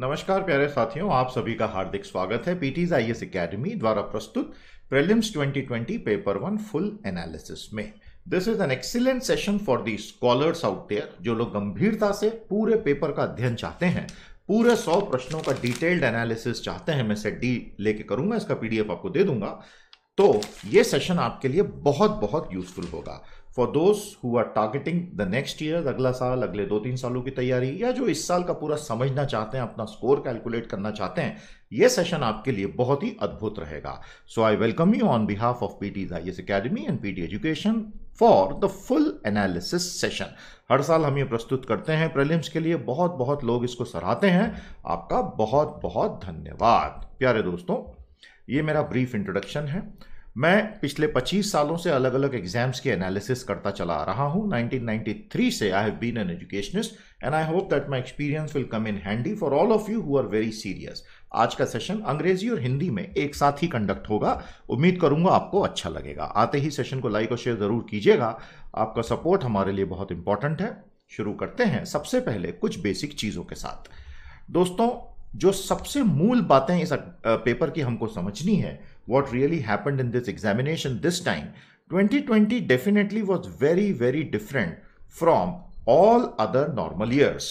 नमस्कार प्यारे साथियों आप सभी का हार्दिक स्वागत है पीटीज आई एस अकेडमी द्वारा प्रस्तुत prelims 2020 paper one full analysis में this is an excellent session for the scholars out there जो लोग गंभीरता से पूरे पेपर का अध्ययन चाहते हैं पूरे सौ प्रश्नों का डिटेल्ड एनालिसिस चाहते हैं मैं सेट डी लेके करूंगा इसका पीडीएफ आपको दे दूंगा तो ये सेशन आपके लिए बहुत बहुत यूजफुल होगा फॉर दोस्त who are targeting the next year अगला साल अगले दो तीन सालों की तैयारी या जो इस साल का पूरा समझना चाहते हैं अपना स्कोर कैलकुलेट करना चाहते हैं ये सेशन आपके लिए बहुत ही अद्भुत रहेगा so I welcome you on behalf of P T S academy and P T education for the full analysis session हर साल हम ये प्रस्तुत करते हैं प्रलिम्स के लिए बहुत बहुत लोग इसको सराहते हैं आपका बहुत बहुत धन्यवाद प्यारे दोस्तों ये मेरा ब्रीफ इंट्रोडक्शन है मैं पिछले 25 सालों से अलग अलग एग्जाम्स के एनालिसिस करता चला आ रहा हूँ 1993 से I have been an educationist and I hope that my experience will come in handy for all of you who are very serious आज का सेशन अंग्रेजी और हिंदी में एक साथ ही कंडक्ट होगा उम्मीद करूंगा आपको अच्छा लगेगा आते ही सेशन को लाइक और शेयर जरूर कीजिएगा आपका सपोर्ट हमारे लिए बहुत इंपॉर्टेंट है शुरू करते हैं सबसे पहले कुछ बेसिक चीज़ों के साथ दोस्तों जो सबसे मूल बातें इस पेपर की हमको समझनी है what really happened in this examination this time 2020 definitely was very very different from all other normal years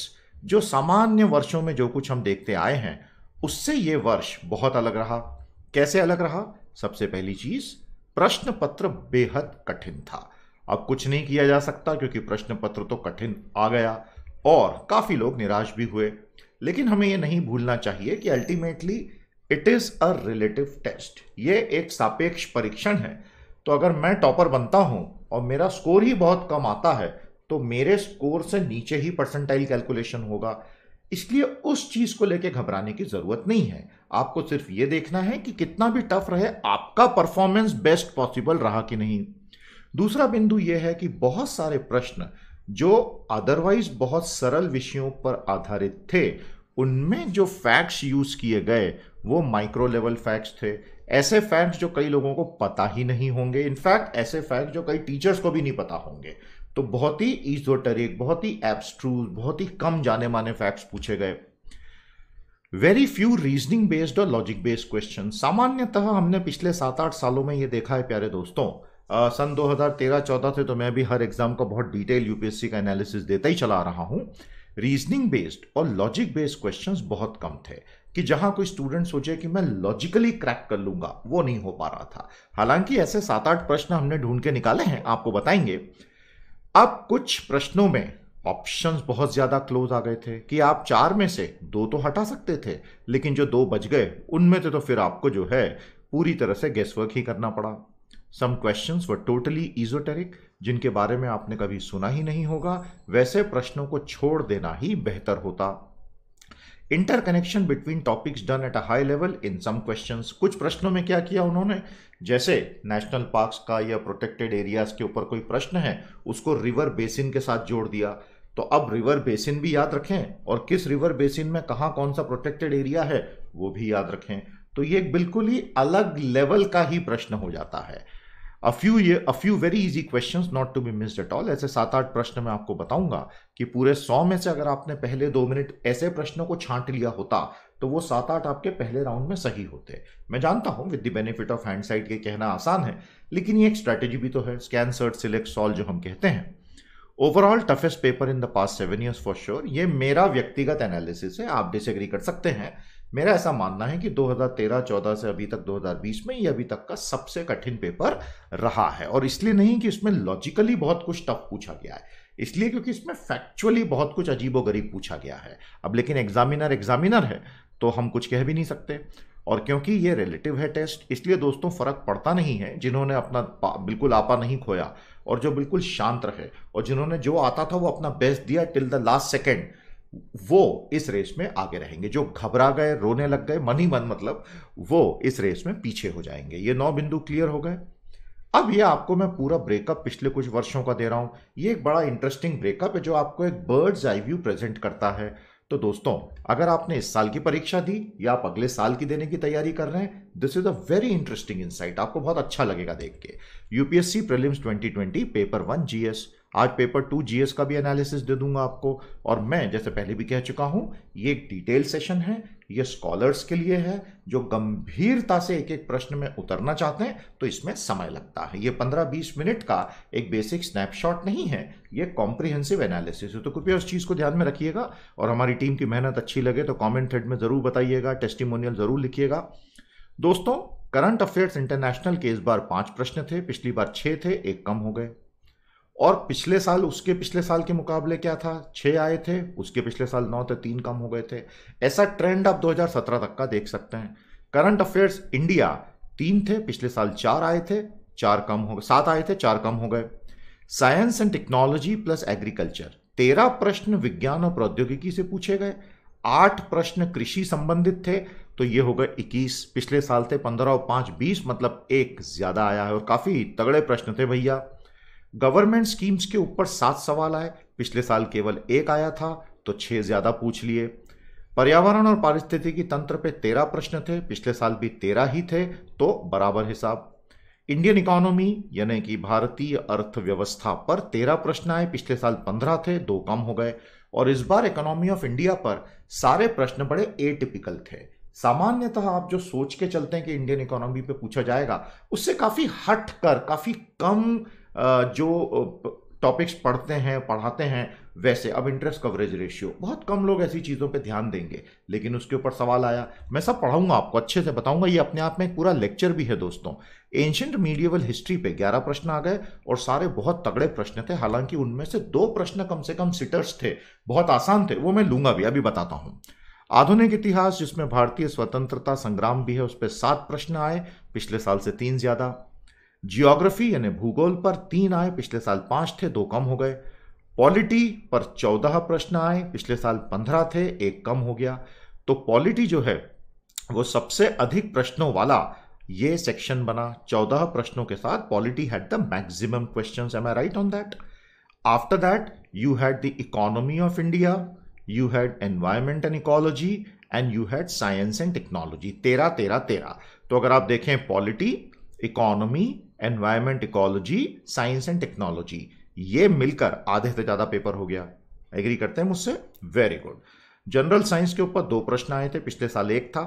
जो सामान्य वर्षों में जो कुछ हम देखते आए हैं उससे ये वर्ष बहुत अलग रहा कैसे अलग रहा सबसे पहली चीज प्रश्न पत्र बेहद कठिन था अब कुछ नहीं किया जा सकता क्योंकि प्रश्न पत्र तो कठिन आ गया और काफी लोग निराश भी हुए लेकिन हमें यह नहीं भूलना चाहिए कि ultimately it is a relative test ये एक सापेक्ष परीक्षण है तो अगर मैं टॉपर बनता हूं और मेरा स्कोर ही बहुत कम आता है तो मेरे स्कोर से नीचे ही परसेंटाइल कैलकुलेशन होगा इसलिए उस चीज़ को लेके घबराने की ज़रूरत नहीं है आपको सिर्फ ये देखना है कि कितना भी टफ रहे आपका परफॉर्मेंस बेस्ट पॉसिबल रहा कि नहीं दूसरा बिंदु यह है कि बहुत सारे प्रश्न जो अदरवाइज बहुत सरल विषयों पर आधारित थे उनमें जो फैक्ट्स यूज किए गए वो माइक्रो लेवल फैक्ट्स थे ऐसे फैक्ट्स जो कई लोगों को पता ही नहीं होंगे इनफैक्ट ऐसे फैक्ट जो कई टीचर्स को भी नहीं पता होंगे तो बहुत ही ईजोटरिक बहुत ही एब्स्ट्रूज बहुत ही कम जाने माने फैक्ट्स पूछे गए वेरी फ्यू रीजनिंग बेस्ड और लॉजिक बेस्ड क्वेश्चन सामान्यतः हमने पिछले सात आठ सालों में ये देखा है प्यारे दोस्तों सन 2013-14 से तो मैं भी हर एग्जाम का बहुत डिटेल यूपीएससी का एनालिसिस देता ही चला रहा हूँ रीजनिंग बेस्ड और लॉजिक बेस्ड क्वेश्चन बहुत कम थे कि जहां कोई स्टूडेंट सोचे कि मैं लॉजिकली क्रैक कर लूंगा वो नहीं हो पा रहा था हालांकि ऐसे सात आठ प्रश्न हमने ढूंढ के निकाले हैं आपको बताएंगे अब कुछ प्रश्नों में ऑप्शंस बहुत ज्यादा क्लोज आ गए थे कि आप चार में से दो तो हटा सकते थे लेकिन जो दो बच गए उनमें से तो फिर आपको जो है पूरी तरह से गेसवर्क ही करना पड़ा some questions were totally esoteric जिनके बारे में आपने कभी सुना ही नहीं होगा वैसे प्रश्नों को छोड़ देना ही बेहतर होता interconnection between topics done at a high level in some questions कुछ प्रश्नों में क्या किया उन्होंने जैसे नेशनल पार्क्स का या प्रोटेक्टेड एरियाज के ऊपर कोई प्रश्न है उसको रिवर बेसिन के साथ जोड़ दिया तो अब रिवर बेसिन भी याद रखें और किस रिवर बेसिन में कहाँ कौन सा प्रोटेक्टेड एरिया है वो भी याद रखें तो ये बिल्कुल ही अलग लेवल का ही प्रश्न हो जाता है अ फ्यू ये a few very easy question not to be missed at all ऐसे सात आठ प्रश्न मैं आपको बताऊंगा कि पूरे सौ में से अगर आपने पहले दो मिनट ऐसे प्रश्नों को छांट लिया होता तो वो सात आठ आपके पहले राउंड में सही होते मैं जानता हूं with the benefit of hindsight के कहना आसान है लेकिन ये एक स्ट्रैटेजी भी तो है स्कैन सर्ट सिलेक्ट सॉल्व जो हम कहते हैं overall toughest paper in the past seven years for sure ये मेरा व्यक्तिगत एनालिसिस है आप डिसएग्री कर सकते हैं मेरा ऐसा मानना है कि 2013-14 से अभी तक 2020 में ये अभी तक का सबसे कठिन पेपर रहा है और इसलिए नहीं कि इसमें लॉजिकली बहुत कुछ टफ पूछा गया है इसलिए क्योंकि इसमें फैक्चुअली बहुत कुछ अजीबो गरीब पूछा गया है अब लेकिन एग्जामिनर एग्जामिनर है तो हम कुछ कह भी नहीं सकते और क्योंकि ये रिलेटिव है टेस्ट इसलिए दोस्तों फ़र्क पड़ता नहीं है जिन्होंने अपना बिल्कुल आपा नहीं खोया और जो बिल्कुल शांत रहे और जिन्होंने जो आता था वो अपना बेस्ट दिया टिल द लास्ट सेकेंड वो इस रेस में आगे रहेंगे जो घबरा गए रोने लग गए मन ही मन मतलब वो इस रेस में पीछे हो जाएंगे ये नौ बिंदु क्लियर हो गए अब ये आपको मैं पूरा ब्रेकअप पिछले कुछ वर्षों का दे रहा हूं ये एक बड़ा इंटरेस्टिंग ब्रेकअप है जो आपको एक बर्ड्स आई व्यू प्रेजेंट करता है तो दोस्तों अगर आपने इस साल की परीक्षा दी या आप अगले साल की देने की तैयारी कर रहे हैं this is a very interesting insight आपको बहुत अच्छा लगेगा देख के UPSC prelims 2020 paper one GS आज पेपर टू जीएस का भी एनालिसिस दे दूंगा आपको और मैं जैसे पहले भी कह चुका हूं ये एक डिटेल सेशन है ये स्कॉलर्स के लिए है जो गंभीरता से एक एक प्रश्न में उतरना चाहते हैं तो इसमें समय लगता है ये 15-20 मिनट का एक बेसिक स्नैपशॉट नहीं है ये कॉम्प्रिहेंसिव एनालिसिस है तो कृपया उस चीज़ को ध्यान में रखिएगा और हमारी टीम की मेहनत अच्छी लगे तो कॉमेंट थ्रेड में ज़रूर बताइएगा टेस्टिमोनियल ज़रूर लिखिएगा दोस्तों करंट अफेयर्स इंटरनेशनल के इस बार पांच प्रश्न थे पिछली बार छह थे एक कम हो गए और पिछले साल उसके पिछले साल के मुकाबले क्या था छः आए थे उसके पिछले साल नौ थे तीन कम हो गए थे ऐसा ट्रेंड आप 2017 तक का देख सकते हैं करंट अफेयर्स इंडिया तीन थे पिछले साल चार आए थे चार कम हो गए सात आए थे चार कम हो गए science and technology plus agriculture तेरह प्रश्न विज्ञान और प्रौद्योगिकी से पूछे गए आठ प्रश्न कृषि संबंधित थे तो ये हो गए इक्कीस पिछले साल थे पंद्रह और पाँच बीस मतलब एक ज़्यादा आया है और काफ़ी तगड़े प्रश्न थे भैया गवर्नमेंट स्कीम्स के ऊपर सात सवाल आए पिछले साल केवल एक आया था तो छह ज़्यादा पूछ लिए पर्यावरण और पारिस्थितिकी तंत्र पे तेरह प्रश्न थे पिछले साल भी तेरह ही थे तो बराबर हिसाब इंडियन इकोनॉमी यानी कि भारतीय अर्थव्यवस्था पर तेरह प्रश्न आए पिछले साल पंद्रह थे दो कम हो गए और इस बार इकोनॉमी ऑफ इंडिया पर सारे प्रश्न बड़े एटिपिकल थे सामान्यतः आप जो सोच के चलते हैं कि इंडियन इकोनॉमी पे पूछा जाएगा उससे काफ़ी हट कर काफ़ी कम जो टॉपिक्स पढ़ते हैं पढ़ाते हैं वैसे अब इंटरेस्ट कवरेज रेशियो बहुत कम लोग ऐसी चीज़ों पे ध्यान देंगे लेकिन उसके ऊपर सवाल आया मैं सब पढ़ाऊंगा आपको अच्छे से बताऊंगा ये अपने आप में पूरा लेक्चर भी है दोस्तों एंशंट मीडियवल हिस्ट्री पे 11 प्रश्न आ गए और सारे बहुत तगड़े प्रश्न थे हालांकि उनमें से दो प्रश्न कम से कम सिटर्स थे बहुत आसान थे वो मैं लूंगा भी अभी बताता हूँ आधुनिक इतिहास जिसमें भारतीय स्वतंत्रता संग्राम भी है उस पर सात प्रश्न आए पिछले साल से तीन ज़्यादा जियोग्राफी यानी भूगोल पर तीन आए पिछले साल पांच थे दो कम हो गए पॉलिटी पर चौदह प्रश्न आए पिछले साल पंद्रह थे एक कम हो गया तो पॉलिटी जो है वो सबसे अधिक प्रश्नों वाला ये सेक्शन बना चौदह प्रश्नों के साथ polity had the maximum questions am I right on that after that you had the economy of India you had environment and ecology and you had science and technology तेरह तेरह तेरह तो अगर आप देखें polity economy environment ecology science and technology ये मिलकर आधे से ज़्यादा पेपर हो गया एग्री करते हैं मुझसे वेरी गुड जनरल साइंस के ऊपर दो प्रश्न आए थे पिछले साल एक था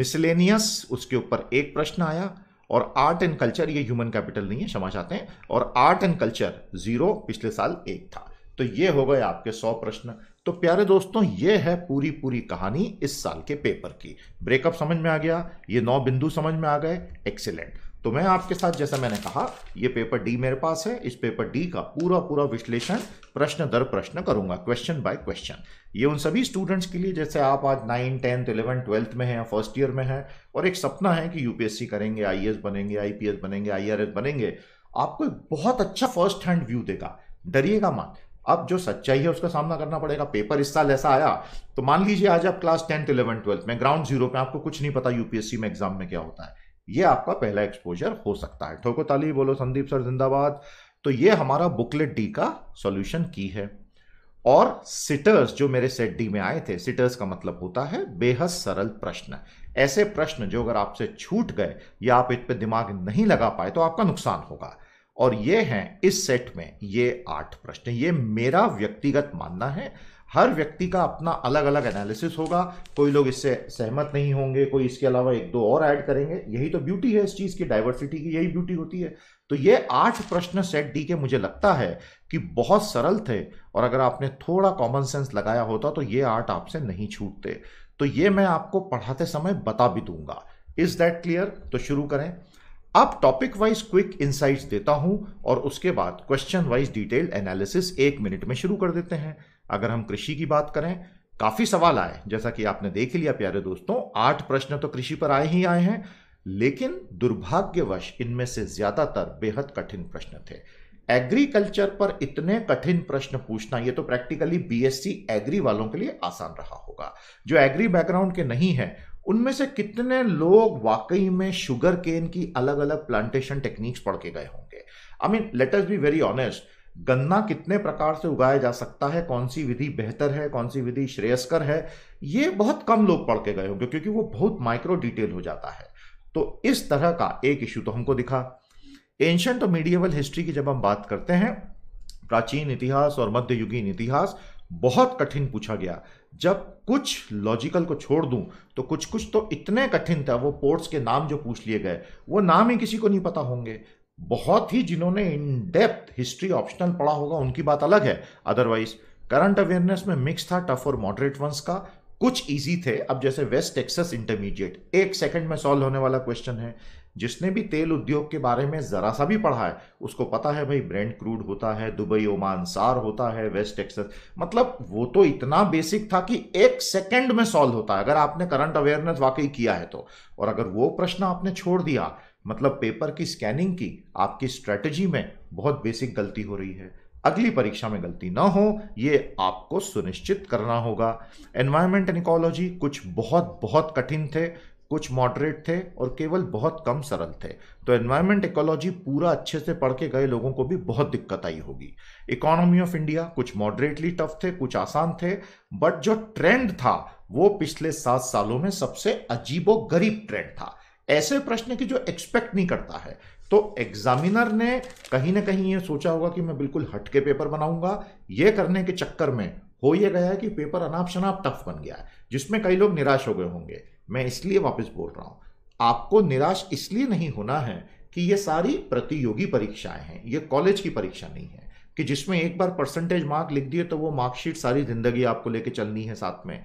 मिसलेनियस उसके ऊपर एक प्रश्न आया और आर्ट एंड कल्चर ये ह्यूमन कैपिटल नहीं है क्षमा चाहते हैं और आर्ट एंड कल्चर जीरो पिछले साल एक था तो ये हो गए आपके सौ प्रश्न तो प्यारे दोस्तों ये है पूरी पूरी कहानी इस साल के पेपर की ब्रेकअप समझ में आ गया ये नौ बिंदु समझ में आ गए एक्सीलेंट तो मैं आपके साथ जैसा मैंने कहा ये पेपर डी मेरे पास है इस पेपर डी का पूरा पूरा विश्लेषण प्रश्न दर प्रश्न करूंगा क्वेश्चन बाय क्वेश्चन ये उन सभी स्टूडेंट्स के लिए जैसे आप आज नाइन टेंथ इलेवन ट्वेल्थ में हैं फर्स्ट ईयर में हैं और एक सपना है कि यूपीएससी करेंगे आई e बनेंगे आई बनेंगे आई बनेंगे आपको एक बहुत अच्छा फर्स्ट हैंड व्यू देगा डरिएगा मान अब जो सच्चाई है उसका सामना करना पड़ेगा पेपर इस साल ऐसा आया तो मान लीजिए आज आप क्लास टेंथ इलेवन ट्वेल्थ में ग्राउंड जीरो पे आपको कुछ नहीं पता यूपीएससी में एग्जाम में क्या होता है ये आपका पहला एक्सपोजर हो सकता है ठोको ताली बोलो संदीप सर जिंदाबाद तो ये हमारा बुकलेट डी का सॉल्यूशन की है और सिटर्स जो मेरे सेट डी में आए थे सिटर्स का मतलब होता है बेहद सरल प्रश्न ऐसे प्रश्न जो अगर आपसे छूट गए या आप इन पर दिमाग नहीं लगा पाए तो आपका नुकसान होगा और ये हैं इस सेट में ये आठ प्रश्न ये मेरा व्यक्तिगत मानना है हर व्यक्ति का अपना अलग अलग एनालिसिस होगा कोई लोग इससे सहमत नहीं होंगे कोई इसके अलावा एक दो और ऐड करेंगे यही तो ब्यूटी है इस चीज़ की डाइवर्सिटी की यही ब्यूटी होती है तो ये आठ प्रश्न सेट डी के मुझे लगता है कि बहुत सरल थे और अगर आपने थोड़ा कॉमन सेंस लगाया होता तो ये आठ आपसे नहीं छूटते तो ये मैं आपको पढ़ाते समय बता भी दूंगा इज दैट क्लियर तो शुरू करें अब टॉपिक वाइज क्विक इंसाइट्स देता हूं और उसके बाद क्वेश्चन वाइज डिटेल एनालिसिस एक मिनट में शुरू कर देते हैं अगर हम कृषि की बात करें काफी सवाल आए जैसा कि आपने देख लिया प्यारे दोस्तों आठ प्रश्न तो कृषि पर आए ही आए हैं लेकिन दुर्भाग्यवश इनमें से ज्यादातर बेहद कठिन प्रश्न थे एग्रीकल्चर पर इतने कठिन प्रश्न पूछना यह तो प्रैक्टिकली बीएससी एग्री वालों के लिए आसान रहा होगा जो एग्री बैकग्राउंड के नहीं है उनमें से कितने लोग वाकई में शुगर केन की अलग अलग प्लांटेशन टेक्निक्स पढ़ के गए होंगे I mean let us be very honest गन्ना कितने प्रकार से उगाया जा सकता है कौन सी विधि बेहतर है कौन सी विधि श्रेयस्कर है ये बहुत कम लोग पढ़ के गए होंगे क्योंकि वो बहुत माइक्रो डिटेल हो जाता है तो इस तरह का एक इशू तो हमको दिखा एंशंट और मीडियवल हिस्ट्री की जब हम बात करते हैं प्राचीन इतिहास और मध्ययुगीन इतिहास बहुत कठिन पूछा गया जब कुछ लॉजिकल को छोड़ दूं तो कुछ कुछ तो इतने कठिन था वो पोर्ट्स के नाम जो पूछ लिए गए वो नाम ही किसी को नहीं पता होंगे बहुत ही जिन्होंने इन डेप्थ हिस्ट्री ऑप्शनल पढ़ा होगा उनकी बात अलग है अदरवाइज करंट अवेयरनेस में मिक्स था टफ और मॉडरेट वंस का कुछ इजी थे अब जैसे वेस्ट टेक्सस इंटरमीडिएट एक सेकंड में सॉल्व होने वाला क्वेश्चन है जिसने भी तेल उद्योग के बारे में ज़रा सा भी पढ़ा है उसको पता है भाई ब्रेंड क्रूड होता है दुबई ओमान सार होता है वेस्ट टेक्सस मतलब वो तो इतना बेसिक था कि एक सेकंड में सॉल्व होता है अगर आपने करंट अवेयरनेस वाकई किया है तो और अगर वो प्रश्न आपने छोड़ दिया मतलब पेपर की स्कैनिंग की आपकी स्ट्रेटजी में बहुत बेसिक गलती हो रही है अगली परीक्षा में गलती ना हो ये आपको सुनिश्चित करना होगा एनवायरमेंट एंड इकोलॉजी कुछ बहुत बहुत कठिन थे कुछ मॉडरेट थे और केवल बहुत कम सरल थे तो एनवायरमेंट इकोलॉजी पूरा अच्छे से पढ़ के गए लोगों को भी बहुत दिक्कत आई होगी इकोनॉमी ऑफ इंडिया कुछ मॉडरेटली टफ थे कुछ आसान थे बट जो ट्रेंड था वो पिछले सात सालों में सबसे अजीबो गरीब ट्रेंड था ऐसे प्रश्न की जो एक्सपेक्ट नहीं करता है तो एग्जामिनर ने कहीं ना कहीं ये सोचा होगा कि मैं बिल्कुल हटके पेपर बनाऊंगा ये करने के चक्कर में हो ये गया है कि पेपर अनाप शनाप टफ बन गया है जिसमें कई लोग निराश हो गए होंगे मैं इसलिए वापस बोल रहा हूँ आपको निराश इसलिए नहीं होना है कि ये सारी प्रतियोगी परीक्षाएं हैं ये कॉलेज की परीक्षा नहीं है कि जिसमें एक बार परसेंटेज मार्क लिख दिए तो वो मार्कशीट सारी जिंदगी आपको लेके चलनी है साथ में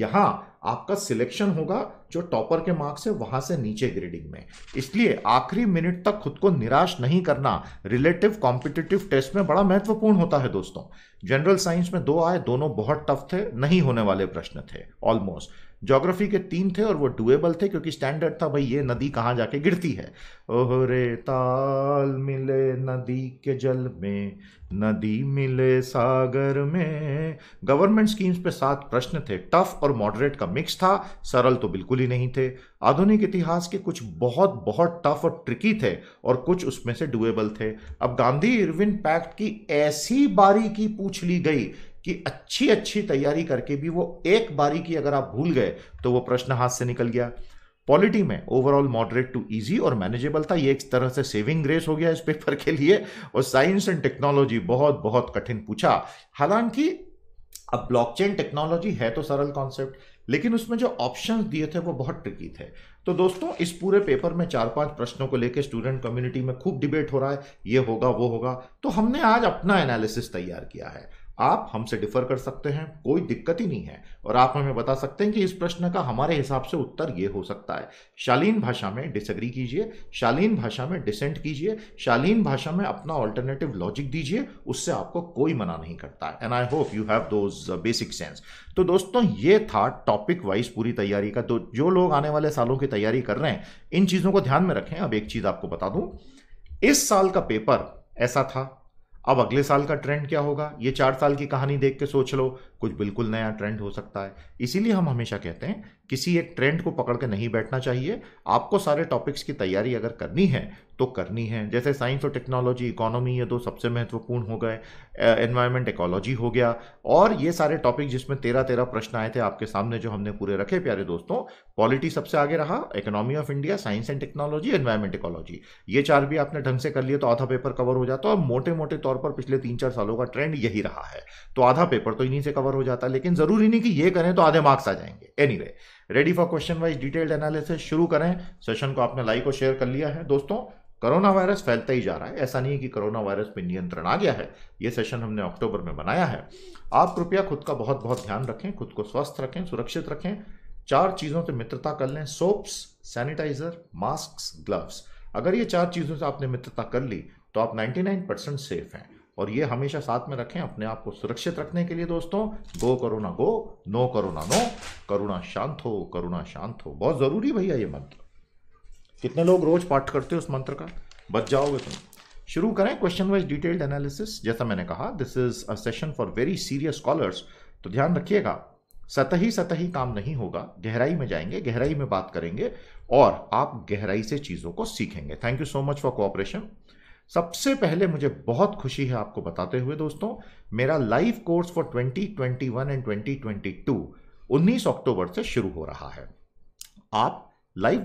यहां आपका सिलेक्शन होगा जो टॉपर के मार्क्स है वहां से नीचे ग्रेडिंग में इसलिए आखिरी मिनट तक खुद को निराश नहीं करना रिलेटिव कॉम्पिटिटिव टेस्ट में बड़ा महत्वपूर्ण होता है दोस्तों जनरल साइंस में दो आए दोनों बहुत टफ थे नहीं होने वाले प्रश्न थे ऑलमोस्ट जोग्राफी के तीन थे और वो डुएबल थे क्योंकि स्टैंडर्ड था भाई ये नदी कहाँ जाके गिरती है ओहरे ताल मिले नदी के जल में नदी मिले सागर में गवर्नमेंट स्कीम्स पे सात प्रश्न थे टफ और मॉडरेट का मिक्स था सरल तो बिल्कुल ही नहीं थे आधुनिक इतिहास के कुछ बहुत बहुत टफ और ट्रिकी थे और कुछ उसमें से डुएबल थे अब गांधी इरविन पैक्ट की ऐसी बारी की पूछ ली गई कि अच्छी अच्छी तैयारी करके भी वो एक बारी की अगर आप भूल गए तो वो प्रश्न हाथ से निकल गया पॉलिटी में ओवरऑल मॉडरेट टू इजी और मैनेजेबल था ये एक तरह से सेविंग ग्रेस हो गया इस पेपर के लिए और साइंस एंड टेक्नोलॉजी बहुत बहुत कठिन पूछा हालांकि अब ब्लॉकचेन टेक्नोलॉजी है तो सरल कॉन्सेप्ट लेकिन उसमें जो ऑप्शन दिए थे वो बहुत ट्रिकी थे तो दोस्तों इस पूरे पेपर में चार पांच प्रश्नों को लेकर स्टूडेंट कम्युनिटी में खूब डिबेट हो रहा है ये होगा वो होगा तो हमने आज अपना एनालिसिस तैयार किया है आप हमसे डिफर कर सकते हैं कोई दिक्कत ही नहीं है और आप हमें बता सकते हैं कि इस प्रश्न का हमारे हिसाब से उत्तर ये हो सकता है शालीन भाषा में डिसग्री कीजिए शालीन भाषा में डिसेंट कीजिए शालीन भाषा में अपना ऑल्टरनेटिव लॉजिक दीजिए उससे आपको कोई मना नहीं करता है and I hope you have those basic sense तो दोस्तों ये था टॉपिक वाइज पूरी तैयारी का तो जो लोग आने वाले सालों की तैयारी कर रहे हैं इन चीज़ों को ध्यान में रखें अब एक चीज़ आपको बता दूं इस साल का पेपर ऐसा था अब अगले साल का ट्रेंड क्या होगा ये चार साल की कहानी देख के सोच लो कुछ बिल्कुल नया ट्रेंड हो सकता है इसीलिए हम हमेशा कहते हैं किसी एक ट्रेंड को पकड़ के नहीं बैठना चाहिए आपको सारे टॉपिक्स की तैयारी अगर करनी है तो करनी है जैसे साइंस और टेक्नोलॉजी इकोनॉमी ये दो सबसे महत्वपूर्ण हो गए एनवायरमेंट इकोलॉजी हो गया और ये सारे टॉपिक जिसमें तेरह तेरह प्रश्न आए थे आपके सामने जो हमने पूरे रखे प्यारे दोस्तों पॉलिटी सबसे आगे रहा economy of India science and technology environment ecology ये चार भी आपने ढंग से कर लिए तो आधा पेपर कवर हो जाता है और मोटे मोटे तौर पर पिछले तीन चार सालों का ट्रेंड यही रहा है तो आधा पेपर तो इन्हीं से कवर कवर हो जाता है लेकिन जरूरी नहीं कि ये करें तो आधे मार्क्स आ जाएंगे anyway ready for question wise detailed analysis शुरू करें सेशन को आपने लाइक और शेयर कर लिया है दोस्तों कोरोना वायरस फैलता ही जा रहा है ऐसा नहीं है कि कोरोना वायरस पर नियंत्रण आ गया है ये सेशन हमने अक्टूबर में बनाया है आप कृपया खुद का बहुत बहुत ध्यान रखें खुद को स्वस्थ रखें सुरक्षित रखें चार चीज़ों से मित्रता कर लें सोप्स सैनिटाइजर मास्क ग्लव्स अगर ये चार चीज़ों से आपने मित्रता कर ली तो आप 99 सेफ हैं और ये हमेशा साथ में रखें अपने आप को सुरक्षित रखने के लिए दोस्तों गो करुणा गो नो करुणा नो करुणा शांत हो करुणा शांत हो बहुत ज़रूरी भैया ये मंत्र कितने लोग रोज पाठ करते हो उस मंत्र का बच जाओगे तुम शुरू करें क्वेश्चन वाइज डिटेल्ड एनालिसिस जैसा मैंने कहा this is a session for very serious scholars तो ध्यान रखिएगा सतही सतही काम नहीं होगा गहराई में जाएंगे गहराई में बात करेंगे और आप गहराई से चीज़ों को सीखेंगे thank you so much for cooperation सबसे पहले मुझे बहुत खुशी है आपको बताते हुए दोस्तों मेरा लाइव कोर्स फॉर 2021 एंड 2022 19 अक्टूबर से शुरू हो रहा है आप लाइव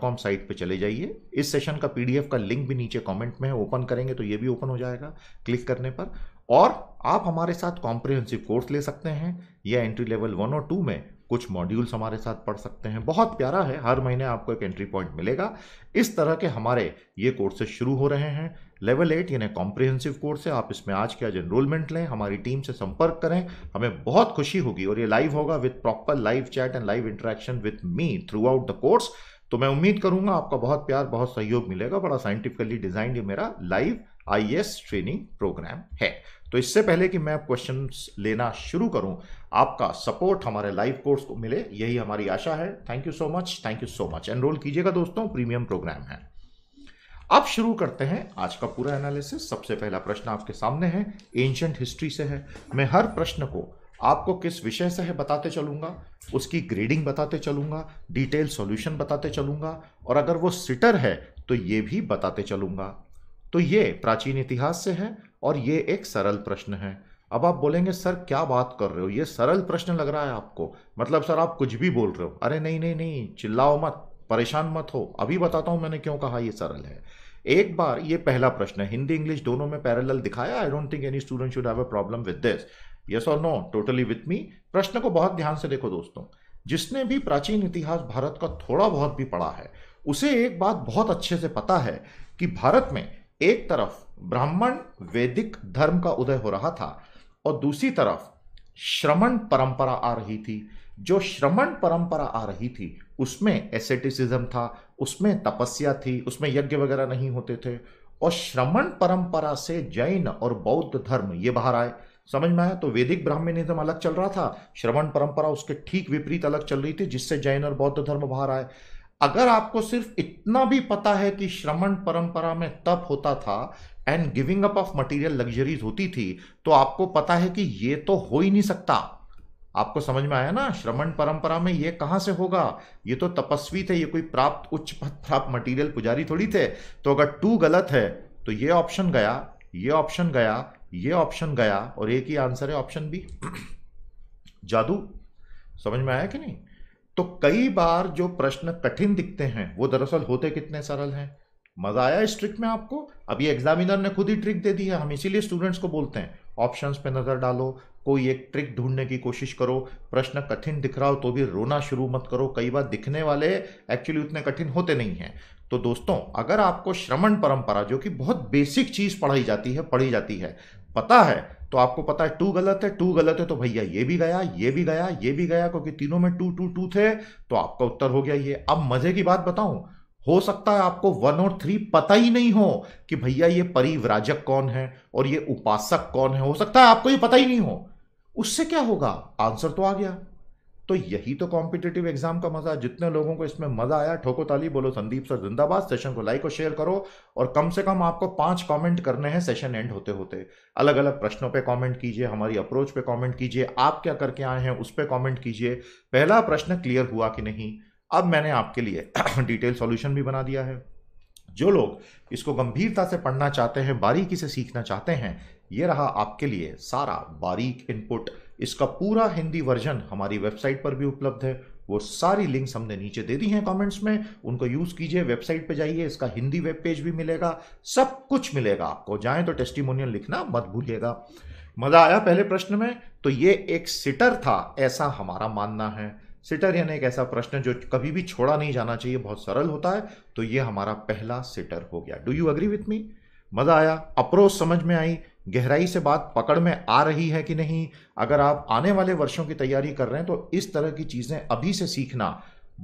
कॉम साइट पर चले जाइए इस सेशन का पीडीएफ का लिंक भी नीचे कमेंट में है ओपन करेंगे तो ये भी ओपन हो जाएगा क्लिक करने पर और आप हमारे साथ कॉम्प्रिहेंसिव कोर्स ले सकते हैं या एंट्री लेवल वन और टू में कुछ मॉड्यूल्स हमारे साथ पढ़ सकते हैं बहुत प्यारा है हर महीने आपको एक एंट्री पॉइंट मिलेगा इस तरह के हमारे ये कोर्सेज शुरू हो रहे हैं लेवल एट यानी कॉम्प्रिहेंसिव कोर्स है आप इसमें आज के आज एनरोलमेंट लें हमारी टीम से संपर्क करें हमें बहुत खुशी होगी और ये लाइव होगा with proper live chat and live interaction with me throughout the course तो मैं उम्मीद करूंगा आपका बहुत प्यार बहुत सहयोग मिलेगा बड़ा साइंटिफिकली डिजाइन ये मेरा लाइव आई ट्रेनिंग प्रोग्राम है तो इससे पहले कि मैं क्वेश्चन लेना शुरू करूं आपका सपोर्ट हमारे लाइव कोर्स को मिले यही हमारी आशा है thank you so much thank you so much enroll कीजिएगा दोस्तों प्रीमियम प्रोग्राम है अब शुरू करते हैं आज का पूरा एनालिसिस सबसे पहला प्रश्न आपके सामने है एंशंट हिस्ट्री से है मैं हर प्रश्न को आपको किस विषय से है बताते चलूंगा उसकी ग्रेडिंग बताते चलूंगा डिटेल सॉल्यूशन बताते चलूंगा और अगर वो सिटर है तो ये भी बताते चलूंगा तो ये प्राचीन इतिहास से है और ये एक सरल प्रश्न है अब आप बोलेंगे सर क्या बात कर रहे हो ये सरल प्रश्न लग रहा है आपको मतलब सर आप कुछ भी बोल रहे हो अरे नहीं नहीं नहीं चिल्लाओ मत परेशान मत हो अभी बताता हूँ मैंने क्यों कहा ये सरल है एक बार ये पहला प्रश्न है हिंदी इंग्लिश दोनों में पैरेलल दिखाया I don't think any student should have a problem with this yes और नो टोटली विथ मी प्रश्न को बहुत ध्यान से देखो दोस्तों जिसने भी प्राचीन इतिहास भारत का थोड़ा बहुत भी पढ़ा है उसे एक बात बहुत अच्छे से पता है कि भारत में एक तरफ ब्राह्मण वैदिक धर्म का उदय हो रहा था और दूसरी तरफ श्रमण परंपरा आ रही थी जो श्रमण परंपरा आ रही थी उसमें एसेटिसिज्म था उसमें तपस्या थी उसमें यज्ञ वगैरह नहीं होते थे और श्रमण परंपरा से जैन और बौद्ध धर्म ये बाहर आए समझ में आया तो वैदिक ब्राह्मणिज्म अलग चल रहा था श्रवण परंपरा उसके ठीक विपरीत अलग चल रही थी जिससे जैन और बौद्ध धर्म बाहर आए अगर आपको सिर्फ इतना भी पता है कि श्रमण परंपरा में तप होता था and giving up of material luxuries होती थी तो आपको पता है कि ये तो हो ही नहीं सकता आपको समझ में आया ना श्रमण परंपरा में ये कहां से होगा ये तो तपस्वी थे ये कोई प्राप्त उच्च प्राप्त मटेरियल पुजारी थोड़ी थे तो अगर टू गलत है तो ये ऑप्शन गया ये ऑप्शन गया ये ऑप्शन गया और एक ही आंसर है ऑप्शन बी जादू समझ में आया कि नहीं तो कई बार जो प्रश्न कठिन दिखते हैं वो दरअसल होते कितने सरल हैं मज़ा आया इस ट्रिक में आपको अभी एग्जामिनर ने खुद ही ट्रिक दे दी है हम इसीलिए स्टूडेंट्स को बोलते हैं ऑप्शंस पे नज़र डालो कोई एक ट्रिक ढूंढने की कोशिश करो प्रश्न कठिन दिख रहा हो तो भी रोना शुरू मत करो कई बार दिखने वाले एक्चुअली उतने कठिन होते नहीं हैं तो दोस्तों अगर आपको श्रमण परंपरा जो कि बहुत बेसिक चीज़ पढ़ाई जाती है पढ़ी जाती है पता है तो आपको पता है टू गलत है टू गलत है तो भैया ये भी गया ये भी गया ये भी गया क्योंकि तीनों में टू टू टू थे तो आपका उत्तर हो गया ये अब मज़े की बात बताऊं हो सकता है आपको वन और थ्री पता ही नहीं हो कि भैया ये परिवराजक कौन है और ये उपासक कौन है हो सकता है आपको ये पता ही नहीं हो उससे क्या होगा आंसर तो आ गया तो यही तो कॉम्पिटेटिव एग्जाम का मजा जितने लोगों को इसमें मजा आया ठोको ताली बोलो संदीप सर जिंदाबाद सेशन को लाइक और शेयर करो और कम से कम आपको पांच कमेंट करने हैं सेशन एंड होते होते अलग अलग प्रश्नों पे कमेंट कीजिए हमारी अप्रोच पे कमेंट कीजिए आप क्या करके आए हैं उस पर कॉमेंट कीजिए पहला प्रश्न क्लियर हुआ कि नहीं अब मैंने आपके लिए डिटेल सॉल्यूशन भी बना दिया है जो लोग इसको गंभीरता से पढ़ना चाहते हैं बारीकी से सीखना चाहते हैं ये रहा आपके लिए सारा बारीक इनपुट इसका पूरा हिंदी वर्जन हमारी वेबसाइट पर भी उपलब्ध है वो सारी लिंक्स हमने नीचे दे दी हैं कमेंट्स में उनको यूज़ कीजिए वेबसाइट पे जाइए इसका हिंदी वेब पेज भी मिलेगा सब कुछ मिलेगा आपको जाएं तो टेस्टिमोनियल लिखना मत भूलिएगा मज़ा आया पहले प्रश्न में तो ये एक सिटर था ऐसा हमारा मानना है सिटर यानी एक ऐसा प्रश्न जो कभी भी छोड़ा नहीं जाना चाहिए बहुत सरल होता है तो ये हमारा पहला सिटर हो गया do you agree with me मज़ा आया अप्रोच समझ में आई गहराई से बात पकड़ में आ रही है कि नहीं अगर आप आने वाले वर्षों की तैयारी कर रहे हैं तो इस तरह की चीज़ें अभी से सीखना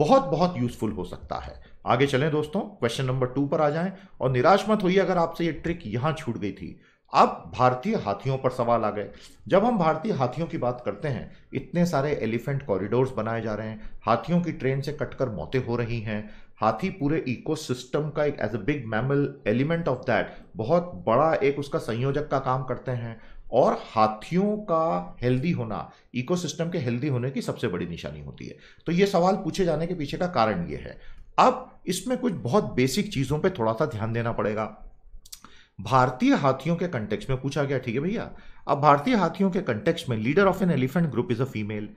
बहुत बहुत यूजफुल हो सकता है आगे चलें दोस्तों क्वेश्चन नंबर टू पर आ जाएं और निराश मत होइए अगर आपसे ये ट्रिक यहां छूट गई थी अब भारतीय हाथियों पर सवाल आ गए जब हम भारतीय हाथियों की बात करते हैं इतने सारे एलिफेंट कॉरिडोर्स बनाए जा रहे हैं हाथियों की ट्रेन से कटकर मौतें हो रही हैं हाथी पूरे इकोसिस्टम का एक as a big mammal element of that बहुत बड़ा एक उसका संयोजक का काम करते हैं और हाथियों का हेल्दी होना इकोसिस्टम के हेल्दी होने की सबसे बड़ी निशानी होती है तो ये सवाल पूछे जाने के पीछे का कारण ये है अब इसमें कुछ बहुत बेसिक चीज़ों पे थोड़ा सा ध्यान देना पड़ेगा भारतीय हाथियों के कंटेक्स में पूछा गया ठीक है भैया अब भारतीय हाथियों के कंटेक्स में leader of an elephant group is a female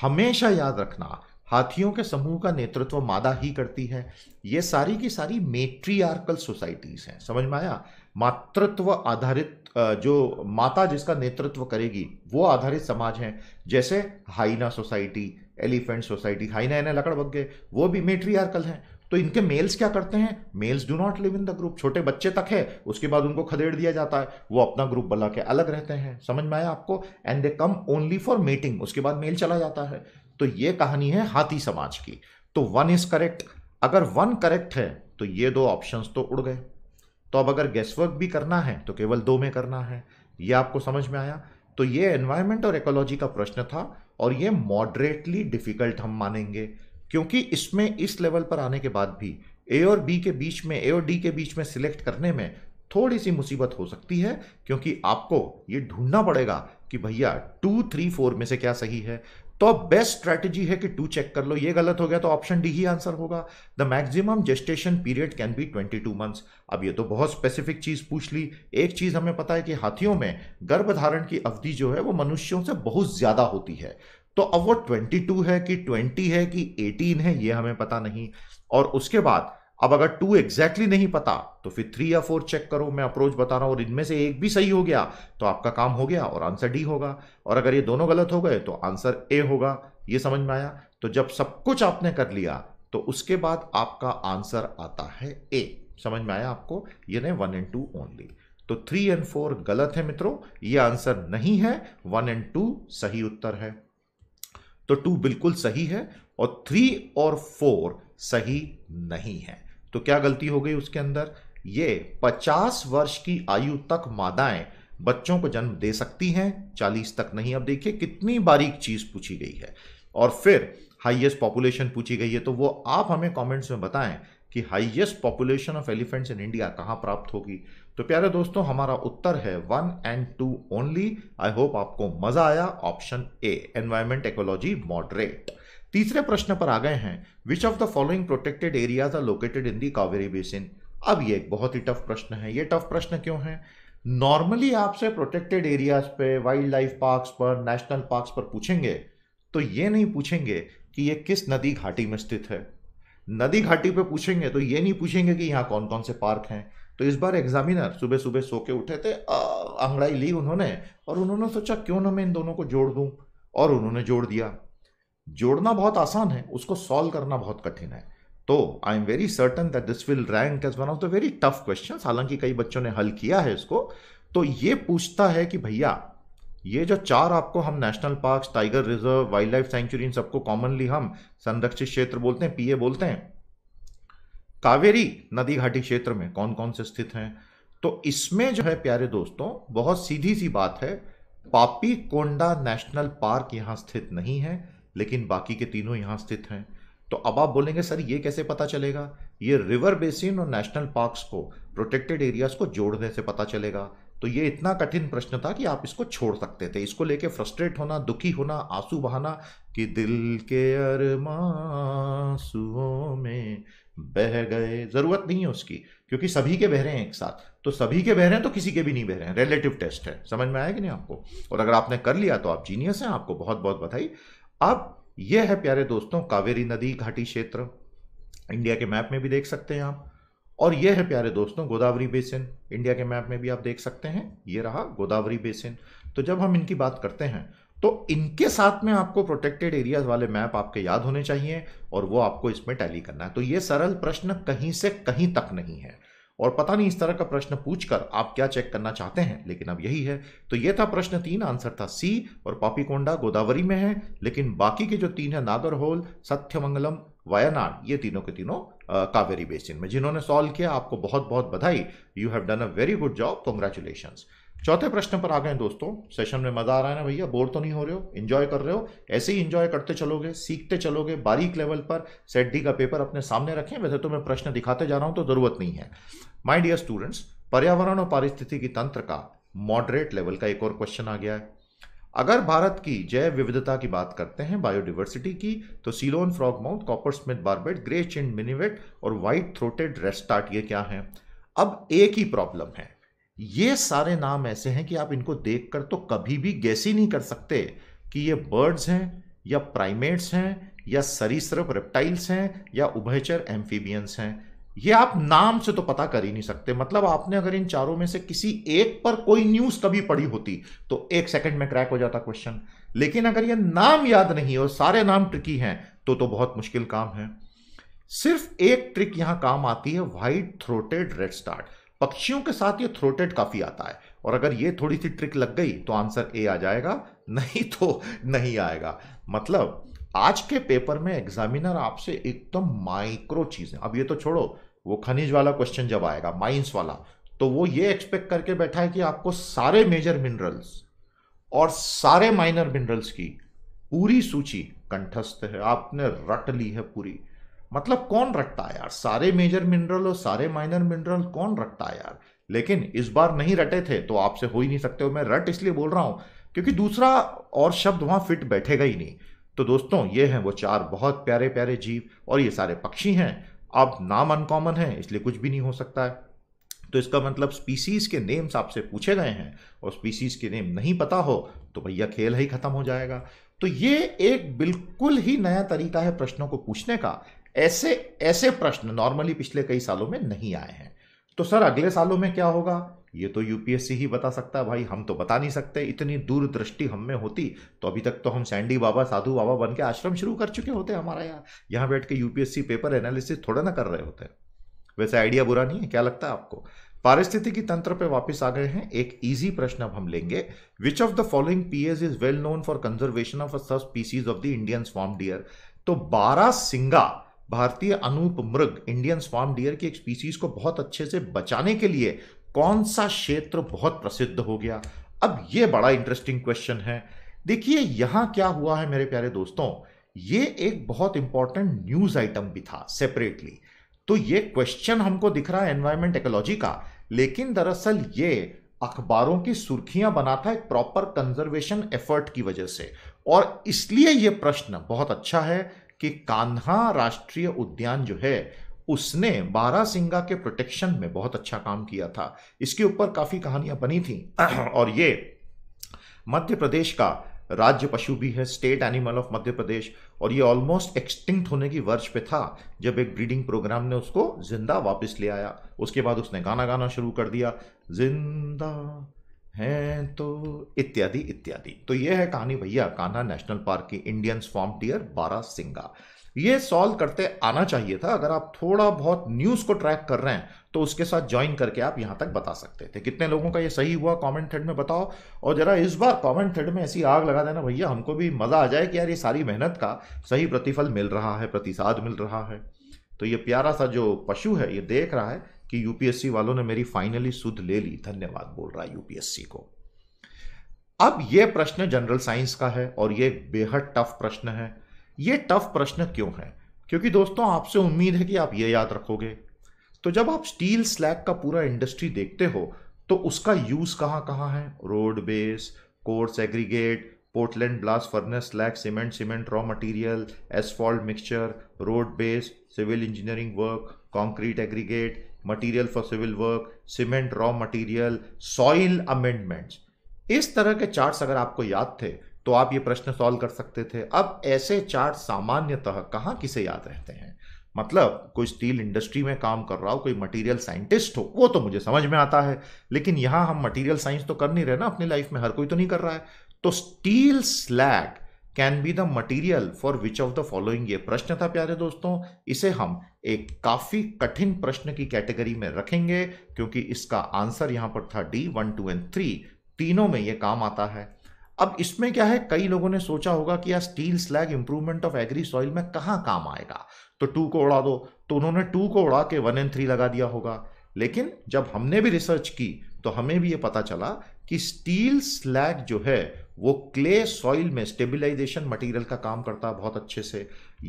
हमेशा याद रखना हाथियों के समूह का नेतृत्व मादा ही करती है ये सारी की सारी मेट्रियार्कल सोसाइटीज हैं समझ में आया मातृत्व आधारित जो माता जिसका नेतृत्व करेगी वो आधारित समाज हैं जैसे hyena society elephant society hyena यानी लकड़बग्गे वो भी मेट्रियार्कल हैं तो इनके मेल्स क्या करते हैं males do not live in the group छोटे बच्चे तक है उसके बाद उनको खदेड़ दिया जाता है वो अपना ग्रुप बना के अलग रहते हैं समझ में आया आपको and they come only for mating उसके बाद मेल चला जाता है तो ये कहानी है हाथी समाज की तो वन इज करेक्ट अगर वन करेक्ट है तो ये दो ऑप्शन तो उड़ गए तो अब अगर गेस्टवर्क भी करना है तो केवल दो में करना है ये आपको समझ में आया तो ये एनवायरमेंट और एकोलॉजी का प्रश्न था और ये मॉडरेटली डिफिकल्ट हम मानेंगे क्योंकि इसमें इस लेवल पर आने के बाद भी ए और बी के बीच में ए और डी के बीच में सिलेक्ट करने में थोड़ी सी मुसीबत हो सकती है क्योंकि आपको ये ढूंढना पड़ेगा कि भैया टू थ्री फोर में से क्या सही है तो बेस्ट स्ट्रैटेजी है कि टू चेक कर लो ये गलत हो गया तो ऑप्शन डी ही आंसर होगा the maximum gestation period can be 22 months अब ये तो बहुत स्पेसिफिक चीज पूछ ली एक चीज हमें पता है कि हाथियों में गर्भधारण की अवधि जो है वो मनुष्यों से बहुत ज्यादा होती है तो अब वो 22 है कि 20 है कि 18 है ये हमें पता नहीं और उसके बाद अब अगर टू एग्जैक्टली नहीं पता तो फिर थ्री या फोर चेक करो मैं अप्रोच बता रहा हूं और इनमें से एक भी सही हो गया तो आपका काम हो गया और आंसर डी होगा और अगर ये दोनों गलत हो गए तो आंसर ए होगा ये समझ में आया तो जब सब कुछ आपने कर लिया तो उसके बाद आपका आंसर आता है ए समझ में आया आपको ये ने वन एंड टू ओनली तो थ्री एंड फोर गलत है मित्रों ये आंसर नहीं है वन एंड टू सही उत्तर है तो टू बिल्कुल सही है और थ्री और फोर सही नहीं है तो क्या गलती हो गई उसके अंदर ये 50 वर्ष की आयु तक मादाएं बच्चों को जन्म दे सकती हैं 40 तक नहीं अब देखिए कितनी बारीक चीज पूछी गई है और फिर हाइएस्ट पॉपुलेशन पूछी गई है तो वो आप हमें कमेंट्स में बताएं कि highest population of elephants in India कहाँ प्राप्त होगी तो प्यारे दोस्तों हमारा उत्तर है one and two only I hope आपको मजा आया option A environment ecology moderate तीसरे प्रश्न पर आ गए हैं which of the following protected areas are located in the Kaveri basin अब ये एक बहुत ही टफ प्रश्न है ये टफ प्रश्न क्यों है नॉर्मली आपसे प्रोटेक्टेड एरियाज पे वाइल्ड लाइफ पार्क्स पर नेशनल पार्क्स पर पूछेंगे तो ये नहीं पूछेंगे कि ये किस नदी घाटी में स्थित है नदी घाटी पे पूछेंगे तो ये नहीं पूछेंगे कि यहाँ कौन कौन से पार्क हैं तो इस बार एग्जामिनर सुबह सुबह सो के उठे थे अंगड़ाई ली उन्होंने और उन्होंने सोचा क्यों ना मैं इन दोनों को जोड़ दूं और उन्होंने जोड़ दिया जोड़ना बहुत आसान है उसको सॉल्व करना बहुत कठिन है तो I am very certain that this will rank as one of the very tough question हालांकि कई बच्चों ने हल किया है इसको तो ये पूछता है कि भैया ये जो चार आपको हम national park tiger reserve wild life sanctuary इन सबको कॉमनली हम संरक्षित क्षेत्र बोलते हैं पीए बोलते हैं कावेरी नदी घाटी क्षेत्र में कौन कौन से स्थित हैं तो इसमें जो है प्यारे दोस्तों बहुत सीधी सी बात है पापी कोंडा नेशनल पार्क यहाँ स्थित नहीं है लेकिन बाकी के तीनों यहाँ स्थित हैं तो अब आप बोलेंगे सर ये कैसे पता चलेगा ये रिवर बेसिन और नेशनल पार्क्स को प्रोटेक्टेड एरियाज को जोड़ने से पता चलेगा तो ये इतना कठिन प्रश्न था कि आप इसको छोड़ सकते थे इसको लेके फ्रस्ट्रेट होना दुखी होना आंसू बहाना कि दिल के अरमासुओं में बह गए जरूरत नहीं है उसकी क्योंकि सभी के बह रहे हैं एक साथ तो सभी के बह रहे हैं तो किसी के भी नहीं बह रहे हैं रिलेटिव टेस्ट है समझ में आया कि नहीं आपको और अगर आपने कर लिया तो आप जीनियस हैं आपको बहुत बहुत बधाई अब यह है प्यारे दोस्तों कावेरी नदी घाटी क्षेत्र इंडिया के मैप में भी देख सकते हैं आप और यह है प्यारे दोस्तों गोदावरी बेसिन इंडिया के मैप में भी आप देख सकते हैं ये रहा गोदावरी बेसिन तो जब हम इनकी बात करते हैं तो इनके साथ में आपको प्रोटेक्टेड एरियाज वाले मैप आपके याद होने चाहिए और वो आपको इसमें टैली करना है तो ये सरल प्रश्न कहीं से कहीं तक नहीं है और पता नहीं इस तरह का प्रश्न पूछकर आप क्या चेक करना चाहते हैं लेकिन अब यही है तो ये था प्रश्न तीन आंसर था सी और पापीकोंडा गोदावरी में है लेकिन बाकी के जो तीन है नागरहोल सत्यमंगलम वायनाड ये तीनों के तीनों कावेरी बेसिन में जिन्होंने सॉल्व किया आपको बहुत बहुत बधाई you have done a very good job congratulations चौथे प्रश्न पर आ गए दोस्तों सेशन में मजा आ रहा है ना भैया बोर तो नहीं हो रहे हो इंजॉय कर रहे हो ऐसे ही इंजॉय करते चलोगे सीखते चलोगे बारीक लेवल पर सेट डी का पेपर अपने सामने रखें वैसे तो मैं प्रश्न दिखाते जा रहा हूं तो जरूरत नहीं है माय डियर स्टूडेंट्स पर्यावरण और पारिस्थितिकी तंत्र का मॉडरेट लेवल का एक और क्वेश्चन आ गया है अगर भारत की जैव विविधता की बात करते हैं बायोडिवर्सिटी की तो Ceylon frog mouth copper smith barbet grey chinned minivet और व्हाइट थ्रोटेड रेस्टार्ट ये क्या है अब एक ही प्रॉब्लम है ये सारे नाम ऐसे हैं कि आप इनको देखकर तो कभी भी गैस ही नहीं कर सकते कि ये बर्ड्स हैं या प्राइमेट्स हैं या सरीसृप रेप्टाइल्स हैं या उभयचर एम्फीबियंस हैं ये आप नाम से तो पता कर ही नहीं सकते मतलब आपने अगर इन चारों में से किसी एक पर कोई न्यूज कभी पड़ी होती तो एक सेकंड में क्रैक हो जाता क्वेश्चन लेकिन अगर ये नाम याद नहीं और सारे नाम ट्रिकी हैं तो तो बहुत मुश्किल काम है सिर्फ एक ट्रिक यहां काम आती है व्हाइट थ्रोटेड रेड स्टार्ट पक्षियों के साथ ये थ्रोटेड काफ़ी आता है और अगर ये थोड़ी सी ट्रिक लग गई तो आंसर ए आ जाएगा नहीं तो नहीं आएगा मतलब आज के पेपर में एग्जामिनर आपसे एकदम माइक्रो चीज़ें अब ये तो छोड़ो वो खनिज वाला क्वेश्चन जब आएगा माइंस वाला तो वो ये एक्सपेक्ट करके बैठा है कि आपको सारे मेजर मिनरल्स और सारे माइनर मिनरल्स की पूरी सूची कंठस्थ है आपने रट ली है पूरी मतलब कौन रखता है यार सारे मेजर मिनरल और सारे माइनर मिनरल कौन रखता है यार लेकिन इस बार नहीं रटे थे तो आपसे हो ही नहीं सकते हो मैं रट इसलिए बोल रहा हूँ क्योंकि दूसरा और शब्द वहाँ फिट बैठेगा ही नहीं तो दोस्तों ये हैं वो चार बहुत प्यारे प्यारे जीव और ये सारे पक्षी हैं अब नाम अनकॉमन है इसलिए कुछ भी नहीं हो सकता है तो इसका मतलब स्पीसीज के नेम्स आपसे पूछे गए हैं और स्पीसीज के नेम नहीं पता हो तो भैया खेल ही खत्म हो जाएगा तो ये एक बिल्कुल ही नया तरीका है प्रश्नों को पूछने का ऐसे ऐसे प्रश्न नॉर्मली पिछले कई सालों में नहीं आए हैं तो सर अगले सालों में क्या होगा ये तो यूपीएससी ही बता सकता है भाई हम तो बता नहीं सकते इतनी दूरदृष्टि हम में होती तो अभी तक तो हम सैंडी बाबा साधु बाबा बन के आश्रम शुरू कर चुके होते हमारा यहाँ यहाँ बैठ के यूपीएससी पेपर एनालिसिस थोड़ा ना कर रहे होते वैसे आइडिया बुरा नहीं है क्या लगता है आपको पारिस्थितिकी तंत्र पे वापस आ गए हैं एक इजी प्रश्न अब हम लेंगे which of the following PS is well known for conservation of a subspecies of the Indian swamp deer तो बारह सिंगा भारतीय अनूप मृग इंडियन स्वाम डियर की एक स्पीसीज को बहुत अच्छे से बचाने के लिए कौन सा क्षेत्र बहुत प्रसिद्ध हो गया अब ये बड़ा इंटरेस्टिंग क्वेश्चन है देखिए यहां क्या हुआ है मेरे प्यारे दोस्तों ये एक बहुत इंपॉर्टेंट न्यूज आइटम भी था सेपरेटली तो ये क्वेश्चन हमको दिख रहा है एनवायरमेंट एक्लोजी का लेकिन दरअसल ये अखबारों की सुर्खियां बना था एक प्रॉपर कंजर्वेशन एफर्ट की वजह से और इसलिए ये प्रश्न बहुत अच्छा है कि कान्हा राष्ट्रीय उद्यान जो है उसने बारासिंगा के प्रोटेक्शन में बहुत अच्छा काम किया था इसके ऊपर काफ़ी कहानियां बनी थी और ये मध्य प्रदेश का राज्य पशु भी है state animal of Madhya Pradesh और ये ऑलमोस्ट एक्सटिंक्ट होने की वर्ष पे था जब एक ब्रीडिंग प्रोग्राम ने उसको जिंदा वापस ले आया उसके बाद उसने गाना गाना शुरू कर दिया जिंदा हैं तो इत्यादि इत्यादि तो ये है कहानी भैया कान्हा नेशनल पार्क की Indian swamp deer barasingha ये सॉल्व करते आना चाहिए था अगर आप थोड़ा बहुत न्यूज को ट्रैक कर रहे हैं तो उसके साथ ज्वाइन करके आप यहां तक बता सकते थे कितने लोगों का ये सही हुआ कमेंट थ्रेड में बताओ और जरा इस बार कमेंट थ्रेड में ऐसी आग लगा देना भैया हमको भी मजा आ जाए कि यार ये सारी मेहनत का सही प्रतिफल मिल रहा है प्रतिसाद मिल रहा है तो ये प्यारा सा जो पशु है ये देख रहा है कि यूपीएससी वालों ने मेरी फाइनली सुध ले ली धन्यवाद बोल रहा है यूपीएससी को अब यह प्रश्न जनरल साइंस का है और यह बेहद टफ प्रश्न है यह टफ प्रश्न क्यों है क्योंकि दोस्तों आपसे उम्मीद है कि आप यह याद रखोगे तो जब आप स्टील स्लैग का पूरा इंडस्ट्री देखते हो तो उसका यूज कहां कहां है road base course aggregate Portland blast furnace slag cement cement raw material asphalt mixture road base civil engineering work concrete aggregate material for civil work cement raw material soil amendments इस तरह के charts अगर आपको याद थे तो आप ये प्रश्न सॉल्व कर सकते थे अब ऐसे चार्ट सामान्यतः कहाँ किसे याद रहते हैं मतलब कोई स्टील इंडस्ट्री में काम कर रहा हो कोई मटेरियल साइंटिस्ट हो वो तो मुझे समझ में आता है लेकिन यहाँ हम मटेरियल साइंस तो कर नहीं रहे ना अपनी लाइफ में हर कोई तो नहीं कर रहा है तो steel slag can be the material for which of the following ये प्रश्न था प्यारे दोस्तों इसे हम एक काफ़ी कठिन प्रश्न की कैटेगरी में रखेंगे क्योंकि इसका आंसर यहां पर था D one two and three तीनों में यह काम आता है अब इसमें क्या है कई लोगों ने सोचा होगा कि यार steel slag improvement of agri soil में कहाँ काम आएगा तो टू को उड़ा दो तो उन्होंने टू को उड़ा के वन एंड थ्री लगा दिया होगा लेकिन जब हमने भी रिसर्च की तो हमें भी ये पता चला कि स्टील स्लैग जो है वो क्ले सॉइल में स्टेबिलाइजेशन मटेरियल का काम करता है बहुत अच्छे से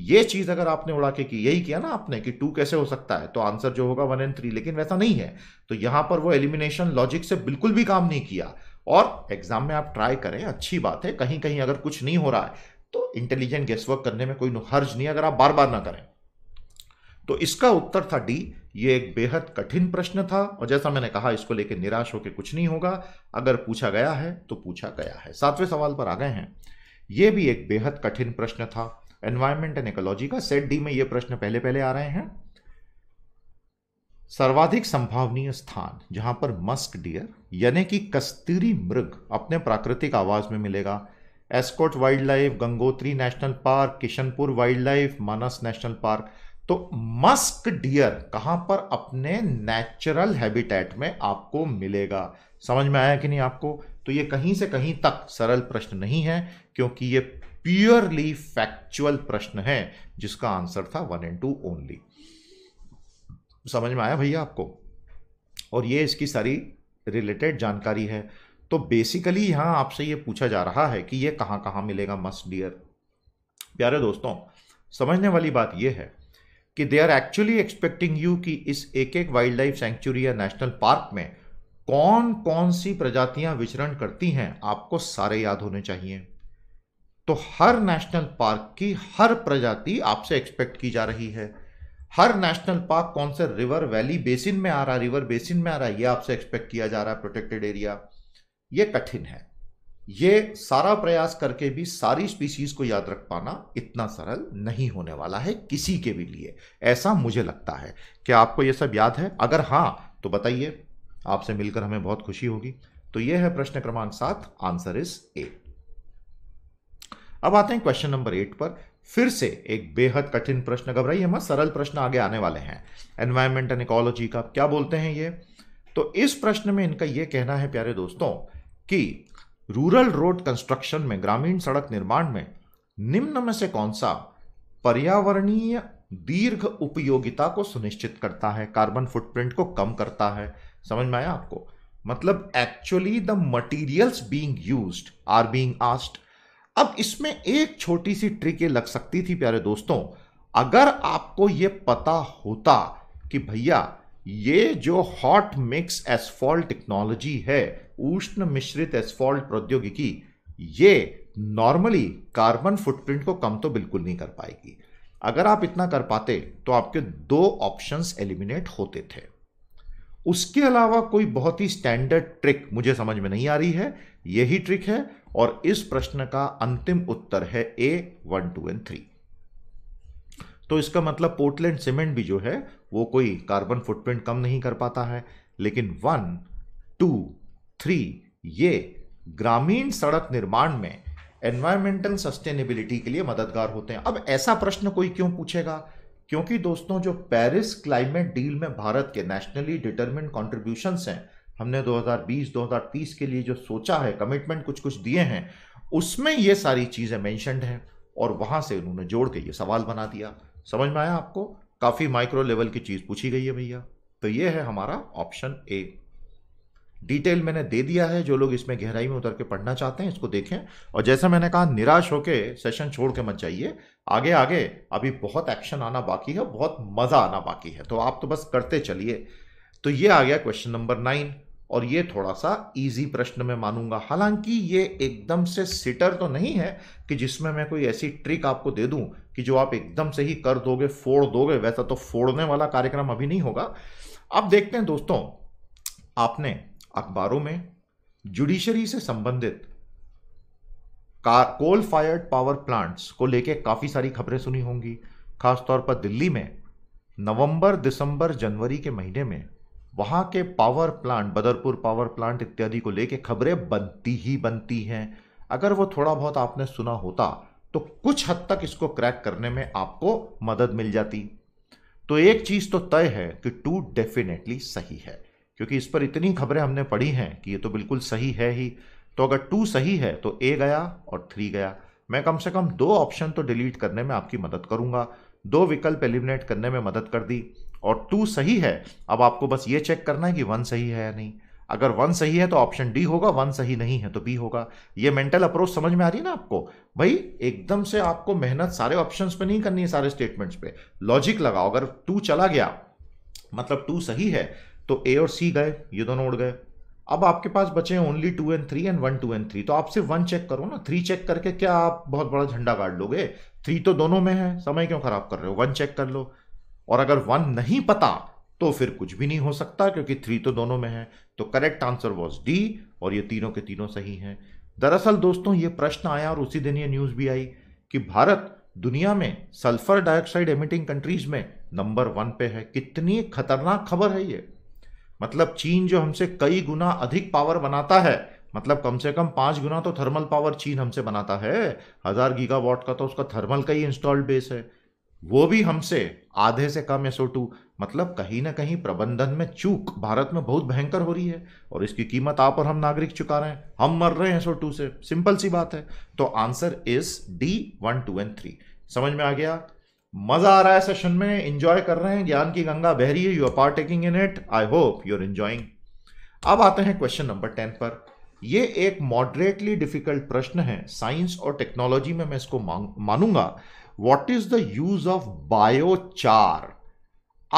ये चीज अगर आपने उड़ा के की यही किया ना आपने कि टू कैसे हो सकता है तो आंसर जो होगा वन एंड थ्री लेकिन वैसा नहीं है तो यहां पर वो एलिमिनेशन लॉजिक से बिल्कुल भी काम नहीं किया और एग्जाम में आप ट्राई करें अच्छी बात है कहीं कहीं अगर कुछ नहीं हो रहा है तो इंटेलिजेंट गेस्ट वर्क करने में कोई हर्ज नहीं अगर आप बार बार ना करें तो इसका उत्तर था डी ये एक बेहद कठिन प्रश्न था और जैसा मैंने कहा इसको लेकर निराश होकर कुछ नहीं होगा अगर पूछा गया है तो पूछा गया है सातवें सवाल पर आ गए हैं ये भी एक बेहद कठिन प्रश्न था एनवायरमेंट एंड इकोलॉजी का सेट डी में ये प्रश्न पहले पहले आ रहे हैं सर्वाधिक संभावनीय स्थान जहां पर मस्क डियर यानी कि कस्तूरी मृग अपने प्राकृतिक आवाज में मिलेगा Askot wild life Gangotri national park Kishanpur wild life Manas national park तो मस्क डियर कहां पर अपने नेचुरल हैबिटेट में आपको मिलेगा समझ में आया कि नहीं आपको तो ये कहीं से कहीं तक सरल प्रश्न नहीं है क्योंकि ये प्योरली फैक्चुअल प्रश्न है जिसका आंसर था वन एंड टू ओनली समझ में आया भैया आपको और ये इसकी सारी रिलेटेड जानकारी है तो बेसिकली यहां आपसे ये पूछा जा रहा है कि ये कहां कहां मिलेगा मस्क डियर प्यारे दोस्तों समझने वाली बात यह है कि they are actually expecting you कि इस एक एक वाइल्ड लाइफ सेंचुरी या नेशनल पार्क में कौन कौन सी प्रजातियां विचरण करती हैं आपको सारे याद होने चाहिए तो हर नेशनल पार्क की हर प्रजाति आपसे एक्सपेक्ट की जा रही है हर नेशनल पार्क कौन से रिवर वैली बेसिन में आ रहा रिवर बेसिन में आ रहा है ये आपसे एक्सपेक्ट किया जा रहा है प्रोटेक्टेड एरिया ये कठिन है ये सारा प्रयास करके भी सारी स्पीशीज को याद रख पाना इतना सरल नहीं होने वाला है किसी के भी लिए ऐसा मुझे लगता है क्या आपको ये सब याद है अगर हाँ तो बताइए आपसे मिलकर हमें बहुत खुशी होगी तो ये है प्रश्न क्रमांक सात आंसर इज ए अब आते हैं क्वेश्चन नंबर एट पर फिर से एक बेहद कठिन प्रश्न घबराइए मत सरल प्रश्न आगे आने वाले हैं एनवायरमेंट एंड इकोलॉजी का क्या बोलते हैं ये तो इस प्रश्न में इनका यह कहना है प्यारे दोस्तों कि रूरल रोड कंस्ट्रक्शन में ग्रामीण सड़क निर्माण में निम्न में से कौन सा पर्यावरणीय दीर्घ उपयोगिता को सुनिश्चित करता है कार्बन फुटप्रिंट को कम करता है समझ में आया आपको मतलब actually the materials being used are being asked अब इसमें एक छोटी सी ट्रिक ये लग सकती थी प्यारे दोस्तों अगर आपको ये पता होता कि भैया ये जो हॉट मिक्स एसफॉल्ट टेक्नोलॉजी है उष्ण मिश्रित एसफॉल्ट प्रौद्योगिकी ये नॉर्मली कार्बन फुटप्रिंट को कम तो बिल्कुल नहीं कर पाएगी अगर आप इतना कर पाते तो आपके दो ऑप्शंस एलिमिनेट होते थे उसके अलावा कोई बहुत ही स्टैंडर्ड ट्रिक मुझे समझ में नहीं आ रही है यही ट्रिक है और इस प्रश्न का अंतिम उत्तर है A one two and three तो इसका मतलब पोर्टलैंड सीमेंट भी जो है वो कोई कार्बन फुटप्रिंट कम नहीं कर पाता है लेकिन वन टू थ्री ये ग्रामीण सड़क निर्माण में एनवायरमेंटल सस्टेनेबिलिटी के लिए मददगार होते हैं अब ऐसा प्रश्न कोई क्यों पूछेगा क्योंकि दोस्तों जो पेरिस क्लाइमेट डील में भारत के नेशनली डिटर्मिन कॉन्ट्रीब्यूशंस हैं हमने 2020-2030 के लिए जो सोचा है कमिटमेंट कुछ कुछ दिए हैं उसमें ये सारी चीज़ें मैंशनड हैं और वहाँ से उन्होंने जोड़ के ये सवाल बना दिया समझ में आया आपको काफ़ी माइक्रो लेवल की चीज़ पूछी गई है भैया तो ये है हमारा ऑप्शन ए डिटेल मैंने दे दिया है जो लोग इसमें गहराई में उतर के पढ़ना चाहते हैं इसको देखें और जैसा मैंने कहा निराश होके सेशन छोड़ के मत जाइए आगे आगे अभी बहुत एक्शन आना बाकी है बहुत मज़ा आना बाकी है तो आप तो बस करते चलिए तो ये आ गया क्वेश्चन नंबर नाइन और ये थोड़ा सा इजी प्रश्न में मानूंगा हालांकि ये एकदम से सिटर तो नहीं है कि जिसमें मैं कोई ऐसी ट्रिक आपको दे दूं कि जो आप एकदम से ही कर दोगे फोड़ दोगे वैसा तो फोड़ने वाला कार्यक्रम अभी नहीं होगा अब देखते हैं दोस्तों आपने अखबारों में जुडिशरी से संबंधित कोल फायर्ड पावर प्लांट्स को लेके काफ़ी सारी खबरें सुनी होंगी खासतौर पर दिल्ली में नवंबर दिसंबर जनवरी के महीने में वहां के power plant Badarpur power plant इत्यादि को लेके खबरें बनती ही बनती हैं अगर वो थोड़ा बहुत आपने सुना होता तो कुछ हद तक इसको क्रैक करने में आपको मदद मिल जाती तो एक चीज़ तो तय है कि टू डेफिनेटली सही है क्योंकि इस पर इतनी खबरें हमने पढ़ी हैं कि ये तो बिल्कुल सही है ही तो अगर टू सही है तो ए गया और थ्री गया मैं कम से कम दो ऑप्शन तो डिलीट करने में आपकी मदद करूंगा दो विकल्प एलिमिनेट करने में मदद कर दी और टू सही है अब आपको बस ये चेक करना है कि वन सही है या नहीं अगर वन सही है तो ऑप्शन डी होगा वन सही नहीं है तो बी होगा ये मेंटल अप्रोच समझ में आ रही है ना आपको भाई एकदम से आपको मेहनत सारे ऑप्शन पे नहीं करनी है सारे स्टेटमेंट्स पे लॉजिक लगाओ अगर टू चला गया मतलब टू सही है तो ए और सी गए ये दोनों उड़ गए अब आपके पास बचे only two and three and one two and three तो आप सिर्फ वन चेक करो ना थ्री चेक करके क्या आप बहुत बड़ा झंडा काट लोगे थ्री तो दोनों में है समय क्यों खराब कर रहे हो वन चेक कर लो और अगर वन नहीं पता तो फिर कुछ भी नहीं हो सकता क्योंकि थ्री तो दोनों में है तो करेक्ट आंसर वॉज डी और ये तीनों के तीनों सही हैं दरअसल दोस्तों ये प्रश्न आया और उसी दिन ये न्यूज़ भी आई कि भारत दुनिया में सल्फर डाइऑक्साइड एमिटिंग कंट्रीज में नंबर वन पे है कितनी खतरनाक खबर है ये मतलब चीन जो हमसे कई गुना अधिक पावर बनाता है मतलब कम से कम पांच गुना तो थर्मल पावर चीन हमसे बनाता है हजार गीगावाट का तो उसका थर्मल का ही इंस्टॉल्ड बेस है वो भी हमसे आधे से कम एसओ टू मतलब कहीं ना कहीं प्रबंधन में चूक भारत में बहुत भयंकर हो रही है और इसकी कीमत आप और हम नागरिक चुका रहे हैं हम मर रहे हैं एसओ टू से सिंपल सी बात है तो answer is D one two and three समझ में आ गया मजा आ रहा है सेशन में इंजॉय कर रहे हैं ज्ञान की गंगा बह रही है you are partaking in it I hope you are enjoying अब आते हैं क्वेश्चन नंबर टेन पर ये एक मॉडरेटली डिफिकल्ट प्रश्न है साइंस और टेक्नोलॉजी में मैं इसको मानूंगा what is the use of biochar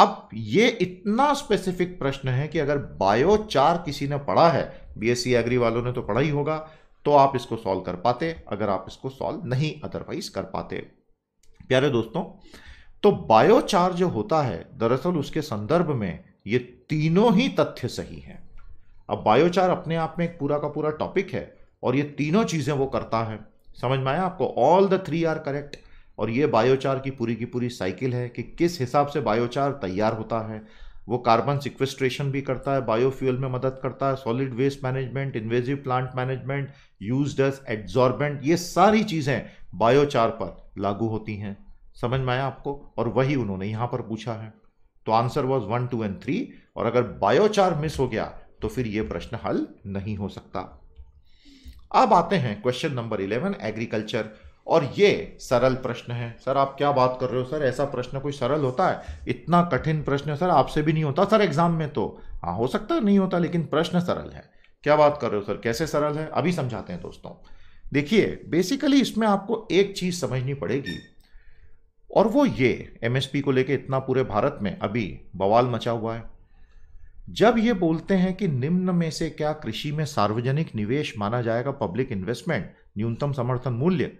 अब ये इतना स्पेसिफिक प्रश्न है कि अगर बायोचार किसी ने पढ़ा है बीएससी एग्री वालों ने तो पढ़ा ही होगा तो आप इसको सॉल्व कर पाते अगर आप इसको सॉल्व नहीं अदरवाइज कर पाते प्यारे दोस्तों तो बायोचार जो होता है दरअसल उसके संदर्भ में ये तीनों ही तथ्य सही हैं अब बायोचार अपने आप में एक पूरा का पूरा टॉपिक है और ये तीनों चीज़ें वो करता है समझ में आया आपको all the three are correct और ये बायोचार की पूरी की पूरी साइकिल है कि किस हिसाब से बायोचार तैयार होता है वो कार्बन सिक्वेस्ट्रेशन भी करता है बायोफ्यूल में मदद करता है solid waste management invasive plant management use as adsorbent ये सारी चीज़ें बायोचार पर लागू होती हैं समझ में आया आपको और वही उन्होंने यहां पर पूछा है तो answer was one two and three और अगर बायोचार मिस हो गया तो फिर यह प्रश्न हल नहीं हो सकता अब आते हैं क्वेश्चन नंबर इलेवन एग्रीकल्चर और ये सरल प्रश्न है सर आप क्या बात कर रहे हो सर ऐसा प्रश्न कोई सरल होता है इतना कठिन प्रश्न सर आपसे भी नहीं होता सर एग्जाम में तो हाँ हो सकता है नहीं होता लेकिन प्रश्न सरल है क्या बात कर रहे हो सर कैसे सरल है अभी समझाते हैं दोस्तों देखिए बेसिकली इसमें आपको एक चीज़ समझनी पड़ेगी और वो ये एमएसपी को लेके इतना पूरे भारत में अभी बवाल मचा हुआ है जब ये बोलते हैं कि निम्न में से क्या कृषि में सार्वजनिक निवेश माना जाएगा पब्लिक इन्वेस्टमेंट न्यूनतम समर्थन मूल्य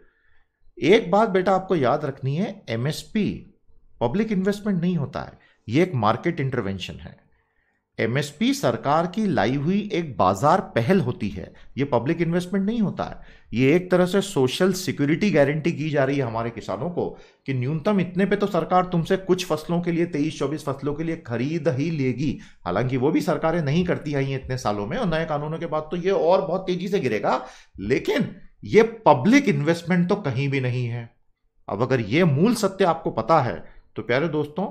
एक बात बेटा आपको याद रखनी है एमएसपी पब्लिक इन्वेस्टमेंट नहीं होता है ये एक मार्केट इंटरवेंशन है एमएसपी सरकार की लाई हुई एक बाजार पहल होती है ये पब्लिक इन्वेस्टमेंट नहीं होता है ये एक तरह से सोशल सिक्योरिटी गारंटी की जा रही है हमारे किसानों को कि न्यूनतम इतने पे तो सरकार तुमसे कुछ फसलों के लिए तेईस चौबीस फसलों के लिए खरीद ही लेगी हालांकि वो भी सरकारें नहीं करती आई इतने सालों में और नए कानूनों के बाद तो ये और बहुत तेजी से गिरेगा लेकिन ये पब्लिक इन्वेस्टमेंट तो कहीं भी नहीं है अब अगर ये मूल सत्य आपको पता है तो प्यारे दोस्तों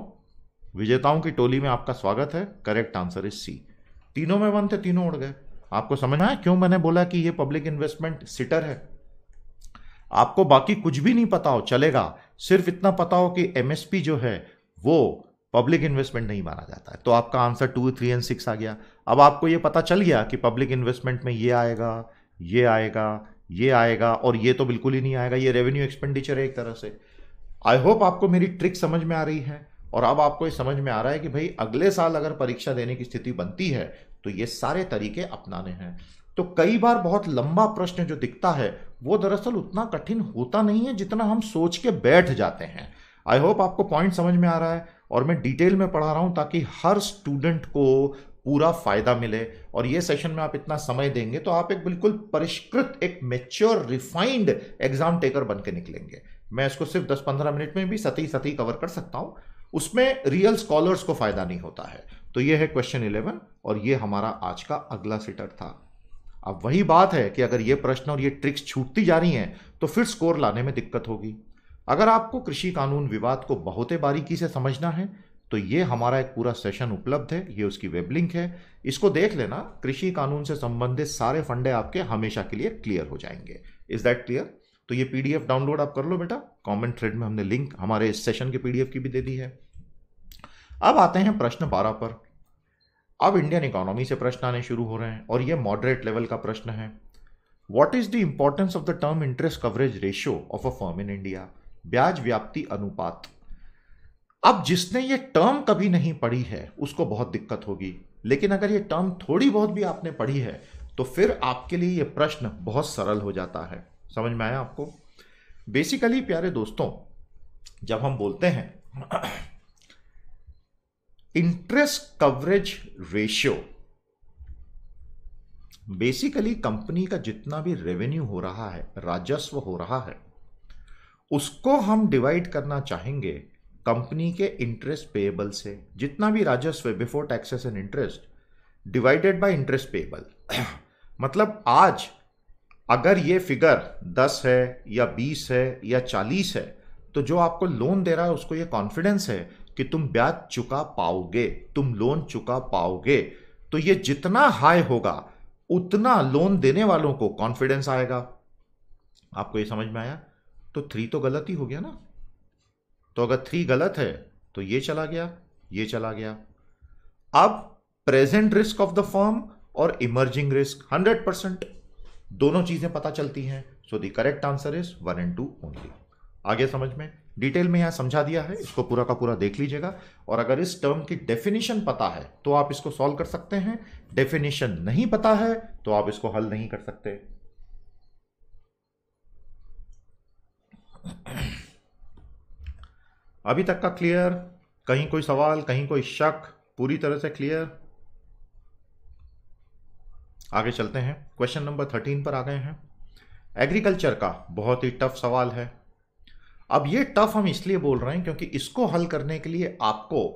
विजेताओं की टोली में आपका स्वागत है करेक्ट आंसर इज सी तीनों में वन थे तीनों उड़ गए आपको समझ आया क्यों मैंने बोला कि ये पब्लिक इन्वेस्टमेंट सिटर है आपको बाकी कुछ भी नहीं पता हो चलेगा सिर्फ इतना पता हो कि एमएसपी जो है वो पब्लिक इन्वेस्टमेंट नहीं माना जाता है तो आपका answer two three and six आ गया अब आपको ये पता चल गया कि पब्लिक इन्वेस्टमेंट में ये आएगा ये आएगा ये आएगा और ये तो बिल्कुल ही नहीं आएगा ये रेवेन्यू एक्सपेंडिचर है एक तरह से आई होप आपको मेरी ट्रिक समझ में आ रही है और अब आपको ये समझ में आ रहा है कि भाई अगले साल अगर परीक्षा देने की स्थिति बनती है तो ये सारे तरीके अपनाने हैं तो कई बार बहुत लंबा प्रश्न जो दिखता है वो दरअसल उतना कठिन होता नहीं है जितना हम सोच के बैठ जाते हैं आई होप आपको पॉइंट समझ में आ रहा है और मैं डिटेल में पढ़ा रहा हूँ ताकि हर स्टूडेंट को पूरा फायदा मिले और ये सेशन में आप इतना समय देंगे तो आप एक बिल्कुल परिष्कृत एक मेच्योर रिफाइंड एग्जाम टेकर बन के निकलेंगे मैं इसको सिर्फ 10-15 मिनट में भी सती सती कवर कर सकता हूँ उसमें रियल स्कॉलर्स को फायदा नहीं होता है तो ये है क्वेश्चन इलेवन और ये हमारा आज का अगला सिटर था अब वही बात है कि अगर ये प्रश्न और ये ट्रिक्स छूटती जा रही हैं तो फिर स्कोर लाने में दिक्कत होगी अगर आपको कृषि कानून विवाद को बहुत ही बारीकी से समझना है तो ये हमारा एक पूरा सेशन उपलब्ध है ये उसकी वेब लिंक है इसको देख लेना कृषि कानून से संबंधित सारे फंडे आपके हमेशा के लिए क्लियर हो जाएंगे इज दैट क्लियर तो ये पीडीएफ डाउनलोड आप कर लो बेटा कॉमेंट थ्रेड में हमने लिंक हमारे इस सेशन के पीडीएफ की भी दे दी है अब आते हैं प्रश्न बारह पर अब इंडियन इकोनॉमी से प्रश्न आने शुरू हो रहे हैं और ये मॉडरेट लेवल का प्रश्न है what is the importance of the term interest coverage ratio of a firm in India ब्याज व्याप्ति अनुपात अब जिसने ये टर्म कभी नहीं पढ़ी है उसको बहुत दिक्कत होगी लेकिन अगर ये टर्म थोड़ी बहुत भी आपने पढ़ी है तो फिर आपके लिए ये प्रश्न बहुत सरल हो जाता है समझ में आया आपको बेसिकली प्यारे दोस्तों जब हम बोलते हैं interest coverage ratio basically company का जितना भी रेवेन्यू हो रहा है राजस्व हो रहा है उसको हम डिवाइड करना चाहेंगे कंपनी के इंटरेस्ट पेएबल से जितना भी राजस्व है before taxes and interest divided by interest payable मतलब आज अगर ये फिगर 10 है या 20 है या 40 है तो जो आपको लोन दे रहा है उसको ये कॉन्फिडेंस है कि तुम ब्याज चुका पाओगे तुम लोन चुका पाओगे तो ये जितना हाई होगा उतना लोन देने वालों को कॉन्फिडेंस आएगा आपको ये समझ में आया तो थ्री तो गलत ही हो गया ना तो अगर थ्री गलत है तो ये चला गया ये चला गया अब present risk of the firm और इमर्जिंग रिस्क हंड्रेड परसेंट दोनों चीज़ें पता चलती हैं so the correct answer is one and two only आगे समझ में डिटेल में यहां समझा दिया है इसको पूरा का पूरा देख लीजिएगा और अगर इस टर्म की डेफिनेशन पता है तो आप इसको सॉल्व कर सकते हैं डेफिनेशन नहीं पता है तो आप इसको हल नहीं कर सकते अभी तक का क्लियर कहीं कोई सवाल कहीं कोई शक पूरी तरह से क्लियर आगे चलते हैं क्वेश्चन नंबर थर्टीन पर आ गए हैं एग्रीकल्चर का बहुत ही टफ सवाल है अब ये टफ हम इसलिए बोल रहे हैं क्योंकि इसको हल करने के लिए आपको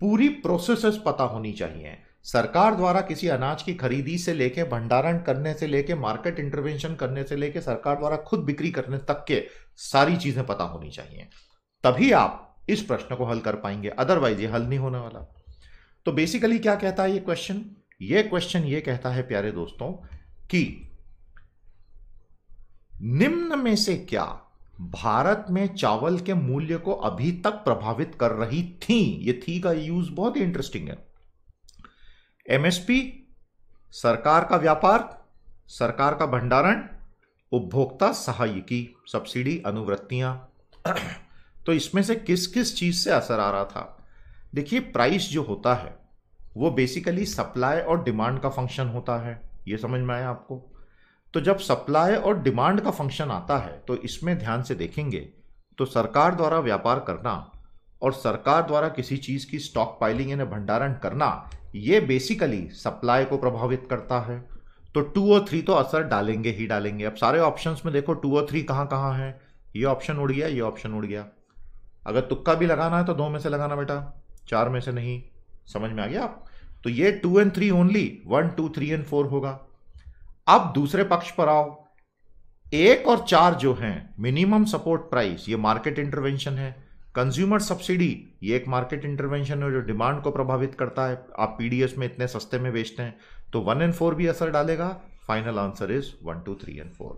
पूरी प्रोसेसेस पता होनी चाहिए सरकार द्वारा किसी अनाज की खरीदी से लेके भंडारण करने से लेके मार्केट इंटरवेंशन करने से लेके सरकार द्वारा खुद बिक्री करने तक के सारी चीजें पता होनी चाहिए तभी आप इस प्रश्न को हल कर पाएंगे अदरवाइज ये हल नहीं होने वाला तो बेसिकली क्या कहता है ये क्वेश्चन ये क्वेश्चन ये कहता है प्यारे दोस्तों कि निम्न में से क्या भारत में चावल के मूल्य को अभी तक प्रभावित कर रही थी ये थी का यूज बहुत ही इंटरेस्टिंग है एमएसपी सरकार का व्यापार सरकार का भंडारण उपभोक्ता सहायिकी सब्सिडी अनुवृत्तियां तो इसमें से किस किस चीज से असर आ रहा था देखिए प्राइस जो होता है वो बेसिकली सप्लाई और डिमांड का फंक्शन होता है ये समझ में आया आपको तो जब सप्लाई और डिमांड का फंक्शन आता है तो इसमें ध्यान से देखेंगे तो सरकार द्वारा व्यापार करना और सरकार द्वारा किसी चीज़ की स्टॉक पाइलिंग यानी भंडारण करना ये बेसिकली सप्लाई को प्रभावित करता है तो टू और थ्री तो असर डालेंगे ही डालेंगे अब सारे ऑप्शन में देखो टू और थ्री कहाँ कहाँ है ये ऑप्शन उड़ गया ये ऑप्शन उड़ गया अगर तुक्का भी लगाना है तो दो में से लगाना बेटा चार में से नहीं समझ में आ गया आप तो ये two and three only one two three and four होगा अब दूसरे पक्ष पर आओ एक और चार जो हैं मिनिमम सपोर्ट प्राइस ये मार्केट इंटरवेंशन है कंज्यूमर सब्सिडी ये एक मार्केट इंटरवेंशन है जो डिमांड को प्रभावित करता है आप पीडीएस में इतने सस्ते में बेचते हैं तो वन एंड फोर भी असर डालेगा final answer is one two three and four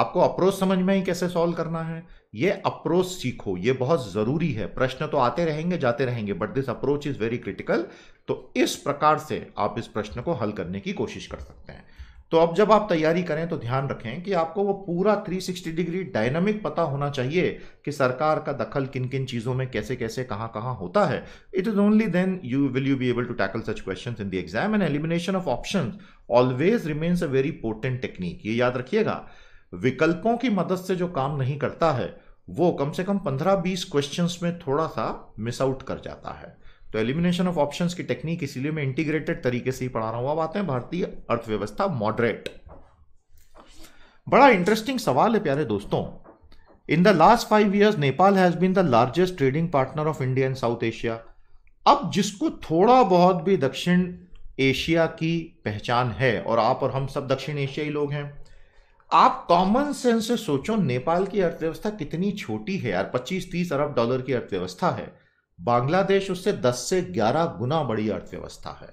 आपको अप्रोच समझ में ही कैसे सॉल्व करना है ये अप्रोच सीखो ये बहुत जरूरी है प्रश्न तो आते रहेंगे जाते रहेंगे but this approach is very critical तो इस प्रकार से आप इस प्रश्न को हल करने की कोशिश कर सकते हैं तो अब जब आप तैयारी करें तो ध्यान रखें कि आपको वो पूरा 360 डिग्री डायनामिक पता होना चाहिए कि सरकार का दखल किन किन चीज़ों में कैसे कैसे कहाँ कहाँ होता है it is only then you will you be able to tackle such question in the exam and elimination of option always remains a very important technique ये याद रखिएगा विकल्पों की मदद से जो काम नहीं करता है वो कम से कम पंद्रह बीस क्वेश्चन में थोड़ा सा मिस आउट कर जाता है तो एलिमिनेशन ऑफ ऑप्शंस की टेक्निक इसीलिए मैं इंटीग्रेटेड तरीके से ही पढ़ा रहा हूं अब आते हैं भारतीय अर्थव्यवस्था मॉडरेट बड़ा इंटरेस्टिंग सवाल है प्यारे दोस्तों in the last five years Nepal has been the largest trading partner of India and South Asia अब जिसको थोड़ा बहुत भी दक्षिण एशिया की पहचान है और आप और हम सब दक्षिण एशियाई लोग हैं आप कॉमन सेंस से सोचो नेपाल की अर्थव्यवस्था कितनी छोटी है यार 25-30 अरब डॉलर की अर्थव्यवस्था है बांग्लादेश उससे 10 से 11 गुना बड़ी अर्थव्यवस्था है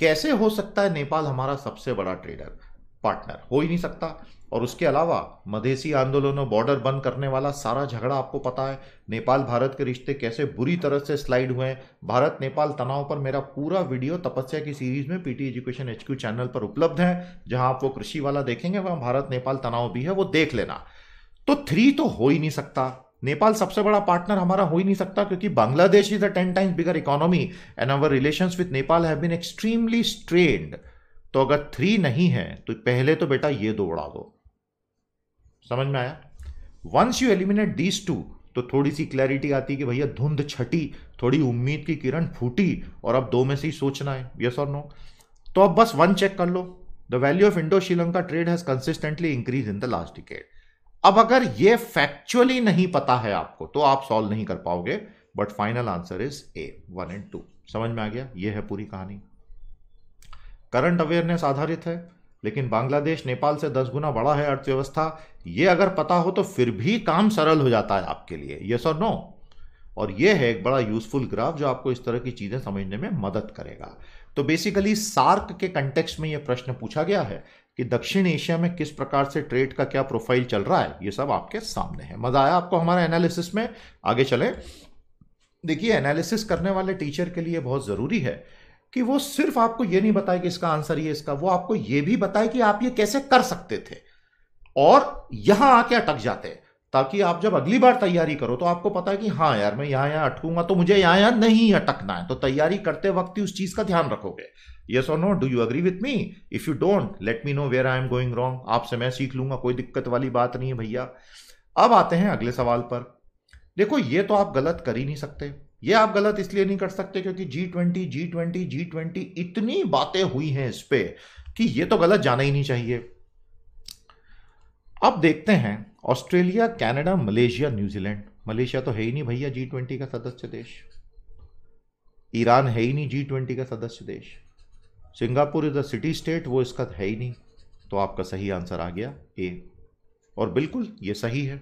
कैसे हो सकता है नेपाल हमारा सबसे बड़ा ट्रेडर पार्टनर हो ही नहीं सकता और उसके अलावा मधेसी आंदोलन और बॉर्डर बंद करने वाला सारा झगड़ा आपको पता है नेपाल भारत के रिश्ते कैसे बुरी तरह से स्लाइड हुए हैं भारत नेपाल तनाव पर मेरा पूरा वीडियो तपस्या की सीरीज में पीटी एजुकेशन एचक्यू चैनल पर उपलब्ध है जहां आप वो कृषि वाला देखेंगे वहां भारत नेपाल तनाव भी है वो देख लेना तो थ्री तो हो ही नहीं सकता नेपाल सबसे बड़ा पार्टनर हमारा हो ही नहीं सकता क्योंकि Bangladesh is a ten times bigger economy and our relation with Nepal have been extremely strained तो अगर थ्री नहीं है तो पहले तो बेटा ये दो उड़ा दो समझ में आया once you eliminate these two तो थोड़ी सी क्लैरिटी आती कि भैया धुंध छटी थोड़ी उम्मीद की किरण फूटी और अब दो में से ही सोचना है यस और नो तो अब बस वन चेक कर लो the value of Indo Sri Lanka trade has consistently increase in the last decade अब अगर ये फैक्चुअली नहीं पता है आपको तो आप सॉल्व नहीं कर पाओगे but final answer is A one and two समझ में आ गया ये है पूरी कहानी करंट अवेयरनेस आधारित है लेकिन बांग्लादेश नेपाल से दस गुना बड़ा है अर्थव्यवस्था ये अगर पता हो तो फिर भी काम सरल हो जाता है आपके लिए यस और नो और ये है एक बड़ा यूजफुल ग्राफ जो आपको इस तरह की चीज़ें समझने में मदद करेगा तो बेसिकली सार्क के कंटेक्स्ट में ये प्रश्न पूछा गया है कि दक्षिण एशिया में किस प्रकार से ट्रेड का क्या प्रोफाइल चल रहा है ये सब आपके सामने है मजा आया आपको हमारा एनालिसिस में आगे चले देखिए एनालिसिस करने वाले टीचर के लिए बहुत ज़रूरी है कि वो सिर्फ आपको ये नहीं बताए कि इसका आंसर ये इसका वो आपको ये भी बताए कि आप ये कैसे कर सकते थे और यहां आके अटक जाते हैं ताकि आप जब अगली बार तैयारी करो तो आपको पता है कि हाँ यार मैं यहां यहां अटकूंगा तो मुझे यहां यहां नहीं अटकना है तो तैयारी करते वक्त ही उस चीज़ का ध्यान रखोगे येस और no do you agree with me if you don't let me know where I am going wrong आपसे मैं सीख लूंगा कोई दिक्कत वाली बात नहीं है भैया अब आते हैं अगले सवाल पर देखो ये तो आप गलत कर ही नहीं सकते ये आप गलत इसलिए नहीं कर सकते क्योंकि G twenty G twenty G twenty इतनी बातें हुई हैं इस पर कि ये तो गलत जाना ही नहीं चाहिए अब देखते हैं Australia Canada Malaysia New Zealand Malaysia तो है ही नहीं भैया जी ट्वेंटी का सदस्य देश ईरान है ही नहीं जी ट्वेंटी का सदस्य देश Singapore is a city state वो इसका है ही नहीं तो आपका सही आंसर आ गया ए और बिल्कुल ये सही है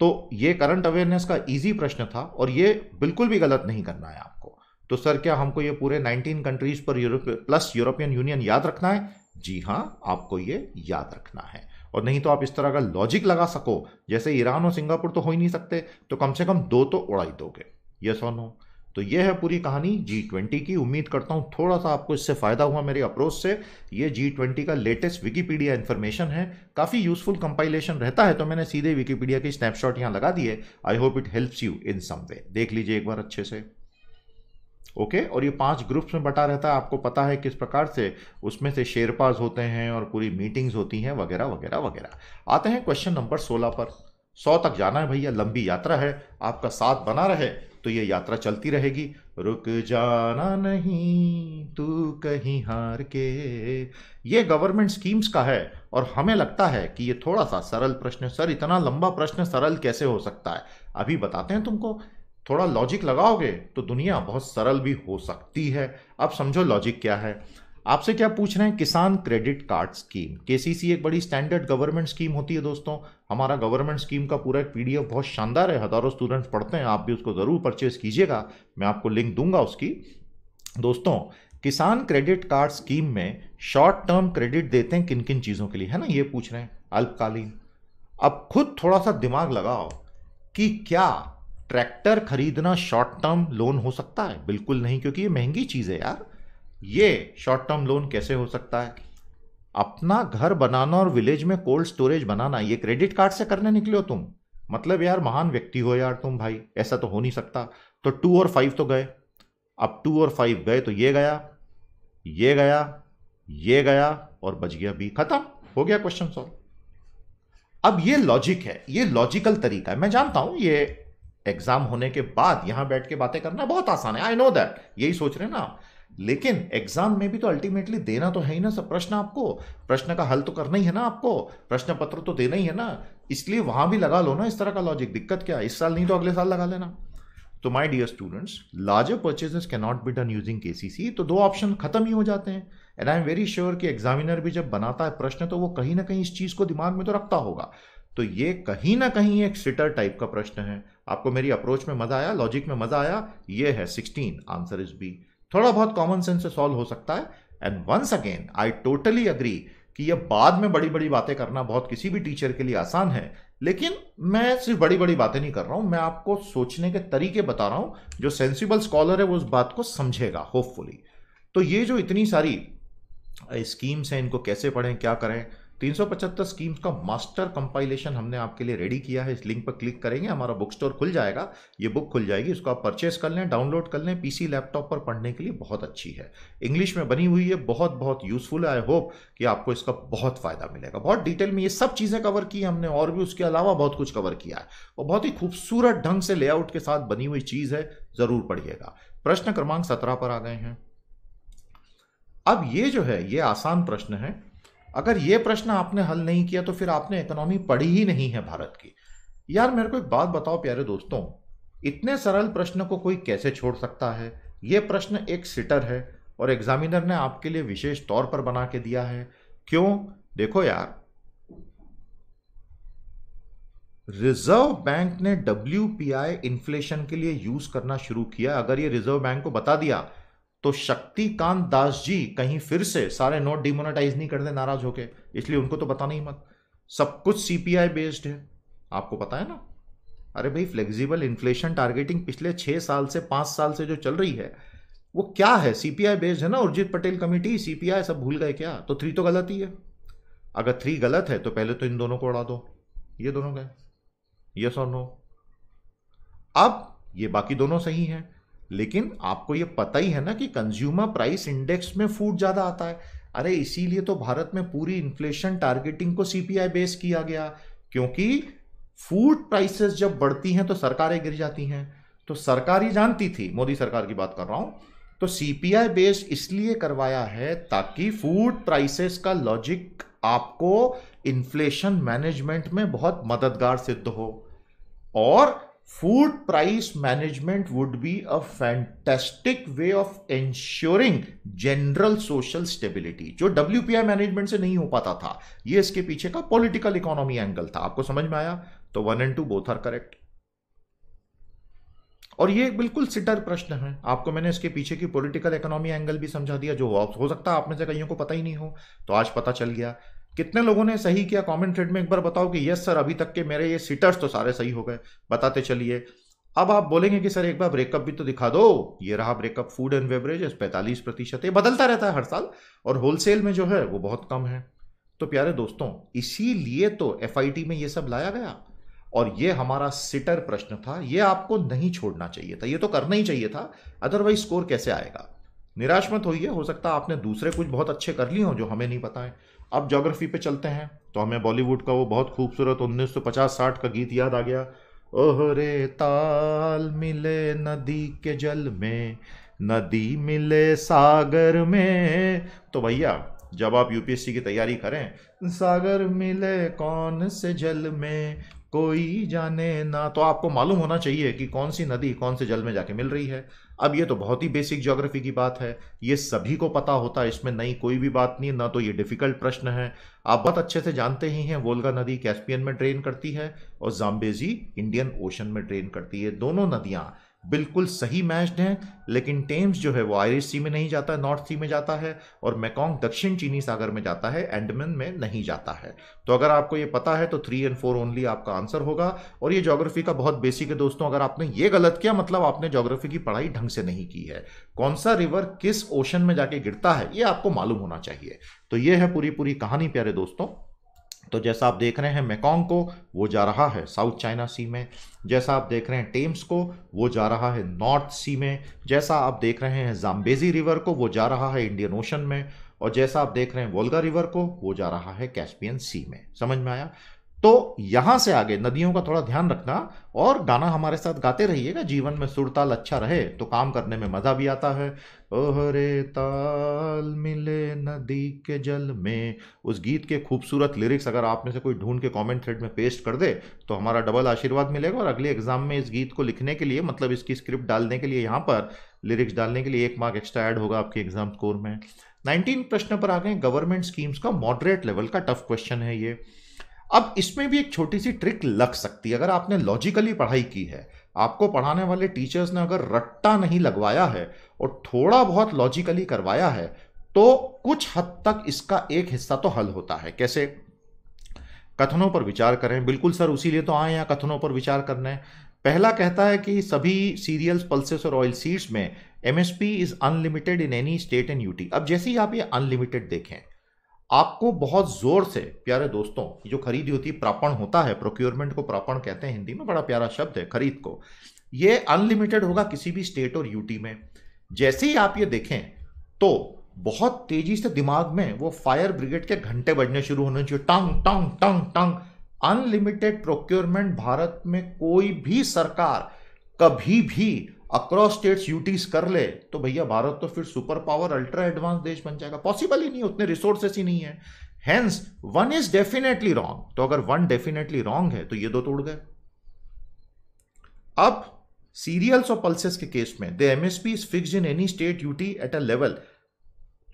तो ये करंट अवेयरनेस का इजी प्रश्न था और ये बिल्कुल भी गलत नहीं करना है आपको तो सर क्या हमको ये पूरे 19 कंट्रीज पर यूरोप प्लस यूरोपियन यूनियन याद रखना है जी हाँ आपको ये याद रखना है और नहीं तो आप इस तरह का लॉजिक लगा सको जैसे ईरान और सिंगापुर तो हो ही नहीं सकते तो कम से कम दो तो उड़ाई दोगे ये सोन नो तो ये है पूरी कहानी जी ट्वेंटी की उम्मीद करता हूँ थोड़ा सा आपको इससे फ़ायदा हुआ मेरे अप्रोच से ये जी ट्वेंटी का लेटेस्ट विकीपीडिया इन्फॉर्मेशन है काफ़ी यूजफुल कंपाइलेशन रहता है तो मैंने सीधे विकीपीडिया की स्नैपशॉट यहाँ लगा दिए I hope it helps you in some way देख लीजिए एक बार अच्छे से ओके okay? और ये पांच ग्रुप्स में बटा रहता है आपको पता है किस प्रकार से उसमें से शेरपाज होते हैं और पूरी मीटिंग्स होती हैं वगैरह वगैरह वगैरह आते हैं क्वेश्चन नंबर सोलह पर सौ तक जाना है भैया लंबी यात्रा है आपका साथ बना रहे तो ये यात्रा चलती रहेगी रुक जाना नहीं तू कहीं हार के ये गवर्नमेंट स्कीम्स का है और हमें लगता है कि ये थोड़ा सा सरल प्रश्न सर इतना लंबा प्रश्न सरल कैसे हो सकता है अभी बताते हैं तुमको थोड़ा लॉजिक लगाओगे तो दुनिया बहुत सरल भी हो सकती है अब समझो लॉजिक क्या है आपसे क्या पूछ रहे हैं किसान क्रेडिट कार्ड स्कीम के एक बड़ी स्टैंडर्ड गवर्नमेंट स्कीम होती है दोस्तों हमारा गवर्नमेंट स्कीम का पूरा एक पीडीएफ बहुत शानदार है हज़ारों स्टूडेंट्स पढ़ते हैं आप भी उसको ज़रूर परचेज कीजिएगा मैं आपको लिंक दूंगा उसकी दोस्तों किसान क्रेडिट कार्ड स्कीम में शॉर्ट टर्म क्रेडिट देते हैं किन किन चीज़ों के लिए है ना ये पूछ रहे हैं अल्पकालीन अब खुद थोड़ा सा दिमाग लगाओ कि क्या ट्रैक्टर खरीदना शॉर्ट टर्म लोन हो सकता है बिल्कुल नहीं क्योंकि ये महंगी चीज़ है यार ये शॉर्ट टर्म लोन कैसे हो सकता है अपना घर बनाना और विलेज में कोल्ड स्टोरेज बनाना ये क्रेडिट कार्ड से करने निकले हो तुम मतलब यार महान व्यक्ति हो यार तुम भाई ऐसा तो हो नहीं सकता तो टू और फाइव तो गए अब टू और फाइव गए तो ये गया ये गया ये गया और बच गया बी खत्म हो गया क्वेश्चन सॉल्व अब ये लॉजिक है ये लॉजिकल तरीका है मैं जानता हूं ये एग्जाम होने के बाद यहां बैठ के बातें करना बहुत आसान है आई नो दैट यही सोच रहे हैं ना आप लेकिन एग्जाम में भी तो अल्टीमेटली देना तो है ही ना सब प्रश्न आपको प्रश्न का हल तो करना ही है ना आपको प्रश्न पत्र तो देना ही है ना इसलिए वहां भी लगा लो ना इस तरह का लॉजिक दिक्कत क्या इस साल नहीं तो अगले साल लगा लेना तो my dear students larger purchases can not be done using KCC तो दो ऑप्शन खत्म ही हो जाते हैं and I am very sure कि एग्जामिनर भी जब बनाता है प्रश्न तो वो कहीं ना कहीं इस चीज को दिमाग में तो रखता होगा तो ये कहीं ना कहीं एक सिटर टाइप का प्रश्न है आपको मेरी अप्रोच में मजा आया लॉजिक में मजा आया ये है सिक्सटीन आंसर इज बी थोड़ा बहुत कॉमन सेंस से सॉल्व हो सकता है and once again I totally agree कि यह बाद में बड़ी बड़ी बातें करना बहुत किसी भी टीचर के लिए आसान है लेकिन मैं सिर्फ बड़ी बड़ी बातें नहीं कर रहा हूं मैं आपको सोचने के तरीके बता रहा हूं जो सेंसिबल स्कॉलर है वो उस बात को समझेगा होपफुली तो ये जो इतनी सारी स्कीम्स हैं इनको कैसे पढ़ें क्या करें 375 स्कीम्स का मास्टर कंपाइलेशन हमने आपके लिए रेडी किया है इस लिंक पर क्लिक करेंगे हमारा बुक स्टोर खुल जाएगा ये बुक खुल जाएगी उसको आप परचेस कर लें डाउनलोड कर लें पीसी लैपटॉप पर पढ़ने के लिए बहुत अच्छी है इंग्लिश में बनी हुई है बहुत बहुत यूजफुल है आई होप कि आपको इसका बहुत फायदा मिलेगा बहुत डिटेल में ये सब चीज़ें कवर की हमने और भी उसके अलावा बहुत कुछ कवर किया है और बहुत ही खूबसूरत ढंग से लेआउट के साथ बनी हुई चीज़ है ज़रूर पढ़िएगा प्रश्न क्रमांक सत्रह पर आ गए हैं अब ये जो है ये आसान प्रश्न है अगर ये प्रश्न आपने हल नहीं किया तो फिर आपने इकोनॉमी पढ़ी ही नहीं है भारत की यार मेरे को एक बात बताओ प्यारे दोस्तों इतने सरल प्रश्न को कोई कैसे छोड़ सकता है ये प्रश्न एक सिटर है और एग्जामिनर ने आपके लिए विशेष तौर पर बना के दिया है क्यों देखो यार रिजर्व बैंक ने डब्ल्यू इन्फ्लेशन के लिए यूज करना शुरू किया अगर ये रिजर्व बैंक को बता दिया तो शक्तिकांत दास जी कहीं फिर से सारे नोट डिमोनेटाइज नहीं कर दे नाराज होके इसलिए उनको तो बताना ही मत सब कुछ सीपीआई बेस्ड है आपको पता है ना अरे भाई फ्लेक्सिबल इन्फ्लेशन टारगेटिंग पिछले छह साल से पांच साल से जो चल रही है वो क्या है सीपीआई बेस्ड है ना उर्जित पटेल कमेटी सीपीआई सब भूल गए क्या तो थ्री तो गलत ही है अगर थ्री गलत है तो पहले तो इन दोनों को उड़ा दो ये दोनों गए यस और नो अब ये बाकी दोनों सही हैं लेकिन आपको ये पता ही है ना कि कंज्यूमर प्राइस इंडेक्स में फूड ज़्यादा आता है अरे इसीलिए तो भारत में पूरी इन्फ्लेशन टारगेटिंग को सीपीआई बेस किया गया क्योंकि फूड प्राइसेस जब बढ़ती हैं तो सरकारें गिर जाती हैं तो सरकार ही जानती थी मोदी सरकार की बात कर रहा हूँ तो सीपीआई बेस इसलिए करवाया है ताकि फूड प्राइसेस का लॉजिक आपको इन्फ्लेशन मैनेजमेंट में बहुत मददगार सिद्ध हो और food price management would be a fantastic way of ensuring general social stability जो डब्ल्यू मैनेजमेंट से नहीं हो पाता था ये इसके पीछे का पॉलिटिकल इकोनॉमी एंगल था आपको समझ में आया तो one and two both are correct और ये बिल्कुल सिटर प्रश्न है आपको मैंने इसके पीछे की पॉलिटिकल इकोनॉमी एंगल भी समझा दिया जो हो सकता है आप में से कईयों को पता ही नहीं हो तो आज पता चल गया कितने लोगों ने सही किया कमेंट थ्रेड में एक बार बताओ कि यस सर अभी तक के मेरे ये सीटर्स तो सारे सही हो गए बताते चलिए अब आप बोलेंगे कि सर एक बार ब्रेकअप भी तो दिखा दो ये रहा ब्रेकअप फूड एंड बेवरेजेस पैंतालीस प्रतिशत ये बदलता रहता है हर साल और होलसेल में जो है वो बहुत कम है तो प्यारे दोस्तों इसीलिए तो एफ में ये सब लाया गया और ये हमारा सिटर प्रश्न था ये आपको नहीं छोड़ना चाहिए था ये तो करना ही चाहिए था अदरवाइज स्कोर कैसे आएगा निराश मत होइए हो सकता आपने दूसरे कुछ बहुत अच्छे कर लिए हो जो हमें नहीं पता है अब जोग्राफी पे चलते हैं तो हमें बॉलीवुड का वो बहुत खूबसूरत 1950-60 का गीत याद आ गया ओहरे ताल मिले नदी के जल में नदी मिले सागर में तो भैया जब आप यूपीएससी की तैयारी करें सागर मिले कौन से जल में कोई जाने ना तो आपको मालूम होना चाहिए कि कौन सी नदी कौन से जल में जाके मिल रही है अब ये तो बहुत ही बेसिक ज्योग्राफी की बात है ये सभी को पता होता है इसमें नई कोई भी बात नहीं ना तो ये डिफिकल्ट प्रश्न है आप बहुत अच्छे से जानते ही हैं वोल्गा नदी कैस्पियन में ट्रेन करती है और जाम्बेजी इंडियन ओशन में ट्रेन करती है दोनों नदियां बिल्कुल सही मैच्ड हैं लेकिन टेम्स जो है वो आयरिश सी में नहीं जाता नॉर्थ सी में जाता है और मैकोंग दक्षिण चीनी सागर में जाता है एंडमन में नहीं जाता है तो अगर आपको ये पता है तो थ्री एंड फोर ओनली आपका आंसर होगा और ये जोग्राफी का बहुत बेसिक है दोस्तों अगर आपने ये गलत किया मतलब आपने जोग्राफी की पढ़ाई ढंग से नहीं की है कौन सा रिवर किस ओशन में जाके गिरता है ये आपको मालूम होना चाहिए तो ये है पूरी पूरी कहानी प्यारे दोस्तों तो जैसा आप देख रहे हैं मेकोंग को वो जा रहा है साउथ चाइना सी में जैसा आप देख रहे हैं टेम्स को वो जा रहा है नॉर्थ सी में जैसा आप देख रहे हैं जाम्बेजी रिवर को वो जा रहा है इंडियन ओशन में और जैसा आप देख रहे हैं वोल्गा रिवर को वो जा रहा है कैस्पियन सी में समझ में आया तो यहां से आगे नदियों का थोड़ा ध्यान रखना और गाना हमारे साथ गाते रहिएगा जीवन में सुरताल अच्छा रहे तो काम करने में मजा भी आता है ओहरे ताल मिले नदी के जल में उस गीत के खूबसूरत लिरिक्स अगर आप में से कोई ढूंढ के कमेंट थ्रेड में पेस्ट कर दे तो हमारा डबल आशीर्वाद मिलेगा और अगले एग्जाम में इस गीत को लिखने के लिए मतलब इसकी स्क्रिप्ट डालने के लिए यहाँ पर लिरिक्स डालने के लिए एक मार्क एक्स्ट्रा ऐड होगा आपके एग्जाम स्कोर में नाइनटीन प्रश्न पर आ गए गवर्नमेंट स्कीम्स का मॉडरेट लेवल का टफ क्वेश्चन है ये अब इसमें भी एक छोटी सी ट्रिक लग सकती है अगर आपने लॉजिकली पढ़ाई की है आपको पढ़ाने वाले टीचर्स ने अगर रट्टा नहीं लगवाया है और थोड़ा बहुत लॉजिकली करवाया है तो कुछ हद तक इसका एक हिस्सा तो हल होता है कैसे कथनों पर विचार करें बिल्कुल सर उसी लिए तो आए हैं कथनों पर विचार करने पहला कहता है कि सभी सीरियल्स पल्सेस और ऑयल सीड्स में MSP is unlimited in any state and UT अब जैसे ही आप ये अनलिमिटेड देखें आपको बहुत जोर से प्यारे दोस्तों जो खरीदी होती है प्रापण होता है प्रोक्योरमेंट को प्रापण कहते हैं हिंदी में बड़ा प्यारा शब्द है खरीद को ये अनलिमिटेड होगा किसी भी स्टेट और यूटी में जैसे ही आप ये देखें तो बहुत तेजी से दिमाग में वो फायर ब्रिगेड के घंटे बजने शुरू होने चाहिए टंग टंग टंग टंग अनलिमिटेड प्रोक्योरमेंट भारत में कोई भी सरकार कभी भी अक्रॉस स्टेट्स यूटीज कर ले तो भैया भारत तो फिर सुपर पावर अल्ट्रा एडवांस देश बन जाएगा पॉसिबल ही नहीं उतने रिसोर्सेस ही नहीं है hence one is definitely wrong तो अगर वन डेफिनेटली रॉन्ग है तो ये दो तोड़ गए अब सीरियल्स और पल्सेस के केस में the MSP is fix in any state UT at a level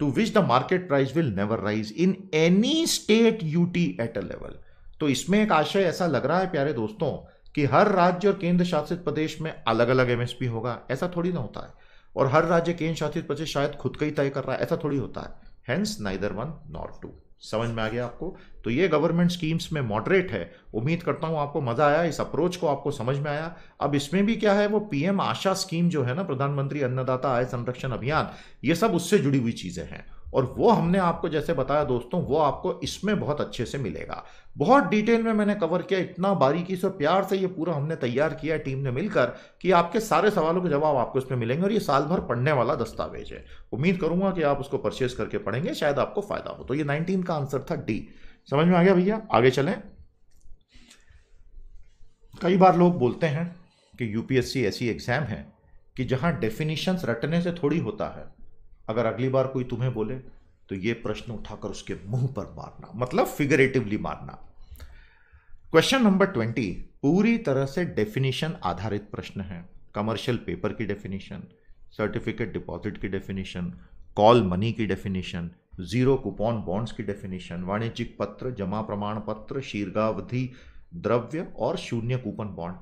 to which the market price will never rise in any state UT at a level तो इसमें एक आशय ऐसा लग रहा है प्यारे दोस्तों कि हर राज्य और केंद्र शासित प्रदेश में अलग अलग एमएसपी होगा ऐसा थोड़ी ना होता है और हर राज्य केंद्र शासित प्रदेश शायद खुद का ही तय कर रहा है ऐसा थोड़ी होता है hence neither one not two समझ में आ गया आपको तो ये गवर्नमेंट स्कीम्स में मॉडरेट है उम्मीद करता हूँ आपको मजा आया इस अप्रोच को आपको समझ में आया अब इसमें भी क्या है वो पीएम आशा स्कीम जो है ना प्रधानमंत्री अन्नदाता आय संरक्षण अभियान ये सब उससे जुड़ी हुई चीजें हैं और वो हमने आपको जैसे बताया दोस्तों वो आपको इसमें बहुत अच्छे से मिलेगा बहुत डिटेल में मैंने कवर किया इतना बारीकी से प्यार से ये पूरा हमने तैयार किया टीम ने मिलकर कि आपके सारे सवालों के जवाब आपको इसमें मिलेंगे और ये साल भर पढ़ने वाला दस्तावेज है उम्मीद करूंगा कि आप उसको परचेज करके पढ़ेंगे शायद आपको फायदा हो तो ये नाइनटीन का आंसर था डी समझ में आ गया भैया आगे चलें कई बार लोग बोलते हैं कि यूपीएससी ऐसी एग्जाम है कि जहां डेफिनेशंस रटने से थोड़ी होता है अगर अगली बार कोई तुम्हें बोले तो ये प्रश्न उठाकर उसके मुंह पर मारना मतलब फिगरेटिवली मारना क्वेश्चन नंबर ट्वेंटी पूरी तरह से डेफिनेशन आधारित प्रश्न है कमर्शियल पेपर की डेफिनेशन सर्टिफिकेट डिपॉजिट की डेफिनेशन कॉल मनी की डेफिनेशन जीरो कूपन बॉन्ड्स की डेफिनेशन वाणिज्यिक पत्र जमा प्रमाण पत्र शीर्घावधि द्रव्य और शून्य कूपन बॉन्ड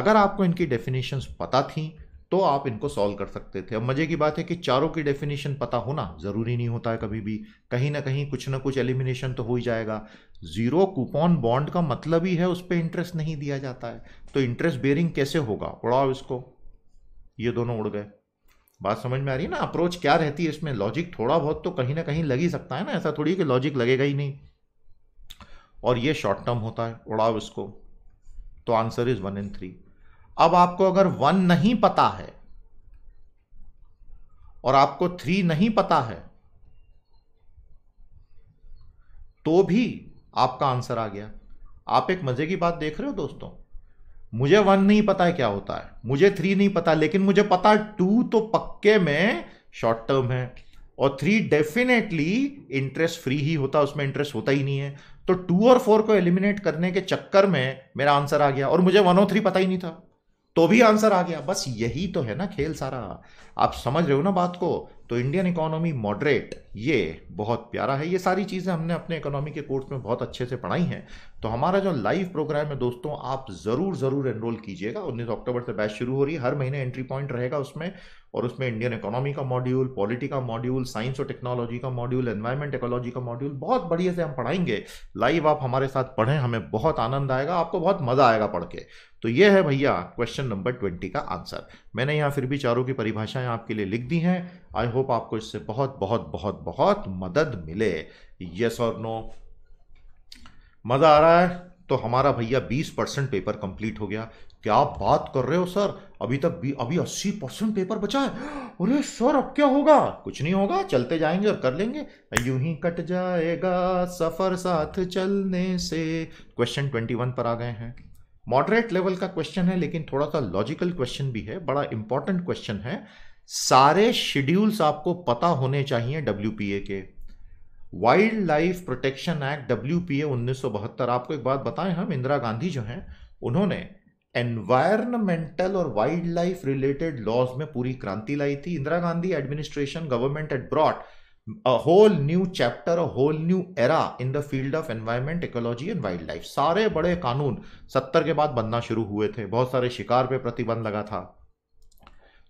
अगर आपको इनकी डेफिनेशंस पता थी तो आप इनको सॉल्व कर सकते थे अब मज़े की बात है कि चारों की डेफिनेशन पता होना ज़रूरी नहीं होता है कभी भी कहीं ना कहीं कुछ ना कुछ एलिमिनेशन तो हो ही जाएगा ज़ीरो कूपन बॉन्ड का मतलब ही है उस पर इंटरेस्ट नहीं दिया जाता है तो इंटरेस्ट बेयरिंग कैसे होगा उड़ाओ इसको ये दोनों उड़ गए बात समझ में आ रही है ना अप्रोच क्या रहती है इसमें लॉजिक थोड़ा बहुत तो कहीं ना कहीं लग ही सकता है ना ऐसा थोड़ी कि लॉजिक लगेगा ही नहीं और ये शॉर्ट टर्म होता है उड़ाओ इसको तो answer is one and three अब आपको अगर वन नहीं पता है और आपको थ्री नहीं पता है तो भी आपका आंसर आ गया आप एक मजे की बात देख रहे हो दोस्तों मुझे वन नहीं पता है क्या होता है मुझे थ्री नहीं पता लेकिन मुझे पता टू तो पक्के में शॉर्ट टर्म है और थ्री डेफिनेटली इंटरेस्ट फ्री ही होता उसमें इंटरेस्ट होता ही नहीं है तो टू और फोर को एलिमिनेट करने के चक्कर में मेरा आंसर आ गया और मुझे वन और थ्री पता ही नहीं था तो भी आंसर आ गया बस यही तो है ना खेल सारा आप समझ रहे हो ना बात को तो इंडियन इकोनॉमी मॉडरेट ये बहुत प्यारा है ये सारी चीज़ें हमने अपने इकोनॉमी के कोर्स में बहुत अच्छे से पढ़ाई हैं तो हमारा जो लाइव प्रोग्राम है दोस्तों आप ज़रूर ज़रूर एनरोल कीजिएगा उन्नीस अक्टूबर से बैच शुरू हो रही है हर महीने एंट्री पॉइंट रहेगा उसमें और उसमें इंडियन इकोनॉमी का मॉड्यूल पॉलिटी का मॉड्यूल साइंस और टेक्नोलॉजी का मॉड्यूल एनवायरमेंट इकोलॉजी का मॉड्यूल बहुत बढ़िया से हम पढ़ाएंगे लाइव आप हमारे साथ पढ़ें हमें बहुत आनंद आएगा आपको बहुत मज़ा आएगा पढ़ के तो ये है भैया क्वेश्चन नंबर ट्वेंटी का आंसर मैंने यहाँ फिर भी चारों की परिभाषाएं आपके लिए लिख दी हैं आई होप आपको इससे बहुत बहुत बहुत बहुत मदद मिले यस और नो मज़ा आ रहा है तो हमारा भैया 20 परसेंट पेपर कंप्लीट हो गया क्या बात कर रहे हो सर अभी तक भी अभी अस्सी परसेंट पेपर बचा है अरे सर अब क्या होगा कुछ नहीं होगा चलते जाएंगे और कर लेंगे यूं ही कट जाएगा सफर साथ चलने से क्वेश्चन ट्वेंटी वन पर आ गए हैं मॉडरेट लेवल का क्वेश्चन है लेकिन थोड़ा सा लॉजिकल क्वेश्चन भी है बड़ा इंपॉर्टेंट क्वेश्चन है सारे शेड्यूल्स आपको पता होने चाहिए डब्ल्यू के wildlife protection act W P A आपको एक बात बताएं हम इंदिरा गांधी जो हैं उन्होंने एनवायरमेंटल और वाइल्ड लाइफ रिलेटेड लॉज में पूरी क्रांति लाई थी Indira Gandhi administration government at broad whole new chapter a whole new era in the field of environment ecology and wildlife सारे बड़े कानून सत्तर के बाद बनना शुरू हुए थे बहुत सारे शिकार पे प्रतिबंध लगा था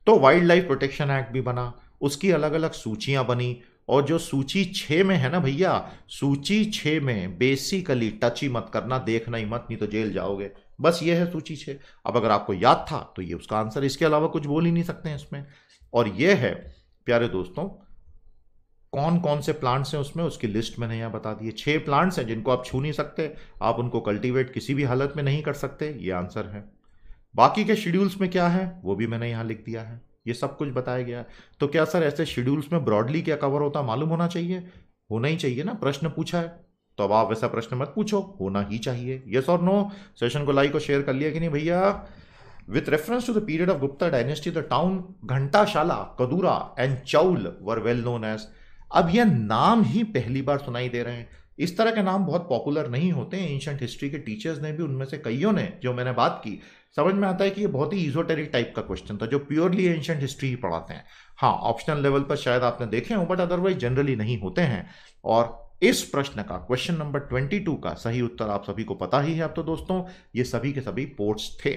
तो वाइल्ड लाइफ प्रोटेक्शन एक्ट भी बना उसकी अलग अलग सूचियां बनी और जो सूची छः में है ना भैया सूची छः में बेसिकली टच ही मत करना देखना ही मत नहीं तो जेल जाओगे बस ये है सूची छः अब अगर आपको याद था तो ये उसका आंसर इसके अलावा कुछ बोल ही नहीं सकते हैं इसमें और ये है प्यारे दोस्तों कौन कौन से प्लांट्स हैं उसमें उसकी लिस्ट मैंने यहाँ बता दी है छः प्लांट्स हैं जिनको आप छू नहीं सकते आप उनको कल्टीवेट किसी भी हालत में नहीं कर सकते ये आंसर है बाकी के शेड्यूल्स में क्या है वो भी मैंने यहाँ लिख दिया है ये सब कुछ बताया गया है तो क्या सर ऐसे शेड्यूल्स में ब्रॉडली क्या कवर होता मालूम होना चाहिए होना ही चाहिए ना प्रश्न पूछा है तो अब आप वैसा प्रश्न मत पूछो होना ही चाहिए यस और नो सेशन को लाइक और शेयर कर लिया कि नहीं भैया with reference to the period of Gupta dynasty the town Ghantasala Kadura and Chaul were well known as. अब यह नाम ही पहली बार सुनाई दे रहे हैं इस तरह के नाम बहुत पॉपुलर नहीं होते हैं एंशंट हिस्ट्री के टीचर्स ने भी उनमें से कईयों ने जो मैंने बात की समझ में आता है कि ये बहुत ही इजोटेरिक टाइप का क्वेश्चन था जो प्योरली एंशंट हिस्ट्री ही पढ़ाते हैं हाँ ऑप्शनल लेवल पर शायद आपने देखे हो बट अदरवाइज जनरली नहीं होते हैं और इस प्रश्न का क्वेश्चन नंबर 22 का सही उत्तर आप सभी को पता ही है अब तो दोस्तों ये सभी के सभी पोर्ट्स थे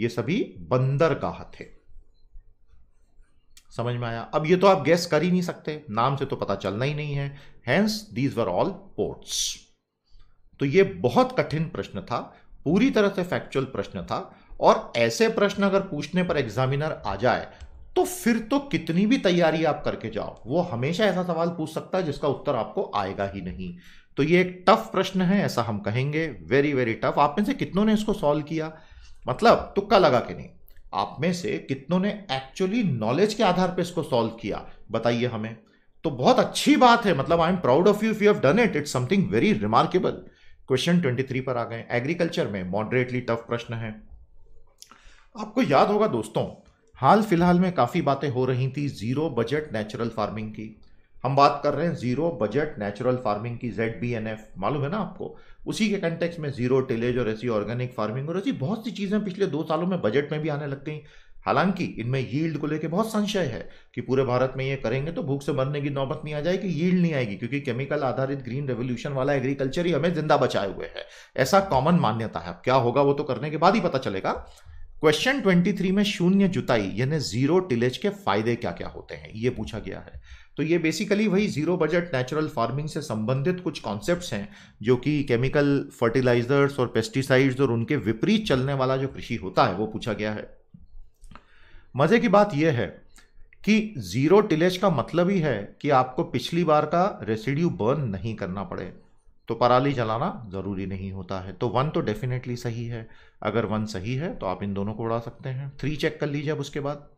ये सभी बंदरगाह थे समझ में आया अब ये तो आप गैस कर ही नहीं सकते नाम से तो पता चलना ही नहीं है hence these were all ports तो ये बहुत कठिन प्रश्न था पूरी तरह से फैक्चुअल प्रश्न था और ऐसे प्रश्न अगर पूछने पर एग्जामिनर आ जाए तो फिर तो कितनी भी तैयारी आप करके जाओ वो हमेशा ऐसा सवाल पूछ सकता है जिसका उत्तर आपको आएगा ही नहीं तो ये एक टफ प्रश्न है ऐसा हम कहेंगे वेरी वेरी टफ आप में से कितनों ने इसको सॉल्व किया मतलब तुक्का लगा के नहीं आप में से कितनों ने एक्चुअली नॉलेज के आधार पर इसको सॉल्व किया बताइए हमें तो बहुत अच्छी बात है मतलब I am proud of you if you have done it it's something very remarkable question 23 पर आ गए एग्रीकल्चर में मॉडरेटली टफ प्रश्न है आपको याद होगा दोस्तों हाल फिलहाल में काफ़ी बातें हो रही थी ज़ीरो बजट नेचुरल फार्मिंग की हम बात कर रहे हैं ज़ीरो बजट नेचुरल फार्मिंग की जेड बी एन एफ मालूम है ना आपको उसी के कंटेक्स में ज़ीरो टिलेज और ऐसी ऑर्गेनिक फार्मिंग और ऐसी बहुत सी चीज़ें पिछले दो सालों में बजट में भी आने लग गई हालांकि इनमें यील्ड को लेकर बहुत संशय है कि पूरे भारत में ये करेंगे तो भूख से मरने की नौबत नहीं आ जाएगी यील्ड नहीं आएगी क्योंकि केमिकल आधारित ग्रीन रेवोल्यूशन वाला एग्रीकल्चर ही हमें जिंदा बचाए हुए है ऐसा कॉमन मान्यता है क्या होगा वो तो करने के बाद ही पता चलेगा क्वेश्चन 23 में शून्य जुताई यानी जीरो टिलेज के फायदे क्या क्या होते हैं ये पूछा गया है तो ये बेसिकली वही जीरो बजट नेचुरल फार्मिंग से संबंधित कुछ कॉन्सेप्ट्स हैं जो कि केमिकल फर्टिलाइजर्स और पेस्टिसाइड्स और उनके विपरीत चलने वाला जो कृषि होता है वो पूछा गया है मजे की बात यह है कि जीरो टिलेज का मतलब ही है कि आपको पिछली बार का रेसिड्यू बर्न नहीं करना पड़े तो पराली जलाना ज़रूरी नहीं होता है तो वन तो डेफिनेटली सही है अगर वन सही है तो आप इन दोनों को उड़ा सकते हैं थ्री चेक कर लीजिए अब उसके बाद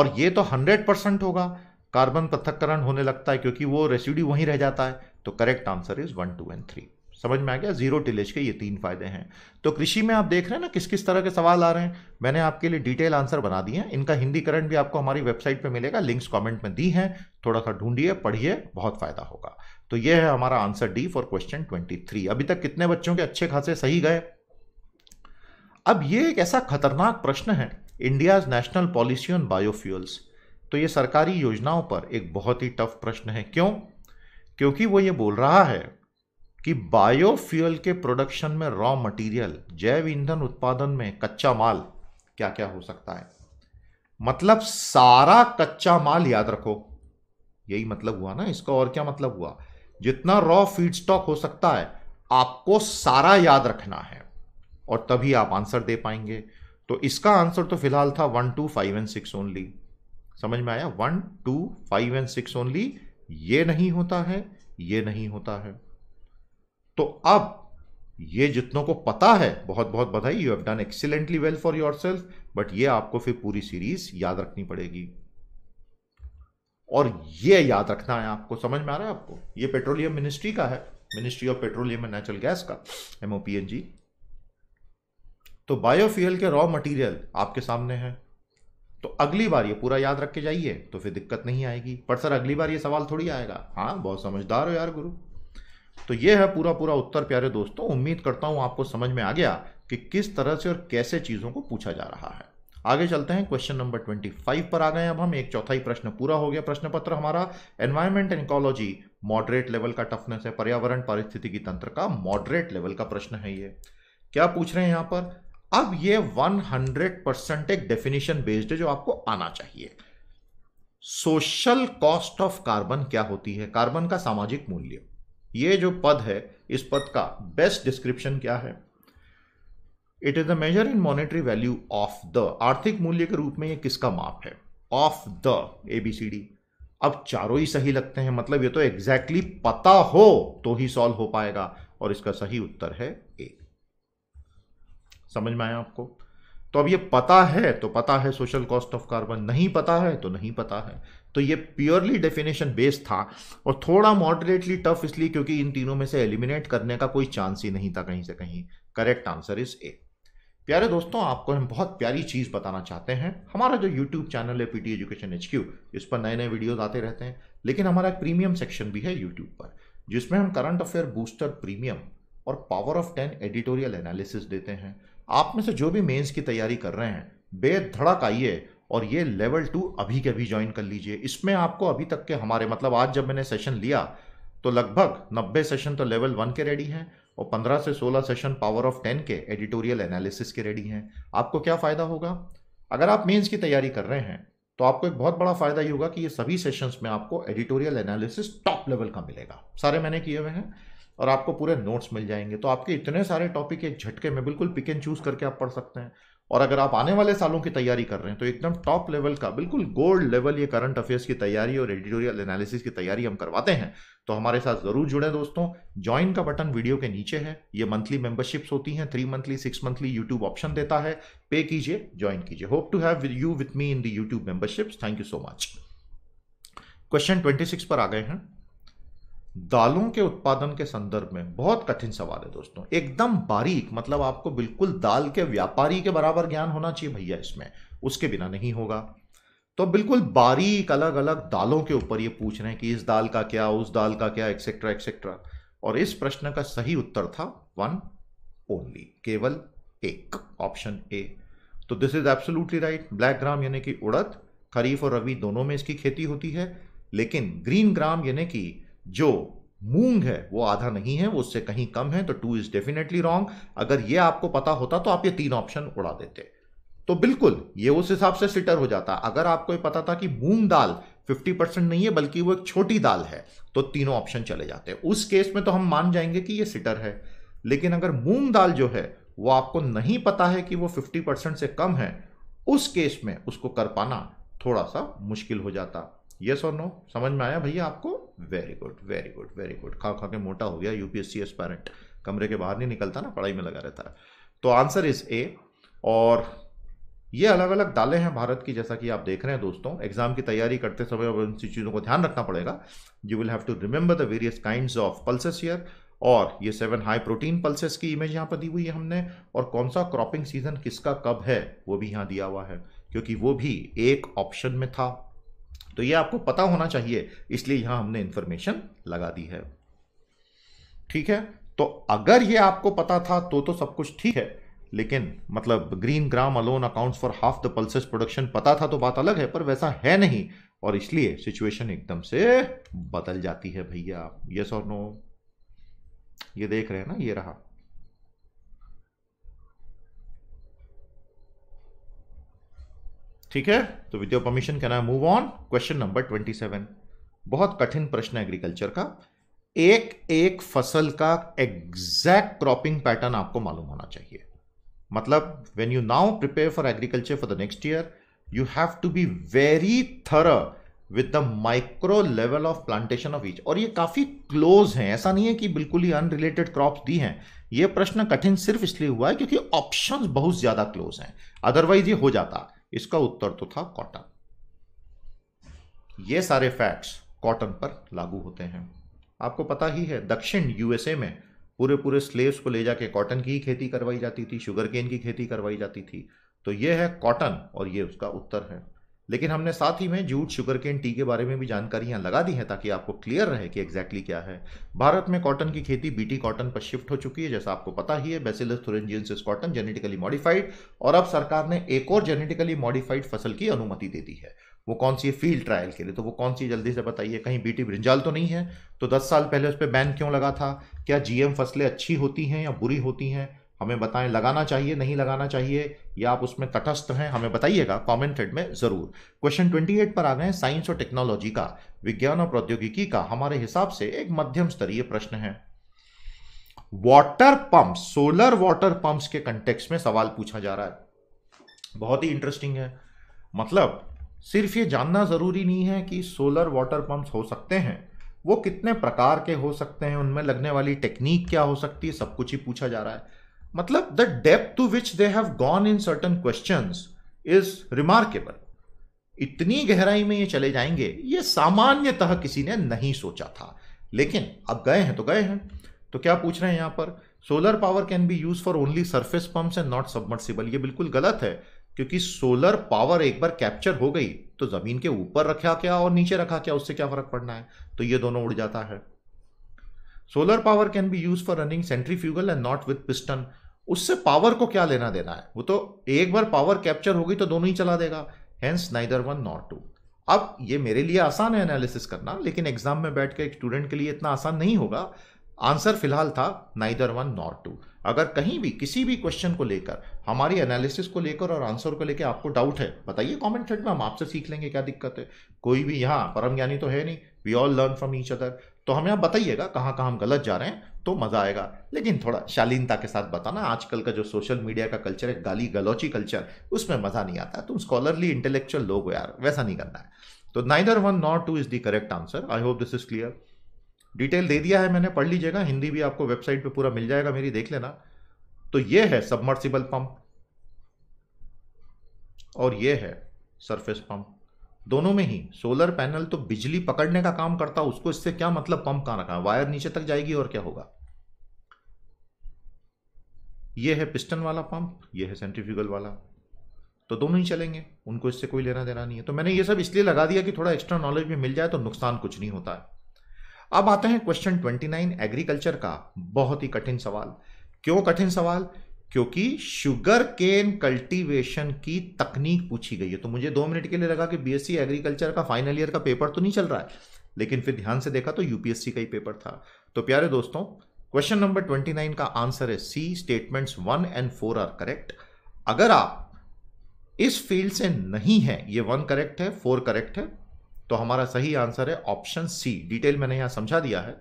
और ये तो हंड्रेड परसेंट होगा कार्बन पृथककरण होने लगता है क्योंकि वो रेसिड्यू वहीं रह जाता है तो correct answer is one two and three समझ में आ गया जीरो टिलेज के ये तीन फायदे हैं तो कृषि में आप देख रहे हैं ना किस किस तरह के सवाल आ रहे हैं मैंने आपके लिए डिटेल आंसर बना दिए हैं इनका हिंदी करंट भी आपको हमारी वेबसाइट पर मिलेगा लिंक्स कमेंट में दी हैं थोड़ा सा ढूंढिए पढ़िए बहुत फायदा होगा तो यह है हमारा आंसर डी फॉर क्वेश्चन 23 अभी तक कितने बच्चों के अच्छे खासे सही गए अब यह एक ऐसा खतरनाक प्रश्न है India's national policy on biofuels तो यह सरकारी योजनाओं पर एक बहुत ही टफ प्रश्न है क्यों क्योंकि वो ये बोल रहा है कि बायोफ्यूल के प्रोडक्शन में रॉ मटेरियल जैव ईंधन उत्पादन में कच्चा माल क्या क्या हो सकता है मतलब सारा कच्चा माल याद रखो यही मतलब हुआ ना इसका और क्या मतलब हुआ जितना रॉ फीड स्टॉक हो सकता है आपको सारा याद रखना है और तभी आप आंसर दे पाएंगे तो इसका आंसर तो फिलहाल था one two five and six only समझ में आया one two five and six only ये नहीं होता है ये नहीं होता है तो अब ये जितनों को पता है बहुत बहुत बधाई you have done excellently well for yourself but ये आपको फिर पूरी सीरीज याद रखनी पड़ेगी और ये याद रखना है आपको समझ में आ रहा है आपको ये पेट्रोलियम मिनिस्ट्री का है ministry of petroleum and natural gas का एमओपीएनजी तो बायोफ्यूल के रॉ मटेरियल आपके सामने है तो अगली बार ये पूरा याद रख के जाइए तो फिर दिक्कत नहीं आएगी पर सर अगली बार ये सवाल थोड़ी आएगा हाँ बहुत समझदार हो यार गुरु तो ये है पूरा पूरा उत्तर प्यारे दोस्तों उम्मीद करता हूं आपको समझ में आ गया कि किस तरह से और कैसे चीज़ों को पूछा जा रहा है आगे चलते हैं क्वेश्चन नंबर 25 पर आ गए अब हम एक चौथाई प्रश्न पूरा हो गया प्रश्न पत्र हमारा environment and ecology moderate level का टफनेस है पर्यावरण परिस्थिति की तंत्र का मॉडरेट लेवल का प्रश्न है ये क्या पूछ रहे हैं यहां पर अब ये 100 परसेंट एक डेफिनेशन बेस्ड है जो आपको आना चाहिए सोशल कॉस्ट ऑफ कार्बन क्या होती है कार्बन का सामाजिक मूल्य ये जो पद है इस पद का बेस्ट डिस्क्रिप्शन क्या है it is the measure in monetary value of the आर्थिक मूल्य के रूप में ये किसका माप है of the A B C D अब चारों ही सही लगते हैं मतलब ये तो एग्जैक्टली exactly पता हो तो ही सॉल्व हो पाएगा और इसका सही उत्तर है ए समझ में आया आपको तो अब ये पता है तो पता है सोशल कॉस्ट ऑफ कार्बन नहीं पता है तो नहीं पता है तो ये प्योरली डेफिनेशन बेस्ड था और थोड़ा मॉडरेटली टफ इसलिए क्योंकि इन तीनों में से एलिमिनेट करने का कोई चांस ही नहीं था कहीं से कहीं करेक्ट आंसर इज ए प्यारे दोस्तों आपको हम बहुत प्यारी चीज़ बताना चाहते हैं हमारा जो यूट्यूब चैनल है पीटी एजुकेशन एच इस पर नए नए वीडियोज़ आते रहते हैं लेकिन हमारा एक प्रीमियम सेक्शन भी है यूट्यूब पर जिसमें हम करंट अफेयर बूस्टर प्रीमियम और power of ten editorial analysis देते हैं आप में से जो भी मेंस की तैयारी कर रहे हैं बेधड़क आइए और ये लेवल टू अभी के अभी ज्वाइन कर लीजिए इसमें आपको अभी तक के हमारे मतलब आज जब मैंने सेशन लिया तो लगभग 90 सेशन तो लेवल वन के रेडी हैं और 15 से 16 सेशन पावर ऑफ 10 के एडिटोरियल एनालिसिस के रेडी हैं आपको क्या फ़ायदा होगा अगर आप मेंस की तैयारी कर रहे हैं तो आपको एक बहुत बड़ा फ़ायदा ये होगा कि ये सभी सेशंस में आपको एडिटोरियल एनालिसिस टॉप लेवल का मिलेगा सारे मैंने किए हुए हैं और आपको पूरे नोट्स मिल जाएंगे तो आपके इतने सारे टॉपिक एक झटके में बिल्कुल पिक एंड चूज करके आप पढ़ सकते हैं और अगर आप आने वाले सालों की तैयारी कर रहे हैं तो एकदम टॉप लेवल का बिल्कुल गोल्ड लेवल ये करंट अफेयर्स की तैयारी और एडिटोरियल एनालिसिस की तैयारी हम करवाते हैं तो हमारे साथ जरूर जुड़े दोस्तों ज्वाइन का बटन वीडियो के नीचे है ये मंथली मेंबरशिप्स होती हैं three monthly six monthly YouTube option देता है पे कीजिए ज्वाइन कीजिए hope to have you with me in the YouTube memberships thank you so much question twenty six पर आ गए हैं दालों के उत्पादन के संदर्भ में बहुत कठिन सवाल है दोस्तों एकदम बारीक मतलब आपको बिल्कुल दाल के व्यापारी के बराबर ज्ञान होना चाहिए भैया इसमें उसके बिना नहीं होगा तो बिल्कुल बारीक अलग अलग दालों के ऊपर ये पूछ रहे हैं कि इस दाल का क्या उस दाल का क्या एक्सेट्रा एक्सेट्रा और इस प्रश्न का सही उत्तर था वन ओनली केवल एक ऑप्शन ए तो this is absolutely right black gram यानी कि उड़द खरीफ और रवि दोनों में इसकी खेती होती है लेकिन ग्रीन ग्राम यानी कि जो मूंग है वो आधा नहीं है वो उससे कहीं कम है तो टू इज डेफिनेटली रॉन्ग अगर ये आपको पता होता तो आप ये तीन ऑप्शन उड़ा देते तो बिल्कुल ये उस हिसाब से सिटर हो जाता अगर आपको ये पता था कि मूंग दाल 50 परसेंट नहीं है बल्कि वो एक छोटी दाल है तो तीनों ऑप्शन चले जाते हैं उस केस में तो हम मान जाएंगे कि ये सिटर है लेकिन अगर मूंग दाल जो है वो आपको नहीं पता है कि वो 50 परसेंट से कम है उस केस में उसको कर पाना थोड़ा सा मुश्किल हो जाता यस और नो समझ में आया भैया आपको very good very good very good खा खा के मोटा हो गया यूपीएससी एस्पायरेंट कमरे के बाहर नहीं निकलता ना पढ़ाई में लगा रहता है तो आंसर इज ए और ये अलग अलग दालें हैं भारत की जैसा कि आप देख रहे हैं दोस्तों एग्जाम की तैयारी करते समय अब सी चीज़ों को ध्यान रखना पड़ेगा you will have to remember the various kind of pulses year और ये सेवन हाई प्रोटीन पल्सेस की इमेज यहाँ पर दी हुई है हमने और कौन सा क्रॉपिंग सीजन किसका कब है वो भी यहाँ दिया हुआ है क्योंकि वो भी एक ऑप्शन में था तो ये आपको पता होना चाहिए इसलिए यहां हमने इंफॉर्मेशन लगा दी है ठीक है तो अगर ये आपको पता था तो तो सब कुछ ठीक है लेकिन मतलब green gram alone accounts for half the pulses production पता था तो बात अलग है पर वैसा है नहीं और इसलिए सिचुएशन एकदम से बदल जाती है भैया यस और नो ये देख रहे हैं ना ये रहा ठीक है तो with your permission can I move on question number twenty seven बहुत कठिन प्रश्न एग्रीकल्चर का एक एक फसल का एग्जैक्ट क्रॉपिंग पैटर्न आपको मालूम होना चाहिए मतलब when you now prepare for agriculture for the next year you have to be very thorough with the micro level of plantation of each और ये काफी क्लोज हैं ऐसा नहीं है कि बिल्कुल ही अनरिलेटेड क्रॉप दी हैं ये प्रश्न कठिन सिर्फ इसलिए हुआ है क्योंकि ऑप्शन बहुत ज्यादा क्लोज हैं अदरवाइज ये हो जाता इसका उत्तर तो था कॉटन ये सारे फैक्ट्स कॉटन पर लागू होते हैं आपको पता ही है दक्षिण यूएसए में पूरे पूरे स्लेव्स को ले जाके कॉटन की ही खेती करवाई जाती थी शुगर केन की खेती करवाई जाती थी तो ये है कॉटन और ये उसका उत्तर है लेकिन हमने साथ ही में जूट शुगर केन टी के बारे में भी जानकारियां लगा दी हैं ताकि आपको क्लियर रहे कि एग्जैक्टली क्या है भारत में कॉटन की खेती बीटी कॉटन पर शिफ्ट हो चुकी है जैसा आपको पता ही है bacillus thuringiensis cotton genetically modified और अब सरकार ने एक और जेनेटिकली मॉडिफाइड फसल की अनुमति दे दी है वो कौन सी है फील्ड ट्रायल के लिए तो वो कौन सी जल्दी से बताइए कहीं बीटी ब्रिंजाल तो नहीं है तो दस साल पहले उस पर बैन क्यों लगा था क्या जीएम फसलें अच्छी होती हैं या बुरी होती हैं हमें बताएं लगाना चाहिए नहीं लगाना चाहिए या आप उसमें तटस्थ हैं हमें बताइएगा कॉमेंट हेड में ज़रूर क्वेश्चन 28 पर आ गए साइंस और टेक्नोलॉजी का विज्ञान और प्रौद्योगिकी का हमारे हिसाब से एक मध्यम स्तरीय प्रश्न है water pump solar water pumps के कंटेक्स में सवाल पूछा जा रहा है बहुत ही इंटरेस्टिंग है मतलब सिर्फ ये जानना ज़रूरी नहीं है कि सोलर वाटर पंप्स हो सकते हैं वो कितने प्रकार के हो सकते हैं उनमें लगने वाली टेक्निक क्या हो सकती है सब कुछ ही पूछा जा रहा है मतलब the depth to which they have gone in certain question is remarkable इतनी गहराई में ये चले जाएंगे ये सामान्यतः किसी ने नहीं सोचा था लेकिन अब गए हैं तो गए हैं तो क्या पूछ रहे हैं यहां पर solar power can be use for only surface pumps and not submersible ये बिल्कुल गलत है क्योंकि सोलर पावर एक बार कैप्चर हो गई तो जमीन के ऊपर रखा क्या और नीचे रखा क्या उससे क्या फर्क पड़ना है तो ये दोनों उड़ जाता है solar power can be use for running centrifugal and not with piston उससे पावर को क्या लेना देना है वो तो एक बार पावर कैप्चर होगी तो दोनों ही चला देगा hence neither one not two अब ये मेरे लिए आसान है एनालिसिस करना लेकिन एग्जाम में बैठ कर एक स्टूडेंट के लिए इतना आसान नहीं होगा आंसर फिलहाल था नाइदर वन नॉट टू अगर कहीं भी किसी भी क्वेश्चन को लेकर हमारी एनालिसिस को लेकर और आंसर को लेकर आपको डाउट है बताइए कॉमेंट सेट में हम आपसे सीख लेंगे क्या दिक्कत है कोई भी यहाँ परम ज्ञानी तो है नहीं we all learn from each other तो हमें आप बताइएगा कहाँ कहाँ हम गलत जा रहे हैं तो मज़ा आएगा लेकिन थोड़ा शालीनता के साथ बताना आजकल का जो सोशल मीडिया का कल्चर है गाली गलौची कल्चर उसमें मज़ा नहीं आता तुम स्कॉलरली इंटेलेक्चुअल लोग हो यार वैसा नहीं करना है तो neither one not two is the correct answer I hope this is clear detail दे दिया है मैंने पढ़ लीजिएगा हिंदी भी आपको वेबसाइट पर पूरा मिल जाएगा मेरी देख लेना तो ये है सबमर्सिबल पंप और ये है सरफेस पंप दोनों में ही सोलर पैनल तो बिजली पकड़ने का काम करता है उसको इससे क्या मतलब पंप कहां रखा वायर नीचे तक जाएगी और क्या होगा यह है पिस्टन वाला पंप यह है सेंट्रीफ्यूगल वाला तो दोनों ही चलेंगे उनको इससे कोई लेना देना नहीं है तो मैंने ये सब इसलिए लगा दिया कि थोड़ा एक्स्ट्रा नॉलेज भी मिल जाए तो नुकसान कुछ नहीं होता है अब आते हैं क्वेश्चन 29 एग्रीकल्चर का बहुत ही कठिन सवाल क्यों कठिन सवाल क्योंकि शुगर केन कल्टीवेशन की तकनीक पूछी गई है तो मुझे दो मिनट के लिए लगा कि बीएससी एग्रीकल्चर का फाइनल ईयर का पेपर तो नहीं चल रहा है लेकिन फिर ध्यान से देखा तो यूपीएससी का ही पेपर था तो प्यारे दोस्तों क्वेश्चन नंबर ट्वेंटी नाइन का आंसर है C statements one and four are correct अगर आप इस फील्ड से नहीं है ये वन करेक्ट है फोर करेक्ट है तो हमारा सही आंसर है ऑप्शन सी डिटेल मैंने यहां समझा दिया है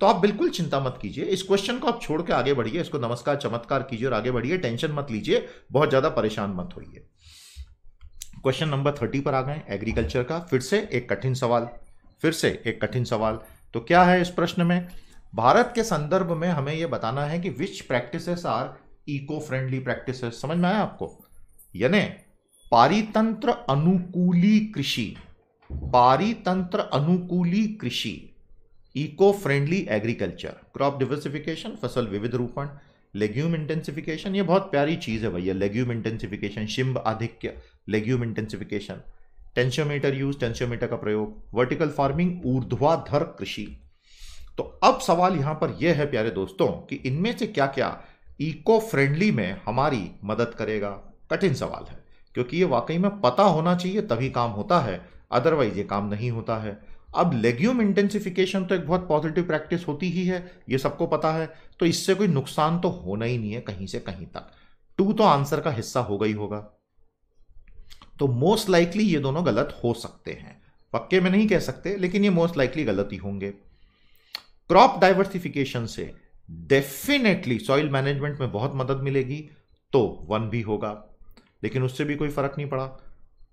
तो आप बिल्कुल चिंता मत कीजिए इस क्वेश्चन को आप छोड़ के आगे बढ़िए इसको नमस्कार चमत्कार कीजिए और आगे बढ़िए टेंशन मत लीजिए बहुत ज्यादा परेशान मत होइए क्वेश्चन नंबर थर्टी पर आ गए एग्रीकल्चर का फिर से एक कठिन सवाल फिर से एक कठिन सवाल तो क्या है इस प्रश्न में भारत के संदर्भ में हमें यह बताना है कि which practices are eco friendly practice समझ में आया आपको यानी पारितंत्र अनुकूली कृषि पारितंत्र अनुकूली कृषि eco friendly agriculture crop diversification फसल विविध रूपण लेग्यूम इंटेंसिफिकेशन ये बहुत प्यारी चीज़ है भैया लेग्यूम इंटेंसिफिकेशन शिम्ब आधिक्य legume intensification tensiometer use tensiometer का प्रयोग वर्टिकल फार्मिंग ऊर्ध्वाधर कृषि तो अब सवाल यहां पर यह है प्यारे दोस्तों कि इनमें से क्या क्या इको फ्रेंडली में हमारी मदद करेगा कठिन सवाल है क्योंकि ये वाकई में पता होना चाहिए तभी काम होता है अदरवाइज ये काम नहीं होता है अब लेग्यूम इंटेंसिफिकेशन तो एक बहुत पॉजिटिव प्रैक्टिस होती ही है ये सबको पता है तो इससे कोई नुकसान तो होना ही नहीं है कहीं से कहीं तक टू तो आंसर का हिस्सा होगा ही होगा तो मोस्ट लाइकली ये दोनों गलत हो सकते हैं पक्के में नहीं कह सकते लेकिन ये मोस्ट लाइकली गलत ही होंगे क्रॉप डाइवर्सिफिकेशन से डेफिनेटली सॉइल मैनेजमेंट में बहुत मदद मिलेगी तो वन भी होगा लेकिन उससे भी कोई फर्क नहीं पड़ा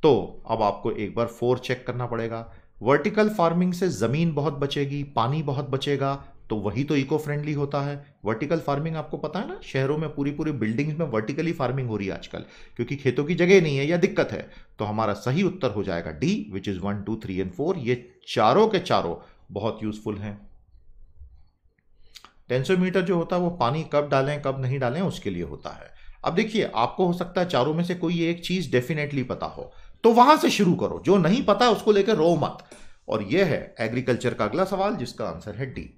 तो अब आपको एक बार फोर चेक करना पड़ेगा वर्टिकल फार्मिंग से ज़मीन बहुत बचेगी पानी बहुत बचेगा तो वही तो इको फ्रेंडली होता है वर्टिकल फार्मिंग आपको पता है ना शहरों में पूरी पूरी बिल्डिंग्स में वर्टिकली फार्मिंग हो रही है आजकल क्योंकि खेतों की जगह नहीं है या दिक्कत है तो हमारा सही उत्तर हो जाएगा D which is one two three and four ये चारों के चारों बहुत यूजफुल हैं टेंसोमीटर जो होता है वो पानी कब डालें कब नहीं डालें उसके लिए होता है अब देखिए आपको हो सकता है चारों में से कोई एक चीज़ डेफिनेटली पता हो तो वहां से शुरू करो जो नहीं पता उसको लेकर रो मत और यह है एग्रीकल्चर का अगला सवाल जिसका आंसर है डी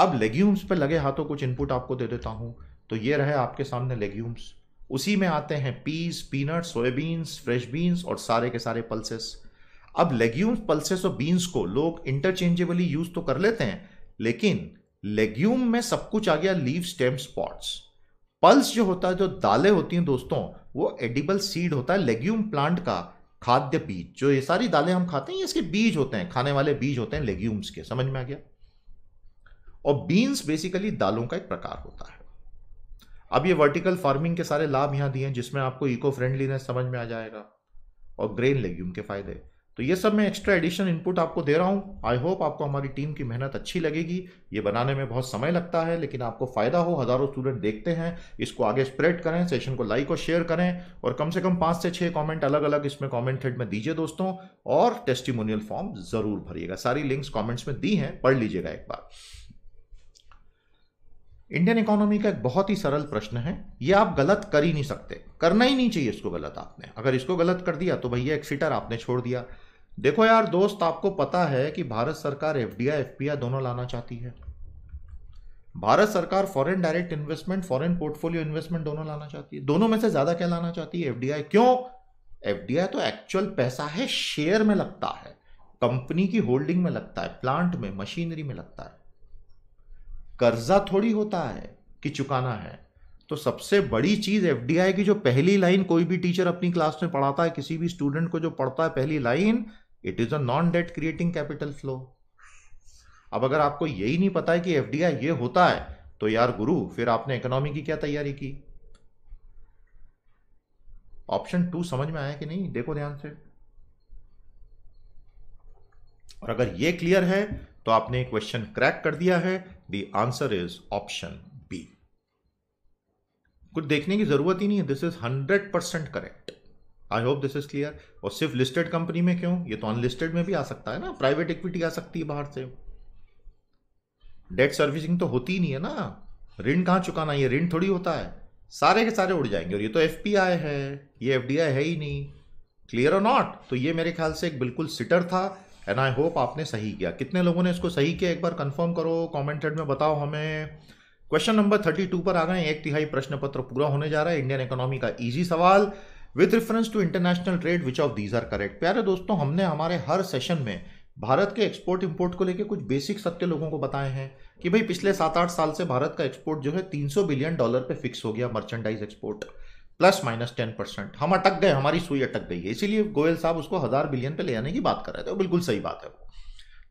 अब लेग्यूम्स पे लगे हाथों कुछ इनपुट आपको दे देता हूं तो ये रहे आपके सामने लेग्यूम्स उसी में आते हैं peas peanut soybeans fresh beans और सारे के सारे पल्सेस अब लेग्यूम्स पल्सेस और बीन्स को लोग इंटरचेंजेबली यूज तो कर लेते हैं लेकिन लेग्यूम में सब कुछ आ गया लीव स्टेम स्पॉट्स पल्स जो होता है जो दालें होती हैं दोस्तों वो एडिबल सीड होता है लेग्यूम प्लांट का खाद्य बीज जो ये सारी दालें हम खाते हैं ये इसके बीज होते हैं खाने वाले बीज होते हैं लेग्यूम्स के समझ में आ गया और बीन्स बेसिकली दालों का एक प्रकार होता है अब ये वर्टिकल फार्मिंग के सारे लाभ यहां दिए हैं जिसमें आपको इको फ्रेंडलीनेस समझ में आ जाएगा और ग्रेन लेग्यूम के फायदे तो ये सब मैं एक्स्ट्रा एडिशन इनपुट आपको दे रहा हूँ आई होप आपको हमारी टीम की मेहनत अच्छी लगेगी ये बनाने में बहुत समय लगता है लेकिन आपको फ़ायदा हो हज़ारों स्टूडेंट देखते हैं इसको आगे स्प्रेड करें सेशन को लाइक और शेयर करें और कम से कम पाँच से छः कमेंट अलग अलग इसमें कमेंट थ्रेड में दीजिए दोस्तों और टेस्टिमोनियल फॉर्म ज़रूर भरिएगा सारी लिंक्स कॉमेंट्स में दी हैं पढ़ लीजिएगा एक बार इंडियन इकोनॉमी का एक बहुत ही सरल प्रश्न है ये आप गलत कर ही नहीं सकते करना ही नहीं चाहिए इसको गलत आपने अगर इसको गलत कर दिया तो भैया एक सीटर आपने छोड़ दिया देखो यार दोस्त आपको पता है कि भारत सरकार F F D I P I दोनों लाना चाहती है भारत सरकार foreign direct investment foreign portfolio investment दोनों लाना चाहती है दोनों में से ज्यादा क्या लाना चाहती है एफडीआई क्यों एफडीआई तो एक्चुअल पैसा है शेयर में लगता है कंपनी की होल्डिंग में लगता है प्लांट में मशीनरी में लगता है कर्जा थोड़ी होता है कि चुकाना है तो सबसे बड़ी चीज आई की जो पहली लाइन कोई भी टीचर अपनी क्लास में पढ़ाता है किसी भी स्टूडेंट को जो पढ़ता है पहली line it is a non debt creating capital flow अब अगर आपको यही नहीं पता है कि एफ ये होता है तो यार गुरु फिर आपने इकोनॉमी की क्या तैयारी की ऑप्शन टू समझ में आया कि नहीं देखो ध्यान से और अगर ये क्लियर है तो आपने क्वेश्चन क्रैक कर दिया है the answer is option B कुछ देखने की जरूरत ही नहीं है this is hundred percent correct I hope this is clear और सिर्फ लिस्टेड कंपनी में क्यों ये तो अनलिस्टेड में भी आ सकता है ना प्राइवेट इक्विटी आ सकती है बाहर से डेट सर्विसिंग तो होती नहीं है ना ऋण कहां चुकाना ये ऋण थोड़ी होता है सारे के सारे उड़ जाएंगे और ये तो एफ है ये एफ है ही नहीं क्लियर और नॉट तो ये मेरे ख्याल से एक बिल्कुल सिटर था एंड आई होप आपने सही किया कितने लोगों ने इसको सही किया एक बार कंफर्म करो कॉमेंटेड में बताओ हमें क्वेश्चन नंबर थर्टी टू पर आ गए एक तिहाई प्रश्न पत्र पूरा होने जा रहा है इंडियन इकोनॉमी का इजी सवाल with reference to international trade which of these are correct प्यारे दोस्तों हमने हमारे हर सेशन में भारत के एक्सपोर्ट इंपोर्ट को लेकर कुछ बेसिक सत्य लोगों को बताए हैं कि भाई पिछले सात आठ साल से भारत का एक्सपोर्ट जो है 300 बिलियन डॉलर पे फिक्स हो गया merchandise export plus minus ten percent हम अटक गए हमारी सुई अटक गई है इसीलिए गोयल साहब उसको हज़ार बिलियन पे ले आने की बात कर रहे थे बिल्कुल सही बात है वो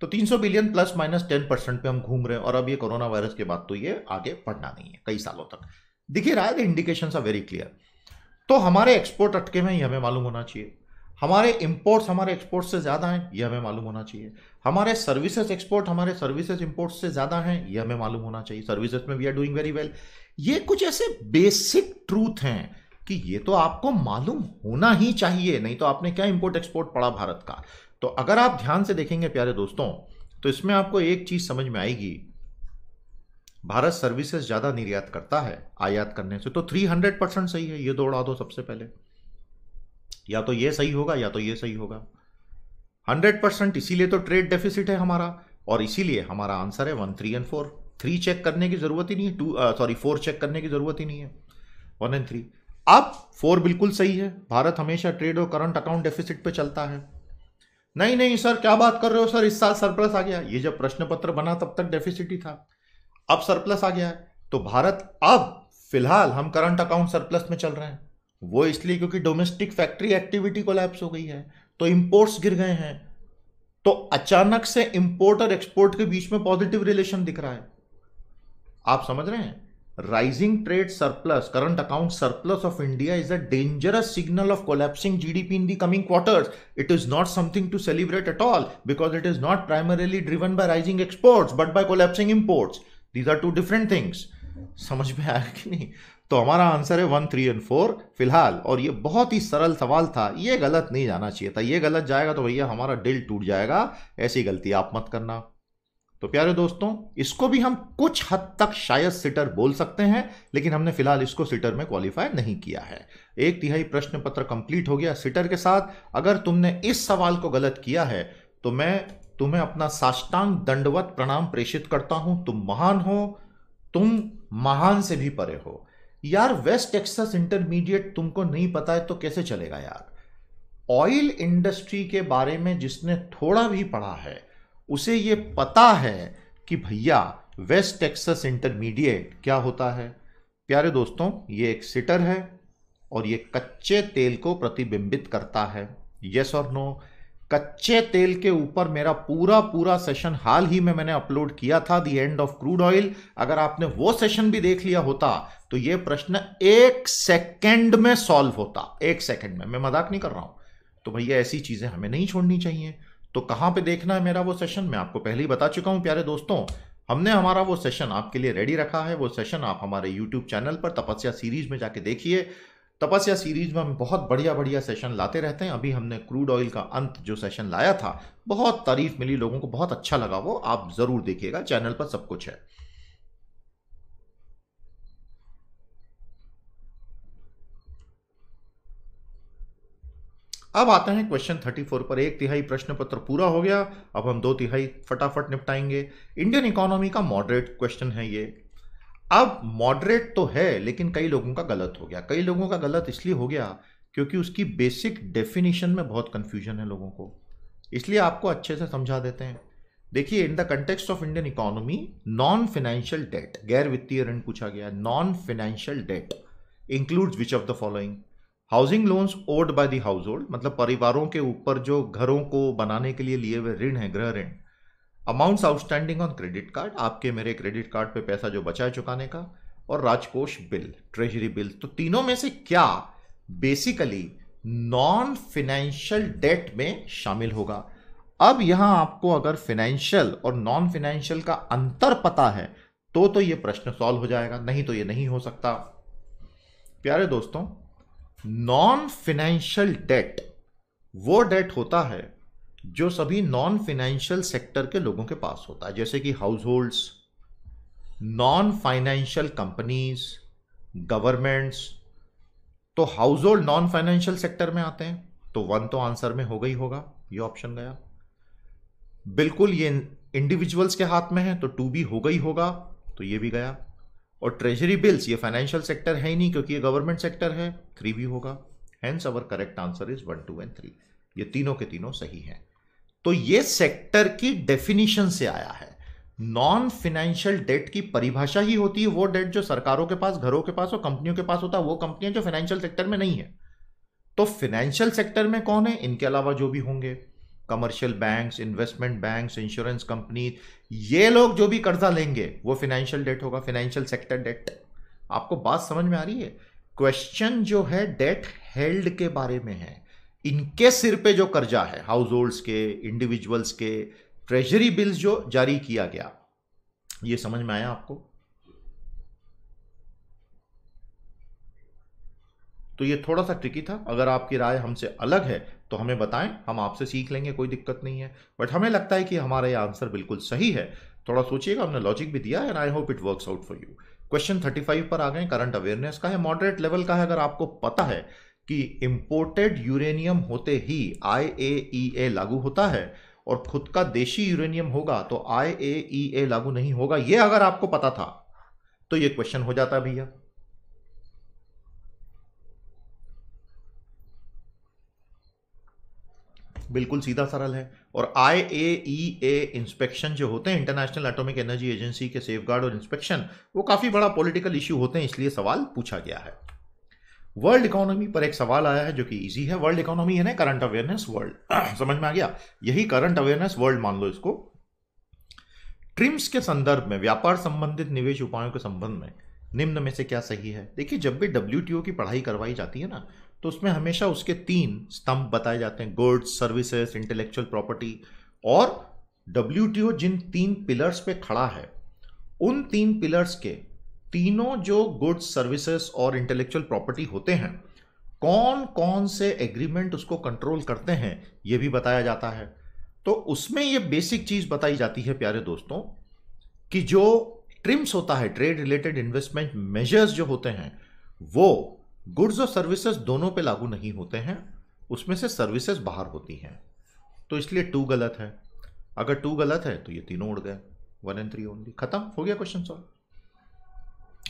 तो 300 billion plus minus ten percent पे हम घूम रहे हैं और अब ये कोरोना वायरस के बाद तो ये आगे बढ़ना नहीं है कई सालों तक दिखे रहा है इंडिकेशन आर वेरी क्लियर तो हमारे एक्सपोर्ट अटके में ये हमें मालूम होना चाहिए हमारे इम्पोर्ट्स हमारे एक्सपोर्ट से ज़्यादा हैं यह हमें मालूम होना चाहिए हमारे सर्विसेज एक्सपोर्ट हमारे सर्विसेज इम्पोर्ट से ज़्यादा हैं यह हमें मालूम होना चाहिए सर्विसेज में we are doing very well ये कुछ ऐसे बेसिक ट्रूथ हैं कि ये तो आपको मालूम होना ही चाहिए नहीं तो आपने क्या इम्पोर्ट एक्सपोर्ट पड़ा भारत का तो अगर आप ध्यान से देखेंगे प्यारे दोस्तों तो इसमें आपको एक चीज़ समझ में आएगी भारत सर्विसेज ज़्यादा निर्यात करता है आयात करने से तो 300 परसेंट सही है ये दौड़ा दो सबसे पहले या तो ये सही होगा या तो ये सही होगा 100 परसेंट इसीलिए तो ट्रेड डेफिसिट है हमारा और इसीलिए हमारा आंसर है one three and four three check करने की ज़रूरत ही नहीं है टू सॉरी फोर चेक करने की ज़रूरत ही नहीं है वन एंड थ्री अब फोर बिल्कुल सही है भारत हमेशा ट्रेड और करंट अकाउंट डेफिसिट पे चलता है नहीं नहीं सर क्या बात कर रहे हो सर इस साल सरप्लस आ गया ये जब प्रश्न पत्र बना तब तक डेफिसिट ही था अब सरप्लस आ गया है तो भारत अब फिलहाल हम करंट अकाउंट सरप्लस में चल रहे हैं वो इसलिए क्योंकि डोमेस्टिक फैक्ट्री एक्टिविटी कोलैप्स हो गई है तो इंपोर्ट्स गिर गए हैं तो अचानक से इंपोर्ट और एक्सपोर्ट के बीच में पॉजिटिव रिलेशन दिख रहा है आप समझ रहे हैं rising trade surplus current account surplus of India is a dangerous signal of collapsing GDP in the coming quarters it is not something to celebrate at all because it is not primarily driven by rising exports but by collapsing imports these are two different things समझ में आया कि नहीं तो हमारा answer है one three and four फिलहाल और ये बहुत ही सरल सवाल था ये गलत नहीं जाना चाहिए था ये गलत जाएगा तो भैया हमारा दिल टूट जाएगा ऐसी गलती आप मत करना तो प्यारे दोस्तों इसको भी हम कुछ हद तक शायद सिटर बोल सकते हैं लेकिन हमने फिलहाल इसको सिटर में क्वालिफाई नहीं किया है एक तिहाई प्रश्न पत्र कंप्लीट हो गया सिटर के साथ अगर तुमने इस सवाल को गलत किया है तो मैं तुम्हें अपना साष्टांग दंडवत प्रणाम प्रेषित करता हूं तुम महान हो तुम महान से भी परे हो यार वेस्ट टेक्सास इंटरमीडिएट तुमको नहीं पता है तो कैसे चलेगा यार ऑयल इंडस्ट्री के बारे में जिसने थोड़ा भी पढ़ा है उसे ये पता है कि भैया वेस्ट टेक्सास इंटरमीडिएट क्या होता है प्यारे दोस्तों ये एक सिटर है और ये कच्चे तेल को प्रतिबिंबित करता है यस और नो कच्चे तेल के ऊपर मेरा पूरा पूरा सेशन हाल ही में मैंने अपलोड किया था the end of crude oil अगर आपने वो सेशन भी देख लिया होता तो ये प्रश्न एक सेकंड में सॉल्व होता एक सेकंड में मैं मजाक नहीं कर रहा हूं तो भैया ऐसी चीजें हमें नहीं छोड़नी चाहिए तो कहां पे देखना है मेरा वो सेशन मैं आपको पहले ही बता चुका हूं प्यारे दोस्तों हमने हमारा वो सेशन आपके लिए रेडी रखा है वो सेशन आप हमारे यूट्यूब चैनल पर तपस्या सीरीज में जाके देखिए तपस्या सीरीज में हम बहुत बढ़िया बढ़िया सेशन लाते रहते हैं अभी हमने क्रूड ऑयल का अंत जो सेशन लाया था बहुत तारीफ मिली लोगों को बहुत अच्छा लगा वो आप जरूर देखिएगा चैनल पर सब कुछ है अब आते हैं क्वेश्चन 34 पर एक तिहाई प्रश्न पत्र पूरा हो गया अब हम दो तिहाई फटाफट निपटाएंगे इंडियन इकोनॉमी का मॉडरेट क्वेश्चन है ये अब मॉडरेट तो है लेकिन कई लोगों का गलत हो गया कई लोगों का गलत इसलिए हो गया क्योंकि उसकी बेसिक डेफिनेशन में बहुत कंफ्यूजन है लोगों को इसलिए आपको अच्छे से समझा देते हैं देखिए in the context of Indian economy non financial debt गैर वित्तीय ऋण पूछा गया non financial debt includes which of the following housing loans owed by the household मतलब परिवारों के ऊपर जो घरों को बनाने के लिए लिए हुए ऋण है गृह ऋण amounts outstanding on credit card आपके मेरे क्रेडिट कार्ड पे पैसा जो बचा है चुकाने का और राजकोष बिल ट्रेजरी बिल तो तीनों में से क्या बेसिकली नॉन फिनेंशियल डेट में शामिल होगा अब यहां आपको अगर फिनेंशियल और नॉन फिनेंशियल का अंतर पता है तो तो ये प्रश्न सॉल्व हो जाएगा नहीं तो ये नहीं हो सकता प्यारे दोस्तों नॉन फिनेंशियल डेट वो डेट होता है जो सभी नॉन फाइनेंशियल सेक्टर के लोगों के पास होता है जैसे कि households non financial companies governments तो household non financial sector में आते हैं तो वन तो आंसर में हो गई होगा ये ऑप्शन गया बिल्कुल ये इंडिविजुअल्स के हाथ में है तो टू भी हो गई होगा तो ये भी गया और ट्रेजरी बिल्स ये फाइनेंशियल सेक्टर है ही नहीं क्योंकि ये गवर्नमेंट सेक्टर है थ्री भी होगा hence our correct answer is one two and three ये तीनों के तीनों सही हैं तो ये सेक्टर की डेफिनेशन से आया है नॉन फिनेंशियल डेट की परिभाषा ही होती है वो डेट जो सरकारों के पास घरों के पास और कंपनियों के पास होता है वो कंपनियां जो फाइनेंशियल सेक्टर में नहीं है तो फिनेंशियल सेक्टर में कौन है इनके अलावा जो भी होंगे commercial banks investment banks insurance company ये लोग जो भी कर्जा लेंगे वो फाइनेंशियल डेट होगा फाइनेंशियल सेक्टर डेट आपको बात समझ में आ रही है क्वेश्चन जो है डेट हेल्ड के बारे में है इनके सिर पे जो कर्जा है हाउस होल्ड्स के इंडिविजुअल्स के ट्रेजरी बिल्स जो जारी किया गया ये समझ में आया आपको तो ये थोड़ा सा ट्रिकी था अगर आपकी राय हमसे अलग है तो हमें बताएं हम आपसे सीख लेंगे कोई दिक्कत नहीं है बट हमें लगता है कि हमारा ये आंसर बिल्कुल सही है थोड़ा सोचिएगा हमने लॉजिक भी दिया and I hope it works out for you question five पर आ गए करंट अवेयरनेस का है मॉडरेट लेवल का है अगर आपको पता है कि इम्पोर्टेड यूरेनियम होते ही आई ए e लागू होता है और खुद का देशी यूरेनियम होगा तो आई ए e लागू नहीं होगा ये अगर आपको पता था तो ये क्वेश्चन हो जाता भैया बिल्कुल सीधा सरल है और आई ए इंस्पेक्शन जो होते हैं इंटरनेशनल एटॉमिक एनर्जी एजेंसी के सेफ और इंस्पेक्शन वो काफ़ी बड़ा पॉलिटिकल इश्यू होते हैं इसलिए सवाल पूछा गया है वर्ल्ड इकोनॉमी पर एक सवाल आया है जो कि इजी है वर्ल्ड इकोनॉमी है ना करंट अवेयरनेस वर्ल्ड समझ में आ गया यही करंट अवेयरनेस वर्ल्ड मान लो इसको ट्रिम्स के संदर्भ में व्यापार संबंधित निवेश उपायों के संबंध में निम्न में से क्या सही है देखिए जब भी डब्ल्यू की पढ़ाई करवाई जाती है ना तो उसमें हमेशा उसके तीन स्तंभ बताए जाते हैं गुड्स सर्विसेज इंटेलेक्चुअल प्रॉपर्टी और डब्ल्यू जिन तीन पिलर्स पे खड़ा है उन तीन पिलर्स के तीनों जो गुड्स सर्विसेज और इंटेलेक्चुअल प्रॉपर्टी होते हैं कौन कौन से एग्रीमेंट उसको कंट्रोल करते हैं ये भी बताया जाता है तो उसमें ये बेसिक चीज़ बताई जाती है प्यारे दोस्तों कि जो ट्रिम्स होता है ट्रेड रिलेटेड इन्वेस्टमेंट मेजर्स जो होते हैं वो गुड्स और सर्विसेज दोनों पे लागू नहीं होते हैं उसमें से सर्विसेज बाहर होती हैं तो इसलिए टू गलत है अगर टू गलत है तो ये तीनों उड़ गए वन एंड थ्री ओनली खत्म हो गया क्वेश्चन सॉल्व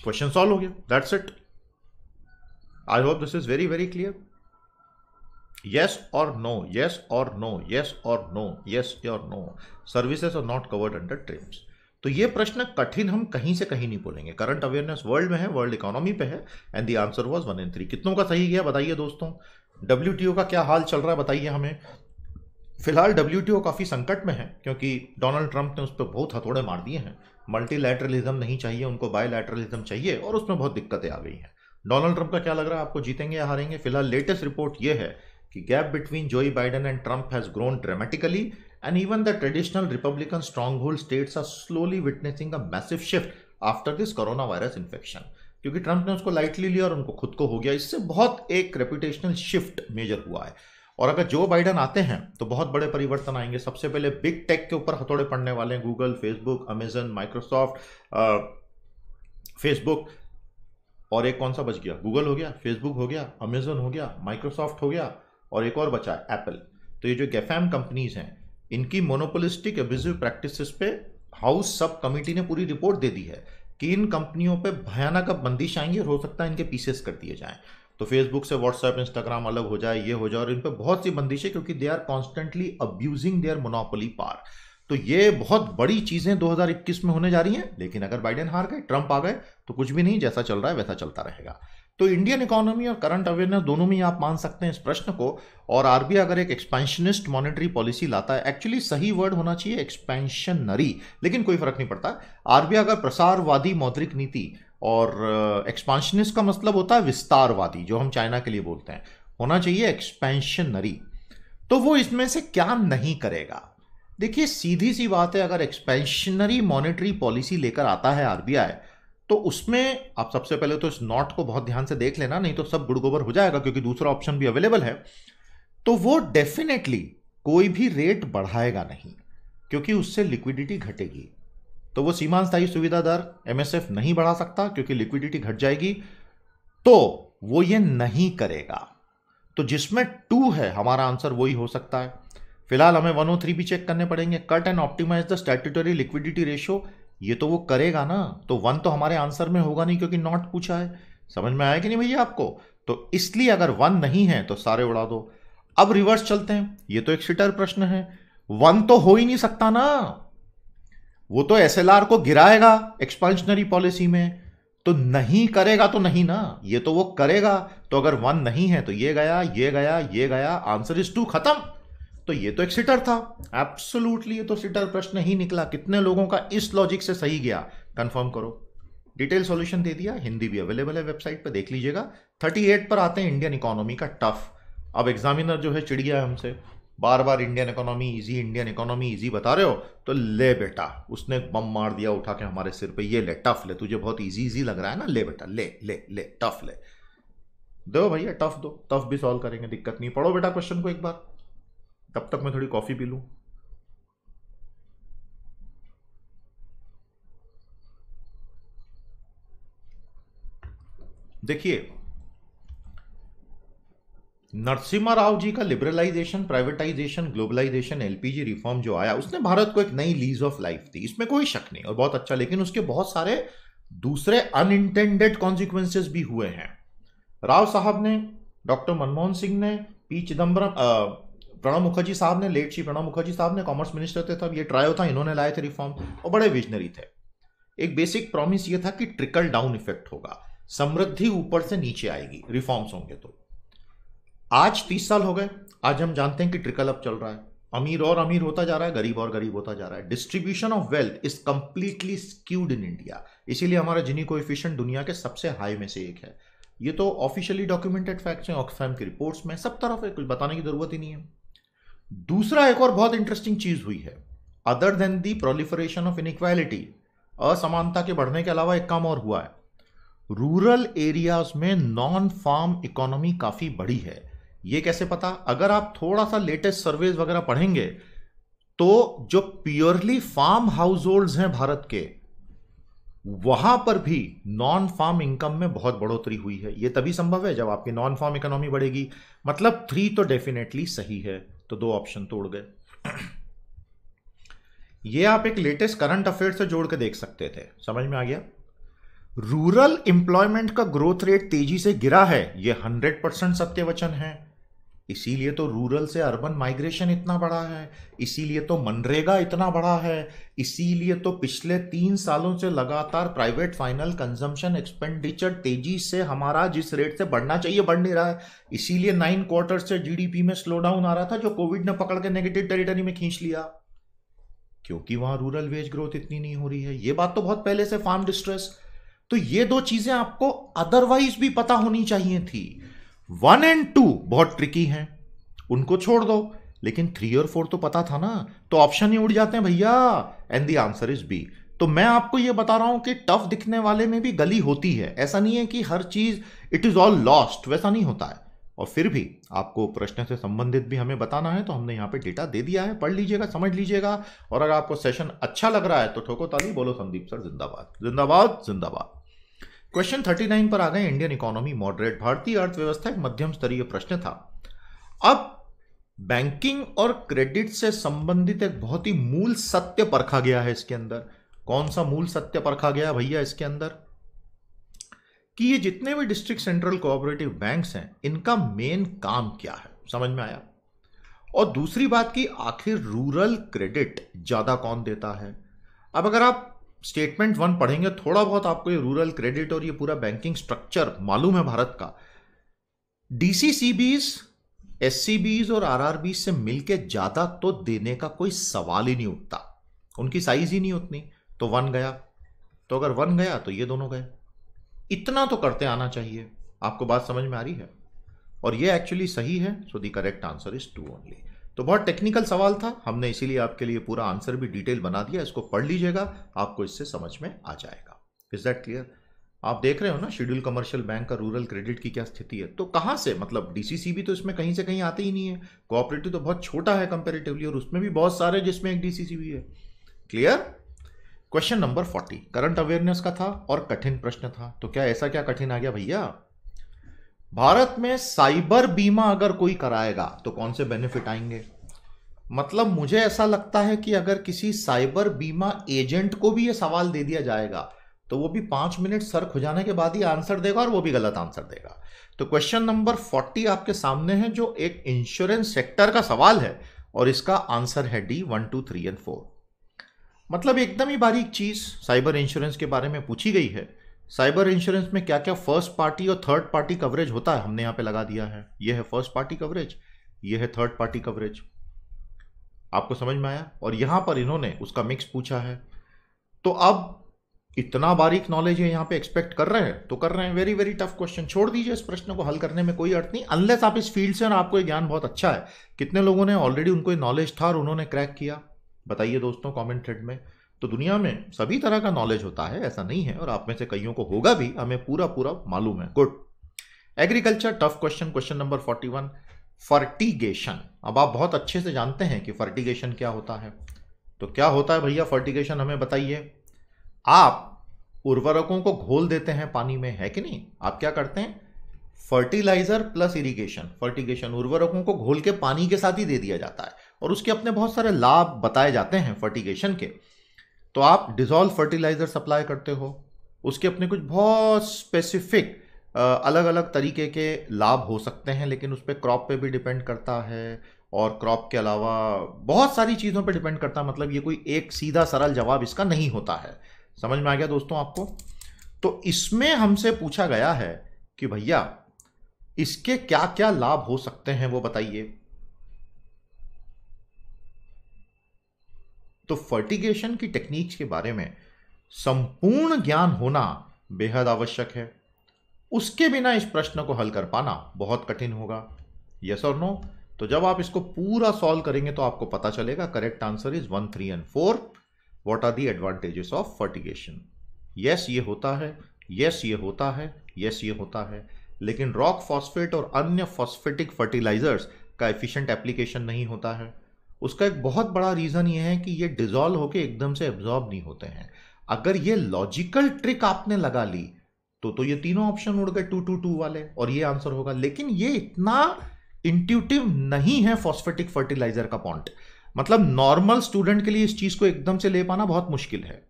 क्वेश्चन सॉल्व हो गया that's it I hope this is very very clear yes और नो यस और नो यस और नो यस और no services are not covered under trims तो ये प्रश्न कठिन हम कहीं से कहीं नहीं बोलेंगे करंट अवेयरनेस वर्ल्ड में है वर्ल्ड इकोनॉमी पे है and the answer was one and three कितनों का सही गया बताइए दोस्तों डब्ल्यू का क्या हाल चल रहा है बताइए हमें फिलहाल डब्ल्यू काफ़ी संकट में है क्योंकि डोनाल्ड ट्रंप ने उस पर बहुत हथौड़े मार दिए हैं मल्टीलैटरलिज्म नहीं चाहिए उनको बायलैटरलिज्म चाहिए और उसमें बहुत दिक्कतें आ गई हैं डोनाल्ड ट्रंप का क्या लग रहा है आपको जीतेंगे या हारेंगे फिलहाल लेटेस्ट रिपोर्ट ये है कि gap between Joe Biden and Trump has grown dramatically and even the traditional Republican stronghold states are slowly witnessing a massive shift after this corona virus infection क्योंकि ट्रंप ने उसको lightly लिया और उनको खुद को हो गया इससे बहुत एक रेपुटेशनल शिफ्ट मेजर हुआ है और अगर जो बाइडन आते हैं तो बहुत बड़े परिवर्तन आएंगे सबसे पहले बिग टेक के ऊपर हथौड़े पड़ने वाले हैं Google Facebook Amazon Microsoft Facebook और एक कौन सा बच गया गूगल हो गया फेसबुक हो गया अमेजन हो गया माइक्रोसॉफ्ट हो गया और एक और बचा एप्पल तो ये जो गैफैम कंपनीज हैं इनकी मोनोपोलिस्टिक एब्यूजिव प्रैक्टिस पे हाउस सब कमेटी ने पूरी रिपोर्ट दे दी है कि इन कंपनियों पे भयानक अब बंदिश आएंगी और हो सकता है इनके पीसेस कर दिए जाएं तो फेसबुक से व्हाट्सएप इंस्टाग्राम अलग हो जाए ये हो जाए और इन पर बहुत सी है क्योंकि they are constantly abusing their monopoly power तो ये बहुत बड़ी चीजें 2021 में होने जा रही हैं लेकिन अगर बाइडेन हार गए ट्रंप आ गए तो कुछ भी नहीं जैसा चल रहा है वैसा चलता रहेगा तो इंडियन इकोनॉमी और करंट अवेयरनेस दोनों में आप मान सकते हैं इस प्रश्न को और आरबीआई अगर एक एक्सपेंशनिस्ट मॉनेटरी पॉलिसी लाता है एक्चुअली सही वर्ड होना चाहिए एक्सपेंशनरी लेकिन कोई फर्क नहीं पड़ता आरबीआई अगर प्रसारवादी मौद्रिक नीति और एक्सपांशनिस्ट uh, का मतलब होता है विस्तारवादी जो हम चाइना के लिए बोलते हैं होना चाहिए एक्सपेंशनरी तो वो इसमें से क्या नहीं करेगा देखिए सीधी सी बात है अगर एक्सपेंशनरी मॉनेटरी पॉलिसी लेकर आता है आरबीआई तो उसमें आप सबसे पहले तो इस नॉट को बहुत ध्यान से देख लेना नहीं तो सब गुड़गोबर हो जाएगा क्योंकि दूसरा ऑप्शन भी अवेलेबल है तो वो डेफिनेटली कोई भी रेट बढ़ाएगा नहीं क्योंकि उससे लिक्विडिटी घटेगी तो वो सीमान स्थायी सुविधा दर एमएसएफ नहीं बढ़ा सकता क्योंकि लिक्विडिटी घट जाएगी तो वो ये नहीं करेगा तो जिसमें टू है हमारा आंसर वही हो सकता है फिलहाल हमें 103 भी चेक करने पड़ेंगे cut and optimise the statutory liquidity ratio ये तो वो करेगा ना तो वन तो हमारे आंसर में होगा नहीं क्योंकि नॉट पूछा है समझ में आया कि नहीं भैया आपको तो इसलिए अगर वन नहीं है तो सारे उड़ा दो अब रिवर्स चलते हैं ये तो एक सिटर प्रश्न है वन तो हो ही नहीं सकता ना वो तो एस को गिराएगा एक्सपांशनरी पॉलिसी में तो नहीं करेगा तो नहीं ना ये तो वो करेगा तो अगर वन नहीं है तो ये गया ये गया ये गया आंसर इज टू खत्म तो ये तो एक सिटर था एब्सोल्युटली ये तो सिटर प्रश्न ही निकला कितने लोगों का इस लॉजिक से सही गया कंफर्म करो डिटेल सॉल्यूशन दे दिया हिंदी भी अवेलेबल है वेबसाइट पर देख लीजिएगा 38 पर आते हैं इंडियन इकोनॉमी का टफ अब एग्जामिनर जो है चिड़ गया हमसे बार बार Indian economy easy Indian economy easy बता रहे हो तो ले बेटा उसने बम मार दिया उठा के हमारे सिर पे ये ले टफ ले तुझे बहुत इजी इजी लग रहा है ना ले बेटा ले ले ले टफ ले दो भैया टफ दो टफ भी सॉल्व करेंगे दिक्कत नहीं पढ़ो बेटा क्वेश्चन को एक बार तब तक मैं थोड़ी कॉफी पी लू देखिए नरसिम्हा राव जी का liberalisation privatisation globalisation LPG reform जो आया उसने भारत को एक नई लीज ऑफ लाइफ दी इसमें कोई शक नहीं और बहुत अच्छा लेकिन उसके बहुत सारे दूसरे अनइंटेंडेड इंटेंडेड भी हुए हैं राव साहब ने डॉक्टर मनमोहन सिंह ने पी चिदम्बरम प्रणब मुखर्जी साहब ने लेट श्री प्रणब मुखर्जी साहब ने कॉमर्स मिनिस्टर थे तब ये ट्रायो था इन्होंने लाए थे रिफॉर्म और बड़े विजनरी थे एक बेसिक प्रॉमिस ये था कि ट्रिकल डाउन इफेक्ट होगा समृद्धि ऊपर से नीचे आएगी रिफॉर्म्स होंगे तो आज तीस साल हो गए आज हम जानते हैं कि ट्रिकल अप चल रहा है अमीर और अमीर होता जा रहा है गरीब और गरीब होता जा रहा है distribution of wealth is completely skewed in India इसीलिए हमारा जिनी को दुनिया के सबसे हाई में से एक है ये तो ऑफिशियली डॉक्यूमेंटेड फैक्ट्स हैं ऑक्सफैम की रिपोर्ट्स में सब तरफ है कुछ बताने की जरूरत ही नहीं है दूसरा एक और बहुत इंटरेस्टिंग चीज हुई है other than the proliferation of inequality असमानता के बढ़ने के अलावा एक काम और हुआ है रूरल एरियाज में नॉन फार्म इकोनॉमी काफी बड़ी है ये कैसे पता अगर आप थोड़ा सा लेटेस्ट सर्वेज वगैरह पढ़ेंगे तो जो प्योरली फार्म हाउस होल्ड हैं भारत के वहां पर भी नॉन फार्म इनकम में बहुत बढ़ोतरी हुई है यह तभी संभव है जब आपकी नॉन फार्म इकोनॉमी बढ़ेगी मतलब थ्री तो डेफिनेटली सही है तो दो ऑप्शन तोड़ गए ये आप एक लेटेस्ट करंट अफेयर से जोड़ के देख सकते थे समझ में आ गया रूरल एम्प्लॉयमेंट का ग्रोथ रेट तेजी से गिरा है यह हंड्रेड परसेंट सत्य वचन है इसीलिए तो रूरल से अर्बन माइग्रेशन इतना बड़ा है इसीलिए तो मनरेगा इतना बड़ा है इसीलिए तो पिछले तीन सालों से लगातार प्राइवेट फाइनल कंजम्पशन एक्सपेंडिचर तेजी से हमारा जिस रेट से बढ़ना चाहिए बढ़ नहीं रहा है इसीलिए नाइन क्वार्टर से जीडीपी में स्लो डाउन आ रहा था जो कोविड ने पकड़ के नेगेटिव टेरिटरी में खींच लिया क्योंकि वहां रूरल वेज ग्रोथ इतनी नहीं हो रही है ये बात तो बहुत पहले से फार्म डिस्ट्रेस तो ये दो चीजें आपको अदरवाइज भी पता होनी चाहिए थी वन एंड टू बहुत ट्रिकी हैं उनको छोड़ दो लेकिन थ्री और फोर तो पता था ना तो ऑप्शन ही उड़ जाते हैं भैया and the answer is B तो मैं आपको यह बता रहा हूं कि टफ दिखने वाले में भी गली होती है ऐसा नहीं है कि हर चीज इट इज ऑल लॉस्ट वैसा नहीं होता है और फिर भी आपको प्रश्न से संबंधित भी हमें बताना है तो हमने यहां पे डेटा दे दिया है पढ़ लीजिएगा समझ लीजिएगा और अगर आपको सेशन अच्छा लग रहा है तो ठोको ताली बोलो संदीप सर जिंदाबाद जिंदाबाद जिंदाबाद क्वेश्चन नाइन पर आ गए इंडियन इकोनॉमी मॉडरेट भारतीय अर्थव्यवस्था एक मध्यम स्तरीय प्रश्न था अब बैंकिंग और क्रेडिट से संबंधित एक बहुत ही मूल सत्य परखा गया है इसके अंदर कौन सा मूल सत्य परखा गया भैया इसके अंदर कि ये जितने भी डिस्ट्रिक्ट सेंट्रल कोऑपरेटिव बैंक्स हैं इनका मेन काम क्या है समझ में आया और दूसरी बात कि आखिर रूरल क्रेडिट ज़्यादा कौन देता है अब अगर आप स्टेटमेंट वन पढ़ेंगे थोड़ा बहुत आपको ये रूरल क्रेडिट और ये पूरा बैंकिंग स्ट्रक्चर मालूम है भारत का डीसीसीबीज एससीबीज और आरआरबी से मिलके ज्यादा तो देने का कोई सवाल ही नहीं उठता उनकी साइज ही नहीं उतनी तो वन गया तो अगर वन गया तो ये दोनों गए इतना तो करते आना चाहिए आपको बात समझ में आ रही है और ये एक्चुअली सही है so the correct answer is two only तो बहुत टेक्निकल सवाल था हमने इसीलिए आपके लिए पूरा आंसर भी डिटेल बना दिया इसको पढ़ लीजिएगा आपको इससे समझ में आ जाएगा इज दैट क्लियर आप देख रहे हो ना शेड्यूल कमर्शियल बैंक का रूरल क्रेडिट की क्या स्थिति है तो कहाँ से मतलब डीसीसी भी तो इसमें कहीं से कहीं आते ही नहीं है कोऑपरेटिव तो बहुत छोटा है कंपेरेटिवली और उसमें भी बहुत सारे जिसमें एक डीसीसी भी है clear question number forty current awareness का था और कठिन प्रश्न था तो क्या ऐसा क्या कठिन आ गया भैया भारत में साइबर बीमा अगर कोई कराएगा तो कौन से बेनिफिट आएंगे मतलब मुझे ऐसा लगता है कि अगर किसी साइबर बीमा एजेंट को भी ये सवाल दे दिया जाएगा तो वो भी पांच मिनट सर खुजाने के बाद ही आंसर देगा और वो भी गलत आंसर देगा तो क्वेश्चन नंबर फोर्टी आपके सामने है जो एक इंश्योरेंस सेक्टर का सवाल है और इसका आंसर है D one two three and four मतलब एकदम ही बारीक चीज साइबर इंश्योरेंस के बारे में पूछी गई है साइबर इंश्योरेंस में क्या क्या फर्स्ट पार्टी और थर्ड पार्टी कवरेज होता है हमने यहां पे लगा दिया है यह है फर्स्ट पार्टी कवरेज यह है थर्ड पार्टी कवरेज आपको समझ में आया और यहां पर इन्होंने उसका मिक्स पूछा है तो अब इतना बारीक नॉलेज है यहां पे एक्सपेक्ट कर रहे हैं तो कर रहे हैं वेरी वेरी टफ क्वेश्चन छोड़ दीजिए इस प्रश्न को हल करने में कोई अर्थ नहीं अनलेस आप इस फील्ड से और आपको ये ज्ञान बहुत अच्छा है कितने लोगों ने ऑलरेडी उनको नॉलेज था और उन्होंने क्रैक किया बताइए दोस्तों कॉमेंट थ्रेड में तो दुनिया में सभी तरह का नॉलेज होता है ऐसा नहीं है और आप में से कईयों को होगा भी हमें पूरा पूरा मालूम है good agriculture tough question question number forty one fertigation अब आप बहुत अच्छे से जानते हैं कि फर्टिगेशन क्या होता है तो क्या होता है भैया फर्टिगेशन हमें बताइए आप उर्वरकों को घोल देते हैं पानी में है कि नहीं आप क्या करते हैं फर्टिलाइजर प्लस इरिगेशन फर्टिगेशन उर्वरकों को घोल के पानी के साथ ही दे दिया जाता है और उसके अपने बहुत सारे लाभ बताए जाते हैं फर्टिगेशन के तो आप डिजॉल्व फर्टिलाइज़र सप्लाई करते हो उसके अपने कुछ बहुत स्पेसिफिक अलग अलग तरीके के लाभ हो सकते हैं लेकिन उस पर क्रॉप पे भी डिपेंड करता है और क्रॉप के अलावा बहुत सारी चीज़ों पे डिपेंड करता है मतलब ये कोई एक सीधा सरल जवाब इसका नहीं होता है समझ में आ गया दोस्तों आपको तो इसमें हमसे पूछा गया है कि भैया इसके क्या क्या लाभ हो सकते हैं वो बताइए तो फर्टिगेशन की टेक्निक्स के बारे में संपूर्ण ज्ञान होना बेहद आवश्यक है उसके बिना इस प्रश्न को हल कर पाना बहुत कठिन होगा यस और नो तो जब आप इसको पूरा सॉल्व करेंगे तो आपको पता चलेगा correct answer is one three and four what are the advantages of fertigation yes ये होता है यस ये होता है यस ये होता है लेकिन रॉक फॉस्फेट और अन्य फॉस्फेटिक फर्टिलाइजर्स का एफिशिएंट एप्लीकेशन नहीं होता है उसका एक बहुत बड़ा रीज़न ये है कि ये डिजॉल्व होके एकदम से एब्जॉर्ब नहीं होते हैं अगर ये लॉजिकल ट्रिक आपने लगा ली तो तो ये तीनों ऑप्शन उड़ गए टू टू टू वाले और ये आंसर होगा लेकिन ये इतना इंट्यूटिव नहीं है फॉस्फेटिक फर्टिलाइजर का पॉइंट मतलब नॉर्मल स्टूडेंट के लिए इस चीज़ को एकदम से ले पाना बहुत मुश्किल है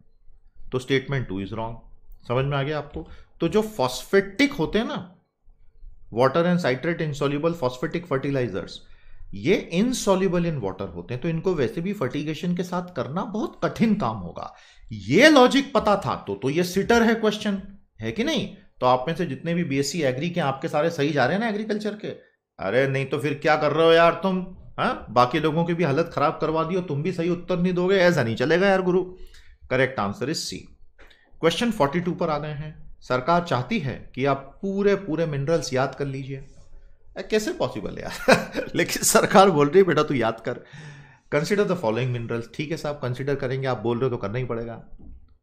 तो स्टेटमेंट टू इज रॉन्ग समझ में आ गया आपको तो जो फॉस्फेटिक होते हैं ना water and citrate insoluble phosphatic fertilisers ये इनसॉल्यूबल इन वाटर होते हैं तो इनको वैसे भी फर्टिगेशन के साथ करना बहुत कठिन काम होगा ये लॉजिक पता था तो तो ये सिटर है क्वेश्चन है कि नहीं तो आप में से जितने भी बीएससी एग्री के आपके सारे सही जा रहे हैं ना एग्रीकल्चर के अरे नहीं तो फिर क्या कर रहे हो यार तुम हा? बाकी लोगों की भी हालत खराब करवा दी तुम भी सही उत्तर नहीं दोगे ऐसा नहीं चलेगा यार गुरु correct answer is C question forty पर आ गए हैं सरकार चाहती है कि आप पूरे पूरे मिनरल्स याद कर लीजिए कैसे पॉसिबल है यार लेकिन सरकार बोल रही है बेटा तू याद कर कंसिडर द फॉलोइंग मिनरल्स ठीक है साहब कंसिडर करेंगे आप बोल रहे हो तो करना ही पड़ेगा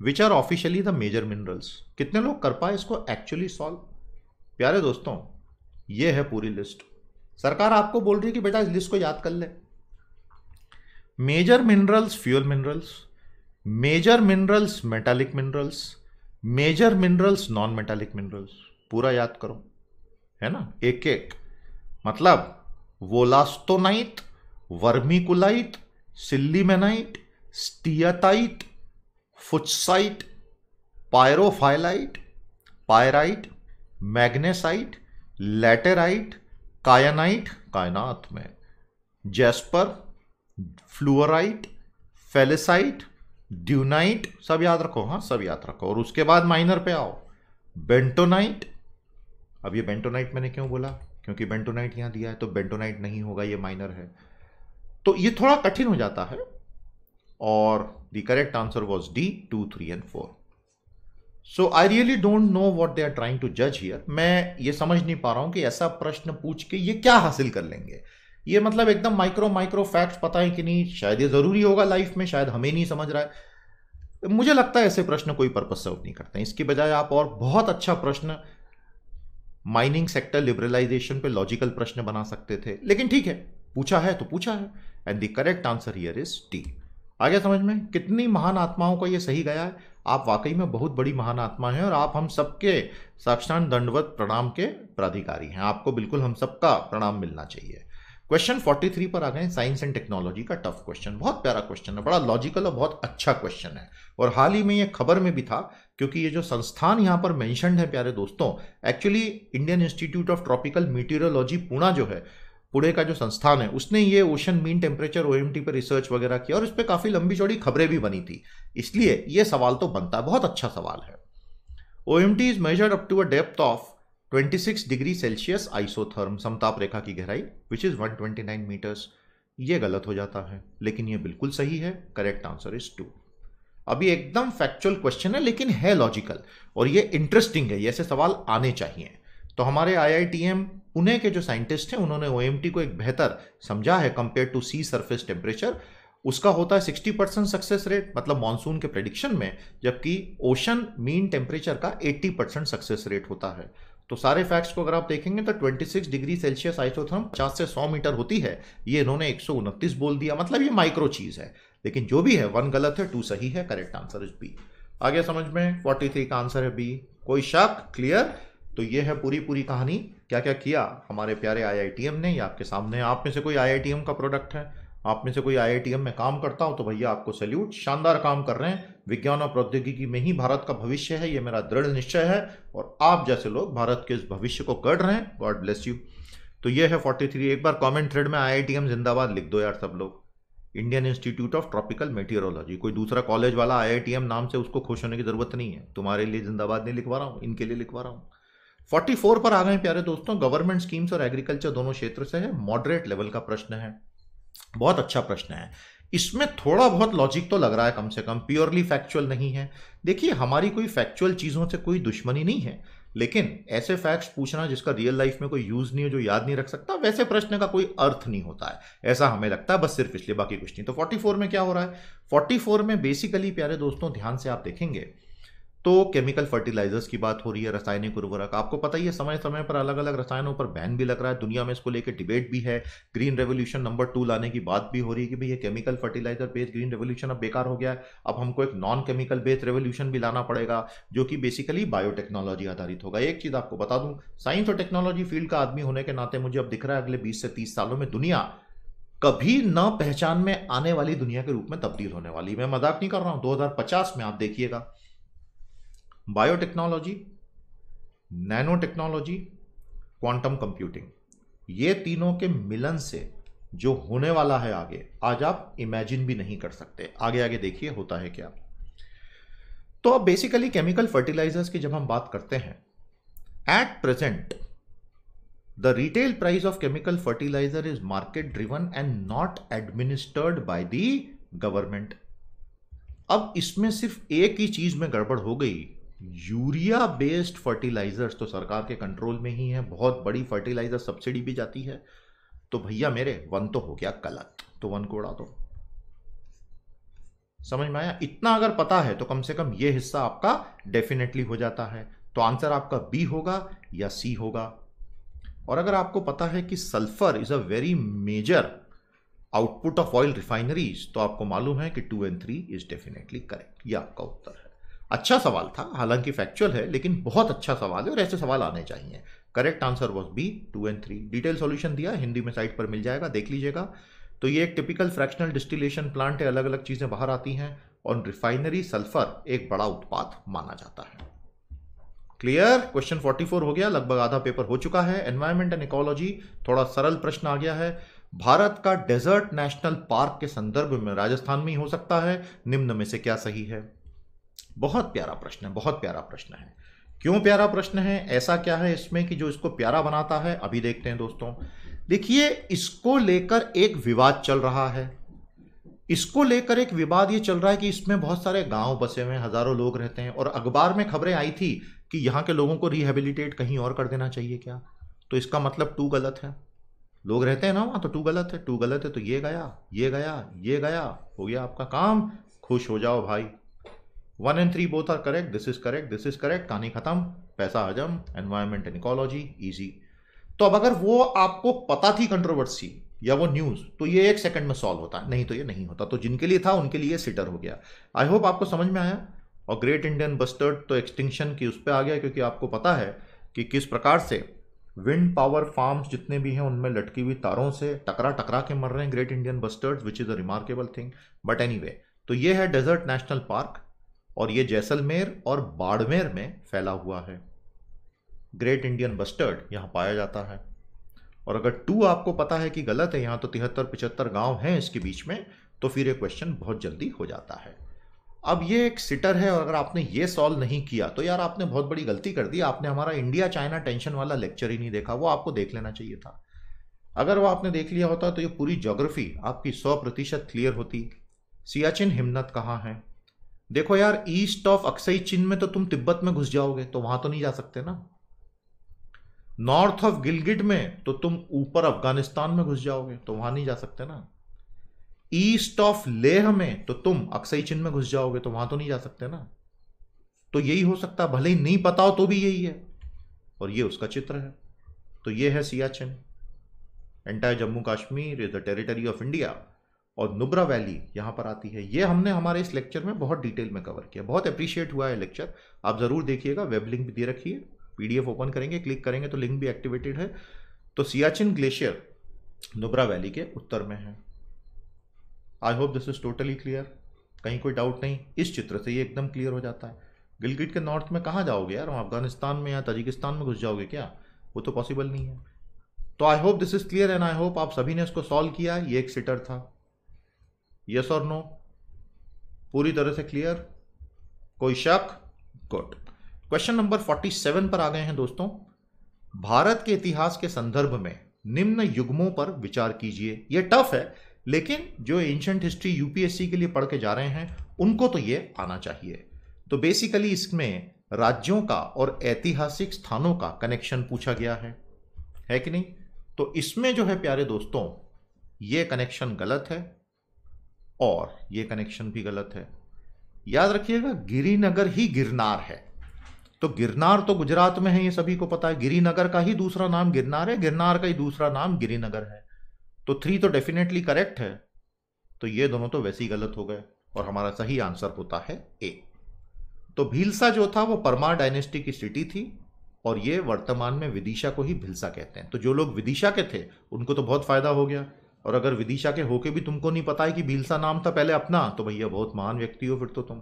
which are officially the major minerals कितने लोग कर पाए इसको एक्चुअली सॉल्व प्यारे दोस्तों ये है पूरी लिस्ट सरकार आपको बोल रही है कि बेटा इस लिस्ट को याद कर ले major minerals fuel minerals major minerals metallic minerals major minerals non metallic minerals पूरा याद करो है ना एक एक मतलब वोलास्तोनाइट वर्मिकुलाइट सिल्लीमेनाइट स्टियाटाइट फुटसाइट pyrophyllite pyrite magnesite laterite kyanite कायनात में जेस्पर फ्लूराइट फेलिसाइट ड्यूनाइट सब याद रखो हाँ सब याद रखो और उसके बाद माइनर पे आओ बेंटोनाइट अब ये बेंटोनाइट मैंने क्यों बोला क्योंकि बेंटोनाइट यहां दिया है तो बेंटोनाइट नहीं होगा ये माइनर है तो ये थोड़ा कठिन हो जाता है और the correct answer was D two three and four so I really don't know what they are trying to जज हियर मैं ये समझ नहीं पा रहा हूं कि ऐसा प्रश्न पूछ के ये क्या हासिल कर लेंगे ये मतलब एकदम माइक्रो माइक्रो फैक्ट पता है कि नहीं शायद ये ज़रूरी होगा लाइफ में शायद हमें नहीं समझ रहा है मुझे लगता है ऐसे प्रश्न कोई पर्पज सर्व नहीं करते इसके बजाय आप और बहुत अच्छा प्रश्न माइनिंग सेक्टर लिबरलाइजेशन पे लॉजिकल प्रश्न बना सकते थे लेकिन ठीक है पूछा है तो पूछा है and the correct answer here is T आ गया समझ में कितनी महान आत्माओं का ये सही गया है आप वाकई में बहुत बड़ी महान आत्मा हैं और आप हम सबके साक्षात दंडवत प्रणाम के प्राधिकारी हैं आपको बिल्कुल हम सबका प्रणाम मिलना चाहिए क्वेश्चन 43 पर आ गए साइंस एंड टेक्नोलॉजी का टफ क्वेश्चन बहुत प्यारा क्वेश्चन है बड़ा लॉजिकल और बहुत अच्छा क्वेश्चन है और हाल ही में ये खबर में भी था क्योंकि ये जो संस्थान यहाँ पर मैंशनड है प्यारे दोस्तों actually Indian institute of Tropical Meteorology Pune जो है पुणे का जो संस्थान है उसने ये ओशन मीन टेम्परेचर ओ पर रिसर्च वगैरह किया और इस पर काफ़ी लंबी चौड़ी खबरें भी बनी थी इसलिए ये सवाल तो बनता है बहुत अच्छा सवाल है O M T is measured up to a depth of 26 degree Celsius isotherm समताप रेखा की गहराई विच इज 129 मीटर्स ये गलत हो जाता है लेकिन ये बिल्कुल सही है करेक्ट आंसर इज टू अभी एकदम फैक्चुअल क्वेश्चन है लेकिन है लॉजिकल और ये इंटरेस्टिंग है ऐसे सवाल आने चाहिए तो हमारे आईआईटीएम पुणे के जो साइंटिस्ट हैं उन्होंने ओएमटी को एक बेहतर समझा है compare to sea surface temperature उसका होता है 60 परसेंट सक्सेस रेट मतलब मानसून के प्रडिक्शन में जबकि ओशन मीन टेम्परेचर का 80 परसेंट सक्सेस रेट होता है तो सारे फैक्ट्स को अगर आप देखेंगे तो 26 डिग्री सेल्सियस आइसोथर्म 50 से 100 मीटर होती है ये इन्होंने एक बोल दिया मतलब ये माइक्रो चीज़ है लेकिन जो भी है वन गलत है टू सही है करेक्ट आंसर इज बी आगे समझ में 43 का आंसर है बी कोई शक क्लियर तो ये है पूरी पूरी कहानी क्या क्या किया हमारे प्यारे आई ने या आपके सामने आप में से कोई आई का प्रोडक्ट है आप में से कोई आई में काम करता हो तो भैया आपको सैल्यूट शानदार काम कर रहे हैं विज्ञान और प्रौद्योगिकी में ही भारत का भविष्य है ये मेरा दृढ़ निश्चय है और आप जैसे लोग भारत के इस भविष्य को कर रहे हैं गॉड ब्लेस यू तो ये है थ्री एक बार कॉमेंट थ्रेड में आई जिंदाबाद लिख दो यार सब लोग Indian institute of tropical meteorology कोई दूसरा कॉलेज वाला आई नाम से उसको खुश होने की जरूरत नहीं है तुम्हारे लिए जिंदाबाद नहीं लिखवा रहा हूँ इनके लिए लिखवा रहा हूँ 44 पर आ गए प्यारे दोस्तों गवर्नमेंट स्कीम्स और एग्रीकल्चर दोनों क्षेत्र से है मॉडरेट लेवल का प्रश्न है बहुत अच्छा प्रश्न है इसमें थोड़ा बहुत लॉजिक तो लग रहा है कम से कम प्योरली फैक्चुअल नहीं है देखिए हमारी कोई फैक्चुअल चीज़ों से कोई दुश्मनी नहीं है लेकिन ऐसे फैक्ट्स पूछना जिसका रियल लाइफ में कोई यूज़ नहीं हो जो याद नहीं रख सकता वैसे प्रश्न का कोई अर्थ नहीं होता है ऐसा हमें लगता है बस सिर्फ इसलिए बाकी कुछ नहीं तो 44 में क्या हो रहा है 44 में बेसिकली प्यारे दोस्तों ध्यान से आप देखेंगे तो केमिकल फर्टिलाइजर्स की बात हो रही है रासायनिक उर्वरक आपको पता ही है समय समय पर अलग अलग रसायनों पर बैन भी लग रहा है दुनिया में इसको लेकर डिबेट भी है ग्रीन रेवोल्यूशन नंबर टू लाने की बात भी हो रही है कि भाई chemical fertiliser based green revolution अब बेकार हो गया है अब हमको एक नॉन केमिकल बेस्ड रेवोल्यूशन भी लाना पड़ेगा जो कि बेसिकली बायोटेक्नोलॉजी आधारित होगा एक चीज़ आपको बता दूं साइंस और टेक्नोलॉजी फील्ड का आदमी होने के नाते मुझे अब दिख रहा है अगले बीस से तीस सालों में दुनिया कभी न पहचान में आने वाली दुनिया के रूप में तब्दील होने वाली मैं मजाक नहीं कर रहा हूं 2050 में आप देखिएगा biotechnology nano technology quantum computing ये तीनों के मिलन से जो होने वाला है आगे आज आप इमेजिन भी नहीं कर सकते आगे आगे देखिए होता है क्या तो अब बेसिकली केमिकल फर्टिलाइजर्स की जब हम बात करते हैं at present the retail price of chemical fertiliser is market driven and not administered by the government अब इसमें सिर्फ एक ही चीज में गड़बड़ हो गई यूरिया बेस्ड फर्टिलाइजर्स तो सरकार के कंट्रोल में ही है बहुत बड़ी फर्टिलाइजर सब्सिडी भी जाती है तो भैया मेरे वन तो हो गया गलत तो वन को उड़ा दो समझ में आया इतना अगर पता है तो कम से कम ये हिस्सा आपका डेफिनेटली हो जाता है तो आंसर आपका बी होगा या सी होगा और अगर आपको पता है कि sulphur is a very major output of oil refineries तो आपको मालूम है कि two and three is definitely correct ये आपका उत्तर है अच्छा सवाल था हालांकि फैक्चुअल है लेकिन बहुत अच्छा सवाल है और ऐसे सवाल आने चाहिए correct answer was B two and three detail solution दिया हिंदी में साइट पर मिल जाएगा देख लीजिएगा तो ये एक टिपिकल फ्रैक्शनल डिस्टिलेशन प्लांट है अलग अलग चीज़ें बाहर आती हैं और रिफाइनरी सल्फर एक बड़ा उत्पाद माना जाता है क्लियर क्वेश्चन 44 हो गया लगभग आधा पेपर हो चुका है एनवायरमेंट एंड इकोलॉजी थोड़ा सरल प्रश्न आ गया है भारत का डेजर्ट नेशनल पार्क के संदर्भ में राजस्थान में ही हो सकता है निम्न में से क्या सही है बहुत प्यारा प्रश्न है बहुत प्यारा प्रश्न है क्यों प्यारा प्रश्न है ऐसा क्या है इसमें कि जो इसको प्यारा बनाता है अभी देखते हैं दोस्तों देखिए इसको लेकर एक विवाद चल रहा है इसको लेकर एक विवाद ये चल रहा है कि इसमें बहुत सारे गांव बसे हुए हैं हजारों लोग रहते हैं और अखबार में खबरें आई थी कि यहाँ के लोगों को रिहेबिलिटेट कहीं और कर देना चाहिए क्या तो इसका मतलब टू गलत है लोग रहते हैं ना वहाँ तो टू गलत है टू गलत है तो ये गया ये गया ये गया हो गया आपका काम खुश हो जाओ भाई one and three both are correct this is correct this is correct कहानी खत्म पैसा हजम एनवायरमेंट एंड इकोलॉजी ईजी तो अब अगर वो आपको पता थी कंट्रोवर्सी या वो न्यूज तो ये एक सेकंड में सॉल्व होता नहीं तो ये नहीं होता तो जिनके लिए था उनके लिए सिटर हो गया आई होप आपको समझ में आया और ग्रेट इंडियन बस्टर्ड तो एक्सटिंक्शन की उस पर आ गया क्योंकि आपको पता है कि किस प्रकार से विंड पावर फार्म्स जितने भी हैं उनमें लटकी हुई तारों से टकरा टकरा के मर रहे हैं great Indian bustard which is a remarkable thing but any तो ये है डेजर्ट नेशनल पार्क और ये जैसलमेर और बाड़मेर में फैला हुआ है ग्रेट इंडियन बस्टर्ड यहाँ पाया जाता है और अगर टू आपको पता है कि गलत है यहाँ तो तिहत्तर पिचहत्तर गांव हैं इसके बीच में तो फिर ये क्वेश्चन बहुत जल्दी हो जाता है अब ये एक सिटर है और अगर आपने ये सॉल्व नहीं किया तो यार आपने बहुत बड़ी गलती कर दी आपने हमारा इंडिया चाइना टेंशन वाला लेक्चर ही नहीं देखा वो आपको देख लेना चाहिए था अगर वो आपने देख लिया होता तो ये पूरी जोग्राफी आपकी सौ प्रतिशत क्लियर होती सियाचिन हिम्मत कहाँ है देखो यार ईस्ट ऑफ अक्सई चिन्ह में तो तुम तिब्बत में घुस जाओगे तो वहां तो नहीं जा सकते ना नॉर्थ ऑफ गिलगिट में तो तुम ऊपर अफगानिस्तान में घुस जाओगे तो वहां नहीं जा सकते ना ईस्ट ऑफ लेह में तो तुम अक्सई चिन्ह में घुस जाओगे तो वहां तो नहीं जा सकते ना तो यही हो सकता भले ही नहीं पता हो तो भी यही है और ये उसका चित्र है तो ये है Siachen entire Jammu Kashmir is the territory of India और नुब्रा वैली यहाँ पर आती है ये हमने हमारे इस लेक्चर में बहुत डिटेल में कवर किया बहुत अप्रिशिएट हुआ है लेक्चर आप ज़रूर देखिएगा वेब लिंक भी दे रखिए पीडीएफ ओपन करेंगे क्लिक करेंगे तो लिंक भी एक्टिवेटेड है तो सियाचिन ग्लेशियर नुब्रा वैली के उत्तर में है I hope this is totally clear कहीं कोई डाउट नहीं इस चित्र से ये एकदम क्लियर हो जाता है गिलगिट के नॉर्थ में कहाँ जाओगे यार अफगानिस्तान में या तजिकिस्तान में घुस जाओगे क्या वो तो पॉसिबल नहीं है तो I hope this is clear and I hope आप सभी ने इसको सॉल्व किया ये एक सिटर था यस और नो पूरी तरह से क्लियर कोई शक गुड क्वेश्चन नंबर 47 पर आ गए हैं दोस्तों भारत के इतिहास के संदर्भ में निम्न युग्मों पर विचार कीजिए यह टफ है लेकिन जो एंशंट हिस्ट्री यूपीएससी के लिए पढ़ के जा रहे हैं उनको तो ये आना चाहिए तो बेसिकली इसमें राज्यों का और ऐतिहासिक स्थानों का कनेक्शन पूछा गया है है कि नहीं तो इसमें जो है प्यारे दोस्तों ये कनेक्शन गलत है और ये कनेक्शन भी गलत है याद रखिएगा गिरीनगर ही गिरनार है तो गिरनार तो गुजरात में है ये सभी को पता है गिरीनगर का ही दूसरा नाम गिरनार है गिरनार का ही दूसरा नाम गिरीनगर है तो थ्री तो डेफिनेटली करेक्ट है तो ये दोनों तो वैसे ही गलत हो गए और हमारा सही आंसर होता है ए तो भीलसा जो था वो परमार डायनेस्टी की सिटी थी और ये वर्तमान में विदिशा को ही भिलसा कहते हैं तो जो लोग विदिशा के थे उनको तो बहुत फायदा हो गया और अगर विदिशा के होके भी तुमको नहीं पता है कि भीलसा नाम था पहले अपना तो भैया बहुत महान व्यक्ति हो फिर तो तुम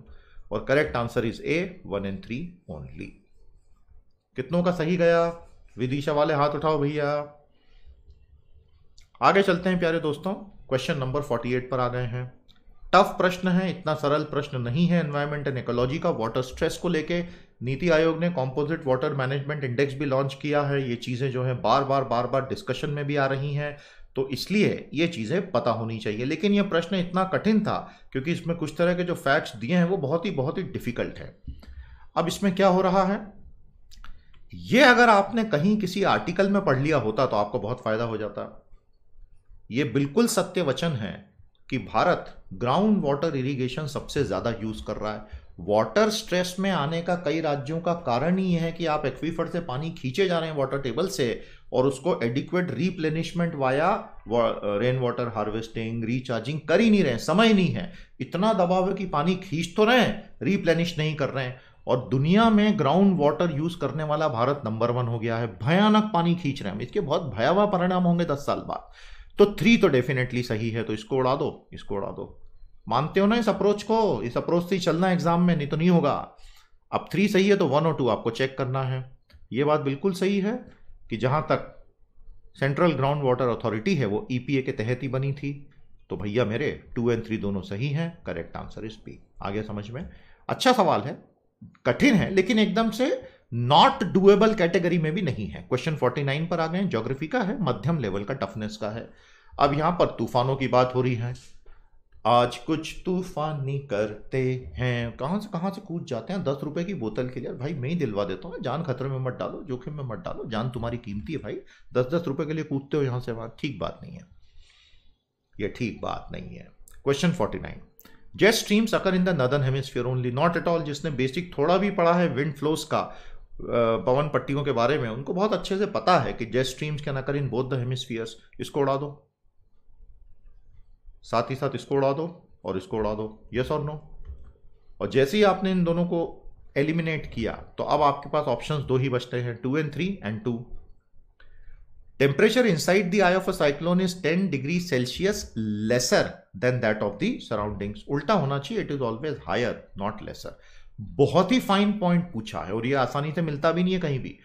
और correct answer is A one and three only कितनों का सही गया विदिशा वाले हाथ उठाओ भैया आगे चलते हैं प्यारे दोस्तों क्वेश्चन नंबर फोर्टी एट पर आ गए हैं टफ प्रश्न है इतना सरल प्रश्न नहीं है एनवायरमेंट एंड इकोलॉजी का वाटर स्ट्रेस को लेके नीति आयोग ने कॉम्पोजिट वाटर मैनेजमेंट इंडेक्स भी लॉन्च किया है ये चीज़ें जो है बार बार बार बार डिस्कशन में भी आ रही हैं तो इसलिए ये चीज़ें पता होनी चाहिए लेकिन यह प्रश्न इतना कठिन था क्योंकि इसमें कुछ तरह के जो फैक्ट्स दिए हैं वो बहुत ही बहुत ही डिफ़िकल्ट है अब इसमें क्या हो रहा है ये अगर आपने कहीं किसी आर्टिकल में पढ़ लिया होता तो आपको बहुत फ़ायदा हो जाता ये बिल्कुल सत्य वचन है कि भारत ग्राउंड वाटर इरिगेशन सबसे ज़्यादा यूज़ कर रहा है वाटर स्ट्रेस में आने का कई राज्यों का कारण ही है कि आप एक्वीफर से पानी खींचे जा रहे हैं वाटर टेबल से और उसको adequate replenishment via rain water harvesting recharging कर ही नहीं रहे समय नहीं है इतना दबाव है कि पानी खींच तो रहे हैं रिप्लेनिश नहीं कर रहे हैं और दुनिया में ग्राउंड वाटर यूज करने वाला भारत नंबर वन हो गया है भयानक पानी खींच रहे हैं इसके बहुत भयावह परिणाम होंगे दस साल बाद तो थ्री तो डेफिनेटली सही है तो इसको उड़ा दो इसको उड़ा दो मानते हो ना इस अप्रोच को इस अप्रोच से ही चलना एग्जाम में नहीं तो नहीं होगा अब थ्री सही है तो वन और टू आपको चेक करना है ये बात बिल्कुल सही है कि जहाँ तक सेंट्रल ग्राउंड वाटर अथॉरिटी है वो ईपीए e के तहत ही बनी थी तो भैया मेरे टू एंड थ्री दोनों सही हैं करेक्ट आंसर इस बी आगे समझ में अच्छा सवाल है कठिन है लेकिन एकदम से नॉट डूएबल कैटेगरी में भी नहीं है क्वेश्चन 49 पर आ गए जोग्राफी का है मध्यम लेवल का टफनेस का है अब यहां पर तूफानों की बात हो रही है आज कुछ तूफानी करते हैं कहाँ से कहाँ से कूद जाते हैं दस रुपए की बोतल के लिए भाई मैं ही दिलवा देता हूँ जान खतरे में मत डालो जोखिम में मत डालो जान तुम्हारी कीमती है भाई दस दस रुपए के लिए कूदते हो यहाँ से वहां ठीक बात नहीं है यह ठीक बात नहीं है question forty nine jet streams occur in the northern hemisphere only not at all जिसने बेसिक थोड़ा भी पढ़ा है विंड फ्लोस का पवन पट्टियों के बारे में उनको बहुत अच्छे से पता है कि jet streams can occur in both the hemispheres इसको उड़ा दो साथ ही साथ इसको उड़ा दो और इसको उड़ा दो यस और नो और जैसे ही आपने इन दोनों को एलिमिनेट किया तो अब आपके पास ऑप्शंस दो ही बचते हैं two and three and two temperature inside the eye of a cyclone is ten degree Celsius lesser than that of the surroundings उल्टा होना चाहिए it is always higher not lesser बहुत ही फाइन पॉइंट पूछा है और ये आसानी से मिलता भी नहीं है कहीं भी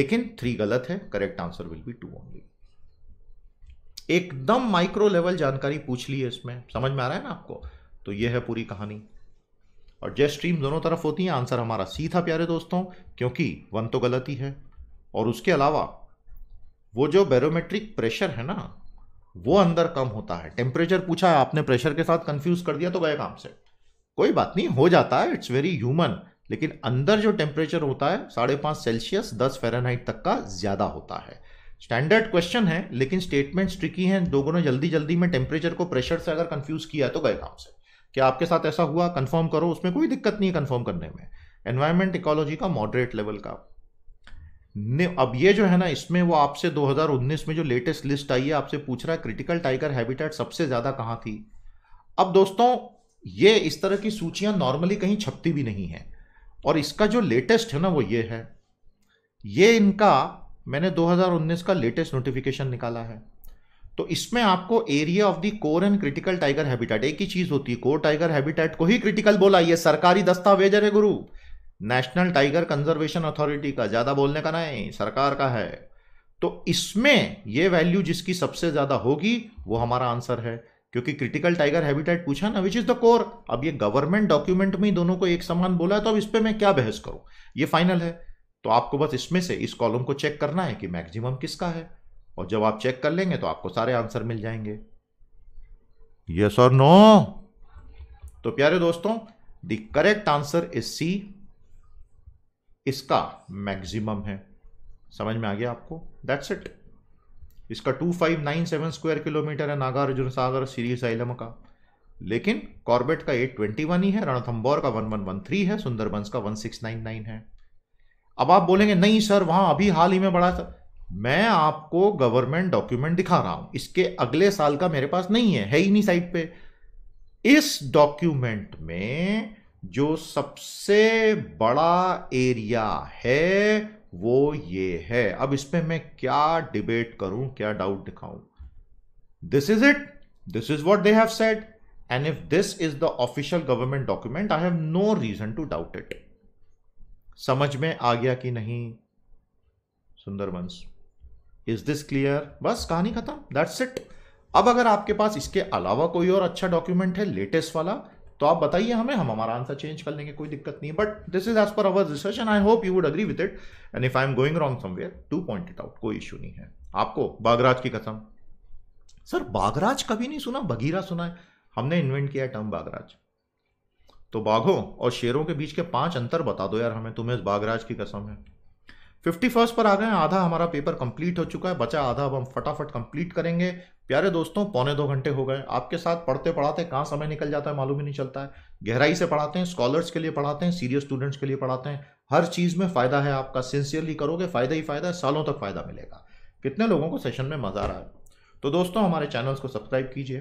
लेकिन थ्री गलत है correct answer will be two only एकदम माइक्रो लेवल जानकारी पूछ ली है इसमें समझ में आ रहा है ना आपको तो ये है पूरी कहानी और जय स्ट्रीम दोनों तरफ होती है आंसर हमारा सी था प्यारे दोस्तों क्योंकि वन तो गलत ही है और उसके अलावा वो जो बैरोमेट्रिक प्रेशर है ना वो अंदर कम होता है टेम्परेचर पूछा है आपने प्रेशर के साथ कंफ्यूज कर दिया तो गए काम से कोई बात नहीं हो जाता है इट्स वेरी ह्यूमन लेकिन अंदर जो टेम्परेचर होता है साढ़े पाँच सेल्सियस दस फेरनहाइट तक का ज़्यादा होता है स्टैंडर्ड क्वेश्चन है लेकिन स्टेटमेंट्स ट्रिकी हैं लोगों ने जल्दी जल्दी में टेम्परेचर को प्रेशर से अगर कंफ्यूज किया तो गए काम से क्या आपके साथ ऐसा हुआ कंफर्म करो उसमें कोई दिक्कत नहीं है कंफर्म करने में एनवायरमेंट इकोलॉजी का मॉडरेट लेवल का अब ये जो है ना इसमें वो आपसे 2019 में जो लेटेस्ट लिस्ट आई है आपसे पूछ रहा है क्रिटिकल टाइगर हैबिटेट सबसे ज़्यादा कहाँ थी अब दोस्तों ये इस तरह की सूचियां नॉर्मली कहीं छपती भी नहीं है और इसका जो लेटेस्ट है ना वो ये है ये इनका मैंने 2019 का लेटेस्ट नोटिफिकेशन निकाला है तो इसमें आपको area of the core and critical tiger habitat एक ही चीज होती है कोर टाइगर हैबिटेट को ही क्रिटिकल बोला ये सरकारी दस्तावेज है गुरु नेशनल टाइगर कंजर्वेशन अथॉरिटी का ज्यादा बोलने का नहीं सरकार का है तो इसमें ये वैल्यू जिसकी सबसे ज्यादा होगी वो हमारा आंसर है क्योंकि क्रिटिकल टाइगर हैबिटेट पूछा ना विच इज द कोर अब ये गवर्नमेंट डॉक्यूमेंट में ही दोनों को एक समान बोला है तो अब इस पर मैं क्या बहस करूं ये फाइनल है तो आपको बस इसमें से इस कॉलम को चेक करना है कि मैक्सिमम किसका है और जब आप चेक कर लेंगे तो आपको सारे आंसर मिल जाएंगे यस और नो तो प्यारे दोस्तों the correct answer is C इसका मैक्सिमम है समझ में आ गया आपको दैट्स इट इसका 2597 स्क्वायर किलोमीटर है नागार्जुन सागर सीरी साइलम का लेकिन कॉर्बेट का 821 ही है रणथम्बोर का 1113 है सुंदरबंस का 1699 है अब आप बोलेंगे नहीं सर वहां अभी हाल ही में बढ़ा था मैं आपको गवर्नमेंट डॉक्यूमेंट दिखा रहा हूं इसके अगले साल का मेरे पास नहीं है है ही नहीं साइट पे इस डॉक्यूमेंट में जो सबसे बड़ा एरिया है वो ये है अब इस पर मैं क्या डिबेट करूं क्या डाउट दिखाऊं this is it this is what they have said and if this is the official government document I have no reason to doubt it समझ में आ गया कि नहीं सुंदर वंश इज दिस क्लियर बस कहानी खत्म दैट्स इट अब अगर आपके पास इसके अलावा कोई और अच्छा डॉक्यूमेंट है लेटेस्ट वाला तो आप बताइए हमें हम हमारा आंसर चेंज कर लेंगे कोई दिक्कत नहीं but this is as per our research and I hope you would agree with it and if I am going wrong somewhere to point it out कोई इशू नहीं है आपको बागराज की कसम सर बागराज कभी नहीं सुना बघीरा सुना है हमने इन्वेंट किया टर्म बागराज तो बाघों और शेरों के बीच के पांच अंतर बता दो यार हमें तुम्हें बाघराज की कसम है फिफ्टी फर्स्ट पर आ गए आधा हमारा पेपर कंप्लीट हो चुका है बचा आधा अब हम फटाफट कंप्लीट करेंगे प्यारे दोस्तों पौने दो घंटे हो गए आपके साथ पढ़ते पढ़ाते कहाँ समय निकल जाता है मालूम ही नहीं चलता है गहराई से पढ़ाते हैं स्कॉलर्स के लिए पढ़ाते हैं सीरियस स्टूडेंट्स के लिए पढ़ाते हैं हर चीज़ में फ़ायदा है आपका सिंसियरली करोगे फ़ायदा ही फ़ायदा है सालों तक फ़ायदा मिलेगा कितने लोगों को सेशन में मज़ा आ रहा है तो दोस्तों हमारे चैनल्स को सब्सक्राइब कीजिए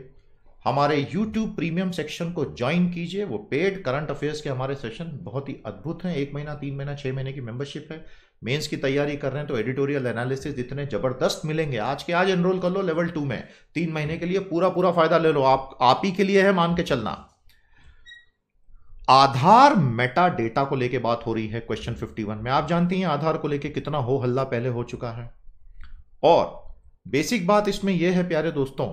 हमारे YouTube प्रीमियम सेक्शन को ज्वाइन कीजिए वो पेड करंट अफेयर्स के हमारे सेशन बहुत ही अद्भुत हैं एक महीना तीन महीना छः महीने की मेंबरशिप है मेंस की तैयारी कर रहे हैं तो एडिटोरियल एनालिसिस इतने ज़बरदस्त मिलेंगे आज के आज एनरोल कर लो लेवल टू में तीन महीने के लिए पूरा पूरा फायदा ले लो आप आप ही के लिए है मान के चलना आधार मेटा डेटा को लेके बात हो रही है क्वेश्चन 51 में आप जानती हैं आधार को लेके कितना हो हल्ला पहले हो चुका है और बेसिक बात इसमें यह है प्यारे दोस्तों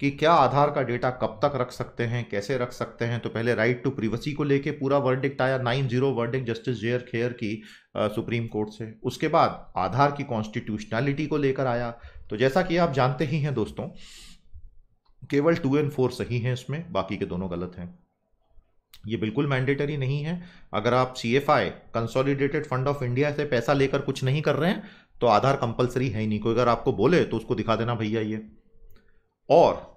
कि क्या आधार का डेटा कब तक रख सकते हैं कैसे रख सकते हैं तो पहले राइट टू प्रिवेसी को लेके पूरा वर्डिक्ट आया नाइन जीरो वर्डिक्ट जस्टिस जेयर खेयर की आ, सुप्रीम कोर्ट से उसके बाद आधार की कॉन्स्टिट्यूशनैलिटी को लेकर आया तो जैसा कि आप जानते ही हैं दोस्तों केवल टू एंड फोर सही हैं इसमें बाकी के दोनों गलत हैं ये बिल्कुल मैंडेटरी नहीं है अगर आप C F I consolidated fund of India से पैसा लेकर कुछ नहीं कर रहे हैं तो आधार कंपलसरी है ही नहीं कोई अगर आपको बोले तो उसको दिखा देना भैया ये और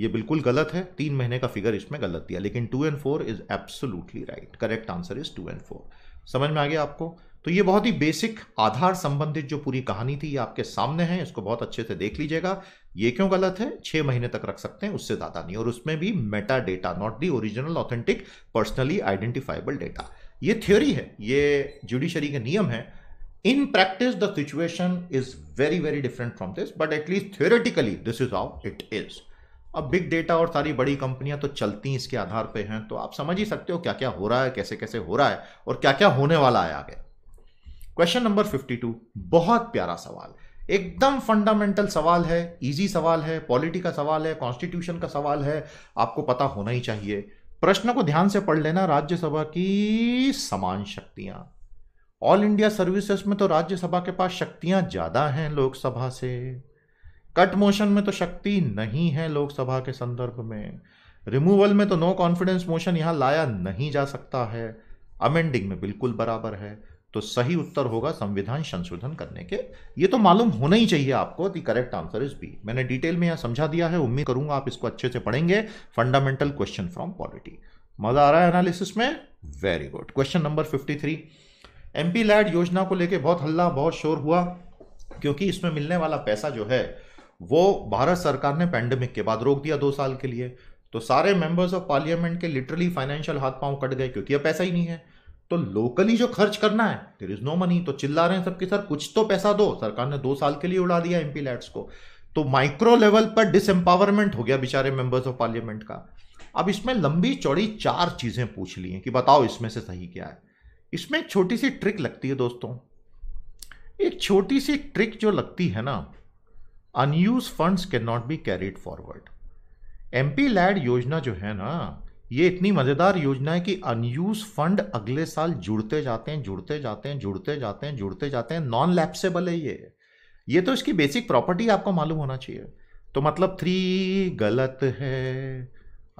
ये बिल्कुल गलत है तीन महीने का फिगर इसमें गलत दिया लेकिन two and four is absolutely right correct answer is two and four समझ में आ गया आपको तो ये बहुत ही बेसिक आधार संबंधित जो पूरी कहानी थी ये आपके सामने है इसको बहुत अच्छे से देख लीजिएगा ये क्यों गलत है छह महीने तक रख सकते हैं उससे ज़्यादा नहीं और उसमें भी meta data not the original authentic personally identifiable data ये थ्योरी है ये जुडिशरी के नियम है in practice the situation is very very different from this but at least theoretically this is is it is अब बिग डेटा और सारी बड़ी कंपनियां तो चलती इसके आधार पे हैं तो आप समझ ही सकते हो क्या क्या हो रहा है कैसे कैसे हो रहा है और क्या क्या होने वाला है आगे क्वेश्चन नंबर 52 बहुत प्यारा सवाल एकदम फंडामेंटल सवाल है इजी सवाल है पॉलिटी का सवाल है कॉन्स्टिट्यूशन का सवाल है आपको पता होना ही चाहिए प्रश्न को ध्यान से पढ़ लेना राज्यसभा की समान शक्तियां ऑल इंडिया सर्विसेज में तो राज्यसभा के पास शक्तियां ज्यादा हैं लोकसभा से कट मोशन में तो शक्ति नहीं है लोकसभा के संदर्भ में रिमूवल में तो नो कॉन्फिडेंस मोशन यहाँ लाया नहीं जा सकता है अमेंडिंग में बिल्कुल बराबर है तो सही उत्तर होगा संविधान संशोधन करने के ये तो मालूम होना ही चाहिए आपको the correct answer is B मैंने डिटेल में यहां समझा दिया है उम्मीद करूंगा आप इसको अच्छे से पढ़ेंगे फंडामेंटल क्वेश्चन फ्रॉम पॉलिटी मजा आ रहा है एनालिसिस में very good question number fifty three MP LAD योजना को लेकर बहुत हल्ला बहुत शोर हुआ क्योंकि इसमें मिलने वाला पैसा जो है वो भारत सरकार ने पैंडमिक के बाद रोक दिया दो साल के लिए तो सारे मेंबर्स ऑफ पार्लियामेंट के लिटरली फाइनेंशियल हाथ पांव कट गए क्योंकि अब पैसा ही नहीं है तो लोकली जो खर्च करना है देर इज नो मनी तो चिल्ला रहे हैं सबके सर कुछ तो पैसा दो सरकार ने दो साल के लिए उड़ा दिया एमपी लैट्स को तो माइक्रो लेवल पर डिसएम्पावरमेंट हो गया बेचारे मेंबर्स ऑफ पार्लियामेंट का अब इसमें लंबी चौड़ी चार चीजें पूछ ली हैं कि बताओ इसमें से सही क्या है इसमें एक छोटी सी ट्रिक लगती है दोस्तों एक छोटी सी ट्रिक जो लगती है ना unused funds can not be carried forward M P LAD योजना जो है ना ये इतनी मज़ेदार योजना है कि अनयूज फंड अगले साल जुड़ते जाते हैं जुड़ते जाते हैं जुड़ते जाते हैं जुड़ते जाते हैं नॉन लैप्सेबल है ये ये तो इसकी बेसिक प्रॉपर्टी आपको मालूम होना चाहिए तो मतलब थ्री गलत है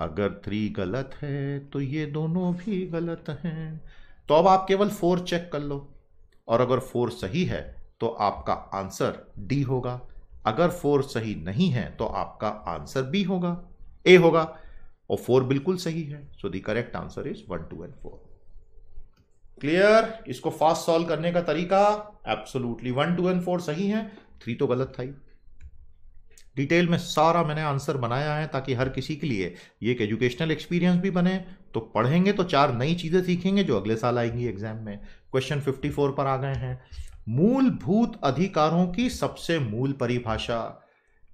अगर थ्री गलत है तो ये दोनों भी गलत हैं तो अब आप केवल फोर चेक कर लो और अगर फोर सही है तो आपका आंसर डी होगा अगर फोर सही नहीं है तो आपका आंसर बी होगा ए होगा और फोर बिल्कुल सही है so the correct answer is one two and four clear इसको फास्ट सॉल्व करने का तरीका absolutely one two and four सही है थ्री तो गलत था ही डिटेल में सारा मैंने आंसर बनाया है ताकि हर किसी के लिए ये एक एजुकेशनल एक्सपीरियंस भी बने तो पढ़ेंगे तो चार नई चीज़ें सीखेंगे जो अगले साल आएंगी एग्जाम में क्वेश्चन 54 पर आ गए हैं मूलभूत अधिकारों की सबसे मूल परिभाषा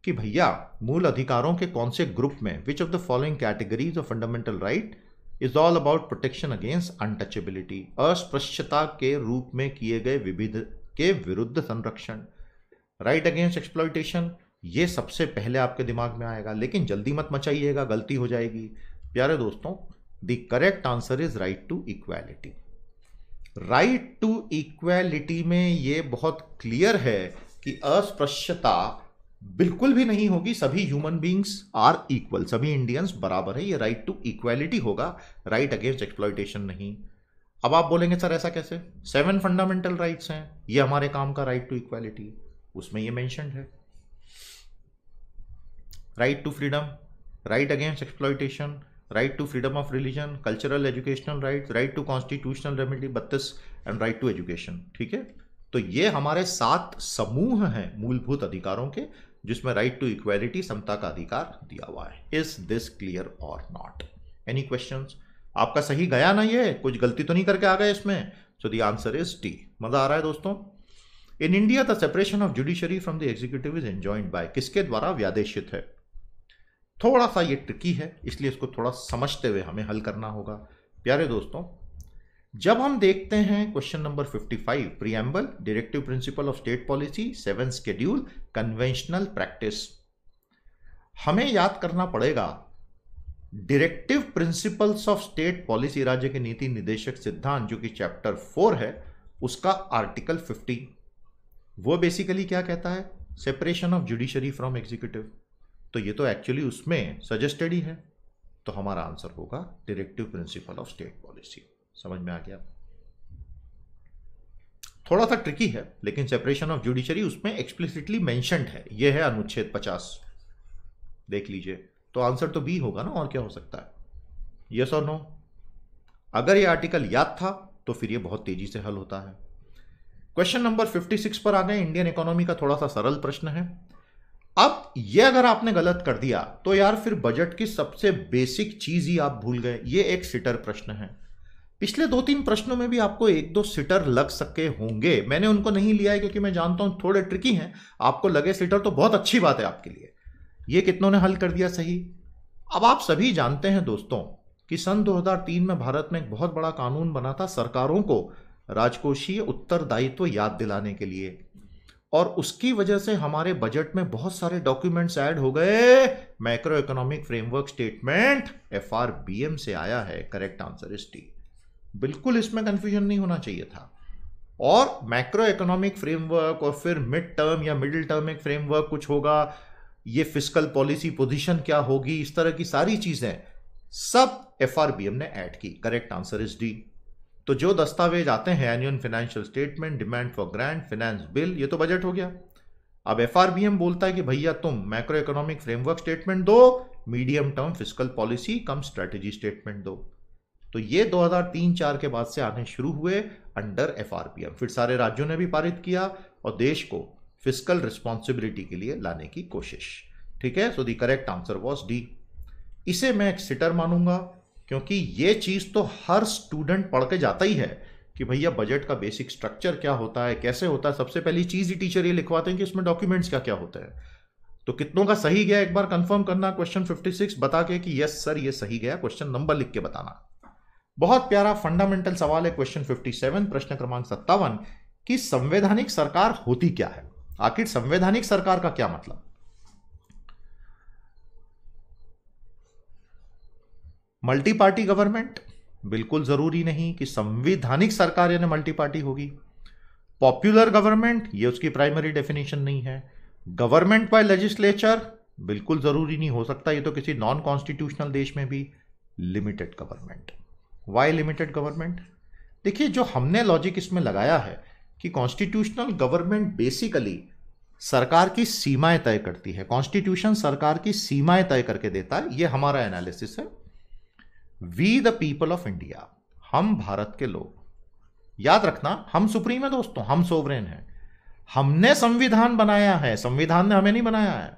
कि भैया मूल अधिकारों के कौन से ग्रुप में which of the following categories of fundamental right is all about protection against untouchability अस्पृश्यता के रूप में किए गए विविध के विरुद्ध संरक्षण राइट अगेंस्ट एक्सप्लॉयटेशन ये सबसे पहले आपके दिमाग में आएगा लेकिन जल्दी मत मचाइएगा गलती हो जाएगी प्यारे दोस्तों the correct answer is right to equality right to equality में ये बहुत क्लियर है कि अस्पृश्यता बिल्कुल भी नहीं होगी सभी ह्यूमन बींग्स आर इक्वल सभी इंडियंस बराबर है ये राइट टू इक्वेलिटी होगा राइट अगेंस्ट एक्सप्लॉयटेशन नहीं अब आप बोलेंगे सर ऐसा कैसे सेवन फंडामेंटल राइट्स हैं ये हमारे काम का राइट टू इक्वेलिटी उसमें ये मैंशन है right to freedom right against exploitation right to freedom of religion cultural educational right right to constitutional remedy बत्तीस एंड राइट टू एजुकेशन ठीक है तो ये हमारे सात समूह हैं मूलभूत अधिकारों के जिसमें राइट टू इक्वेलिटी समता का अधिकार दिया हुआ है इज दिस क्लियर और नॉट एनी क्वेश्चन आपका सही गया ना ये कुछ गलती तो नहीं करके आ गए इसमें so the answer is T मजा आ रहा है दोस्तों in India the separation of judiciary from the executive is enjoined by किसके द्वारा व्यादेशित है थोड़ा सा ये ट्रिकी है इसलिए इसको थोड़ा समझते हुए हमें हल करना होगा प्यारे दोस्तों जब हम देखते हैं question number 55 preamble directive principle of state policy seven schedule conventional practice हमें याद करना पड़ेगा directive principles of state policy राज्य के नीति निदेशक सिद्धांत जो कि चैप्टर फोर है उसका आर्टिकल फिफ्टी वो बेसिकली क्या कहता है separation of judiciary from executive तो ये तो एक्चुअली उसमें सजेस्टेड ही है तो हमारा आंसर होगा directive principle of state policy समझ में आ गया थोड़ा सा ट्रिकी है लेकिन सेपरेशन ऑफ जुडिशरी उसमें एक्सप्लिसिटली मैंशनड है ये है अनुच्छेद पचास देख लीजिए तो आंसर तो बी होगा ना और क्या हो सकता है यस और नो अगर ये आर्टिकल याद था तो फिर ये बहुत तेजी से हल होता है क्वेश्चन नंबर 56 पर आ गए इंडियन इकोनॉमी का थोड़ा सा सरल प्रश्न है अब ये अगर आपने गलत कर दिया तो यार फिर बजट की सबसे बेसिक चीज ही आप भूल गए ये एक सिटर प्रश्न है पिछले दो तीन प्रश्नों में भी आपको एक दो सिटर लग सके होंगे मैंने उनको नहीं लिया है क्योंकि मैं जानता हूं थोड़े ट्रिकी हैं आपको लगे सिटर तो बहुत अच्छी बात है आपके लिए ये कितनों ने हल कर दिया सही अब आप सभी जानते हैं दोस्तों कि सन 2003 में भारत में एक बहुत बड़ा कानून बना था सरकारों को राजकोषीय उत्तरदायित्व याद दिलाने के लिए और उसकी वजह से हमारे बजट में बहुत सारे डॉक्यूमेंट्स ऐड हो गए macro economic framework statement F R B M से आया है करेक्ट आंसर इस टी बिल्कुल इसमें कंफ्यूजन नहीं होना चाहिए था और मैक्रो इकोनॉमिक फ्रेमवर्क और फिर मिड टर्म या मिडिल टर्म एक फ्रेमवर्क कुछ होगा ये फिजिकल पॉलिसी पोजिशन क्या होगी इस तरह की सारी चीजें सब एफ ने ऐड की करेक्ट आंसर इज डी तो जो दस्तावेज आते हैं annual financial statement demand for grant finance bill ये तो बजट हो गया अब एफ बोलता है कि भैया तुम मैक्रो इकोनॉमिक फ्रेमवर्क स्टेटमेंट दो medium term fiscal policy cum strategy statement दो तो ये 2003-4 के बाद से आने शुरू हुए अंडर एफ फिर सारे राज्यों ने भी पारित किया और देश को फिजिकल रिस्पॉन्सिबिलिटी के लिए लाने की कोशिश ठीक है so the correct answer was D इसे मैं एक सिटर मानूंगा क्योंकि ये चीज़ तो हर स्टूडेंट पढ़ के जाता ही है कि भैया बजट का बेसिक स्ट्रक्चर क्या होता है कैसे होता है सबसे पहली चीज़ ही टीचर ये लिखवाते हैं कि इसमें डॉक्यूमेंट्स क्या क्या होते हैं तो कितनों का सही गया एक बार कंफर्म करना क्वेश्चन 56 बता के कि यस सर ये सही गया क्वेश्चन नंबर लिख के बताना बहुत प्यारा फंडामेंटल सवाल है क्वेश्चन 57 प्रश्न क्रमांक सत्तावन की संवैधानिक सरकार होती क्या है आखिर संवैधानिक सरकार का क्या मतलब मल्टी पार्टी गवर्नमेंट बिल्कुल ज़रूरी नहीं कि संविधानिक सरकार यानी मल्टी पार्टी होगी पॉपुलर गवर्नमेंट ये उसकी प्राइमरी डेफिनेशन नहीं है गवर्नमेंट बाय लेजिस्लेचर बिल्कुल ज़रूरी नहीं हो सकता ये तो किसी नॉन कॉन्स्टिट्यूशनल देश में भी limited government why limited government देखिए जो हमने लॉजिक इसमें लगाया है कि कॉन्स्टिट्यूशनल गवर्नमेंट बेसिकली सरकार की सीमाएं तय करती है कॉन्स्टिट्यूशन सरकार की सीमाएं तय करके देता है ये हमारा एनालिसिस है we the people of India हम भारत के लोग याद रखना हम सुप्रीम है दोस्तों हम सोवरेन है हमने संविधान बनाया है संविधान ने हमें नहीं बनाया है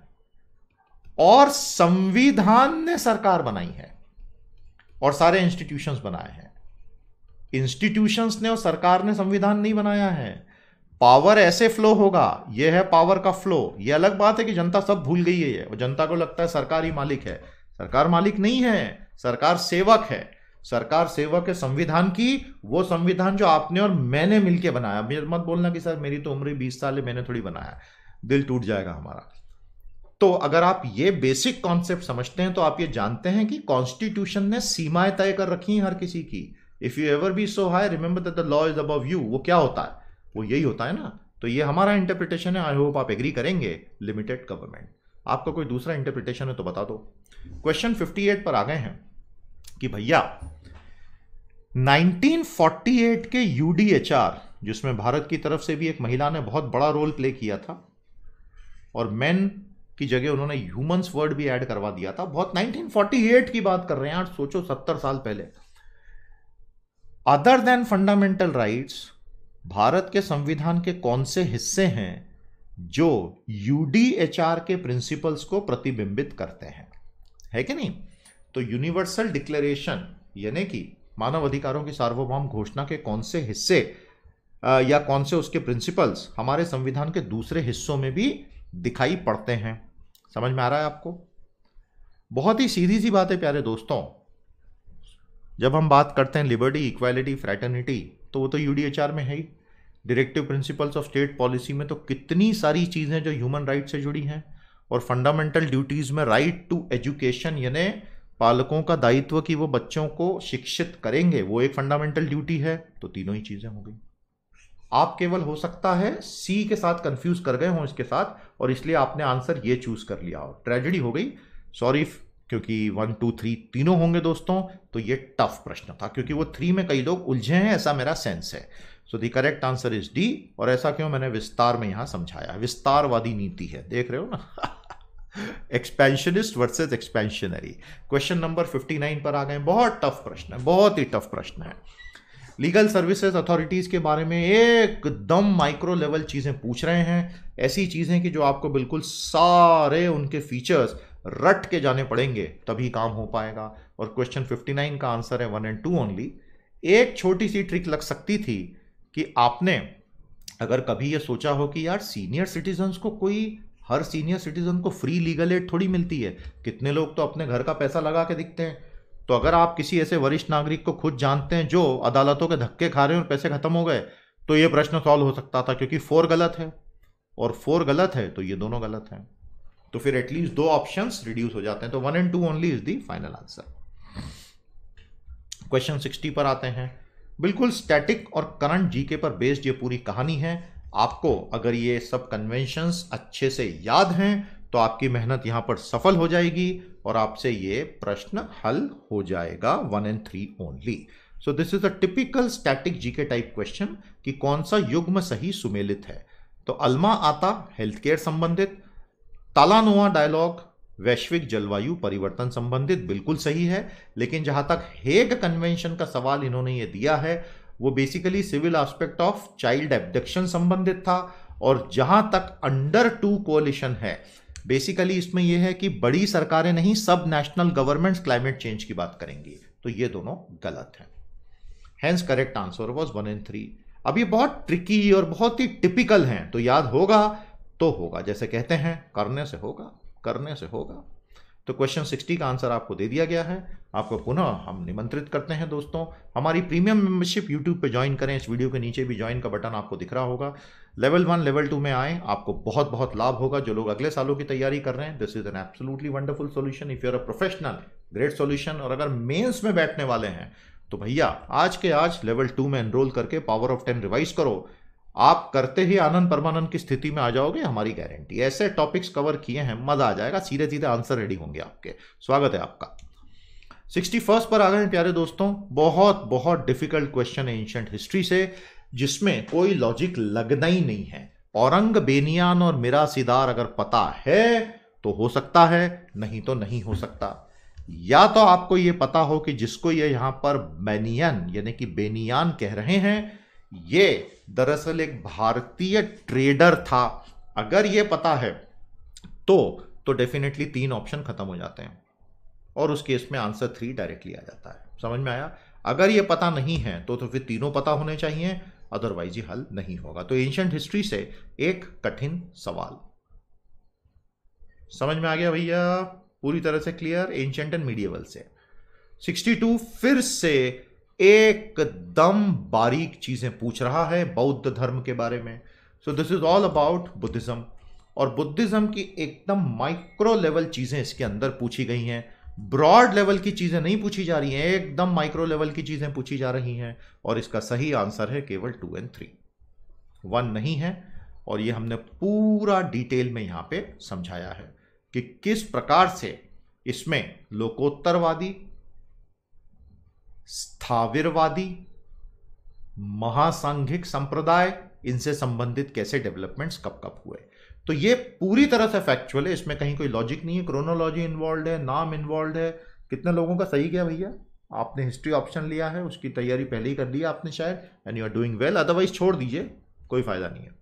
और संविधान ने सरकार बनाई है और सारे इंस्टीट्यूशंस बनाए हैं इंस्टीट्यूशंस ने और सरकार ने संविधान नहीं बनाया है पावर ऐसे फ्लो होगा यह है पावर का फ्लो यह अलग बात है कि जनता सब भूल गई है और जनता को लगता है सरकार ही मालिक है सरकार मालिक नहीं है सरकार सेवक है सरकार सेवक है संविधान की वो संविधान जो आपने और मैंने मिलकर बनाया मेरे मत बोलना कि सर मेरी तो उम्र बीस साल है मैंने थोड़ी बनाया दिल टूट जाएगा हमारा तो अगर आप ये बेसिक कॉन्सेप्ट समझते हैं तो आप ये जानते हैं कि कॉन्स्टिट्यूशन ने सीमाएं तय कर रखी हैं हर किसी की if you ever be so high remember that the law is above you वो क्या होता है वो यही होता है ना तो ये हमारा इंटरप्रिटेशन है आई होप आप एग्री करेंगे लिमिटेड गवर्नमेंट आपका कोई दूसरा इंटरप्रिटेशन है तो बता दो क्वेश्चन 58 पर आ गए हैं कि भैया 1948 के यूडीएचआर जिसमें भारत की तरफ से भी एक महिला ने बहुत बड़ा रोल प्ले किया था और मैन की जगह उन्होंने ह्यूमंस वर्ड भी ऐड करवा दिया था बहुत 1948 की बात कर रहे हैं आज सोचो 70 साल पहले other than fundamental rights Bharat के संविधान के कौन से हिस्से हैं जो यूडीएचआर के प्रिंसिपल्स को प्रतिबिंबित करते हैं है कि नहीं तो यूनिवर्सल डिक्लेरेशन यानी कि मानव अधिकारों की सार्वभौम घोषणा के कौन से हिस्से या कौन से उसके प्रिंसिपल्स हमारे संविधान के दूसरे हिस्सों में भी दिखाई पड़ते हैं समझ में आ रहा है आपको बहुत ही सीधी सी बात है प्यारे दोस्तों जब हम बात करते हैं लिबर्टी इक्वालिटी फ्रैटर्निटी तो वो तो यूडीएचआर में है ही directive principles of state policy में तो कितनी सारी चीज़ें जो ह्यूमन राइट से जुड़ी हैं और फंडामेंटल ड्यूटीज़ में राइट टू एजुकेशन यानी पालकों का दायित्व कि वो बच्चों को शिक्षित करेंगे वो एक फंडामेंटल ड्यूटी है तो तीनों ही चीज़ें हो गई आप केवल हो सकता है सी के साथ कंफ्यूज कर गए हों इसके साथ और इसलिए आपने आंसर ये चूज कर लिया और ट्रेजिडी हो गई सॉरी क्योंकि वन टू थ्री तीनों होंगे दोस्तों तो ये टफ प्रश्न था क्योंकि वो थ्री में कई लोग उलझे हैं ऐसा मेरा सेंस है so the correct answer is D और ऐसा क्यों मैंने विस्तार में यहां समझाया विस्तारवादी नीति है देख रहे हो ना expansionist versus expansionary question number fifty nine पर आ गए बहुत टफ प्रश्न है बहुत ही टफ प्रश्न है लीगल सर्विसेज अथॉरिटीज़ के बारे में एकदम माइक्रो लेवल चीज़ें पूछ रहे हैं ऐसी चीज़ें कि जो आपको बिल्कुल सारे उनके फीचर्स रट के जाने पड़ेंगे तभी काम हो पाएगा और क्वेश्चन फिफ्टी नाइन का आंसर है वन एंड टू ओनली एक छोटी सी ट्रिक लग सकती थी कि आपने अगर कभी ये सोचा हो कि यार सीनियर सिटीजन्स को कोई हर सीनियर सिटीजन को फ्री लीगल एड थोड़ी मिलती है कितने लोग तो अपने घर का पैसा लगा के दिखते हैं तो अगर आप किसी ऐसे वरिष्ठ नागरिक को खुद जानते हैं जो अदालतों के धक्के खा रहे हैं और पैसे खत्म हो गए तो ये प्रश्न सॉल्व हो सकता था क्योंकि फोर गलत है और फोर गलत है तो ये दोनों गलत हैं तो फिर एटलीस्ट दो ऑप्शन रिड्यूस हो जाते हैं तो one and two only is the final answer question sixty पर आते हैं बिल्कुल स्टैटिक और करंट जीके पर बेस्ड ये पूरी कहानी है आपको अगर ये सब कन्वेंशंस अच्छे से याद हैं तो आपकी मेहनत यहाँ पर सफल हो जाएगी और आपसे ये प्रश्न हल हो जाएगा one and three only so this is a typical static GK type question कि कौन सा युग्म सही सुमेलित है तो अल्मा आता हेल्थ केयर संबंधित तालानोआ डायलॉग वैश्विक जलवायु परिवर्तन संबंधित बिल्कुल सही है लेकिन जहां तक हेग कन्वेंशन का सवाल इन्होंने ये दिया है वो basically civil aspect of child abduction संबंधित था और जहां तक अंडर टू कोलिशन है बेसिकली इसमें यह है कि बड़ी सरकारें नहीं सब नेशनल गवर्नमेंट्स क्लाइमेट चेंज की बात करेंगी तो ये दोनों गलत हैं hence correct answer was one and three अब ये बहुत ट्रिकी और बहुत ही टिपिकल हैं तो याद होगा तो होगा जैसे कहते हैं करने से होगा करने से होगा तो क्वेश्चन सिक्सटी का आंसर आपको दे दिया गया है आपको पुनः हम निमंत्रित करते हैं दोस्तों हमारी प्रीमियम मेंबरशिप यूट्यूब पर ज्वाइन करें इस वीडियो के नीचे भी ज्वाइन का बटन आपको दिख रहा होगा लेवल वन लेवल टू में आए आपको बहुत बहुत लाभ होगा जो लोग अगले सालों की तैयारी कर रहे हैं this is an absolutely wonderful solution if you're a professional great solution और अगर मेन्स में बैठने वाले हैं तो भैया आज के आज लेवल टू में एनरोल करके पावर ऑफ टेन रिवाइज करो आप करते ही आनंद परमानंद की स्थिति में आ जाओगे हमारी गारंटी ऐसे टॉपिक्स कवर किए हैं मजा आ जाएगा सीधे सीधे आंसर रेडी होंगे आपके स्वागत है आपका सिक्सटी फर्स्ट पर आ गए प्यारे दोस्तों बहुत बहुत डिफिकल्ट क्वेश्चन है एंशंट हिस्ट्री से जिसमें कोई लॉजिक लगना ही नहीं है औरंग बेनियान और मेरा सिदार अगर पता है तो हो सकता है नहीं तो नहीं हो सकता या तो आपको ये पता हो कि जिसको ये यहां पर बेनियन यानी कि बेनियान कह रहे हैं ये दरअसल एक भारतीय ट्रेडर था अगर ये पता है तो तो डेफिनेटली तीन ऑप्शन खत्म हो जाते हैं और उस केस में आंसर थ्री डायरेक्टली आ जाता है समझ में आया अगर ये पता नहीं है तो तो फिर तीनों पता होने चाहिए अदरवाइज ये हल नहीं होगा तो एंशंट हिस्ट्री से एक कठिन सवाल समझ में आ गया भैया पूरी तरह से क्लियर एंशंट एंड मीडियवल से 62 फिर से एकदम बारीक चीजें पूछ रहा है बौद्ध धर्म के बारे में so this is all about Buddhism और बुद्धिज्म की एकदम माइक्रो लेवल चीजें इसके अंदर पूछी गई हैं ब्रॉड लेवल की चीजें नहीं पूछी जा रही हैं एकदम माइक्रो लेवल की चीजें पूछी जा रही हैं और इसका सही आंसर है केवल टू एंड थ्री वन नहीं है और ये हमने पूरा डिटेल में यहां पे समझाया है कि किस प्रकार से इसमें लोकोत्तरवादी स्थाविरवादी महासांघिक संप्रदाय इनसे संबंधित कैसे डेवलपमेंट्स कब कब हुए तो ये पूरी तरह से फैक्चुअल है इसमें कहीं कोई लॉजिक नहीं है क्रोनोलॉजी इन्वॉल्व है नाम इन्वॉल्व है कितने लोगों का सही गया भैया आपने हिस्ट्री ऑप्शन लिया है उसकी तैयारी पहले ही कर ली आपने शायद and you are doing well otherwise छोड़ दीजिए कोई फायदा नहीं है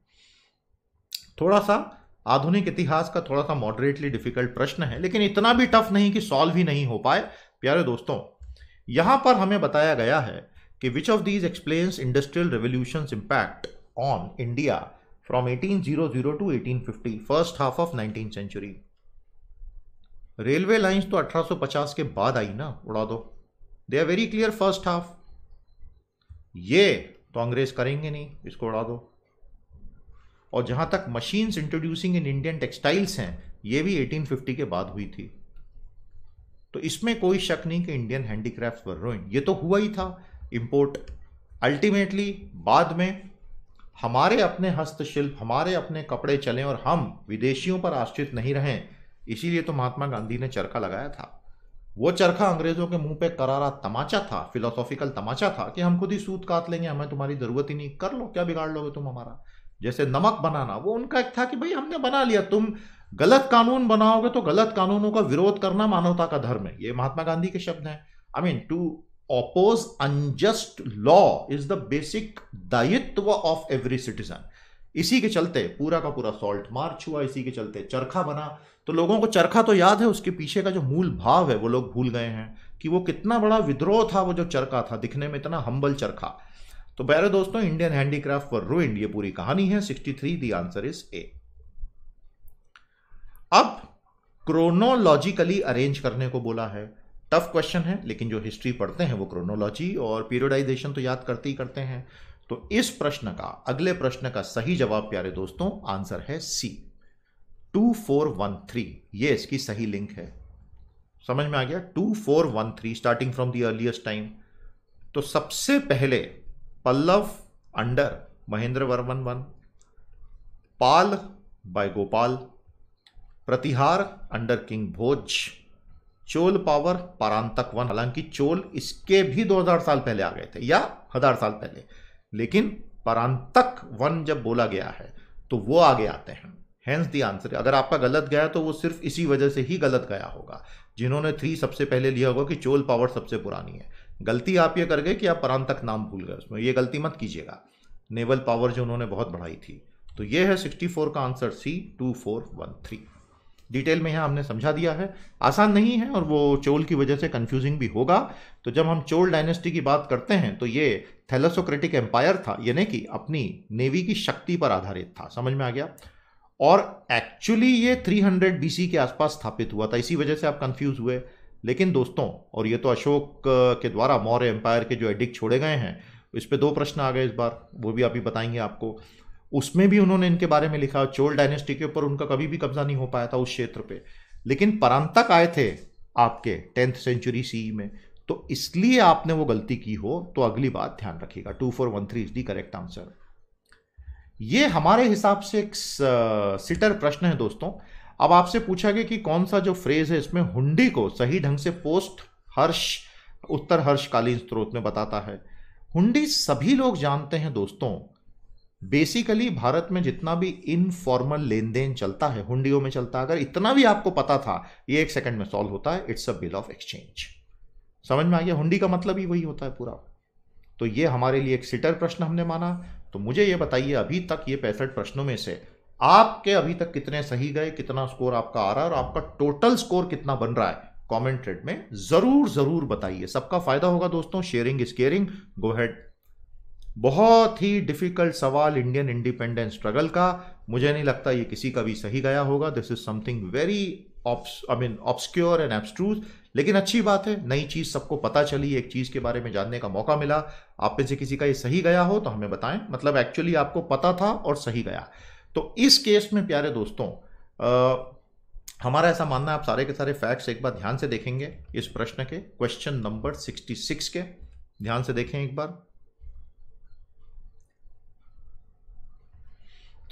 थोड़ा सा आधुनिक इतिहास का थोड़ा सा मॉडरेटली डिफिकल्ट प्रश्न है लेकिन इतना भी टफ नहीं कि सॉल्व ही नहीं हो पाए प्यारे दोस्तों यहां पर हमें बताया गया है कि which of these explains industrial revolution impact on India from 1800 to 1850 first half of nineteen century railway lines तो 1850 के बाद आई ना उड़ा दो they are very clear first half ये तो अंग्रेज करेंगे नहीं इसको उड़ा दो और जहां तक machines introducing in Indian textiles हैं ये भी 1850 के बाद हुई थी तो इसमें कोई शक नहीं कि इंडियन हैंडीक्राफ्ट वर रोइन ये तो हुआ ही था इम्पोर्ट अल्टीमेटली बाद में हमारे अपने हस्तशिल्प हमारे अपने कपड़े चलें और हम विदेशियों पर आश्रित नहीं रहें इसीलिए तो महात्मा गांधी ने चरखा लगाया था वो चरखा अंग्रेजों के मुंह पे करारा तमाचा था फिलोसॉफिकल तमाचा था कि हम खुद ही सूत काट लेंगे हमें तुम्हारी जरूरत ही नहीं कर लो क्या बिगाड़ लोगे तुम हमारा जैसे नमक बनाना वो उनका एक था कि भाई हमने बना लिया तुम गलत कानून बनाओगे तो गलत कानूनों का विरोध करना मानवता का धर्म है ये महात्मा गांधी के शब्द हैं I mean to oppose unjust law is the basic दायित्व ऑफ एवरी सिटीजन इसी के चलते पूरा का पूरा सॉल्ट मार्च हुआ इसी के चलते चरखा बना तो लोगों को चरखा तो याद है उसके पीछे का जो मूल भाव है वो लोग भूल गए हैं कि वो कितना बड़ा विद्रोह था वो जो चरखा था दिखने में इतना हम्बल चरखा तो बहरे दोस्तों इंडियन हैंडीक्राफ्ट फॉर इंड ये पूरी कहानी है sixty three the answer is A अब क्रोनोलॉजिकली अरेंज करने को बोला है टफ क्वेश्चन है लेकिन जो हिस्ट्री पढ़ते हैं वो क्रोनोलॉजी और पीरियडाइजेशन तो याद करते ही करते हैं तो इस प्रश्न का अगले प्रश्न का सही जवाब प्यारे दोस्तों आंसर है C two four one three ये इसकी सही लिंक है समझ में आ गया two four one three starting from the earliest time तो सबसे पहले Pallava under Mahendravarman one Pala by Gopala Pratihara under king Bhoja Chola power Parantaka one हालांकि चोल इसके भी 2000 साल पहले आ गए थे या हजार साल पहले लेकिन परांतक वन जब बोला गया है तो वो आगे आते हैं हैंस दी आंसर अगर आपका गलत गया तो वो सिर्फ इसी वजह से ही गलत गया होगा जिन्होंने थ्री सबसे पहले लिया होगा कि चोल पावर सबसे पुरानी है गलती आप ये कर गए कि आप परांतक नाम भूल गए उसमें ये गलती मत कीजिएगा नेवल पावर जो उन्होंने बहुत बढ़ाई थी तो ये है 64 का answer C two four one three detail में यहाँ हमने समझा दिया है आसान नहीं है और वो चोल की वजह से कंफ्यूजिंग भी होगा तो जब हम चोल डायनेस्टी की बात करते हैं तो ये थैलासोक्रेटिक एम्पायर था यानी कि अपनी नेवी की शक्ति पर आधारित था समझ में आ गया और एक्चुअली ये 300 बीसी के आसपास स्थापित हुआ था इसी वजह से आप कंफ्यूज हुए लेकिन दोस्तों और ये तो अशोक के द्वारा मौर्य एम्पायर के जो एडिक छोड़े गए हैं इस पर दो प्रश्न आ गए इस बार वो भी अभी बताएंगे आपको उसमें भी उन्होंने इनके बारे में लिखा चोल डायनेस्टी के ऊपर उनका कभी भी कब्जा नहीं हो पाया था उस क्षेत्र पे लेकिन परांतक आए थे आपके टेंथ सेंचुरी सी में तो इसलिए आपने वो गलती की हो तो अगली बात ध्यान रखिएगा two four one three is the correct answer ये हमारे हिसाब से एक सिटर प्रश्न है दोस्तों अब आपसे पूछा गया कि कौन सा जो फ्रेज है इसमें हुंडी को सही ढंग से पोस्ट हर्ष उत्तर हर्षकालीन स्त्रोत में बताता है हुंडी सभी लोग जानते हैं दोस्तों बेसिकली भारत में जितना भी इनफॉर्मल लेन देन चलता है हुंडियों में चलता है अगर इतना भी आपको पता था ये एक सेकंड में सॉल्व होता है it's a bill of exchange समझ में आ गया हुंडी का मतलब ही वही होता है पूरा तो ये हमारे लिए एक सिटर प्रश्न हमने माना तो मुझे ये बताइए अभी तक ये पैंसठ प्रश्नों में से आपके अभी तक कितने सही गए कितना स्कोर आपका आ रहा है और आपका टोटल स्कोर कितना बन रहा है कमेंट में जरूर जरूर बताइए सबका फायदा होगा दोस्तों sharing is caring go ahead बहुत ही डिफिकल्ट सवाल इंडियन इंडिपेंडेंस स्ट्रगल का मुझे नहीं लगता ये किसी का भी सही गया होगा this is something very I mean obscure and abstruse लेकिन अच्छी बात है नई चीज़ सबको पता चली एक चीज़ के बारे में जानने का मौका मिला आप में से किसी का ये सही गया हो तो हमें बताएं मतलब एक्चुअली आपको पता था और सही गया तो इस केस में प्यारे दोस्तों आ, हमारा ऐसा मानना है आप सारे के सारे फैक्ट्स एक बार ध्यान से देखेंगे इस प्रश्न के क्वेश्चन नंबर 66 के ध्यान से देखें एक बार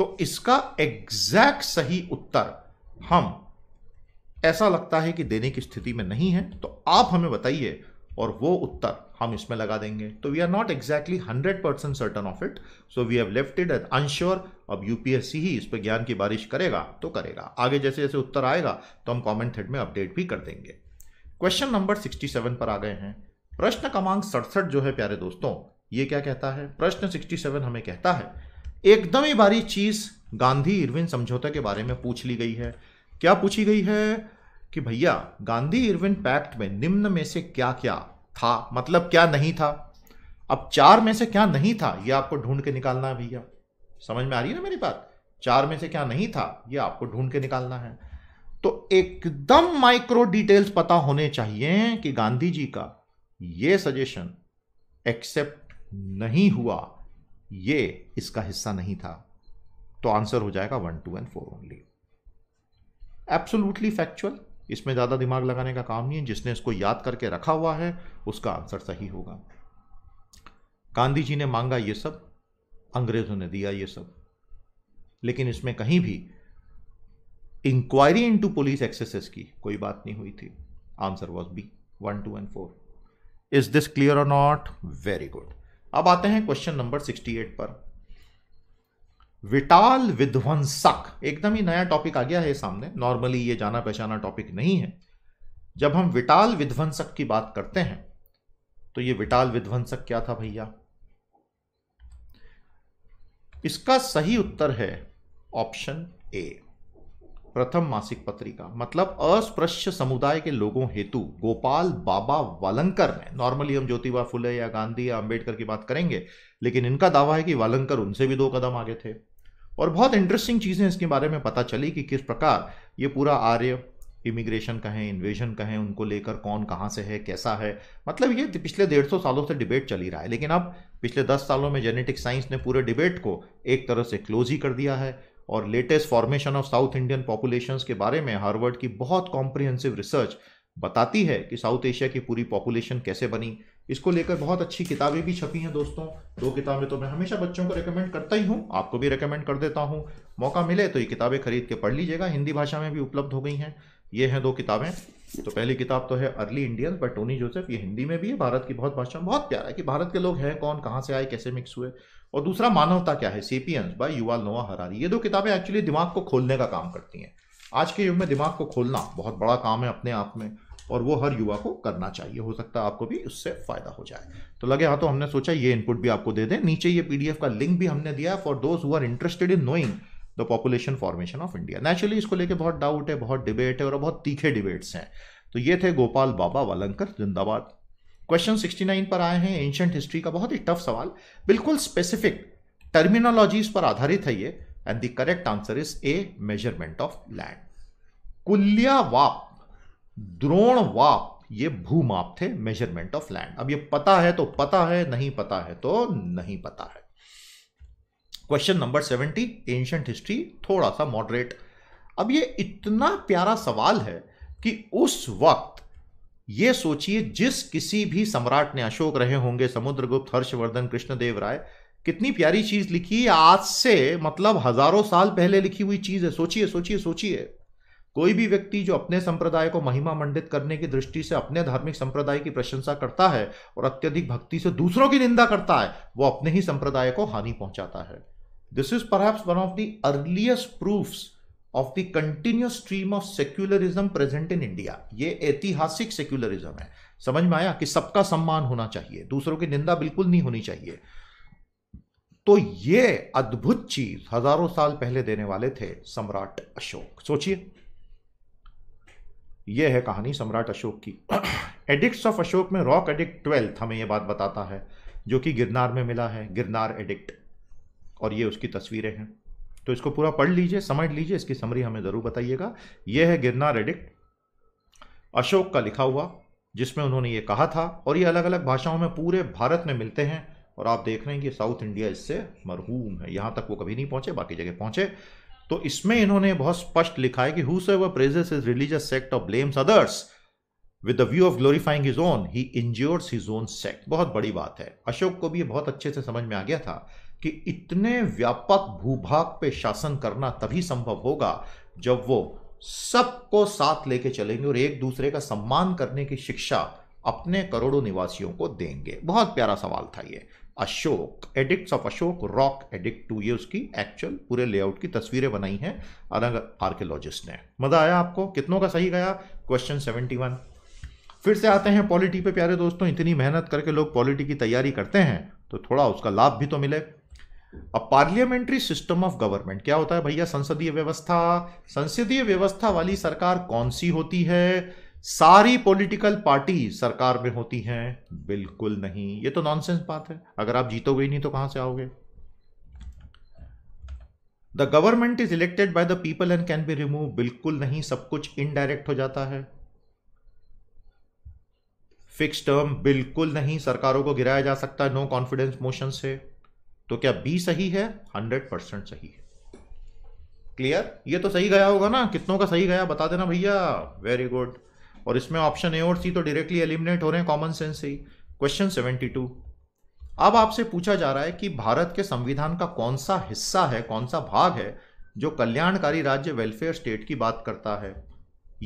तो इसका एग्जैक्ट सही उत्तर हम ऐसा लगता है कि देने की स्थिति में नहीं है तो आप हमें बताइए और वो उत्तर हम इसमें लगा देंगे तो we are not exactly hundred percent certain of it so we have left it at unsure अब यूपीएससी ही इस पर ज्ञान की बारिश करेगा तो करेगा आगे जैसे जैसे उत्तर आएगा तो हम कॉमेंट थेड में अपडेट भी कर देंगे क्वेश्चन नंबर सिक्सटी सेवन पर आ गए हैं प्रश्न क्रमांक सड़सठ जो है प्यारे दोस्तों ये क्या कहता है प्रश्न सिक्सटी सेवन हमें कहता है एकदम ही भारी चीज़ गांधी इरविन समझौता के बारे में पूछ ली गई है क्या पूछी गई है कि भैया गांधी इरविन पैक्ट में निम्न में से क्या क्या था मतलब क्या नहीं था अब चार में से क्या नहीं था यह आपको ढूंढ के निकालना है भैया समझ में आ रही है ना मेरी बात चार में से क्या नहीं था यह आपको ढूंढ के निकालना है तो एकदम माइक्रो डिटेल्स पता होने चाहिए कि गांधी जी का यह सजेशन एक्सेप्ट नहीं हुआ ये इसका हिस्सा नहीं था तो आंसर हो जाएगा one two and four only absolutely factual इसमें ज़्यादा दिमाग लगाने का काम नहीं है जिसने इसको याद करके रखा हुआ है उसका आंसर सही होगा गांधी जी ने मांगा ये सब अंग्रेज़ों ने दिया ये सब लेकिन इसमें कहीं भी इंक्वायरी इनटू पुलिस एक्सेसेस की कोई बात नहीं हुई थी answer was B one two and four is this clear और नॉट वेरी गुड अब आते हैं क्वेश्चन नंबर 68 पर विटाल विध्वंसक एकदम ही नया टॉपिक आ गया है सामने नॉर्मली ये जाना पहचाना टॉपिक नहीं है जब हम विटाल विध्वंसक की बात करते हैं तो ये विटाल विध्वंसक क्या था भैया इसका सही उत्तर है ऑप्शन ए प्रथम मासिक पत्रिका मतलब अस्पृश्य समुदाय के लोगों हेतु गोपाल बाबा वालंकर ने नॉर्मली हम ज्योतिबा फुले या गांधी या अंबेडकर की बात करेंगे लेकिन इनका दावा है कि वालंकर उनसे भी दो कदम आगे थे और बहुत इंटरेस्टिंग चीज़ें इसके बारे में पता चली कि किस प्रकार ये पूरा आर्य इमिग्रेशन कहें इन्वेजन कहें उनको लेकर कौन कहाँ से है कैसा है मतलब ये पिछले डेढ़ सौ सालों से डिबेट चली रहा है लेकिन अब पिछले दस सालों में जेनेटिक साइंस ने पूरे डिबेट को एक तरह से क्लोज ही कर दिया है और latest formation of South Indian populations के बारे में हार्वर्ड की बहुत कॉम्प्रिहेंसिव रिसर्च बताती है कि साउथ एशिया की पूरी पॉपुलेशन कैसे बनी इसको लेकर बहुत अच्छी किताबें भी छपी हैं दोस्तों दो किताबें तो मैं हमेशा बच्चों को रेकमेंड करता ही हूँ आपको भी रेकमेंड कर देता हूँ मौका मिले तो ये किताबें खरीद के पढ़ लीजिएगा हिंदी भाषा में भी उपलब्ध हो गई हैं ये हैं दो किताबें तो पहली किताब तो है early Indian but Tony Joseph ये हिंदी में भी है भारत की बहुत भाषा में बहुत प्यारा है कि भारत के लोग हैं कौन कहाँ से आए कैसे मिक्स हुए और दूसरा मानवता क्या है Sapiens by Yuval Noah Harari ये दो किताबें एक्चुअली दिमाग को खोलने का काम करती हैं आज के युग में दिमाग को खोलना बहुत बड़ा काम है अपने आप में और वो हर युवा को करना चाहिए हो सकता है आपको भी उससे फायदा हो जाए तो लगे हाथों तो हमने सोचा ये इनपुट भी आपको दे दें नीचे ये पीडीएफ का लिंक भी हमने दिया for those who are interested in knowing the population formation of India naturally इसको लेके बहुत डाउट है बहुत डिबेट है और बहुत तीखे डिबेट्स हैं तो ये थे गोपाल बाबा वालंकर जिंदाबाद क्वेश्चन 69 पर आए हैं एंशंट हिस्ट्री का बहुत ही टफ सवाल बिल्कुल स्पेसिफिक टर्मिनोलॉजीज पर आधारित है ये and the correct answer is A measurement of land kulyavapa Drona वाप ये भूमाप थे मेजरमेंट ऑफ लैंड अब ये पता है तो पता है नहीं पता है तो नहीं पता है question number seventy ancient history थोड़ा सा मॉडरेट अब ये इतना प्यारा सवाल है कि उस वक्त ये सोचिए जिस किसी भी सम्राट ने अशोक रहे होंगे समुद्रगुप्त हर्षवर्धन कृष्णदेव राय कितनी प्यारी चीज लिखी है आज से मतलब हजारों साल पहले लिखी हुई चीज है सोचिए सोचिए सोचिए कोई भी व्यक्ति जो अपने संप्रदाय को महिमा मंडित करने की दृष्टि से अपने धार्मिक संप्रदाय की प्रशंसा करता है और अत्यधिक भक्ति से दूसरों की निंदा करता है वो अपने ही संप्रदाय को हानि पहुंचाता है दिस इज पर one of the earliest proofs of the continuous stream of secularism present in India ये ऐतिहासिक सेक्युलरिज्म है समझ में आया कि सबका सम्मान होना चाहिए दूसरों की निंदा बिल्कुल नहीं होनी चाहिए तो ये अद्भुत चीज हजारों साल पहले देने वाले थे सम्राट अशोक सोचिए यह है कहानी सम्राट अशोक की एडिक्ट्स ऑफ अशोक में रॉक एडिक्ट ट्वेल्थ हमें यह बात बताता है जो कि गिरनार में मिला है गिरनार एडिक्ट और ये उसकी तस्वीरें हैं तो इसको पूरा पढ़ लीजिए समझ लीजिए इसकी समरी हमें ज़रूर बताइएगा यह है गिरनार एडिक्ट अशोक का लिखा हुआ जिसमें उन्होंने ये कहा था और ये अलग अलग भाषाओं में पूरे भारत में मिलते हैं और आप देख रहे हैं कि साउथ इंडिया इससे मरहूम है यहाँ तक वो कभी नहीं पहुँचे बाकी जगह पहुँचे तो इसमें इन्होंने बहुत स्पष्ट लिखा है कि हु से praises his religious sect of blames others with the view of glorifying his own he injures his own sect बहुत बड़ी बात है अशोक को भी ये बहुत अच्छे से समझ में आ गया था कि इतने व्यापक भूभाग पे शासन करना तभी संभव होगा जब वो सबको साथ लेके चलेंगे और एक दूसरे का सम्मान करने की शिक्षा अपने करोड़ों निवासियों को देंगे बहुत प्यारा सवाल था ये Ashoka edicts of Ashoka rock edict two ये उसकी एक्चुअल पूरे लेआउट की तस्वीरें बनाई हैं अलग आर्कियोलॉजिस्ट ने मजा आया आपको कितनों का सही गया क्वेश्चन सेवेंटी वन फिर से आते हैं पॉलिटी पे प्यारे दोस्तों इतनी मेहनत करके लोग पॉलिटी की तैयारी करते हैं तो थोड़ा उसका लाभ भी तो मिले अब पार्लियामेंट्री सिस्टम ऑफ गवर्नमेंट क्या होता है भैया संसदीय व्यवस्था संसदीय व्यवस्था वाली सरकार कौन सी होती है सारी पॉलिटिकल पार्टी सरकार में होती हैं बिल्कुल नहीं ये तो नॉनसेंस बात है अगर आप जीतोगे नहीं तो कहां से आओगे the government is elected by the people and can be remove बिल्कुल नहीं सब कुछ इनडायरेक्ट हो जाता है फिक्स टर्म बिल्कुल नहीं सरकारों को गिराया जा सकता है नो कॉन्फिडेंस मोशन से तो क्या बी सही है हंड्रेड परसेंट सही है क्लियर ये तो सही गया होगा ना कितनों का सही गया बता देना भैया वेरी गुड और इसमें ऑप्शन ए और सी तो डायरेक्टली एलिमिनेट हो रहे हैं कॉमन सेंस से ही क्वेश्चन सेवेंटी टू अब आपसे पूछा जा रहा है कि भारत के संविधान का कौन सा हिस्सा है कौन सा भाग है जो कल्याणकारी राज्य वेलफेयर स्टेट की बात करता है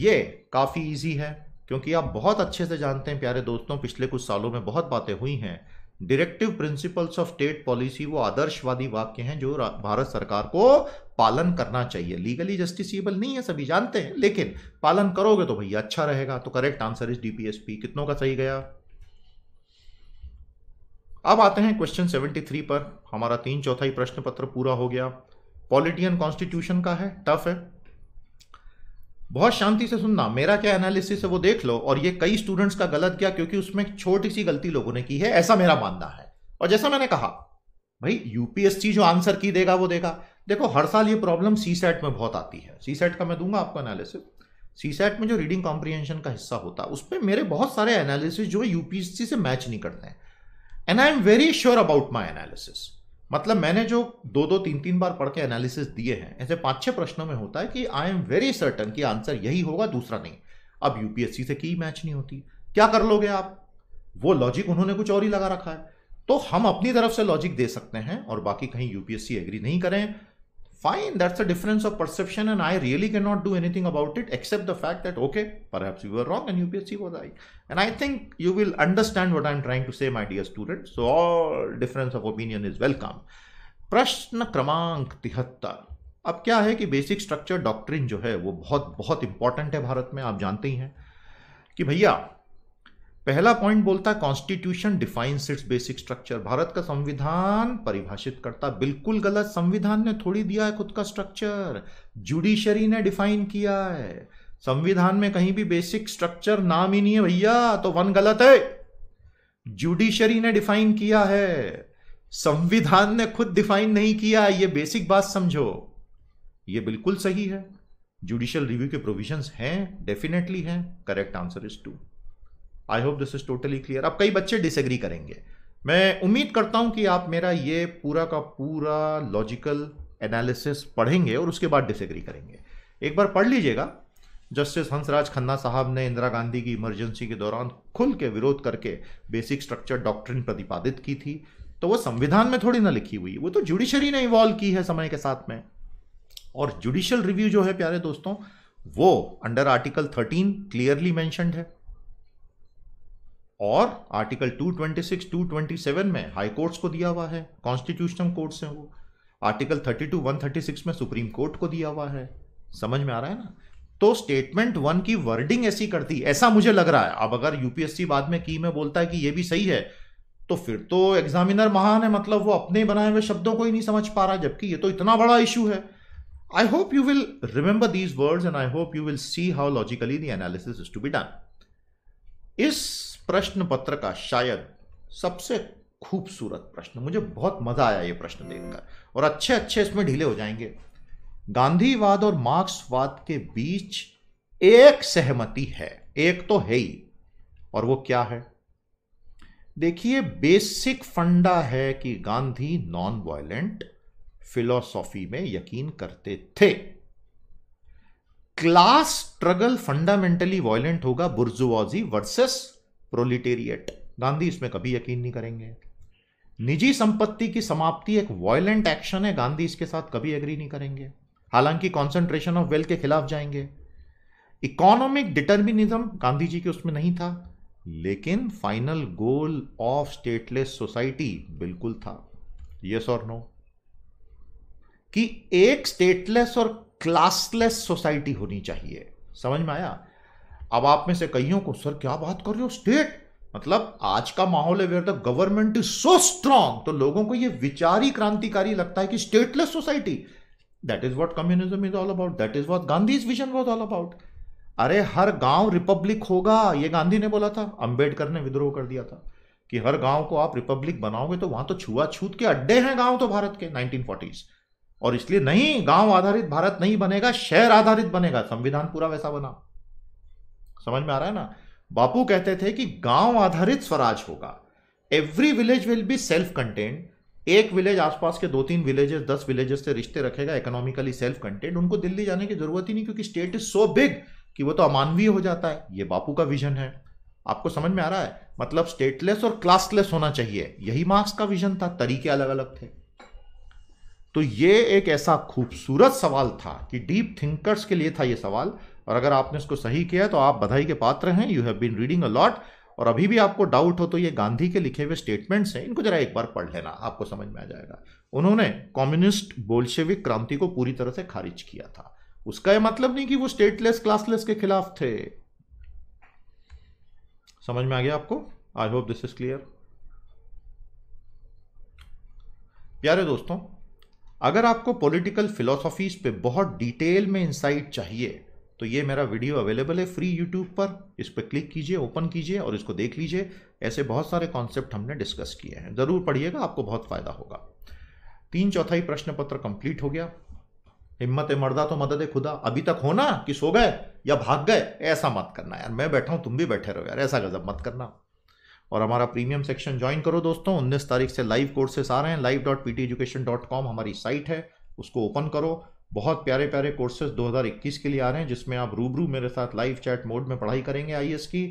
ये काफ़ी इजी है क्योंकि आप बहुत अच्छे से जानते हैं प्यारे दोस्तों पिछले कुछ सालों में बहुत बातें हुई हैं directive principles of state policy वो आदर्शवादी वाक्य हैं जो भारत सरकार को पालन करना चाहिए लीगली जस्टिसबल नहीं है सभी जानते हैं लेकिन पालन करोगे तो भैया अच्छा रहेगा तो करेक्ट आंसर इज डीपीएसपी कितनों का सही गया अब आते हैं क्वेश्चन 73 पर हमारा तीन चौथाई प्रश्न पत्र पूरा हो गया पॉलिटियन कॉन्स्टिट्यूशन का है टफ है बहुत शांति से सुनना मेरा क्या एनालिसिस है वो देख लो और ये कई स्टूडेंट्स का गलत क्या क्योंकि उसमें छोटी सी गलती लोगों ने की है ऐसा मेरा मानना है और जैसा मैंने कहा भाई यूपीएससी जो आंसर की देगा वो देगा देखो हर साल ये प्रॉब्लम सी सेट में बहुत आती है सी सेट का मैं दूंगा आपको एनालिसिस सी सेट में जो रीडिंग कॉम्प्रीहेंशन का हिस्सा होता है उसमें मेरे बहुत सारे एनालिसिस जो है यूपीएससी से मैच नहीं करते हैं and I am very sure about my analysis मतलब मैंने जो दो दो तीन तीन बार पढ़ के एनालिसिस दिए हैं ऐसे पांच छह प्रश्नों में होता है कि आई एम वेरी सर्टन कि आंसर यही होगा दूसरा नहीं अब यूपीएससी से की मैच नहीं होती क्या कर लोगे आप वो लॉजिक उन्होंने कुछ और ही लगा रखा है तो हम अपनी तरफ से लॉजिक दे सकते हैं और बाकी कहीं यूपीएससी एग्री नहीं करें Fine, that's a difference of perception and I really cannot do anything about it except the fact that, okay, perhaps you were wrong and UPSC was right. And I think you will understand what I'm trying to say, my dear students. So all difference of opinion is welcome. प्रश्न क्रमांक तिहत्तर अब क्या है कि basic structure doctrine जो है वो बहुत बहुत इंपॉर्टेंट है भारत में आप जानते ही हैं कि भैया पहला पॉइंट बोलता है constitution defines its basic structure Bharat का संविधान परिभाषित करता बिल्कुल गलत संविधान ने थोड़ी दिया है खुद का स्ट्रक्चर जुडिशरी ने डिफाइन किया है संविधान में कहीं भी बेसिक स्ट्रक्चर नाम ही नहीं है भैया तो वन गलत है जुडिशरी ने डिफाइन किया है संविधान ने खुद डिफाइन नहीं किया ये बेसिक बात समझो ये बिल्कुल सही है जुडिशियल रिव्यू के प्रोविजंस हैं डेफिनेटली हैं correct answer is two I hope this is totally clear अब कई बच्चे डिसएग्री करेंगे मैं उम्मीद करता हूं कि आप मेरा ये पूरा का पूरा लॉजिकल एनालिसिस पढ़ेंगे और उसके बाद डिसएग्री करेंगे एक बार पढ़ लीजिएगा जस्टिस हंसराज खन्ना साहब ने इंदिरा गांधी की इमरजेंसी के दौरान खुल के विरोध करके बेसिक स्ट्रक्चर डॉक्ट्रिन प्रतिपादित की थी तो वो संविधान में थोड़ी ना लिखी हुई वो तो जुडिशरी ने इवॉल्व की है समय के साथ में और जुडिशियल रिव्यू जो है प्यारे दोस्तों वो अंडर आर्टिकल 13 क्लियरली मैंशनड है और आर्टिकल 226, 227 में हाई कोर्ट्स को दिया हुआ है कॉन्स्टिट्यूशनल कोर्ट्स हैं वो आर्टिकल 32, 136 में सुप्रीम कोर्ट को दिया हुआ है समझ में आ रहा है ना तो स्टेटमेंट वन की वर्डिंग ऐसी करती ऐसा मुझे लग रहा है अब अगर यूपीएससी बाद में की में बोलता है कि ये भी सही है तो फिर तो एग्जामिनर महान है मतलब वो अपने बनाए हुए शब्दों को ही नहीं समझ पा रहा जबकि ये तो इतना बड़ा इशू है I hope you will remember these words and I hope you will see how logically the analysis is to be done इस प्रश्न पत्र का शायद सबसे खूबसूरत प्रश्न मुझे बहुत मजा आया ये प्रश्न देखकर और अच्छे अच्छे इसमें ढीले हो जाएंगे गांधीवाद और मार्क्सवाद के बीच एक सहमति है एक तो है ही और वो क्या है देखिए बेसिक फंडा है कि गांधी नॉन वायलेंट फिलोसॉफी में यकीन करते थे क्लास स्ट्रगल फंडामेंटली वायलेंट होगा बुर्जुआजी वर्सेस प्रोलिटेरिएट गांधी इसमें कभी यकीन नहीं करेंगे निजी संपत्ति की समाप्ति एक वॉयलेंट एक्शन है गांधी इसके साथ कभी एग्री नहीं करेंगे हालांकि कॉन्सेंट्रेशन ऑफ वेल्थ के खिलाफ जाएंगे इकोनॉमिक डिटर्मिनिज्म गांधी जी के उसमें नहीं था लेकिन final goal of stateless society बिल्कुल था यस और नो कि एक स्टेटलेस और क्लासलेस सोसाइटी होनी चाहिए समझ में आया अब आप में से कईयों को सर क्या बात कर रहे हो स्टेट मतलब आज का माहौल है where the government is so strong तो लोगों को ये विचारी क्रांतिकारी लगता है कि stateless society that is what communism is all about that is what Gandhi vision was all about अरे हर गांव रिपब्लिक होगा ये गांधी ने बोला था अंबेडकर ने विद्रोह कर दिया था कि हर गांव को आप रिपब्लिक बनाओगे तो वहां तो छूत के अड्डे हैं गांव तो भारत के नाइनटीन और इसलिए नहीं गांव आधारित भारत नहीं बनेगा शहर आधारित बनेगा संविधान पूरा वैसा बना समझ में आ रहा है ना बापू कहते थे कि गांव आधारित स्वराज होगा every village will be self content एक विलेज आसपास के दो तीन विलेजेस दस विलेजेस से रिश्ते रखेगा इकोनॉमिकली सेल्फ कंटेंट उनको दिल्ली जाने की जरूरत ही नहीं क्योंकि स्टेट इज सो बिग कि वो तो अमानवीय हो जाता है ये बापू का विजन है आपको समझ में आ रहा है मतलब स्टेटलेस और क्लासलेस होना चाहिए यही मार्क्स का विजन था तरीके अलग अलग थे तो ये एक ऐसा खूबसूरत सवाल था कि डीप थिंकर्स के लिए था ये सवाल और अगर आपने उसको सही किया तो आप बधाई के पात्र हैं you have been reading a lot और अभी भी आपको डाउट हो तो ये गांधी के लिखे हुए स्टेटमेंट्स हैं इनको जरा एक बार पढ़ लेना आपको समझ में आ जाएगा उन्होंने कम्युनिस्ट बोल्शेविक क्रांति को पूरी तरह से खारिज किया था उसका यह मतलब नहीं कि वो स्टेटलेस क्लासलेस के खिलाफ थे समझ में आ गया आपको I hope this is clear प्यारे दोस्तों अगर आपको पॉलिटिकल फिलोसॉफीज पे बहुत डिटेल में इंसाइट चाहिए तो ये मेरा वीडियो अवेलेबल है फ्री यूट्यूब पर इस पर क्लिक कीजिए ओपन कीजिए और इसको देख लीजिए ऐसे बहुत सारे कॉन्सेप्ट हमने डिस्कस किए हैं ज़रूर पढ़िएगा आपको बहुत फ़ायदा होगा तीन चौथाई प्रश्न पत्र कंप्लीट हो गया हिम्मत मर्दा तो मदद खुदा अभी तक होना कि सो गए या भाग गए ऐसा मत करना यार मैं बैठा हूँ तुम भी बैठे रहो यार ऐसा गजब मत करना और हमारा प्रीमियम सेक्शन ज्वाइन करो दोस्तों उन्नीस तारीख से लाइव कोर्सेस आ रहे हैं live dot P T education dot com हमारी साइट है उसको ओपन करो बहुत प्यारे प्यारे कोर्सेज 2021 के लिए आ रहे हैं जिसमें आप रूबरू मेरे साथ लाइव चैट मोड में पढ़ाई करेंगे आई की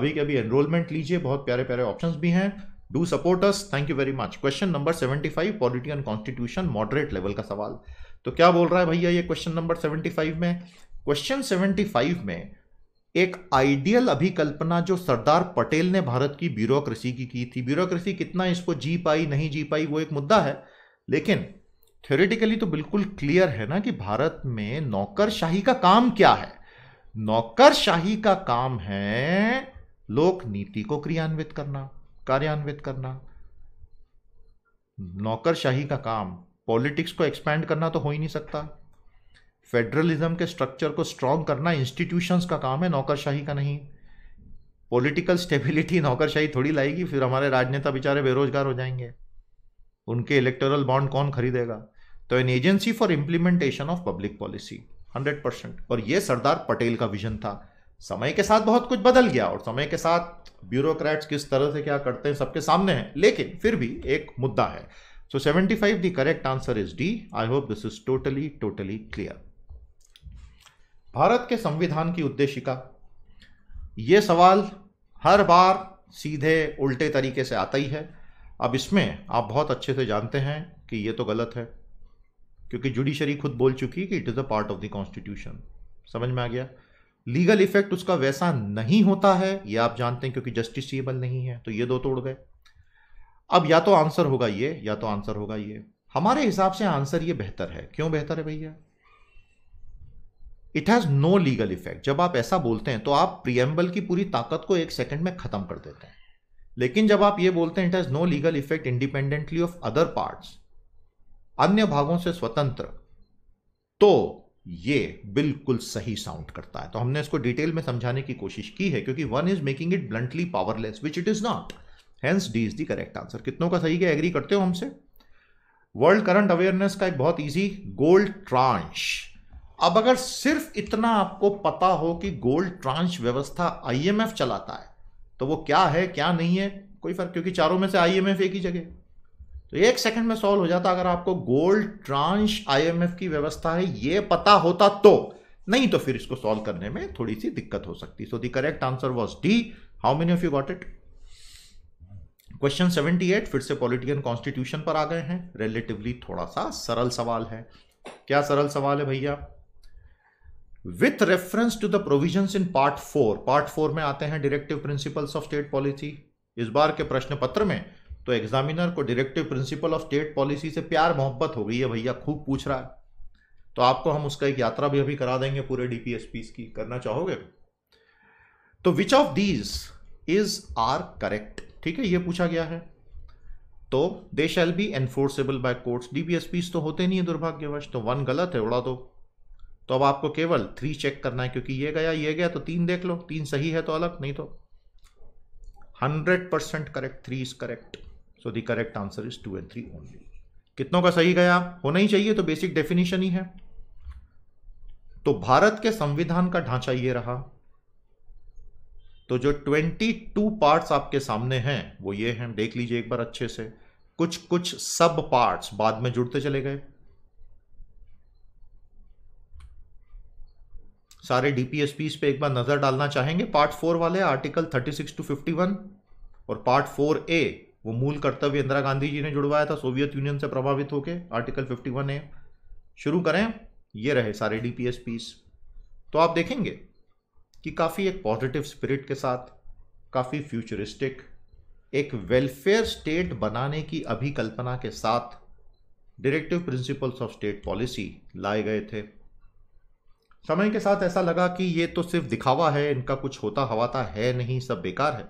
अभी के अभी एनरोलमेंट लीजिए बहुत प्यारे प्यारे ऑप्शंस भी हैं do support us thank you very much question number 75 polity and constitution moderate level का सवाल तो क्या बोल रहा है भैया ये क्वेश्चन नंबर 75 में क्वेश्चन 75 में एक आइडियल अभिकल्पना जो सरदार पटेल ने भारत की ब्यूरोक्रेसी की की थी ब्यूरोक्रेसी कितना इसको जी पाई नहीं जी पाई वो एक मुद्दा है लेकिन थ्योरेटिकली तो बिल्कुल क्लियर है ना कि भारत में नौकरशाही का काम क्या है नौकरशाही का काम है लोक नीति को क्रियान्वित करना कार्यान्वित करना नौकरशाही का काम पॉलिटिक्स को एक्सपैंड करना तो हो ही नहीं सकता फेडरलिज्म के स्ट्रक्चर को स्ट्रांग करना इंस्टीट्यूशंस का काम है नौकरशाही का नहीं पॉलिटिकल स्टेबिलिटी नौकरशाही थोड़ी लाएगी फिर हमारे राजनेता बेचारे बेरोजगार हो जाएंगे उनके इलेक्टोरल बॉन्ड कौन खरीदेगा तो an agency for implementation of public policy hundred percent और यह सरदार पटेल का विजन था समय के साथ बहुत कुछ बदल गया और समय के साथ ब्यूरोक्रेट्स किस तरह से क्या करते हैं सबके सामने है लेकिन फिर भी एक मुद्दा है so seventy five the correct answer is D I hope this is totally totally clear Bharat के संविधान की उद्देशिका यह सवाल हर बार सीधे उल्टे तरीके से आता ही है अब इसमें आप बहुत अच्छे से जानते हैं कि ये तो गलत है क्योंकि जुडिशरी खुद बोल चुकी है कि it is a part of the constitution समझ में आ गया लीगल इफेक्ट उसका वैसा नहीं होता है ये आप जानते हैं क्योंकि जस्टिसबल नहीं है तो ये दो तोड़ गए अब या तो आंसर होगा ये या तो आंसर होगा ये हमारे हिसाब से आंसर ये बेहतर है क्यों बेहतर है भैया it has no legal effect जब आप ऐसा बोलते हैं तो आप प्रियम्बल की पूरी ताकत को एक सेकंड में ख़त्म कर देते हैं लेकिन जब आप ये बोलते हैं it has no legal effect independently of other parts अन्य भागों से स्वतंत्र तो ये बिल्कुल सही साउंड करता है तो हमने इसको डिटेल में समझाने की कोशिश की है क्योंकि one is making it bluntly powerless which it is not hence D is the correct answer कितनों का सही क्या एग्री करते हो हमसे वर्ल्ड करंट अवेयरनेस का एक बहुत इजी गोल्ड ट्रांच अब अगर सिर्फ इतना आपको पता हो कि गोल्ड ट्रांच व्यवस्था आईएमएफ चलाता है तो वो क्या है क्या नहीं है कोई फर्क क्योंकि चारों में से आई एम एफ एक ही जगह तो एक सेकंड में सॉल्व हो जाता अगर आपको गोल्ड ट्रांश आईएमएफ की व्यवस्था है ये पता होता तो नहीं तो फिर इसको सॉल्व करने में थोड़ी सी दिक्कत हो सकती so the correct answer was D how many of you got it question 78 फिर से पॉलिटिकल कॉन्स्टिट्यूशन पर आ गए हैं रिलेटिवली थोड़ा सा सरल सवाल है क्या सरल सवाल है भैया with reference to the provision in part four part four में आते हैं directive principles of state policy इस बार के प्रश्न पत्र में तो एग्जामिनर को directive principle of state policy से प्यार मोहब्बत हो गई है भैया खूब पूछ रहा है तो आपको हम उसका एक यात्रा भी अभी करा देंगे पूरे डीपीएसपी की करना चाहोगे तो which of these is are correct ठीक है ये पूछा गया है तो they shall be enforceable by courts DPSP तो होते नहीं है दुर्भाग्यवश तो वन गलत है उड़ा दो तो अब आपको केवल थ्री चेक करना है क्योंकि ये गया ये गया तो तीन देख लो तीन सही है तो अलग नहीं तो hundred percent correct three is correct so the correct answer is two and three only कितनों का सही गया होना ही चाहिए तो बेसिक डेफिनेशन ही है तो भारत के संविधान का ढांचा ये रहा तो जो 22 पार्ट्स आपके सामने हैं वो ये हैं देख लीजिए एक बार अच्छे से कुछ कुछ सब पार्ट्स बाद में जुड़ते चले गए सारे डीपीएसपीस पे एक बार नज़र डालना चाहेंगे पार्ट फोर वाले article thirty six two fifty one और पार्ट फोर ए वो मूल कर्तव्य इंदिरा गांधी जी ने जुड़वाया था सोवियत यूनियन से प्रभावित होकर आर्टिकल फिफ्टी वन ए शुरू करें ये रहे सारे डीपीएसपीस तो आप देखेंगे कि काफ़ी एक पॉजिटिव स्पिरिट के साथ काफ़ी फ्यूचरिस्टिक एक वेलफेयर स्टेट बनाने की अभिकल्पना के साथ directive principles of state policy लाए गए थे समय के साथ ऐसा लगा कि ये तो सिर्फ दिखावा है इनका कुछ होता हवाता है नहीं सब बेकार है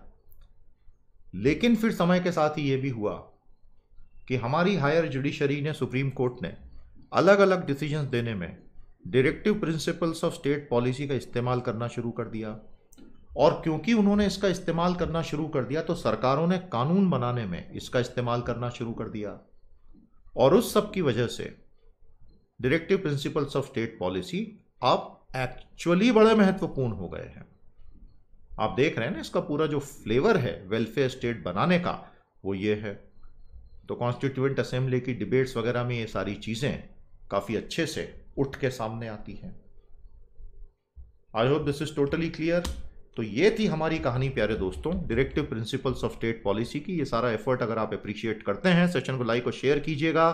लेकिन फिर समय के साथ ही ये भी हुआ कि हमारी हायर जुडिशरी ने सुप्रीम कोर्ट ने अलग अलग डिसीजन देने में directive principles of state policy का इस्तेमाल करना शुरू कर दिया और क्योंकि उन्होंने इसका इस्तेमाल करना शुरू कर दिया तो सरकारों ने कानून बनाने में इसका इस्तेमाल करना शुरू कर दिया और उस सब की वजह से directive principles of state policy अब एक्चुअली बड़े महत्वपूर्ण हो गए हैं आप देख रहे हैं ना इसका पूरा जो फ्लेवर है वेलफेयर स्टेट बनाने का वो ये है तो कॉन्स्टिट्यूंट असेंबली की डिबेट्स वगैरह में ये सारी चीज़ें काफ़ी अच्छे से उठ के सामने आती हैं I hope this is totally clear तो ये थी हमारी कहानी प्यारे दोस्तों directive principles of state policy की ये सारा एफर्ट अगर आप अप्रिशिएट करते हैं सेशन को लाइक और शेयर कीजिएगा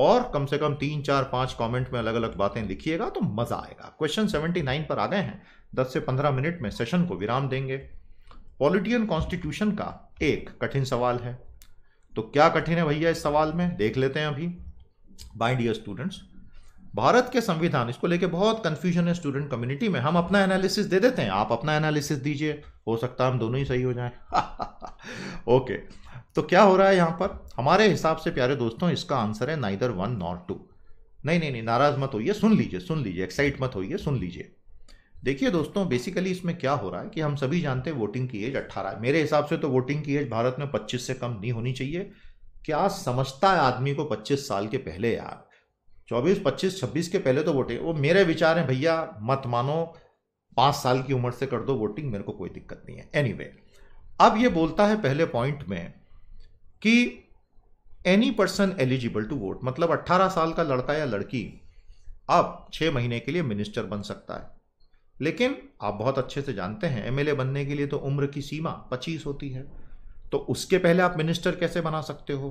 और कम से कम तीन चार पांच कमेंट में अलग अलग बातें लिखिएगा तो मजा आएगा क्वेश्चन 79 पर आ गए हैं 10 से 15 मिनट में सेशन को विराम देंगे पॉलिटियन कॉन्स्टिट्यूशन का एक कठिन सवाल है तो क्या कठिन है भैया इस सवाल में देख लेते हैं अभी बाई डियर स्टूडेंट्स भारत के संविधान इसको लेके बहुत कन्फ्यूजन है स्टूडेंट कम्युनिटी में हम अपना एनालिसिस दे देते हैं आप अपना एनालिसिस दीजिए हो सकता है हम दोनों ही सही हो जाए ओके okay. तो क्या हो रहा है यहाँ पर हमारे हिसाब से प्यारे दोस्तों इसका आंसर है नाइदर वन नॉट टू नहीं नहीं नहीं नाराज मत होइए सुन लीजिए सुन लीजिए एक्साइट मत होइए सुन लीजिए देखिए दोस्तों बेसिकली इसमें क्या हो रहा है कि हम सभी जानते हैं वोटिंग की एज 18 है मेरे हिसाब से तो वोटिंग की एज भारत में 25 से कम नहीं होनी चाहिए क्या समझता है आदमी को 25 साल के पहले यार 24, 25, 26 के पहले तो वोटिंग वो मेरे विचार हैं भैया मत मानो पाँच साल की उम्र से कर दो वोटिंग मेरे को कोई दिक्कत नहीं है एनी anyway, अब ये बोलता है पहले पॉइंट में कि any person eligible to vote मतलब 18 साल का लड़का या लड़की अब छह महीने के लिए मिनिस्टर बन सकता है लेकिन आप बहुत अच्छे से जानते हैं एमएलए बनने के लिए तो उम्र की सीमा पच्चीस होती है तो उसके पहले आप मिनिस्टर कैसे बना सकते हो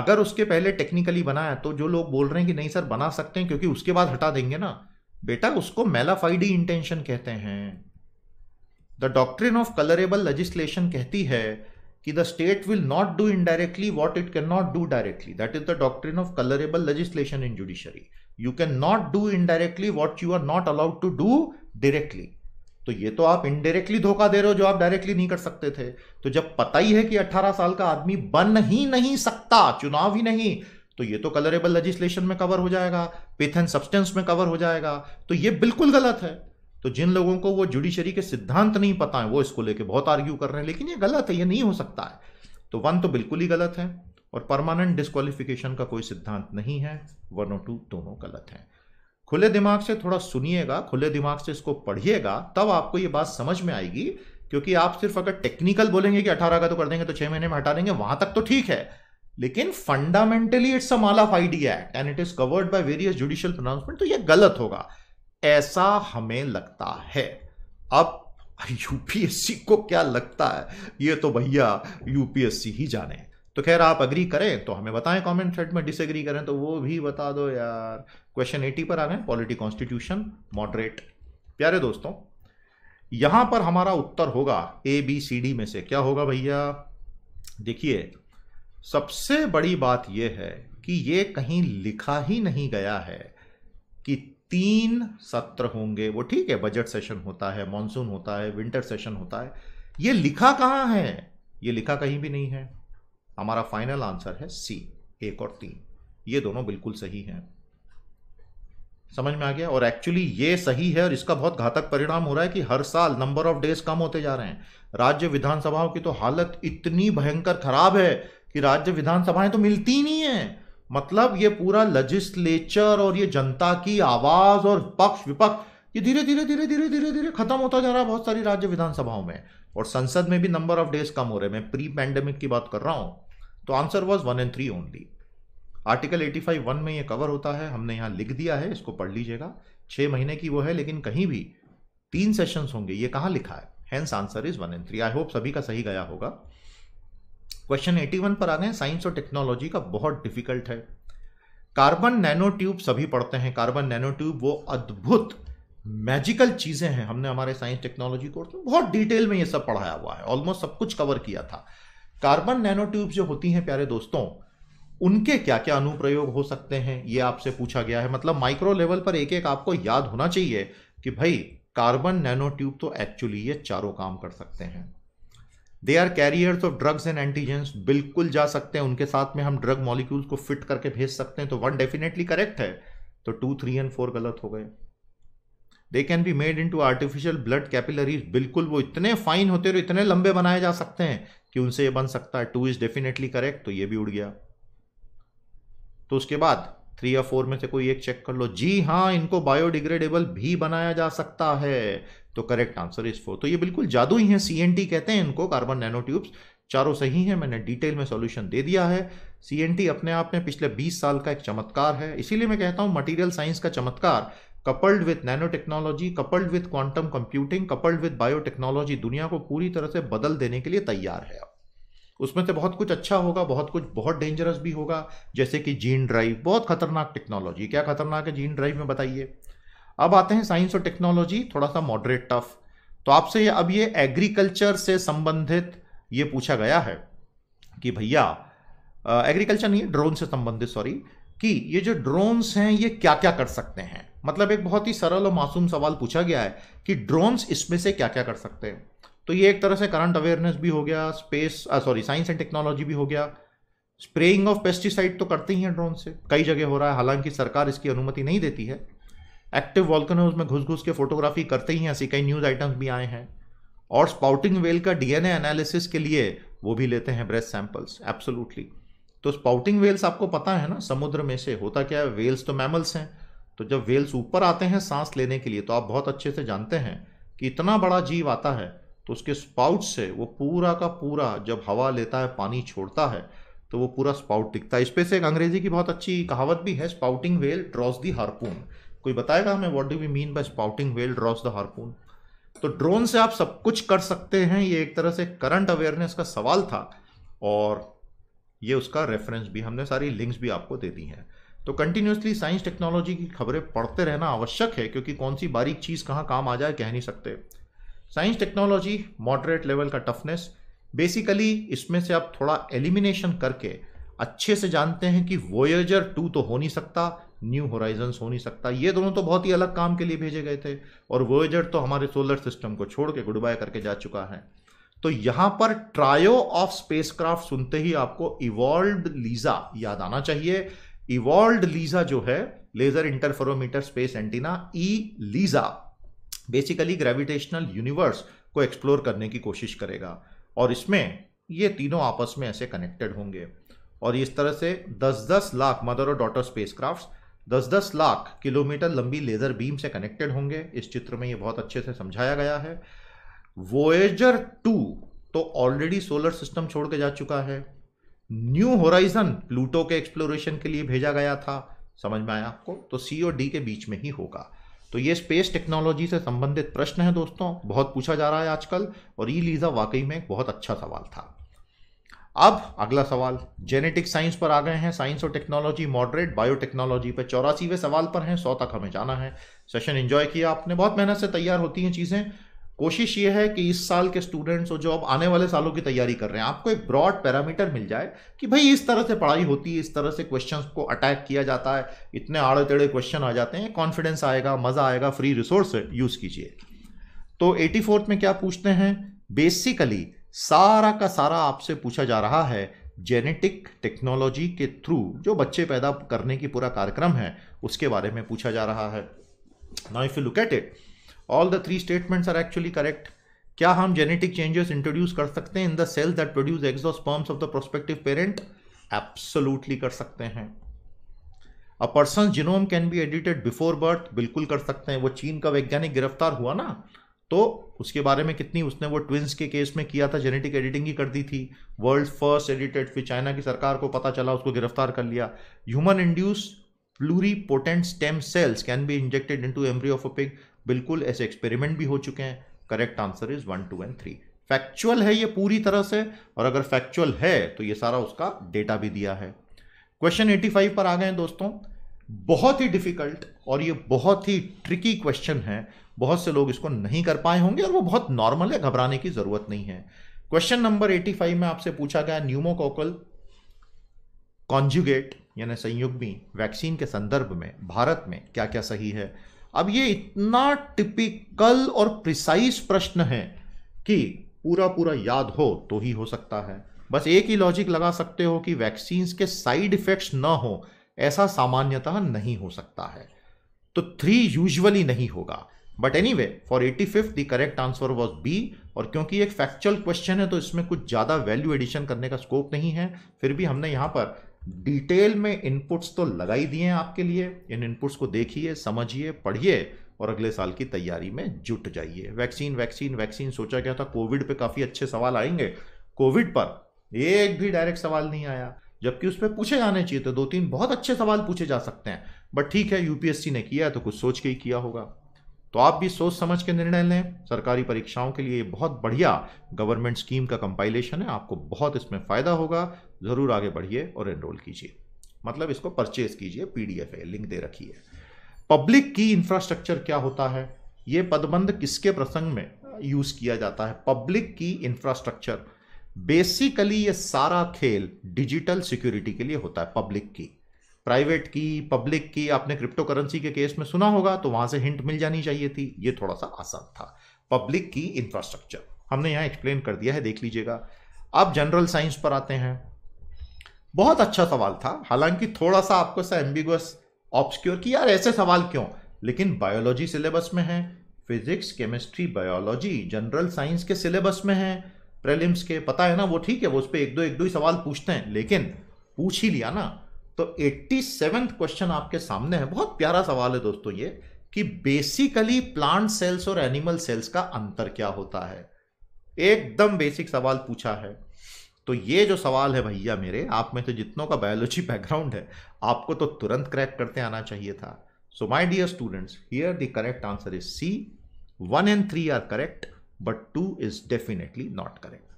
अगर उसके पहले टेक्निकली बनाया तो जो लोग बोल रहे हैं कि नहीं सर बना सकते हैं क्योंकि उसके बाद हटा देंगे ना बेटा उसको मेलाफाइडी इंटेंशन कहते हैं the doctrine of colourable legislation कहती है कि the state will not do indirectly what it can not do directly that is the doctrine of colourable legislation in judiciary you can not do indirectly what you are not allowed to do directly तो ये तो आप indirectly धोखा दे रहे हो जो आप directly नहीं कर सकते थे तो जब पता ही है कि 18 साल का आदमी बन ही नहीं सकता चुनाव ही नहीं तो ये तो कलरेबल लेजिस्लेशन में कवर हो जाएगा पिथ एंड सब्सटेंस में कवर हो जाएगा तो ये बिल्कुल गलत है तो जिन लोगों को वो जुडिशरी के सिद्धांत नहीं पता है वो इसको लेके बहुत आर्ग्यू कर रहे हैं लेकिन ये गलत है ये नहीं हो सकता है तो वन तो बिल्कुल ही गलत है और परमानेंट डिस्कालिफिकेशन का कोई सिद्धांत नहीं है वन और टू दोनों गलत हैं खुले दिमाग से थोड़ा सुनिएगा खुले दिमाग से इसको पढ़िएगा तब आपको ये बात समझ में आएगी क्योंकि आप सिर्फ अगर टेक्निकल बोलेंगे कि अठारह का तो कर देंगे तो छह महीने में हटा देंगे वहां तक तो ठीक है लेकिन fundamentally it's a mall of idea act and it is covered by various judicial pronouncement तो ये गलत होगा ऐसा हमें लगता है अब यूपीएससी को क्या लगता है ये तो भैया यूपीएससी ही जाने तो खैर आप अग्री करें तो हमें बताएं कमेंट सेट में डिसएग्री करें तो वो भी बता दो यार क्वेश्चन 80 पर आ गए पॉलिटी कॉन्स्टिट्यूशन मॉडरेट प्यारे दोस्तों यहां पर हमारा उत्तर होगा ए बी सी डी में से क्या होगा भैया देखिए सबसे बड़ी बात यह है कि ये कहीं लिखा ही नहीं गया है कि तीन सत्र होंगे वो ठीक है बजट सेशन होता है मानसून होता है विंटर सेशन होता है ये लिखा कहाँ है ये लिखा कहीं भी नहीं है हमारा फाइनल आंसर है सी एक और तीन ये दोनों बिल्कुल सही हैं समझ में आ गया और एक्चुअली ये सही है और इसका बहुत घातक परिणाम हो रहा है कि हर साल नंबर ऑफ डेज कम होते जा रहे हैं राज्य विधानसभाओं की तो हालत इतनी भयंकर खराब है कि राज्य विधानसभाएं तो मिलती नहीं है मतलब ये पूरा लजिस्लेचर और ये जनता की आवाज और पक्ष विपक्ष ये धीरे धीरे धीरे धीरे धीरे धीरे खत्म होता जा रहा है बहुत सारी राज्य विधानसभाओं में और संसद में भी नंबर ऑफ डेज कम हो रहे हैं मैं प्री पैंडेमिक की बात कर रहा हूं तो answer was one and three only article eighty five one में ये कवर होता है हमने यहां लिख दिया है इसको पढ़ लीजिएगा छह महीने की वो है लेकिन कहीं भी तीन सेशंस होंगे ये कहाँ लिखा है hence answer is one and three I hope सभी का सही गया होगा क्वेश्चन 81 पर आ गए साइंस और टेक्नोलॉजी का बहुत डिफिकल्ट है कार्बन नैनो ट्यूब सभी पढ़ते हैं कार्बन नैनो ट्यूब वो अद्भुत मैजिकल चीज़ें हैं हमने हमारे साइंस टेक्नोलॉजी कोर्स में बहुत डिटेल में ये सब पढ़ाया हुआ है ऑलमोस्ट सब कुछ कवर किया था कार्बन नैनो ट्यूब जो होती हैं प्यारे दोस्तों उनके क्या क्या अनुप्रयोग हो सकते हैं ये आपसे पूछा गया है मतलब माइक्रो लेवल पर एक एक आपको याद होना चाहिए कि भाई कार्बन नैनो ट्यूब तो एक्चुअली ये चारों काम कर सकते हैं they are carriers of drugs and antigens बिल्कुल जा सकते हैं उनके साथ में हम ड्रग मॉलिक्यूल्स को फिट करके भेज सकते हैं तो वन डेफिनेटली करेक्ट है तो टू थ्री एंड फोर गलत हो गए they can be made into artificial blood capillaries बिल्कुल वो इतने फाइन होते और इतने लंबे बनाए जा सकते हैं कि उनसे ये बन सकता है टू इज डेफिनेटली करेक्ट तो ये भी उड़ गया तो उसके बाद थ्री या फोर में से कोई एक चेक कर लो जी हाँ इनको बायोडिग्रेडेबल भी बनाया जा सकता है तो करेक्ट आंसर इज फोर तो ये बिल्कुल जादू ही है सी कहते हैं इनको कार्बन नैनो ट्यूब्स चारों सही हैं मैंने डिटेल में सॉल्यूशन दे दिया है सी अपने आप में पिछले 20 साल का एक चमत्कार है इसीलिए मैं कहता हूँ मटेरियल साइंस का चमत्कार coupled with nano technology coupled with quantum computing coupled with biotechnology दुनिया को पूरी तरह से बदल देने के लिए तैयार है उसमें से बहुत कुछ अच्छा होगा बहुत कुछ बहुत डेंजरस भी होगा जैसे कि जीन ड्राइव बहुत खतरनाक टेक्नोलॉजी क्या खतरनाक है जीन ड्राइव में बताइए अब आते हैं साइंस और टेक्नोलॉजी थोड़ा सा मॉडरेट टफ तो आपसे अब ये एग्रीकल्चर से संबंधित ये पूछा गया है कि भैया एग्रीकल्चर नहीं ड्रोन से संबंधित सॉरी कि ये जो ड्रोन्स हैं ये क्या क्या कर सकते हैं मतलब एक बहुत ही सरल और मासूम सवाल पूछा गया है कि ड्रोन्स इसमें से क्या क्या कर सकते हैं तो ये एक तरह से करंट अवेयरनेस भी हो गया space sorry science and technology भी हो गया स्प्रेइंग ऑफ पेस्टिसाइड तो करते ही हैं ड्रोन से कई जगह हो रहा है हालांकि सरकार इसकी अनुमति नहीं देती है एक्टिव वॉल्कनोज में घुस घुस के फोटोग्राफी करते ही ऐसे कई न्यूज़ आइटम्स भी आए हैं और स्पाउटिंग वेल का डीएनए एनालिसिस के लिए वो भी लेते हैं ब्रेस्ट सैंपल्स एब्सोल्युटली तो स्पाउटिंग वेल्स आपको पता है ना समुद्र में से होता क्या है वेल्स तो मैमल्स हैं तो जब वेल्स ऊपर आते हैं सांस लेने के लिए तो आप बहुत अच्छे से जानते हैं कि इतना बड़ा जीव आता है तो उसके स्पाउट से वो पूरा का पूरा जब हवा लेता है पानी छोड़ता है तो वो पूरा स्पाउट दिखता है इस पर से एक अंग्रेजी की बहुत अच्छी कहावत भी है स्पाउटिंग वेल ड्रॉस दी हारपून कोई बताएगा हमें what do we mean by spouting whale draws the harpoon तो ड्रोन से आप सब कुछ कर सकते हैं ये एक तरह से करंट अवेयरनेस का सवाल था और ये उसका रेफरेंस भी हमने सारी लिंक्स भी आपको दे दी हैं तो कंटिन्यूसली साइंस टेक्नोलॉजी की खबरें पढ़ते रहना आवश्यक है क्योंकि कौन सी बारीक चीज़ कहाँ काम आ जाए कह नहीं सकते साइंस टेक्नोलॉजी मॉडरेट लेवल का टफनेस बेसिकली इसमें से आप थोड़ा एलिमिनेशन करके अच्छे से जानते हैं कि वोयजर टू तो हो नहीं सकता न्यू होराइजन्स हो नहीं सकता ये दोनों तो बहुत ही अलग काम के लिए भेजे गए थे और वोजर तो हमारे सोलर सिस्टम को छोड़ के गुड बाय करके जा चुका है तो यहां पर ट्रायो ऑफ स्पेसक्राफ्ट सुनते ही आपको इवॉल्व लीजा याद आना चाहिए इवॉल्व लीजा जो है laser interferometer space antenna e LISA basically gravitational universe को एक्सप्लोर करने की कोशिश करेगा और इसमें ये तीनों आपस में ऐसे कनेक्टेड होंगे और इस तरह से 10-10 लाख मदर और डॉटर स्पेसक्राफ्ट्स दस दस लाख किलोमीटर लंबी लेजर बीम से कनेक्टेड होंगे इस चित्र में ये बहुत अच्छे से समझाया गया है वोएजर टू तो ऑलरेडी सोलर सिस्टम छोड़ के जा चुका है न्यू होराइजन प्लूटो के एक्सप्लोरेशन के लिए भेजा गया था समझ में आया आपको तो सी और डी के बीच में ही होगा तो ये स्पेस टेक्नोलॉजी से संबंधित प्रश्न है दोस्तों बहुत पूछा जा रहा है आजकल और ई लीजा वाकई में एक बहुत अच्छा सवाल था अब अगला सवाल जेनेटिक साइंस पर आ गए हैं साइंस और टेक्नोलॉजी मॉडरेट बायोटेक्नोलॉजी पर चौरासीवें सवाल पर हैं सौ तक हमें जाना है सेशन एंजॉय किया आपने बहुत मेहनत से तैयार होती हैं चीज़ें कोशिश ये है कि इस साल के स्टूडेंट्स और जो अब आने वाले सालों की तैयारी कर रहे हैं आपको एक ब्रॉड पैरामीटर मिल जाए कि भाई इस तरह से पढ़ाई होती है इस तरह से क्वेश्चंस को अटैक किया जाता है इतने आड़े टेढ़े क्वेश्चन आ जाते हैं कॉन्फिडेंस आएगा मज़ा आएगा फ्री रिसोर्स यूज़ कीजिए तो एटी में क्या पूछते हैं बेसिकली सारा का सारा आपसे पूछा जा रहा है जेनेटिक टेक्नोलॉजी के थ्रू जो बच्चे पैदा करने की पूरा कार्यक्रम है उसके बारे में पूछा जा रहा है now if you look at it all the three statements are actually correct क्या हम जेनेटिक चेंजेस इंट्रोड्यूस कर सकते हैं in the cells that produce eggs or sperms of the prospective parent absolutely कर सकते हैं a person genome can be edited before birth बिल्कुल कर सकते हैं वो चीन का वैज्ञानिक गिरफ्तार हुआ ना तो उसके बारे में कितनी उसने वो ट्विंस के केस में किया था जेनेटिक एडिटिंग ही कर दी थी वर्ल्ड फर्स्ट एडिटेड फिर चाइना की सरकार को पता चला उसको गिरफ्तार कर लिया human induce pluripotent stem cells can be injected to embryo of a pig बिल्कुल ऐसे एक्सपेरिमेंट भी हो चुके हैं correct answer is one two and three factual है ये पूरी तरह से और अगर फैक्चुअल है तो ये सारा उसका डेटा भी दिया है क्वेश्चन 85 पर आ गए दोस्तों बहुत ही डिफिकल्ट और ये बहुत ही ट्रिकी क्वेश्चन है बहुत से लोग इसको नहीं कर पाए होंगे और वो बहुत नॉर्मल है घबराने की ज़रूरत नहीं है क्वेश्चन नंबर 85 में आपसे पूछा गया न्यूमोकोकल कॉन्जुगेट यानी संयुग्मी वैक्सीन के संदर्भ में भारत में क्या क्या सही है अब ये इतना टिपिकल और प्रिसाइज प्रश्न है कि पूरा पूरा याद हो तो ही हो सकता है बस एक ही लॉजिक लगा सकते हो कि वैक्सीन के साइड इफेक्ट्स ना हो ऐसा सामान्यतः नहीं हो सकता है तो थ्री यूजुअली नहीं होगा but anyway for eighty fifth the correct answer was B और क्योंकि एक फैक्चुअल क्वेश्चन है तो इसमें कुछ ज़्यादा वैल्यू एडिशन करने का स्कोप नहीं है फिर भी हमने यहाँ पर डिटेल में इनपुट्स तो लगा ही दिए हैं आपके लिए इन इनपुट्स को देखिए समझिए पढ़िए और अगले साल की तैयारी में जुट जाइए वैक्सीन वैक्सीन वैक्सीन सोचा गया था कोविड पे काफ़ी अच्छे सवाल आएंगे कोविड पर एक भी डायरेक्ट सवाल नहीं आया जबकि उस पर पूछे जाने चाहिए तो दो तीन बहुत अच्छे सवाल पूछे जा सकते हैं बट ठीक है यूपीएससी ने किया है तो कुछ सोच के ही किया होगा तो आप भी सोच समझ के निर्णय लें सरकारी परीक्षाओं के लिए बहुत बढ़िया गवर्नमेंट स्कीम का कंपाइलेशन है आपको बहुत इसमें फ़ायदा होगा ज़रूर आगे बढ़िए और एनरोल कीजिए मतलब इसको परचेज कीजिए पीडीएफ है लिंक दे रखी है पब्लिक की इंफ्रास्ट्रक्चर क्या होता है ये पदबंध किसके प्रसंग में यूज़ किया जाता है पब्लिक की इंफ्रास्ट्रक्चर बेसिकली ये सारा खेल डिजिटल सिक्योरिटी के लिए होता है पब्लिक की प्राइवेट की पब्लिक की आपने क्रिप्टो करेंसी के केस में सुना होगा तो वहां से हिंट मिल जानी चाहिए थी ये थोड़ा सा आसान था पब्लिक की इंफ्रास्ट्रक्चर हमने यहाँ एक्सप्लेन कर दिया है देख लीजिएगा अब जनरल साइंस पर आते हैं बहुत अच्छा सवाल था हालांकि थोड़ा सा आपको सा एम्बिगस ऑब्सक्योर कि यार ऐसे सवाल क्यों लेकिन बायोलॉजी सिलेबस में है physics chemistry biology general science के सिलेबस में है प्रेलिम्स के पता है ना वो ठीक है वो उस पर एक दो एक दो ही सवाल पूछते हैं लेकिन पूछ ही लिया ना तो एट्टी सेवेंथ क्वेश्चन आपके सामने है बहुत प्यारा सवाल है दोस्तों ये कि बेसिकली प्लांट सेल्स और एनिमल सेल्स का अंतर क्या होता है एकदम बेसिक सवाल पूछा है तो ये जो सवाल है भैया मेरे आप में से तो जितनों का बायोलॉजी बैकग्राउंड है आपको तो तुरंत क्रैक करते आना चाहिए था so my dear students here the correct answer is C one and three are correct but two is definitely not correct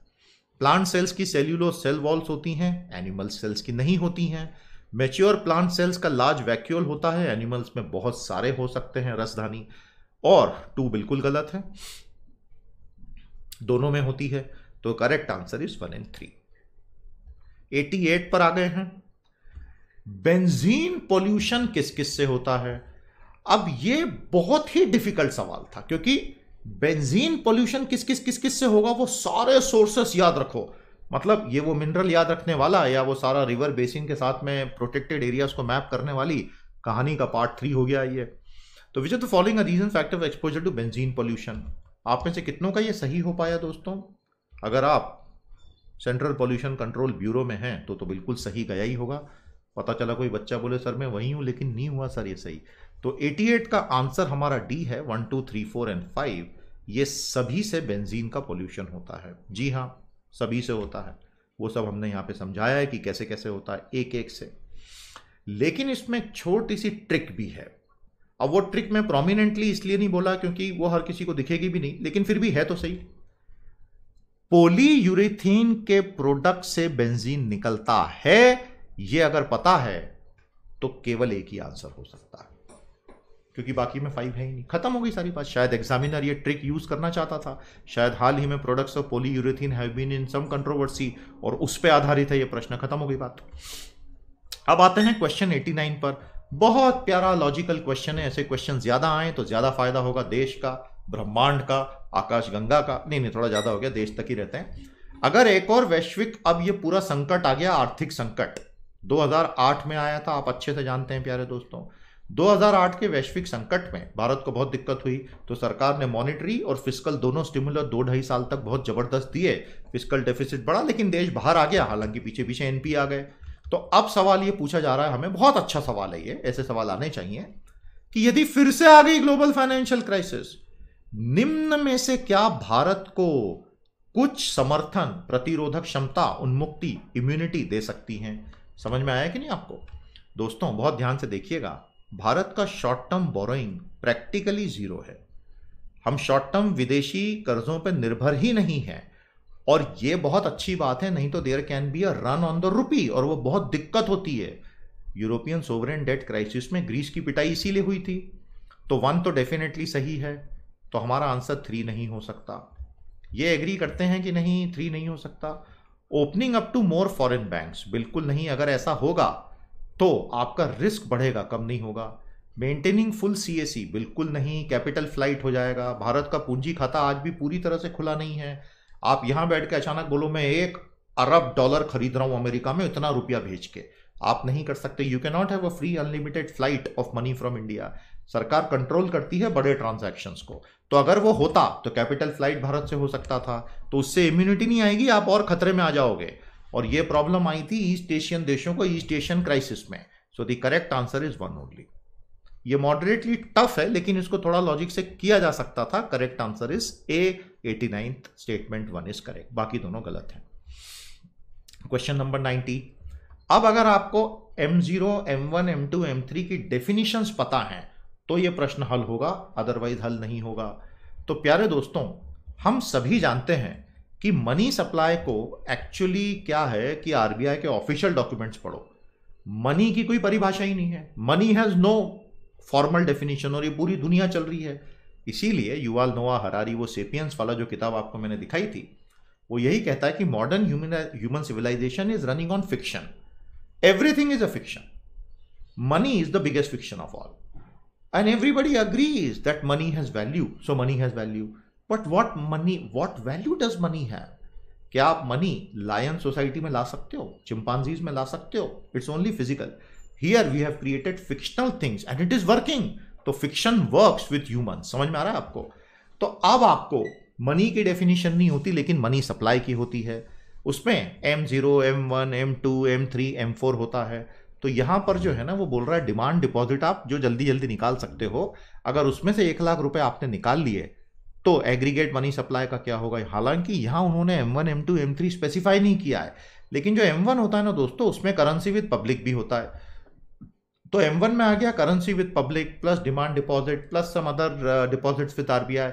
plant cells की सेल्यूलो सेल वॉल्स होती हैं एनिमल सेल्स की नहीं होती हैं मेच्योर प्लांट सेल्स का large vacuole होता है एनिमल्स में बहुत सारे हो सकते हैं रसधानी और टू बिल्कुल गलत है दोनों में होती है तो correct answer is one and three 88 पर आ गए हैं बेंजीन पोल्यूशन किस किस से होता है अब यह बहुत ही डिफिकल्ट सवाल था क्योंकि बेंजीन पोल्यूशन किस किस किस किस से होगा वो सारे सोर्सेस याद रखो मतलब ये वो मिनरल याद रखने वाला या वो सारा रिवर बेसिन के साथ में प्रोटेक्टेड एरियाज को मैप करने वाली कहानी का पार्ट थ्री हो गया ये तो which are the following reason factor exposure to benzene pollution आप में से कितनों का ये सही हो पाया दोस्तों अगर आप सेंट्रल पोल्यूशन कंट्रोल ब्यूरो में हैं तो तो बिल्कुल सही गया ही होगा पता चला कोई बच्चा बोले सर मैं वहीं हूँ लेकिन नहीं हुआ सर ये सही तो 88 का आंसर हमारा डी है one two three four and five ये सभी से बेंजीन का पोल्यूशन होता है जी हाँ सभी से होता है वो सब हमने यहाँ पे समझाया है कि कैसे कैसे होता है एक एक से लेकिन इसमें छोटी सी ट्रिक भी है अब वो ट्रिक मैं प्रोमिनेंटली इसलिए नहीं बोला क्योंकि वो हर किसी को दिखेगी भी नहीं लेकिन फिर भी है तो सही पोली यूरिथीन के प्रोडक्ट से बेंजीन निकलता है ये अगर पता है तो केवल एक ही आंसर हो सकता है क्योंकि बाकी में फाइव है ही नहीं खत्म हो गई सारी बात शायद एग्जामिनर ये ट्रिक यूज करना चाहता था शायद हाल ही में products of poly urethane have been in some controversy और उस पर आधारित है ये प्रश्न खत्म हो गई बात अब आते हैं क्वेश्चन 89 पर बहुत प्यारा लॉजिकल क्वेश्चन है ऐसे क्वेश्चन ज्यादा आए तो ज्यादा फायदा होगा देश का ब्रह्मांड का आकाश गंगा का नहीं नहीं थोड़ा ज्यादा हो गया देश तक ही रहते हैं अगर एक और वैश्विक अब ये पूरा संकट आ गया आर्थिक संकट 2008 में आया था आप अच्छे से जानते हैं प्यारे दोस्तों 2008 के वैश्विक संकट में भारत को बहुत दिक्कत हुई तो सरकार ने मॉनिटरी और फिजिकल दोनों स्टिमुलर दो ढाई साल तक बहुत जबरदस्त दिए फिजिकल डेफिसिट बढ़ा लेकिन देश बाहर आ गया हालांकि पीछे पीछे एनपी आ गए तो अब सवाल ये पूछा जा रहा है हमें बहुत अच्छा सवाल है ये ऐसे सवाल आने चाहिए कि यदि फिर से आ गई ग्लोबल फाइनेंशियल क्राइसिस निम्न में से क्या भारत को कुछ समर्थन प्रतिरोधक क्षमता उन्मुक्ति इम्यूनिटी दे सकती हैं समझ में आया कि नहीं आपको दोस्तों बहुत ध्यान से देखिएगा भारत का short term borrowing practically zero है हम शॉर्ट टर्म विदेशी कर्ज़ों पर निर्भर ही नहीं है और ये बहुत अच्छी बात है नहीं तो there can be a run on the rupee और वो बहुत दिक्कत होती है यूरोपियन सोवरेन डेट क्राइसिस में ग्रीस की पिटाई इसीलिए हुई थी तो वन तो डेफिनेटली सही है तो हमारा आंसर थ्री नहीं हो सकता ये एग्री करते हैं कि नहीं थ्री नहीं हो सकता opening up to more foreign banks बिल्कुल नहीं अगर ऐसा होगा तो आपका रिस्क बढ़ेगा कम नहीं होगा मेंटेनिंग फुल सीएसी बिल्कुल नहीं कैपिटल फ्लाइट हो जाएगा भारत का पूंजी खाता आज भी पूरी तरह से खुला नहीं है आप यहां बैठ के अचानक बोलो मैं एक अरब डॉलर खरीद रहा हूं अमेरिका में इतना रुपया भेज के आप नहीं कर सकते you can not have a free unlimited flight of money from India सरकार कंट्रोल करती है बड़े ट्रांजेक्शन को तो अगर वो होता तो कैपिटल फ्लाइट भारत से हो सकता था तो उससे इम्यूनिटी नहीं आएगी आप और खतरे में आ जाओगे और ये प्रॉब्लम आई थी ईस्ट एशियन देशों को ईस्ट एशियन क्राइसिस में so the correct answer is one only ये मॉडरेटली टफ है लेकिन इसको थोड़ा लॉजिक से किया जा सकता था correct answer is A eighty ninth statement one is correct बाकी दोनों गलत है क्वेश्चन नंबर नाइन्टी अब अगर आपको M zero M one M two M three की डेफिनेशंस पता हैं तो ये प्रश्न हल होगा अदरवाइज हल नहीं होगा तो प्यारे दोस्तों हम सभी जानते हैं कि मनी सप्लाई को एक्चुअली क्या है कि आरबीआई के ऑफिशियल डॉक्यूमेंट्स पढ़ो मनी की कोई परिभाषा ही नहीं है money has no formal definition और ये पूरी दुनिया चल रही है इसीलिए युवाल नोवा हरारी वो सेपियंस वाला जो किताब आपको मैंने दिखाई थी वो यही कहता है कि modern human civilisation is running on fiction everything is a fiction money is the biggest fiction of all and everybody agrees that money has value so money has value but what money what value does money है क्या आप money lion society में ला सकते हो chimpanzees में ला सकते हो it's only physical here we have created fictional things and it is working तो फिक्शन वर्क विथ ह्यूमन समझ में आ रहा है आपको तो अब आपको मनी की डेफिनेशन नहीं होती लेकिन मनी सप्लाई की होती है उसमें M zero M one M two M three M four होता है तो यहां पर जो है ना वो बोल रहा है डिमांड डिपॉजिट आप जो जल्दी जल्दी निकाल सकते हो अगर उसमें से एक लाख रुपए आपने निकाल लिए तो एग्रीगेट मनी सप्लाई का क्या होगा हालांकि यहाँ उन्होंने M M one two M three specify नहीं किया है लेकिन जो एम वन होता है ना दोस्तों उसमें करेंसी विद पब्लिक भी होता है तो एम वन में आ गया currency with public plus demand deposit plus some other deposits with I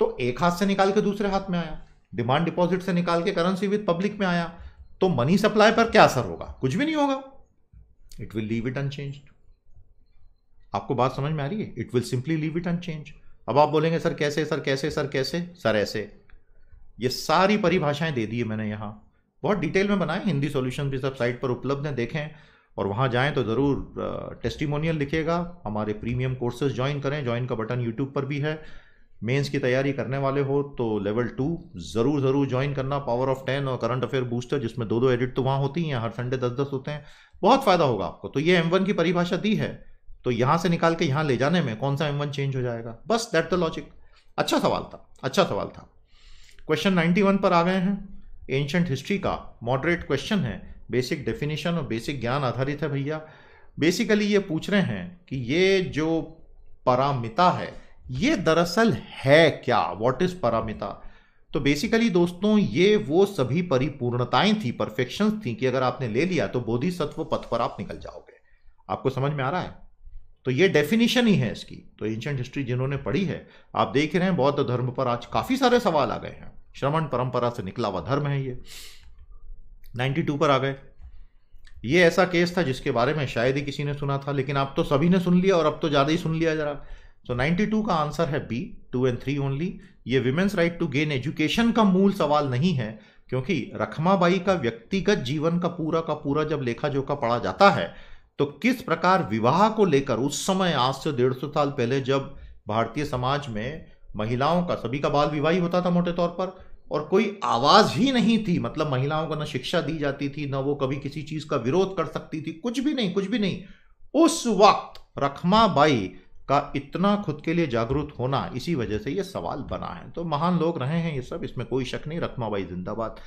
तो एक हाथ से निकाल के दूसरे हाथ में आया डिमांड डिपॉजिट से निकाल के करेंसी विद पब्लिक में आया तो मनी सप्लाई पर क्या असर होगा कुछ भी नहीं होगा it will leave it unchanged आपको बात समझ में आ रही है it will simply leave it unchanged अब आप बोलेंगे सर कैसे सर कैसे सर कैसे सर ऐसे ये सारी परिभाषाएं दे दी है मैंने यहाँ बहुत डिटेल में बनाए हिंदी सॉल्यूशन भी सब साइट पर उपलब्ध हैं देखें और वहाँ जाएं तो ज़रूर टेस्टिमोनियल लिखेगा हमारे प्रीमियम कोर्सेज ज्वाइन करें ज्वाइन का बटन यूट्यूब पर भी है मेंस की तैयारी करने वाले हो तो लेवल टू ज़रूर ज़रूर ज्वाइन करना पावर ऑफ टेन और करंट अफेयर बूस्टर जिसमें दो दो एडिट तो वहाँ होती हैं हर संडे दस दस होते हैं बहुत फ़ायदा होगा आपको तो ये एम की परिभाषा दी है तो यहाँ से निकाल के यहाँ ले जाने में कौन सा एम वन चेंज हो जाएगा बस दैट द लॉजिक अच्छा सवाल था अच्छा सवाल था क्वेश्चन 91 पर आ गए हैं एंशंट हिस्ट्री का मॉडरेट क्वेश्चन है बेसिक डेफिनेशन और बेसिक ज्ञान आधारित है भैया बेसिकली ये पूछ रहे हैं कि ये जो परामिता है ये दरअसल है क्या वॉट इज परामिता तो बेसिकली दोस्तों ये वो सभी परिपूर्णताएं थी परफेक्शन थी कि अगर आपने ले लिया तो बोधिसत्व पथ पर आप निकल जाओगे आपको समझ में आ रहा है तो ये डेफिनेशन ही है इसकी तो एंशंट हिस्ट्री जिन्होंने पढ़ी है आप देख रहे हैं बौद्ध धर्म पर आज काफी सारे सवाल आ गए हैं श्रवण परंपरा से निकला हुआ धर्म है ये 92 पर आ गए ये ऐसा केस था जिसके बारे में शायद ही किसी ने सुना था लेकिन आप तो सभी ने सुन लिया और अब तो ज़्यादा ही सुन लिया जरा सो नाइनटी का आंसर है B two and three only ये women's right to gain education का मूल सवाल नहीं है क्योंकि रखमाबाई का व्यक्तिगत जीवन का पूरा का पूरा जब लेखा जोखा पढ़ा जाता है तो किस प्रकार विवाह को लेकर उस समय आज से डेढ़ सौ साल पहले जब भारतीय समाज में महिलाओं का सभी का बाल विवाह ही होता था मोटे तौर पर और कोई आवाज ही नहीं थी मतलब महिलाओं को ना शिक्षा दी जाती थी ना वो कभी किसी चीज का विरोध कर सकती थी कुछ भी नहीं कुछ भी नहीं उस वक्त रखमा बाई का इतना खुद के लिए जागरूक होना इसी वजह से ये सवाल बना है तो महान लोग रहे हैं ये सब इसमें कोई शक नहीं रखमा बाई जिंदाबाद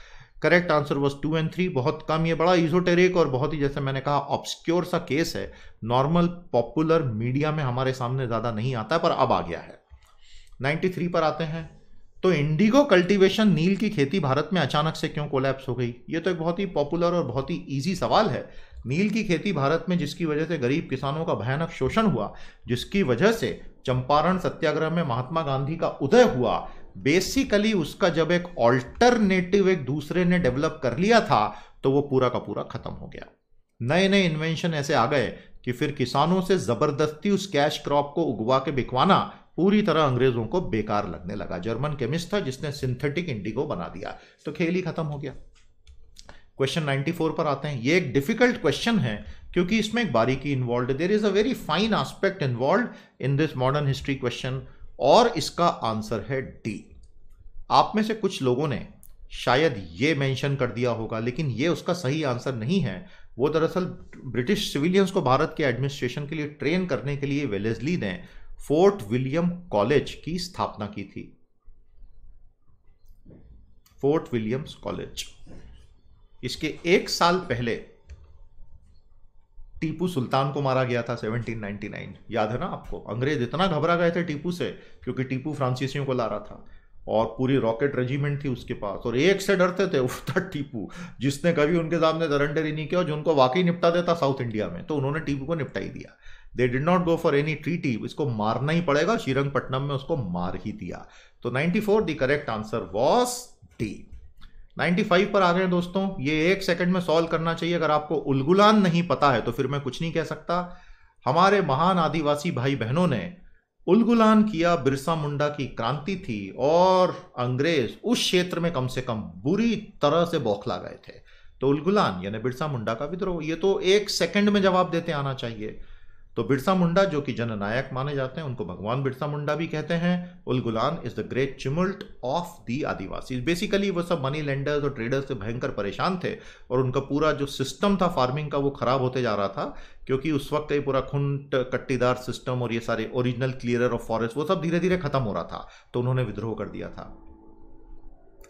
correct answer was two and three बहुत कम ये बड़ा इजोटेरिक और बहुत ही जैसे मैंने कहा ऑब्सक्योर सा केस है नॉर्मल पॉपुलर मीडिया में हमारे सामने ज़्यादा नहीं आता है पर अब आ गया है 93 पर आते हैं तो इंडिगो कल्टीवेशन नील की खेती भारत में अचानक से क्यों कोलैप्स हो गई ये तो एक बहुत ही पॉपुलर और बहुत ही ईजी सवाल है नील की खेती भारत में जिसकी वजह से गरीब किसानों का भयानक शोषण हुआ जिसकी वजह से चंपारण सत्याग्रह में महात्मा गांधी का उदय हुआ बेसिकली उसका जब एक ऑल्टरनेटिव एक दूसरे ने डेवलप कर लिया था तो वो पूरा का पूरा खत्म हो गया नए नए इन्वेंशन ऐसे आ गए कि फिर किसानों से जबरदस्ती उस कैश क्रॉप को उगवा के बिकवाना पूरी तरह अंग्रेजों को बेकार लगने लगा जर्मन केमिस्ट था जिसने सिंथेटिक इंडिगो बना दिया तो खेल ही खत्म हो गया क्वेश्चन फोर पर आते हैं ये एक डिफिकल्ट क्वेश्चन है क्योंकि इसमें एक बारीकी involve there is a very fine aspect involve in this modern history question और इसका आंसर है डी आप में से कुछ लोगों ने शायद ये मेंशन कर दिया होगा लेकिन ये उसका सही आंसर नहीं है वो दरअसल ब्रिटिश सिविलियंस को भारत के एडमिनिस्ट्रेशन के लिए ट्रेन करने के लिए वेलेजली ने फोर्ट विलियम कॉलेज की स्थापना की थी फोर्ट विलियम्स कॉलेज इसके एक साल पहले टीपू सुल्तान को मारा गया था 1799 याद है ना आपको अंग्रेज इतना घबरा गए थे टीपू से क्योंकि टीपू फ्रांसीसियों को ला रहा था और पूरी रॉकेट रेजिमेंट थी उसके पास और एक से डरते थे वो था टीपू जिसने कभी उनके सामने दरंडर ही नहीं किया जो उनको वाकई निपटा देता साउथ इंडिया में तो उन्होंने टीपू को निपटा ही दिया they did not go for any treaty इसको मारना ही पड़ेगा श्रीरंगपट्टनम में उसको मार ही दिया तो four the correct answer was D 95 पर आ गए दोस्तों ये एक सेकंड में सॉल्व करना चाहिए अगर आपको उलगुलान नहीं पता है तो फिर मैं कुछ नहीं कह सकता हमारे महान आदिवासी भाई बहनों ने उलगुलान किया बिरसा मुंडा की क्रांति थी और अंग्रेज उस क्षेत्र में कम से कम बुरी तरह से बौखला गए थे तो उलगुलान यानी बिरसा मुंडा का विद्रोह ये तो एक सेकंड में जवाब देते आना चाहिए तो बिरसा मुंडा जो कि जननायक माने जाते हैं उनको भगवान बिरसा मुंडा भी कहते हैं Ulgulan is the great tumult of the Adivasi basically वो सब मनी लेंडर्स और ट्रेडर्स से भयंकर परेशान थे और उनका पूरा जो सिस्टम था फार्मिंग का वो खराब होते जा रहा था क्योंकि उस वक्त ये पूरा खुंट कट्टीदार सिस्टम और ये सारे ओरिजिनल क्लियर ऑफ फॉरेस्ट वो सब धीरे धीरे खत्म हो रहा था तो उन्होंने विद्रोह कर दिया था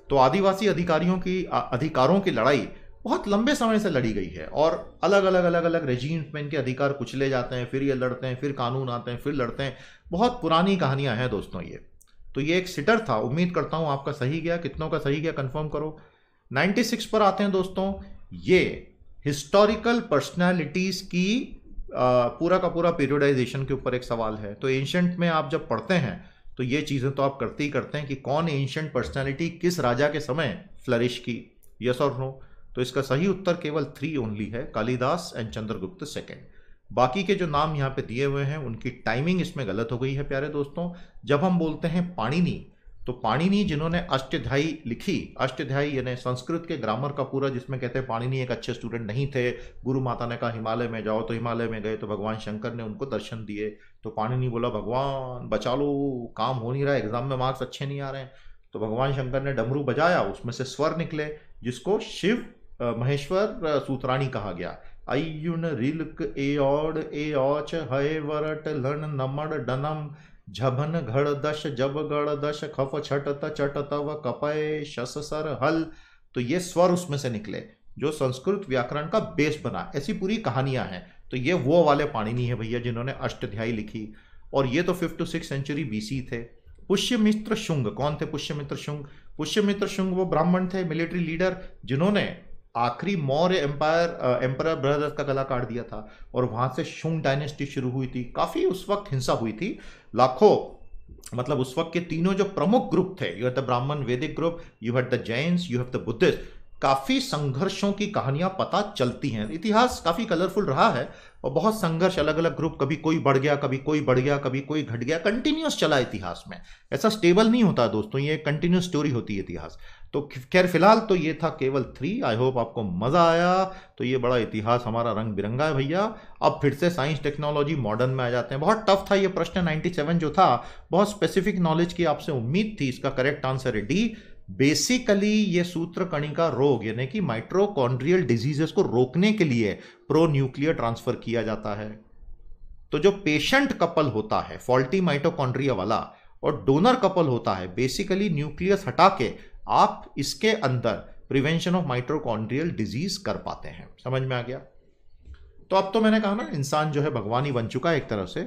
तो आदिवासी अधिकारियों की अधिकारों की लड़ाई बहुत लंबे समय से लड़ी गई है और अलग अलग अलग अलग रेजीम्स में इनके अधिकार कुचले जाते हैं फिर ये लड़ते हैं फिर कानून आते हैं फिर लड़ते हैं बहुत पुरानी कहानियां हैं दोस्तों ये तो ये एक सिटर था उम्मीद करता हूँ आपका सही गया कितनों का सही गया कंफर्म करो 96 पर आते हैं दोस्तों ये हिस्टोरिकल पर्सनैलिटीज की पूरा का पूरा पीरियडाइजेशन के ऊपर एक सवाल है तो एंशंट में आप जब पढ़ते हैं तो ये चीज़ें तो आप करते ही करते हैं कि कौन एंशंट पर्सनैलिटी किस राजा के समय फ्लरिश की यस और नो तो इसका सही उत्तर केवल थ्री ओनली है कालिदास एंड चंद्रगुप्त सेकेंड बाकी के जो नाम यहाँ पे दिए हुए हैं उनकी टाइमिंग इसमें गलत हो गई है प्यारे दोस्तों जब हम बोलते हैं पाणिनी तो पाणिनी जिन्होंने अष्टध्यायी लिखी अष्टध्यायी यानी संस्कृत के ग्रामर का पूरा जिसमें कहते हैं पाणिनी एक अच्छे स्टूडेंट नहीं थे गुरु माता ने कहा हिमालय में जाओ तो हिमालय में गए तो भगवान शंकर ने उनको दर्शन दिए तो पाणिनी बोला भगवान बचा लो काम हो नहीं रहा एग्जाम में मार्क्स अच्छे नहीं आ रहे हैं तो भगवान शंकर ने डमरू बजाया उसमें से स्वर निकले जिसको शिव महेश्वर सूत्राणी कहा गया अयुन ओड ए ओच हय वरट लण नमड़ डनम झभन घड़ दश जब गड़ दश खफ छट चट तव कपय शस सर हल तो ये स्वर उसमें से निकले जो संस्कृत व्याकरण का बेस बना ऐसी पूरी कहानियां हैं तो ये वो वाले पाणिनी है भैया जिन्होंने अष्टध्यायी लिखी और ये तो fifth to six century BC थे पुष्यमित्र शुंग कौन थे पुष्यमित्र शुंग पुष्यमित्र शुंग वो ब्राह्मण थे मिलिट्री लीडर जिन्होंने आखिरी मौर्य एम्पायर एम्पर ब्रदर्स का गला काट दिया था और वहां से शुंग डायनेस्टी शुरू हुई थी काफी उस वक्त हिंसा हुई थी लाखों मतलब उस वक्त के तीनों जो प्रमुख ग्रुप थे you had the Brahmin Vedic group you had the Jain you have the Buddhist काफ़ी संघर्षों की कहानियां पता चलती हैं इतिहास काफ़ी कलरफुल रहा है और बहुत संघर्ष अलग अलग ग्रुप कभी कोई बढ़ गया कभी कोई बढ़ गया कभी कोई घट गया कंटिन्यूस चला इतिहास में ऐसा स्टेबल नहीं होता दोस्तों ये कंटिन्यूस स्टोरी होती है इतिहास तो खैर फिलहाल तो ये था केवल थ्री आई होप आपको मज़ा आया तो ये बड़ा इतिहास हमारा रंग बिरंगा है भैया अब फिर से साइंस टेक्नोलॉजी मॉडर्न में आ जाते हैं बहुत टफ था ये प्रश्न 97 जो था बहुत स्पेसिफिक नॉलेज की आपसे उम्मीद थी इसका करेक्ट आंसर है डी बेसिकली ये सूत्र कणिका रोग यानी कि माइट्रोकॉन्ड्रियल डिजीजेस को रोकने के लिए प्रो न्यूक्लियर ट्रांसफर किया जाता है तो जो पेशेंट कपल होता है फॉल्टी माइटोकॉन्ड्रिया वाला और डोनर कपल होता है बेसिकली न्यूक्लियस हटा के आप इसके अंदर प्रिवेंशन ऑफ माइट्रोकॉन्ड्रियल डिजीज कर पाते हैं समझ में आ गया तो अब तो मैंने कहा ना इंसान जो है भगवान ही बन चुका है एक तरह से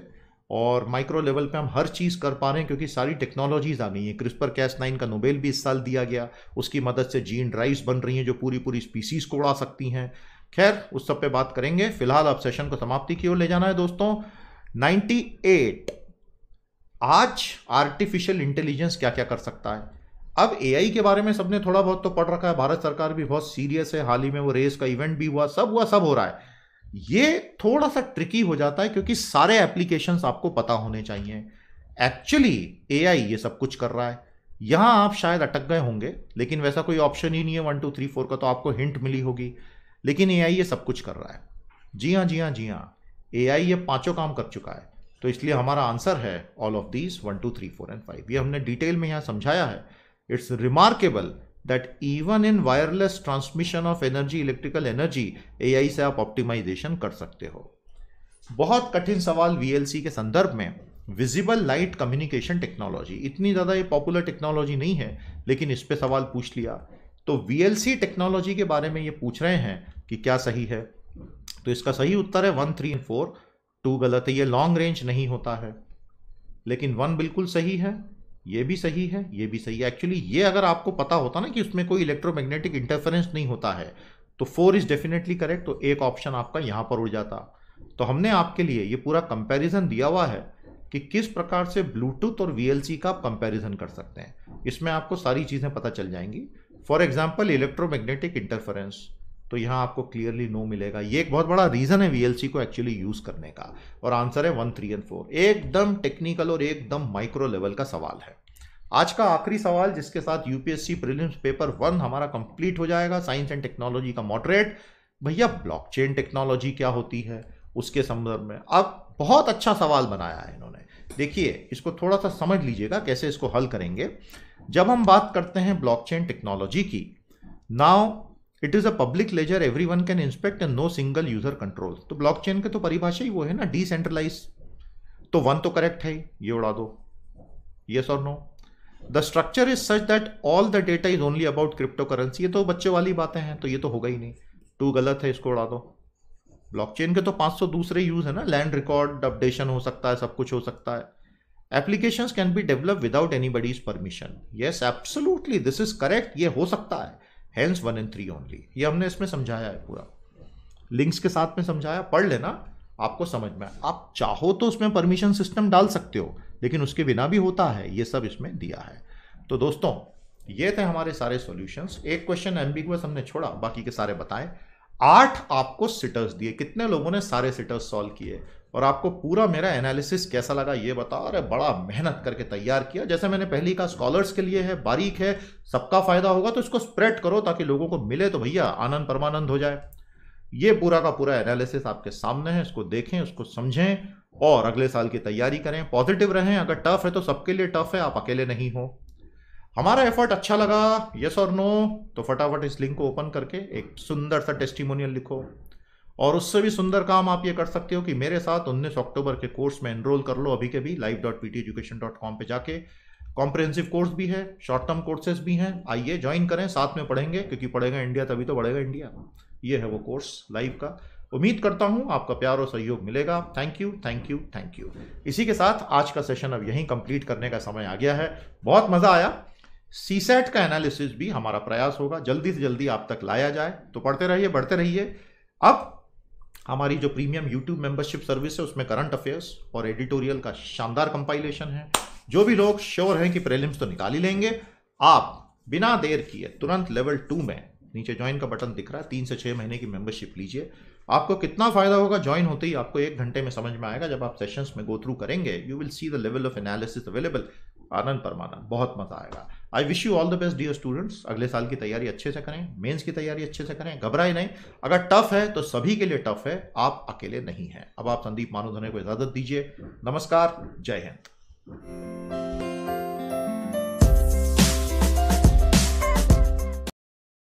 और माइक्रो लेवल पे हम हर चीज़ कर पा रहे हैं क्योंकि सारी टेक्नोलॉजीज आ गई हैं क्रिस्पर कैस नाइन का नोबेल भी इस साल दिया गया उसकी मदद से जीन ड्राइव्स बन रही हैं जो पूरी पूरी स्पीसीज को उड़ा सकती हैं खैर उस सब पे बात करेंगे फिलहाल अब सेशन को समाप्ति की ओर ले जाना है दोस्तों 98 आज आर्टिफिशियल इंटेलिजेंस क्या क्या कर सकता है अब ए के बारे में सबने थोड़ा बहुत तो पढ़ रखा है भारत सरकार भी बहुत सीरियस है हाल ही में वो रेस का इवेंट भी हुआ सब हुआ सब हो रहा है ये थोड़ा सा ट्रिकी हो जाता है क्योंकि सारे एप्लीकेशंस आपको पता होने चाहिए एक्चुअली एआई ये सब कुछ कर रहा है यहां आप शायद अटक गए होंगे लेकिन वैसा कोई ऑप्शन ही नहीं है वन टू थ्री फोर का तो आपको हिंट मिली होगी लेकिन ए ये सब कुछ कर रहा है जी हाँ जी हाँ जी हाँ ए ये पांचों काम कर चुका है तो इसलिए हमारा आंसर है all of these one two three four and five ये हमने डिटेल में यहां समझाया है it's remarkable that even in wireless transmission of energy electrical energy AI से आप ऑप्टिमाइजेशन कर सकते हो बहुत कठिन सवाल VLC के संदर्भ में विजिबल लाइट कम्युनिकेशन टेक्नोलॉजी इतनी ज़्यादा ये पॉपुलर टेक्नोलॉजी नहीं है लेकिन इस पर सवाल पूछ लिया तो वी टेक्नोलॉजी के बारे में ये पूछ रहे हैं कि क्या सही है तो इसका सही उत्तर है one three and four two गलत है ये लॉन्ग रेंज नहीं होता है लेकिन वन बिल्कुल सही है ये भी सही है ये भी सही है एक्चुअली ये अगर आपको पता होता ना कि उसमें कोई इलेक्ट्रोमैग्नेटिक इंटरफेरेंस नहीं होता है तो फोर इज डेफिनेटली करेक्ट तो एक ऑप्शन आपका यहाँ पर उड़ जाता तो हमने आपके लिए ये पूरा कंपैरिजन दिया हुआ है कि किस प्रकार से ब्लूटूथ और वी का आप कंपेरिजन कर सकते हैं इसमें आपको सारी चीज़ें पता चल जाएंगी फॉर एग्जाम्पल इलेक्ट्रोमैग्नेटिक इंटरफेरेंस तो यहाँ आपको क्लियरली नो मिलेगा ये एक बहुत बड़ा रीज़न है वी को एक्चुअली यूज़ करने का और आंसर है वन थ्री एंड फोर एकदम टेक्निकल और एकदम माइक्रो लेवल का सवाल है आज का आखिरी सवाल जिसके साथ यूपीएससी प्रीलिम्स पेपर वन हमारा कंप्लीट हो जाएगा साइंस एंड टेक्नोलॉजी का मॉडरेट भैया ब्लॉकचेन टेक्नोलॉजी क्या होती है उसके संदर्भ में अब बहुत अच्छा सवाल बनाया है इन्होंने देखिए इसको थोड़ा सा समझ लीजिएगा कैसे इसको हल करेंगे जब हम बात करते हैं ब्लॉकचेन टेक्नोलॉजी की now it is a public ledger everyone can inspect and no single user control तो चेन के तो परिभाषा ही वो है ना डिसेंट्रलाइज तो वन तो करेक्ट है ये उड़ा दो यस और no the structure is such that all the data is only about cryptocurrency ये तो बच्चे वाली बातें हैं तो ये तो होगा ही नहीं टू गलत है इसको उड़ा दो ब्लॉकचेन के तो 500 दूसरे यूज है ना लैंड रिकॉर्ड अपडेशन हो सकता है सब कुछ हो सकता है application can be develop without anybody's permission yes absolutely this is correct ये हो सकता है hence one and three only ये हमने इसमें समझाया है पूरा लिंक्स के साथ में समझाया पढ़ लेना आपको समझ में आप चाहो तो उसमें परमिशन सिस्टम डाल सकते हो लेकिन उसके बिना भी होता है ये सब इसमें दिया है तो दोस्तों ये थे हमारे सारे सॉल्यूशंस एक क्वेश्चन एम्बिगुअस हमने छोड़ा बाकी के सारे बताए आठ आपको सिटर्स दिए कितने लोगों ने सारे सिटर्स सॉल्व किए और आपको पूरा मेरा एनालिसिस कैसा लगा ये बताओ अरे बड़ा मेहनत करके तैयार किया जैसे मैंने पहले कहा स्कॉलर्स के लिए है बारीक है सबका फायदा होगा तो इसको स्प्रेड करो ताकि लोगों को मिले तो भैया आनंद परमानंद हो जाए ये पूरा का पूरा एनालिसिस आपके सामने है इसको देखें उसको समझें और अगले साल की तैयारी करें पॉजिटिव रहें अगर टफ है तो सबके लिए टफ है आप अकेले नहीं हो हमारा एफर्ट अच्छा लगा यस और नो तो फटाफट इस लिंक को ओपन करके एक सुंदर सा टेस्टिमोनियल लिखो और उससे भी सुंदर काम आप ये कर सकते हो कि मेरे साथ उन्नीस अक्टूबर के कोर्स में एनरोल कर लो अभी के भी live dot P T education dot com पर जाके कॉम्प्रहेंसिव कोर्स भी है शॉर्ट टर्म कोर्सेज भी हैं आइए ज्वाइन करें साथ में पढ़ेंगे क्योंकि पढ़ेगा इंडिया तभी तो बढ़ेगा इंडिया ये है वो कोर्स लाइव का उम्मीद करता हूं आपका प्यार और सहयोग मिलेगा thank you thank you thank you इसी के साथ आज का सेशन अब यहीं कंप्लीट करने का समय आ गया है बहुत मज़ा आया सीसेट का एनालिसिस भी हमारा प्रयास होगा जल्दी से जल्दी आप तक लाया जाए तो पढ़ते रहिए बढ़ते रहिए अब हमारी जो प्रीमियम यूट्यूब मेंबरशिप सर्विस है उसमें करंट अफेयर्स और एडिटोरियल का शानदार कंपाइलेशन है जो भी लोग श्योर हैं कि प्रेलिम्स तो निकाल ही लेंगे आप बिना देर किए तुरंत लेवल टू में नीचे ज्वाइन का बटन दिख रहा है तीन से छः महीने की मेंबरशिप लीजिए आपको कितना फ़ायदा होगा ज्वाइन होते ही आपको एक घंटे में समझ में आएगा जब आप सेशंस में गो थ्रू करेंगे you will see the level of analysis available आनंद परमानंद बहुत मज़ा आएगा I wish you all the best dear students अगले साल की तैयारी अच्छे से करें मेंस की तैयारी अच्छे से करें घबराए नहीं अगर टफ है तो सभी के लिए टफ है आप अकेले नहीं हैं अब आप संदीप मानोधने को इजाज़त दीजिए नमस्कार जय हिंद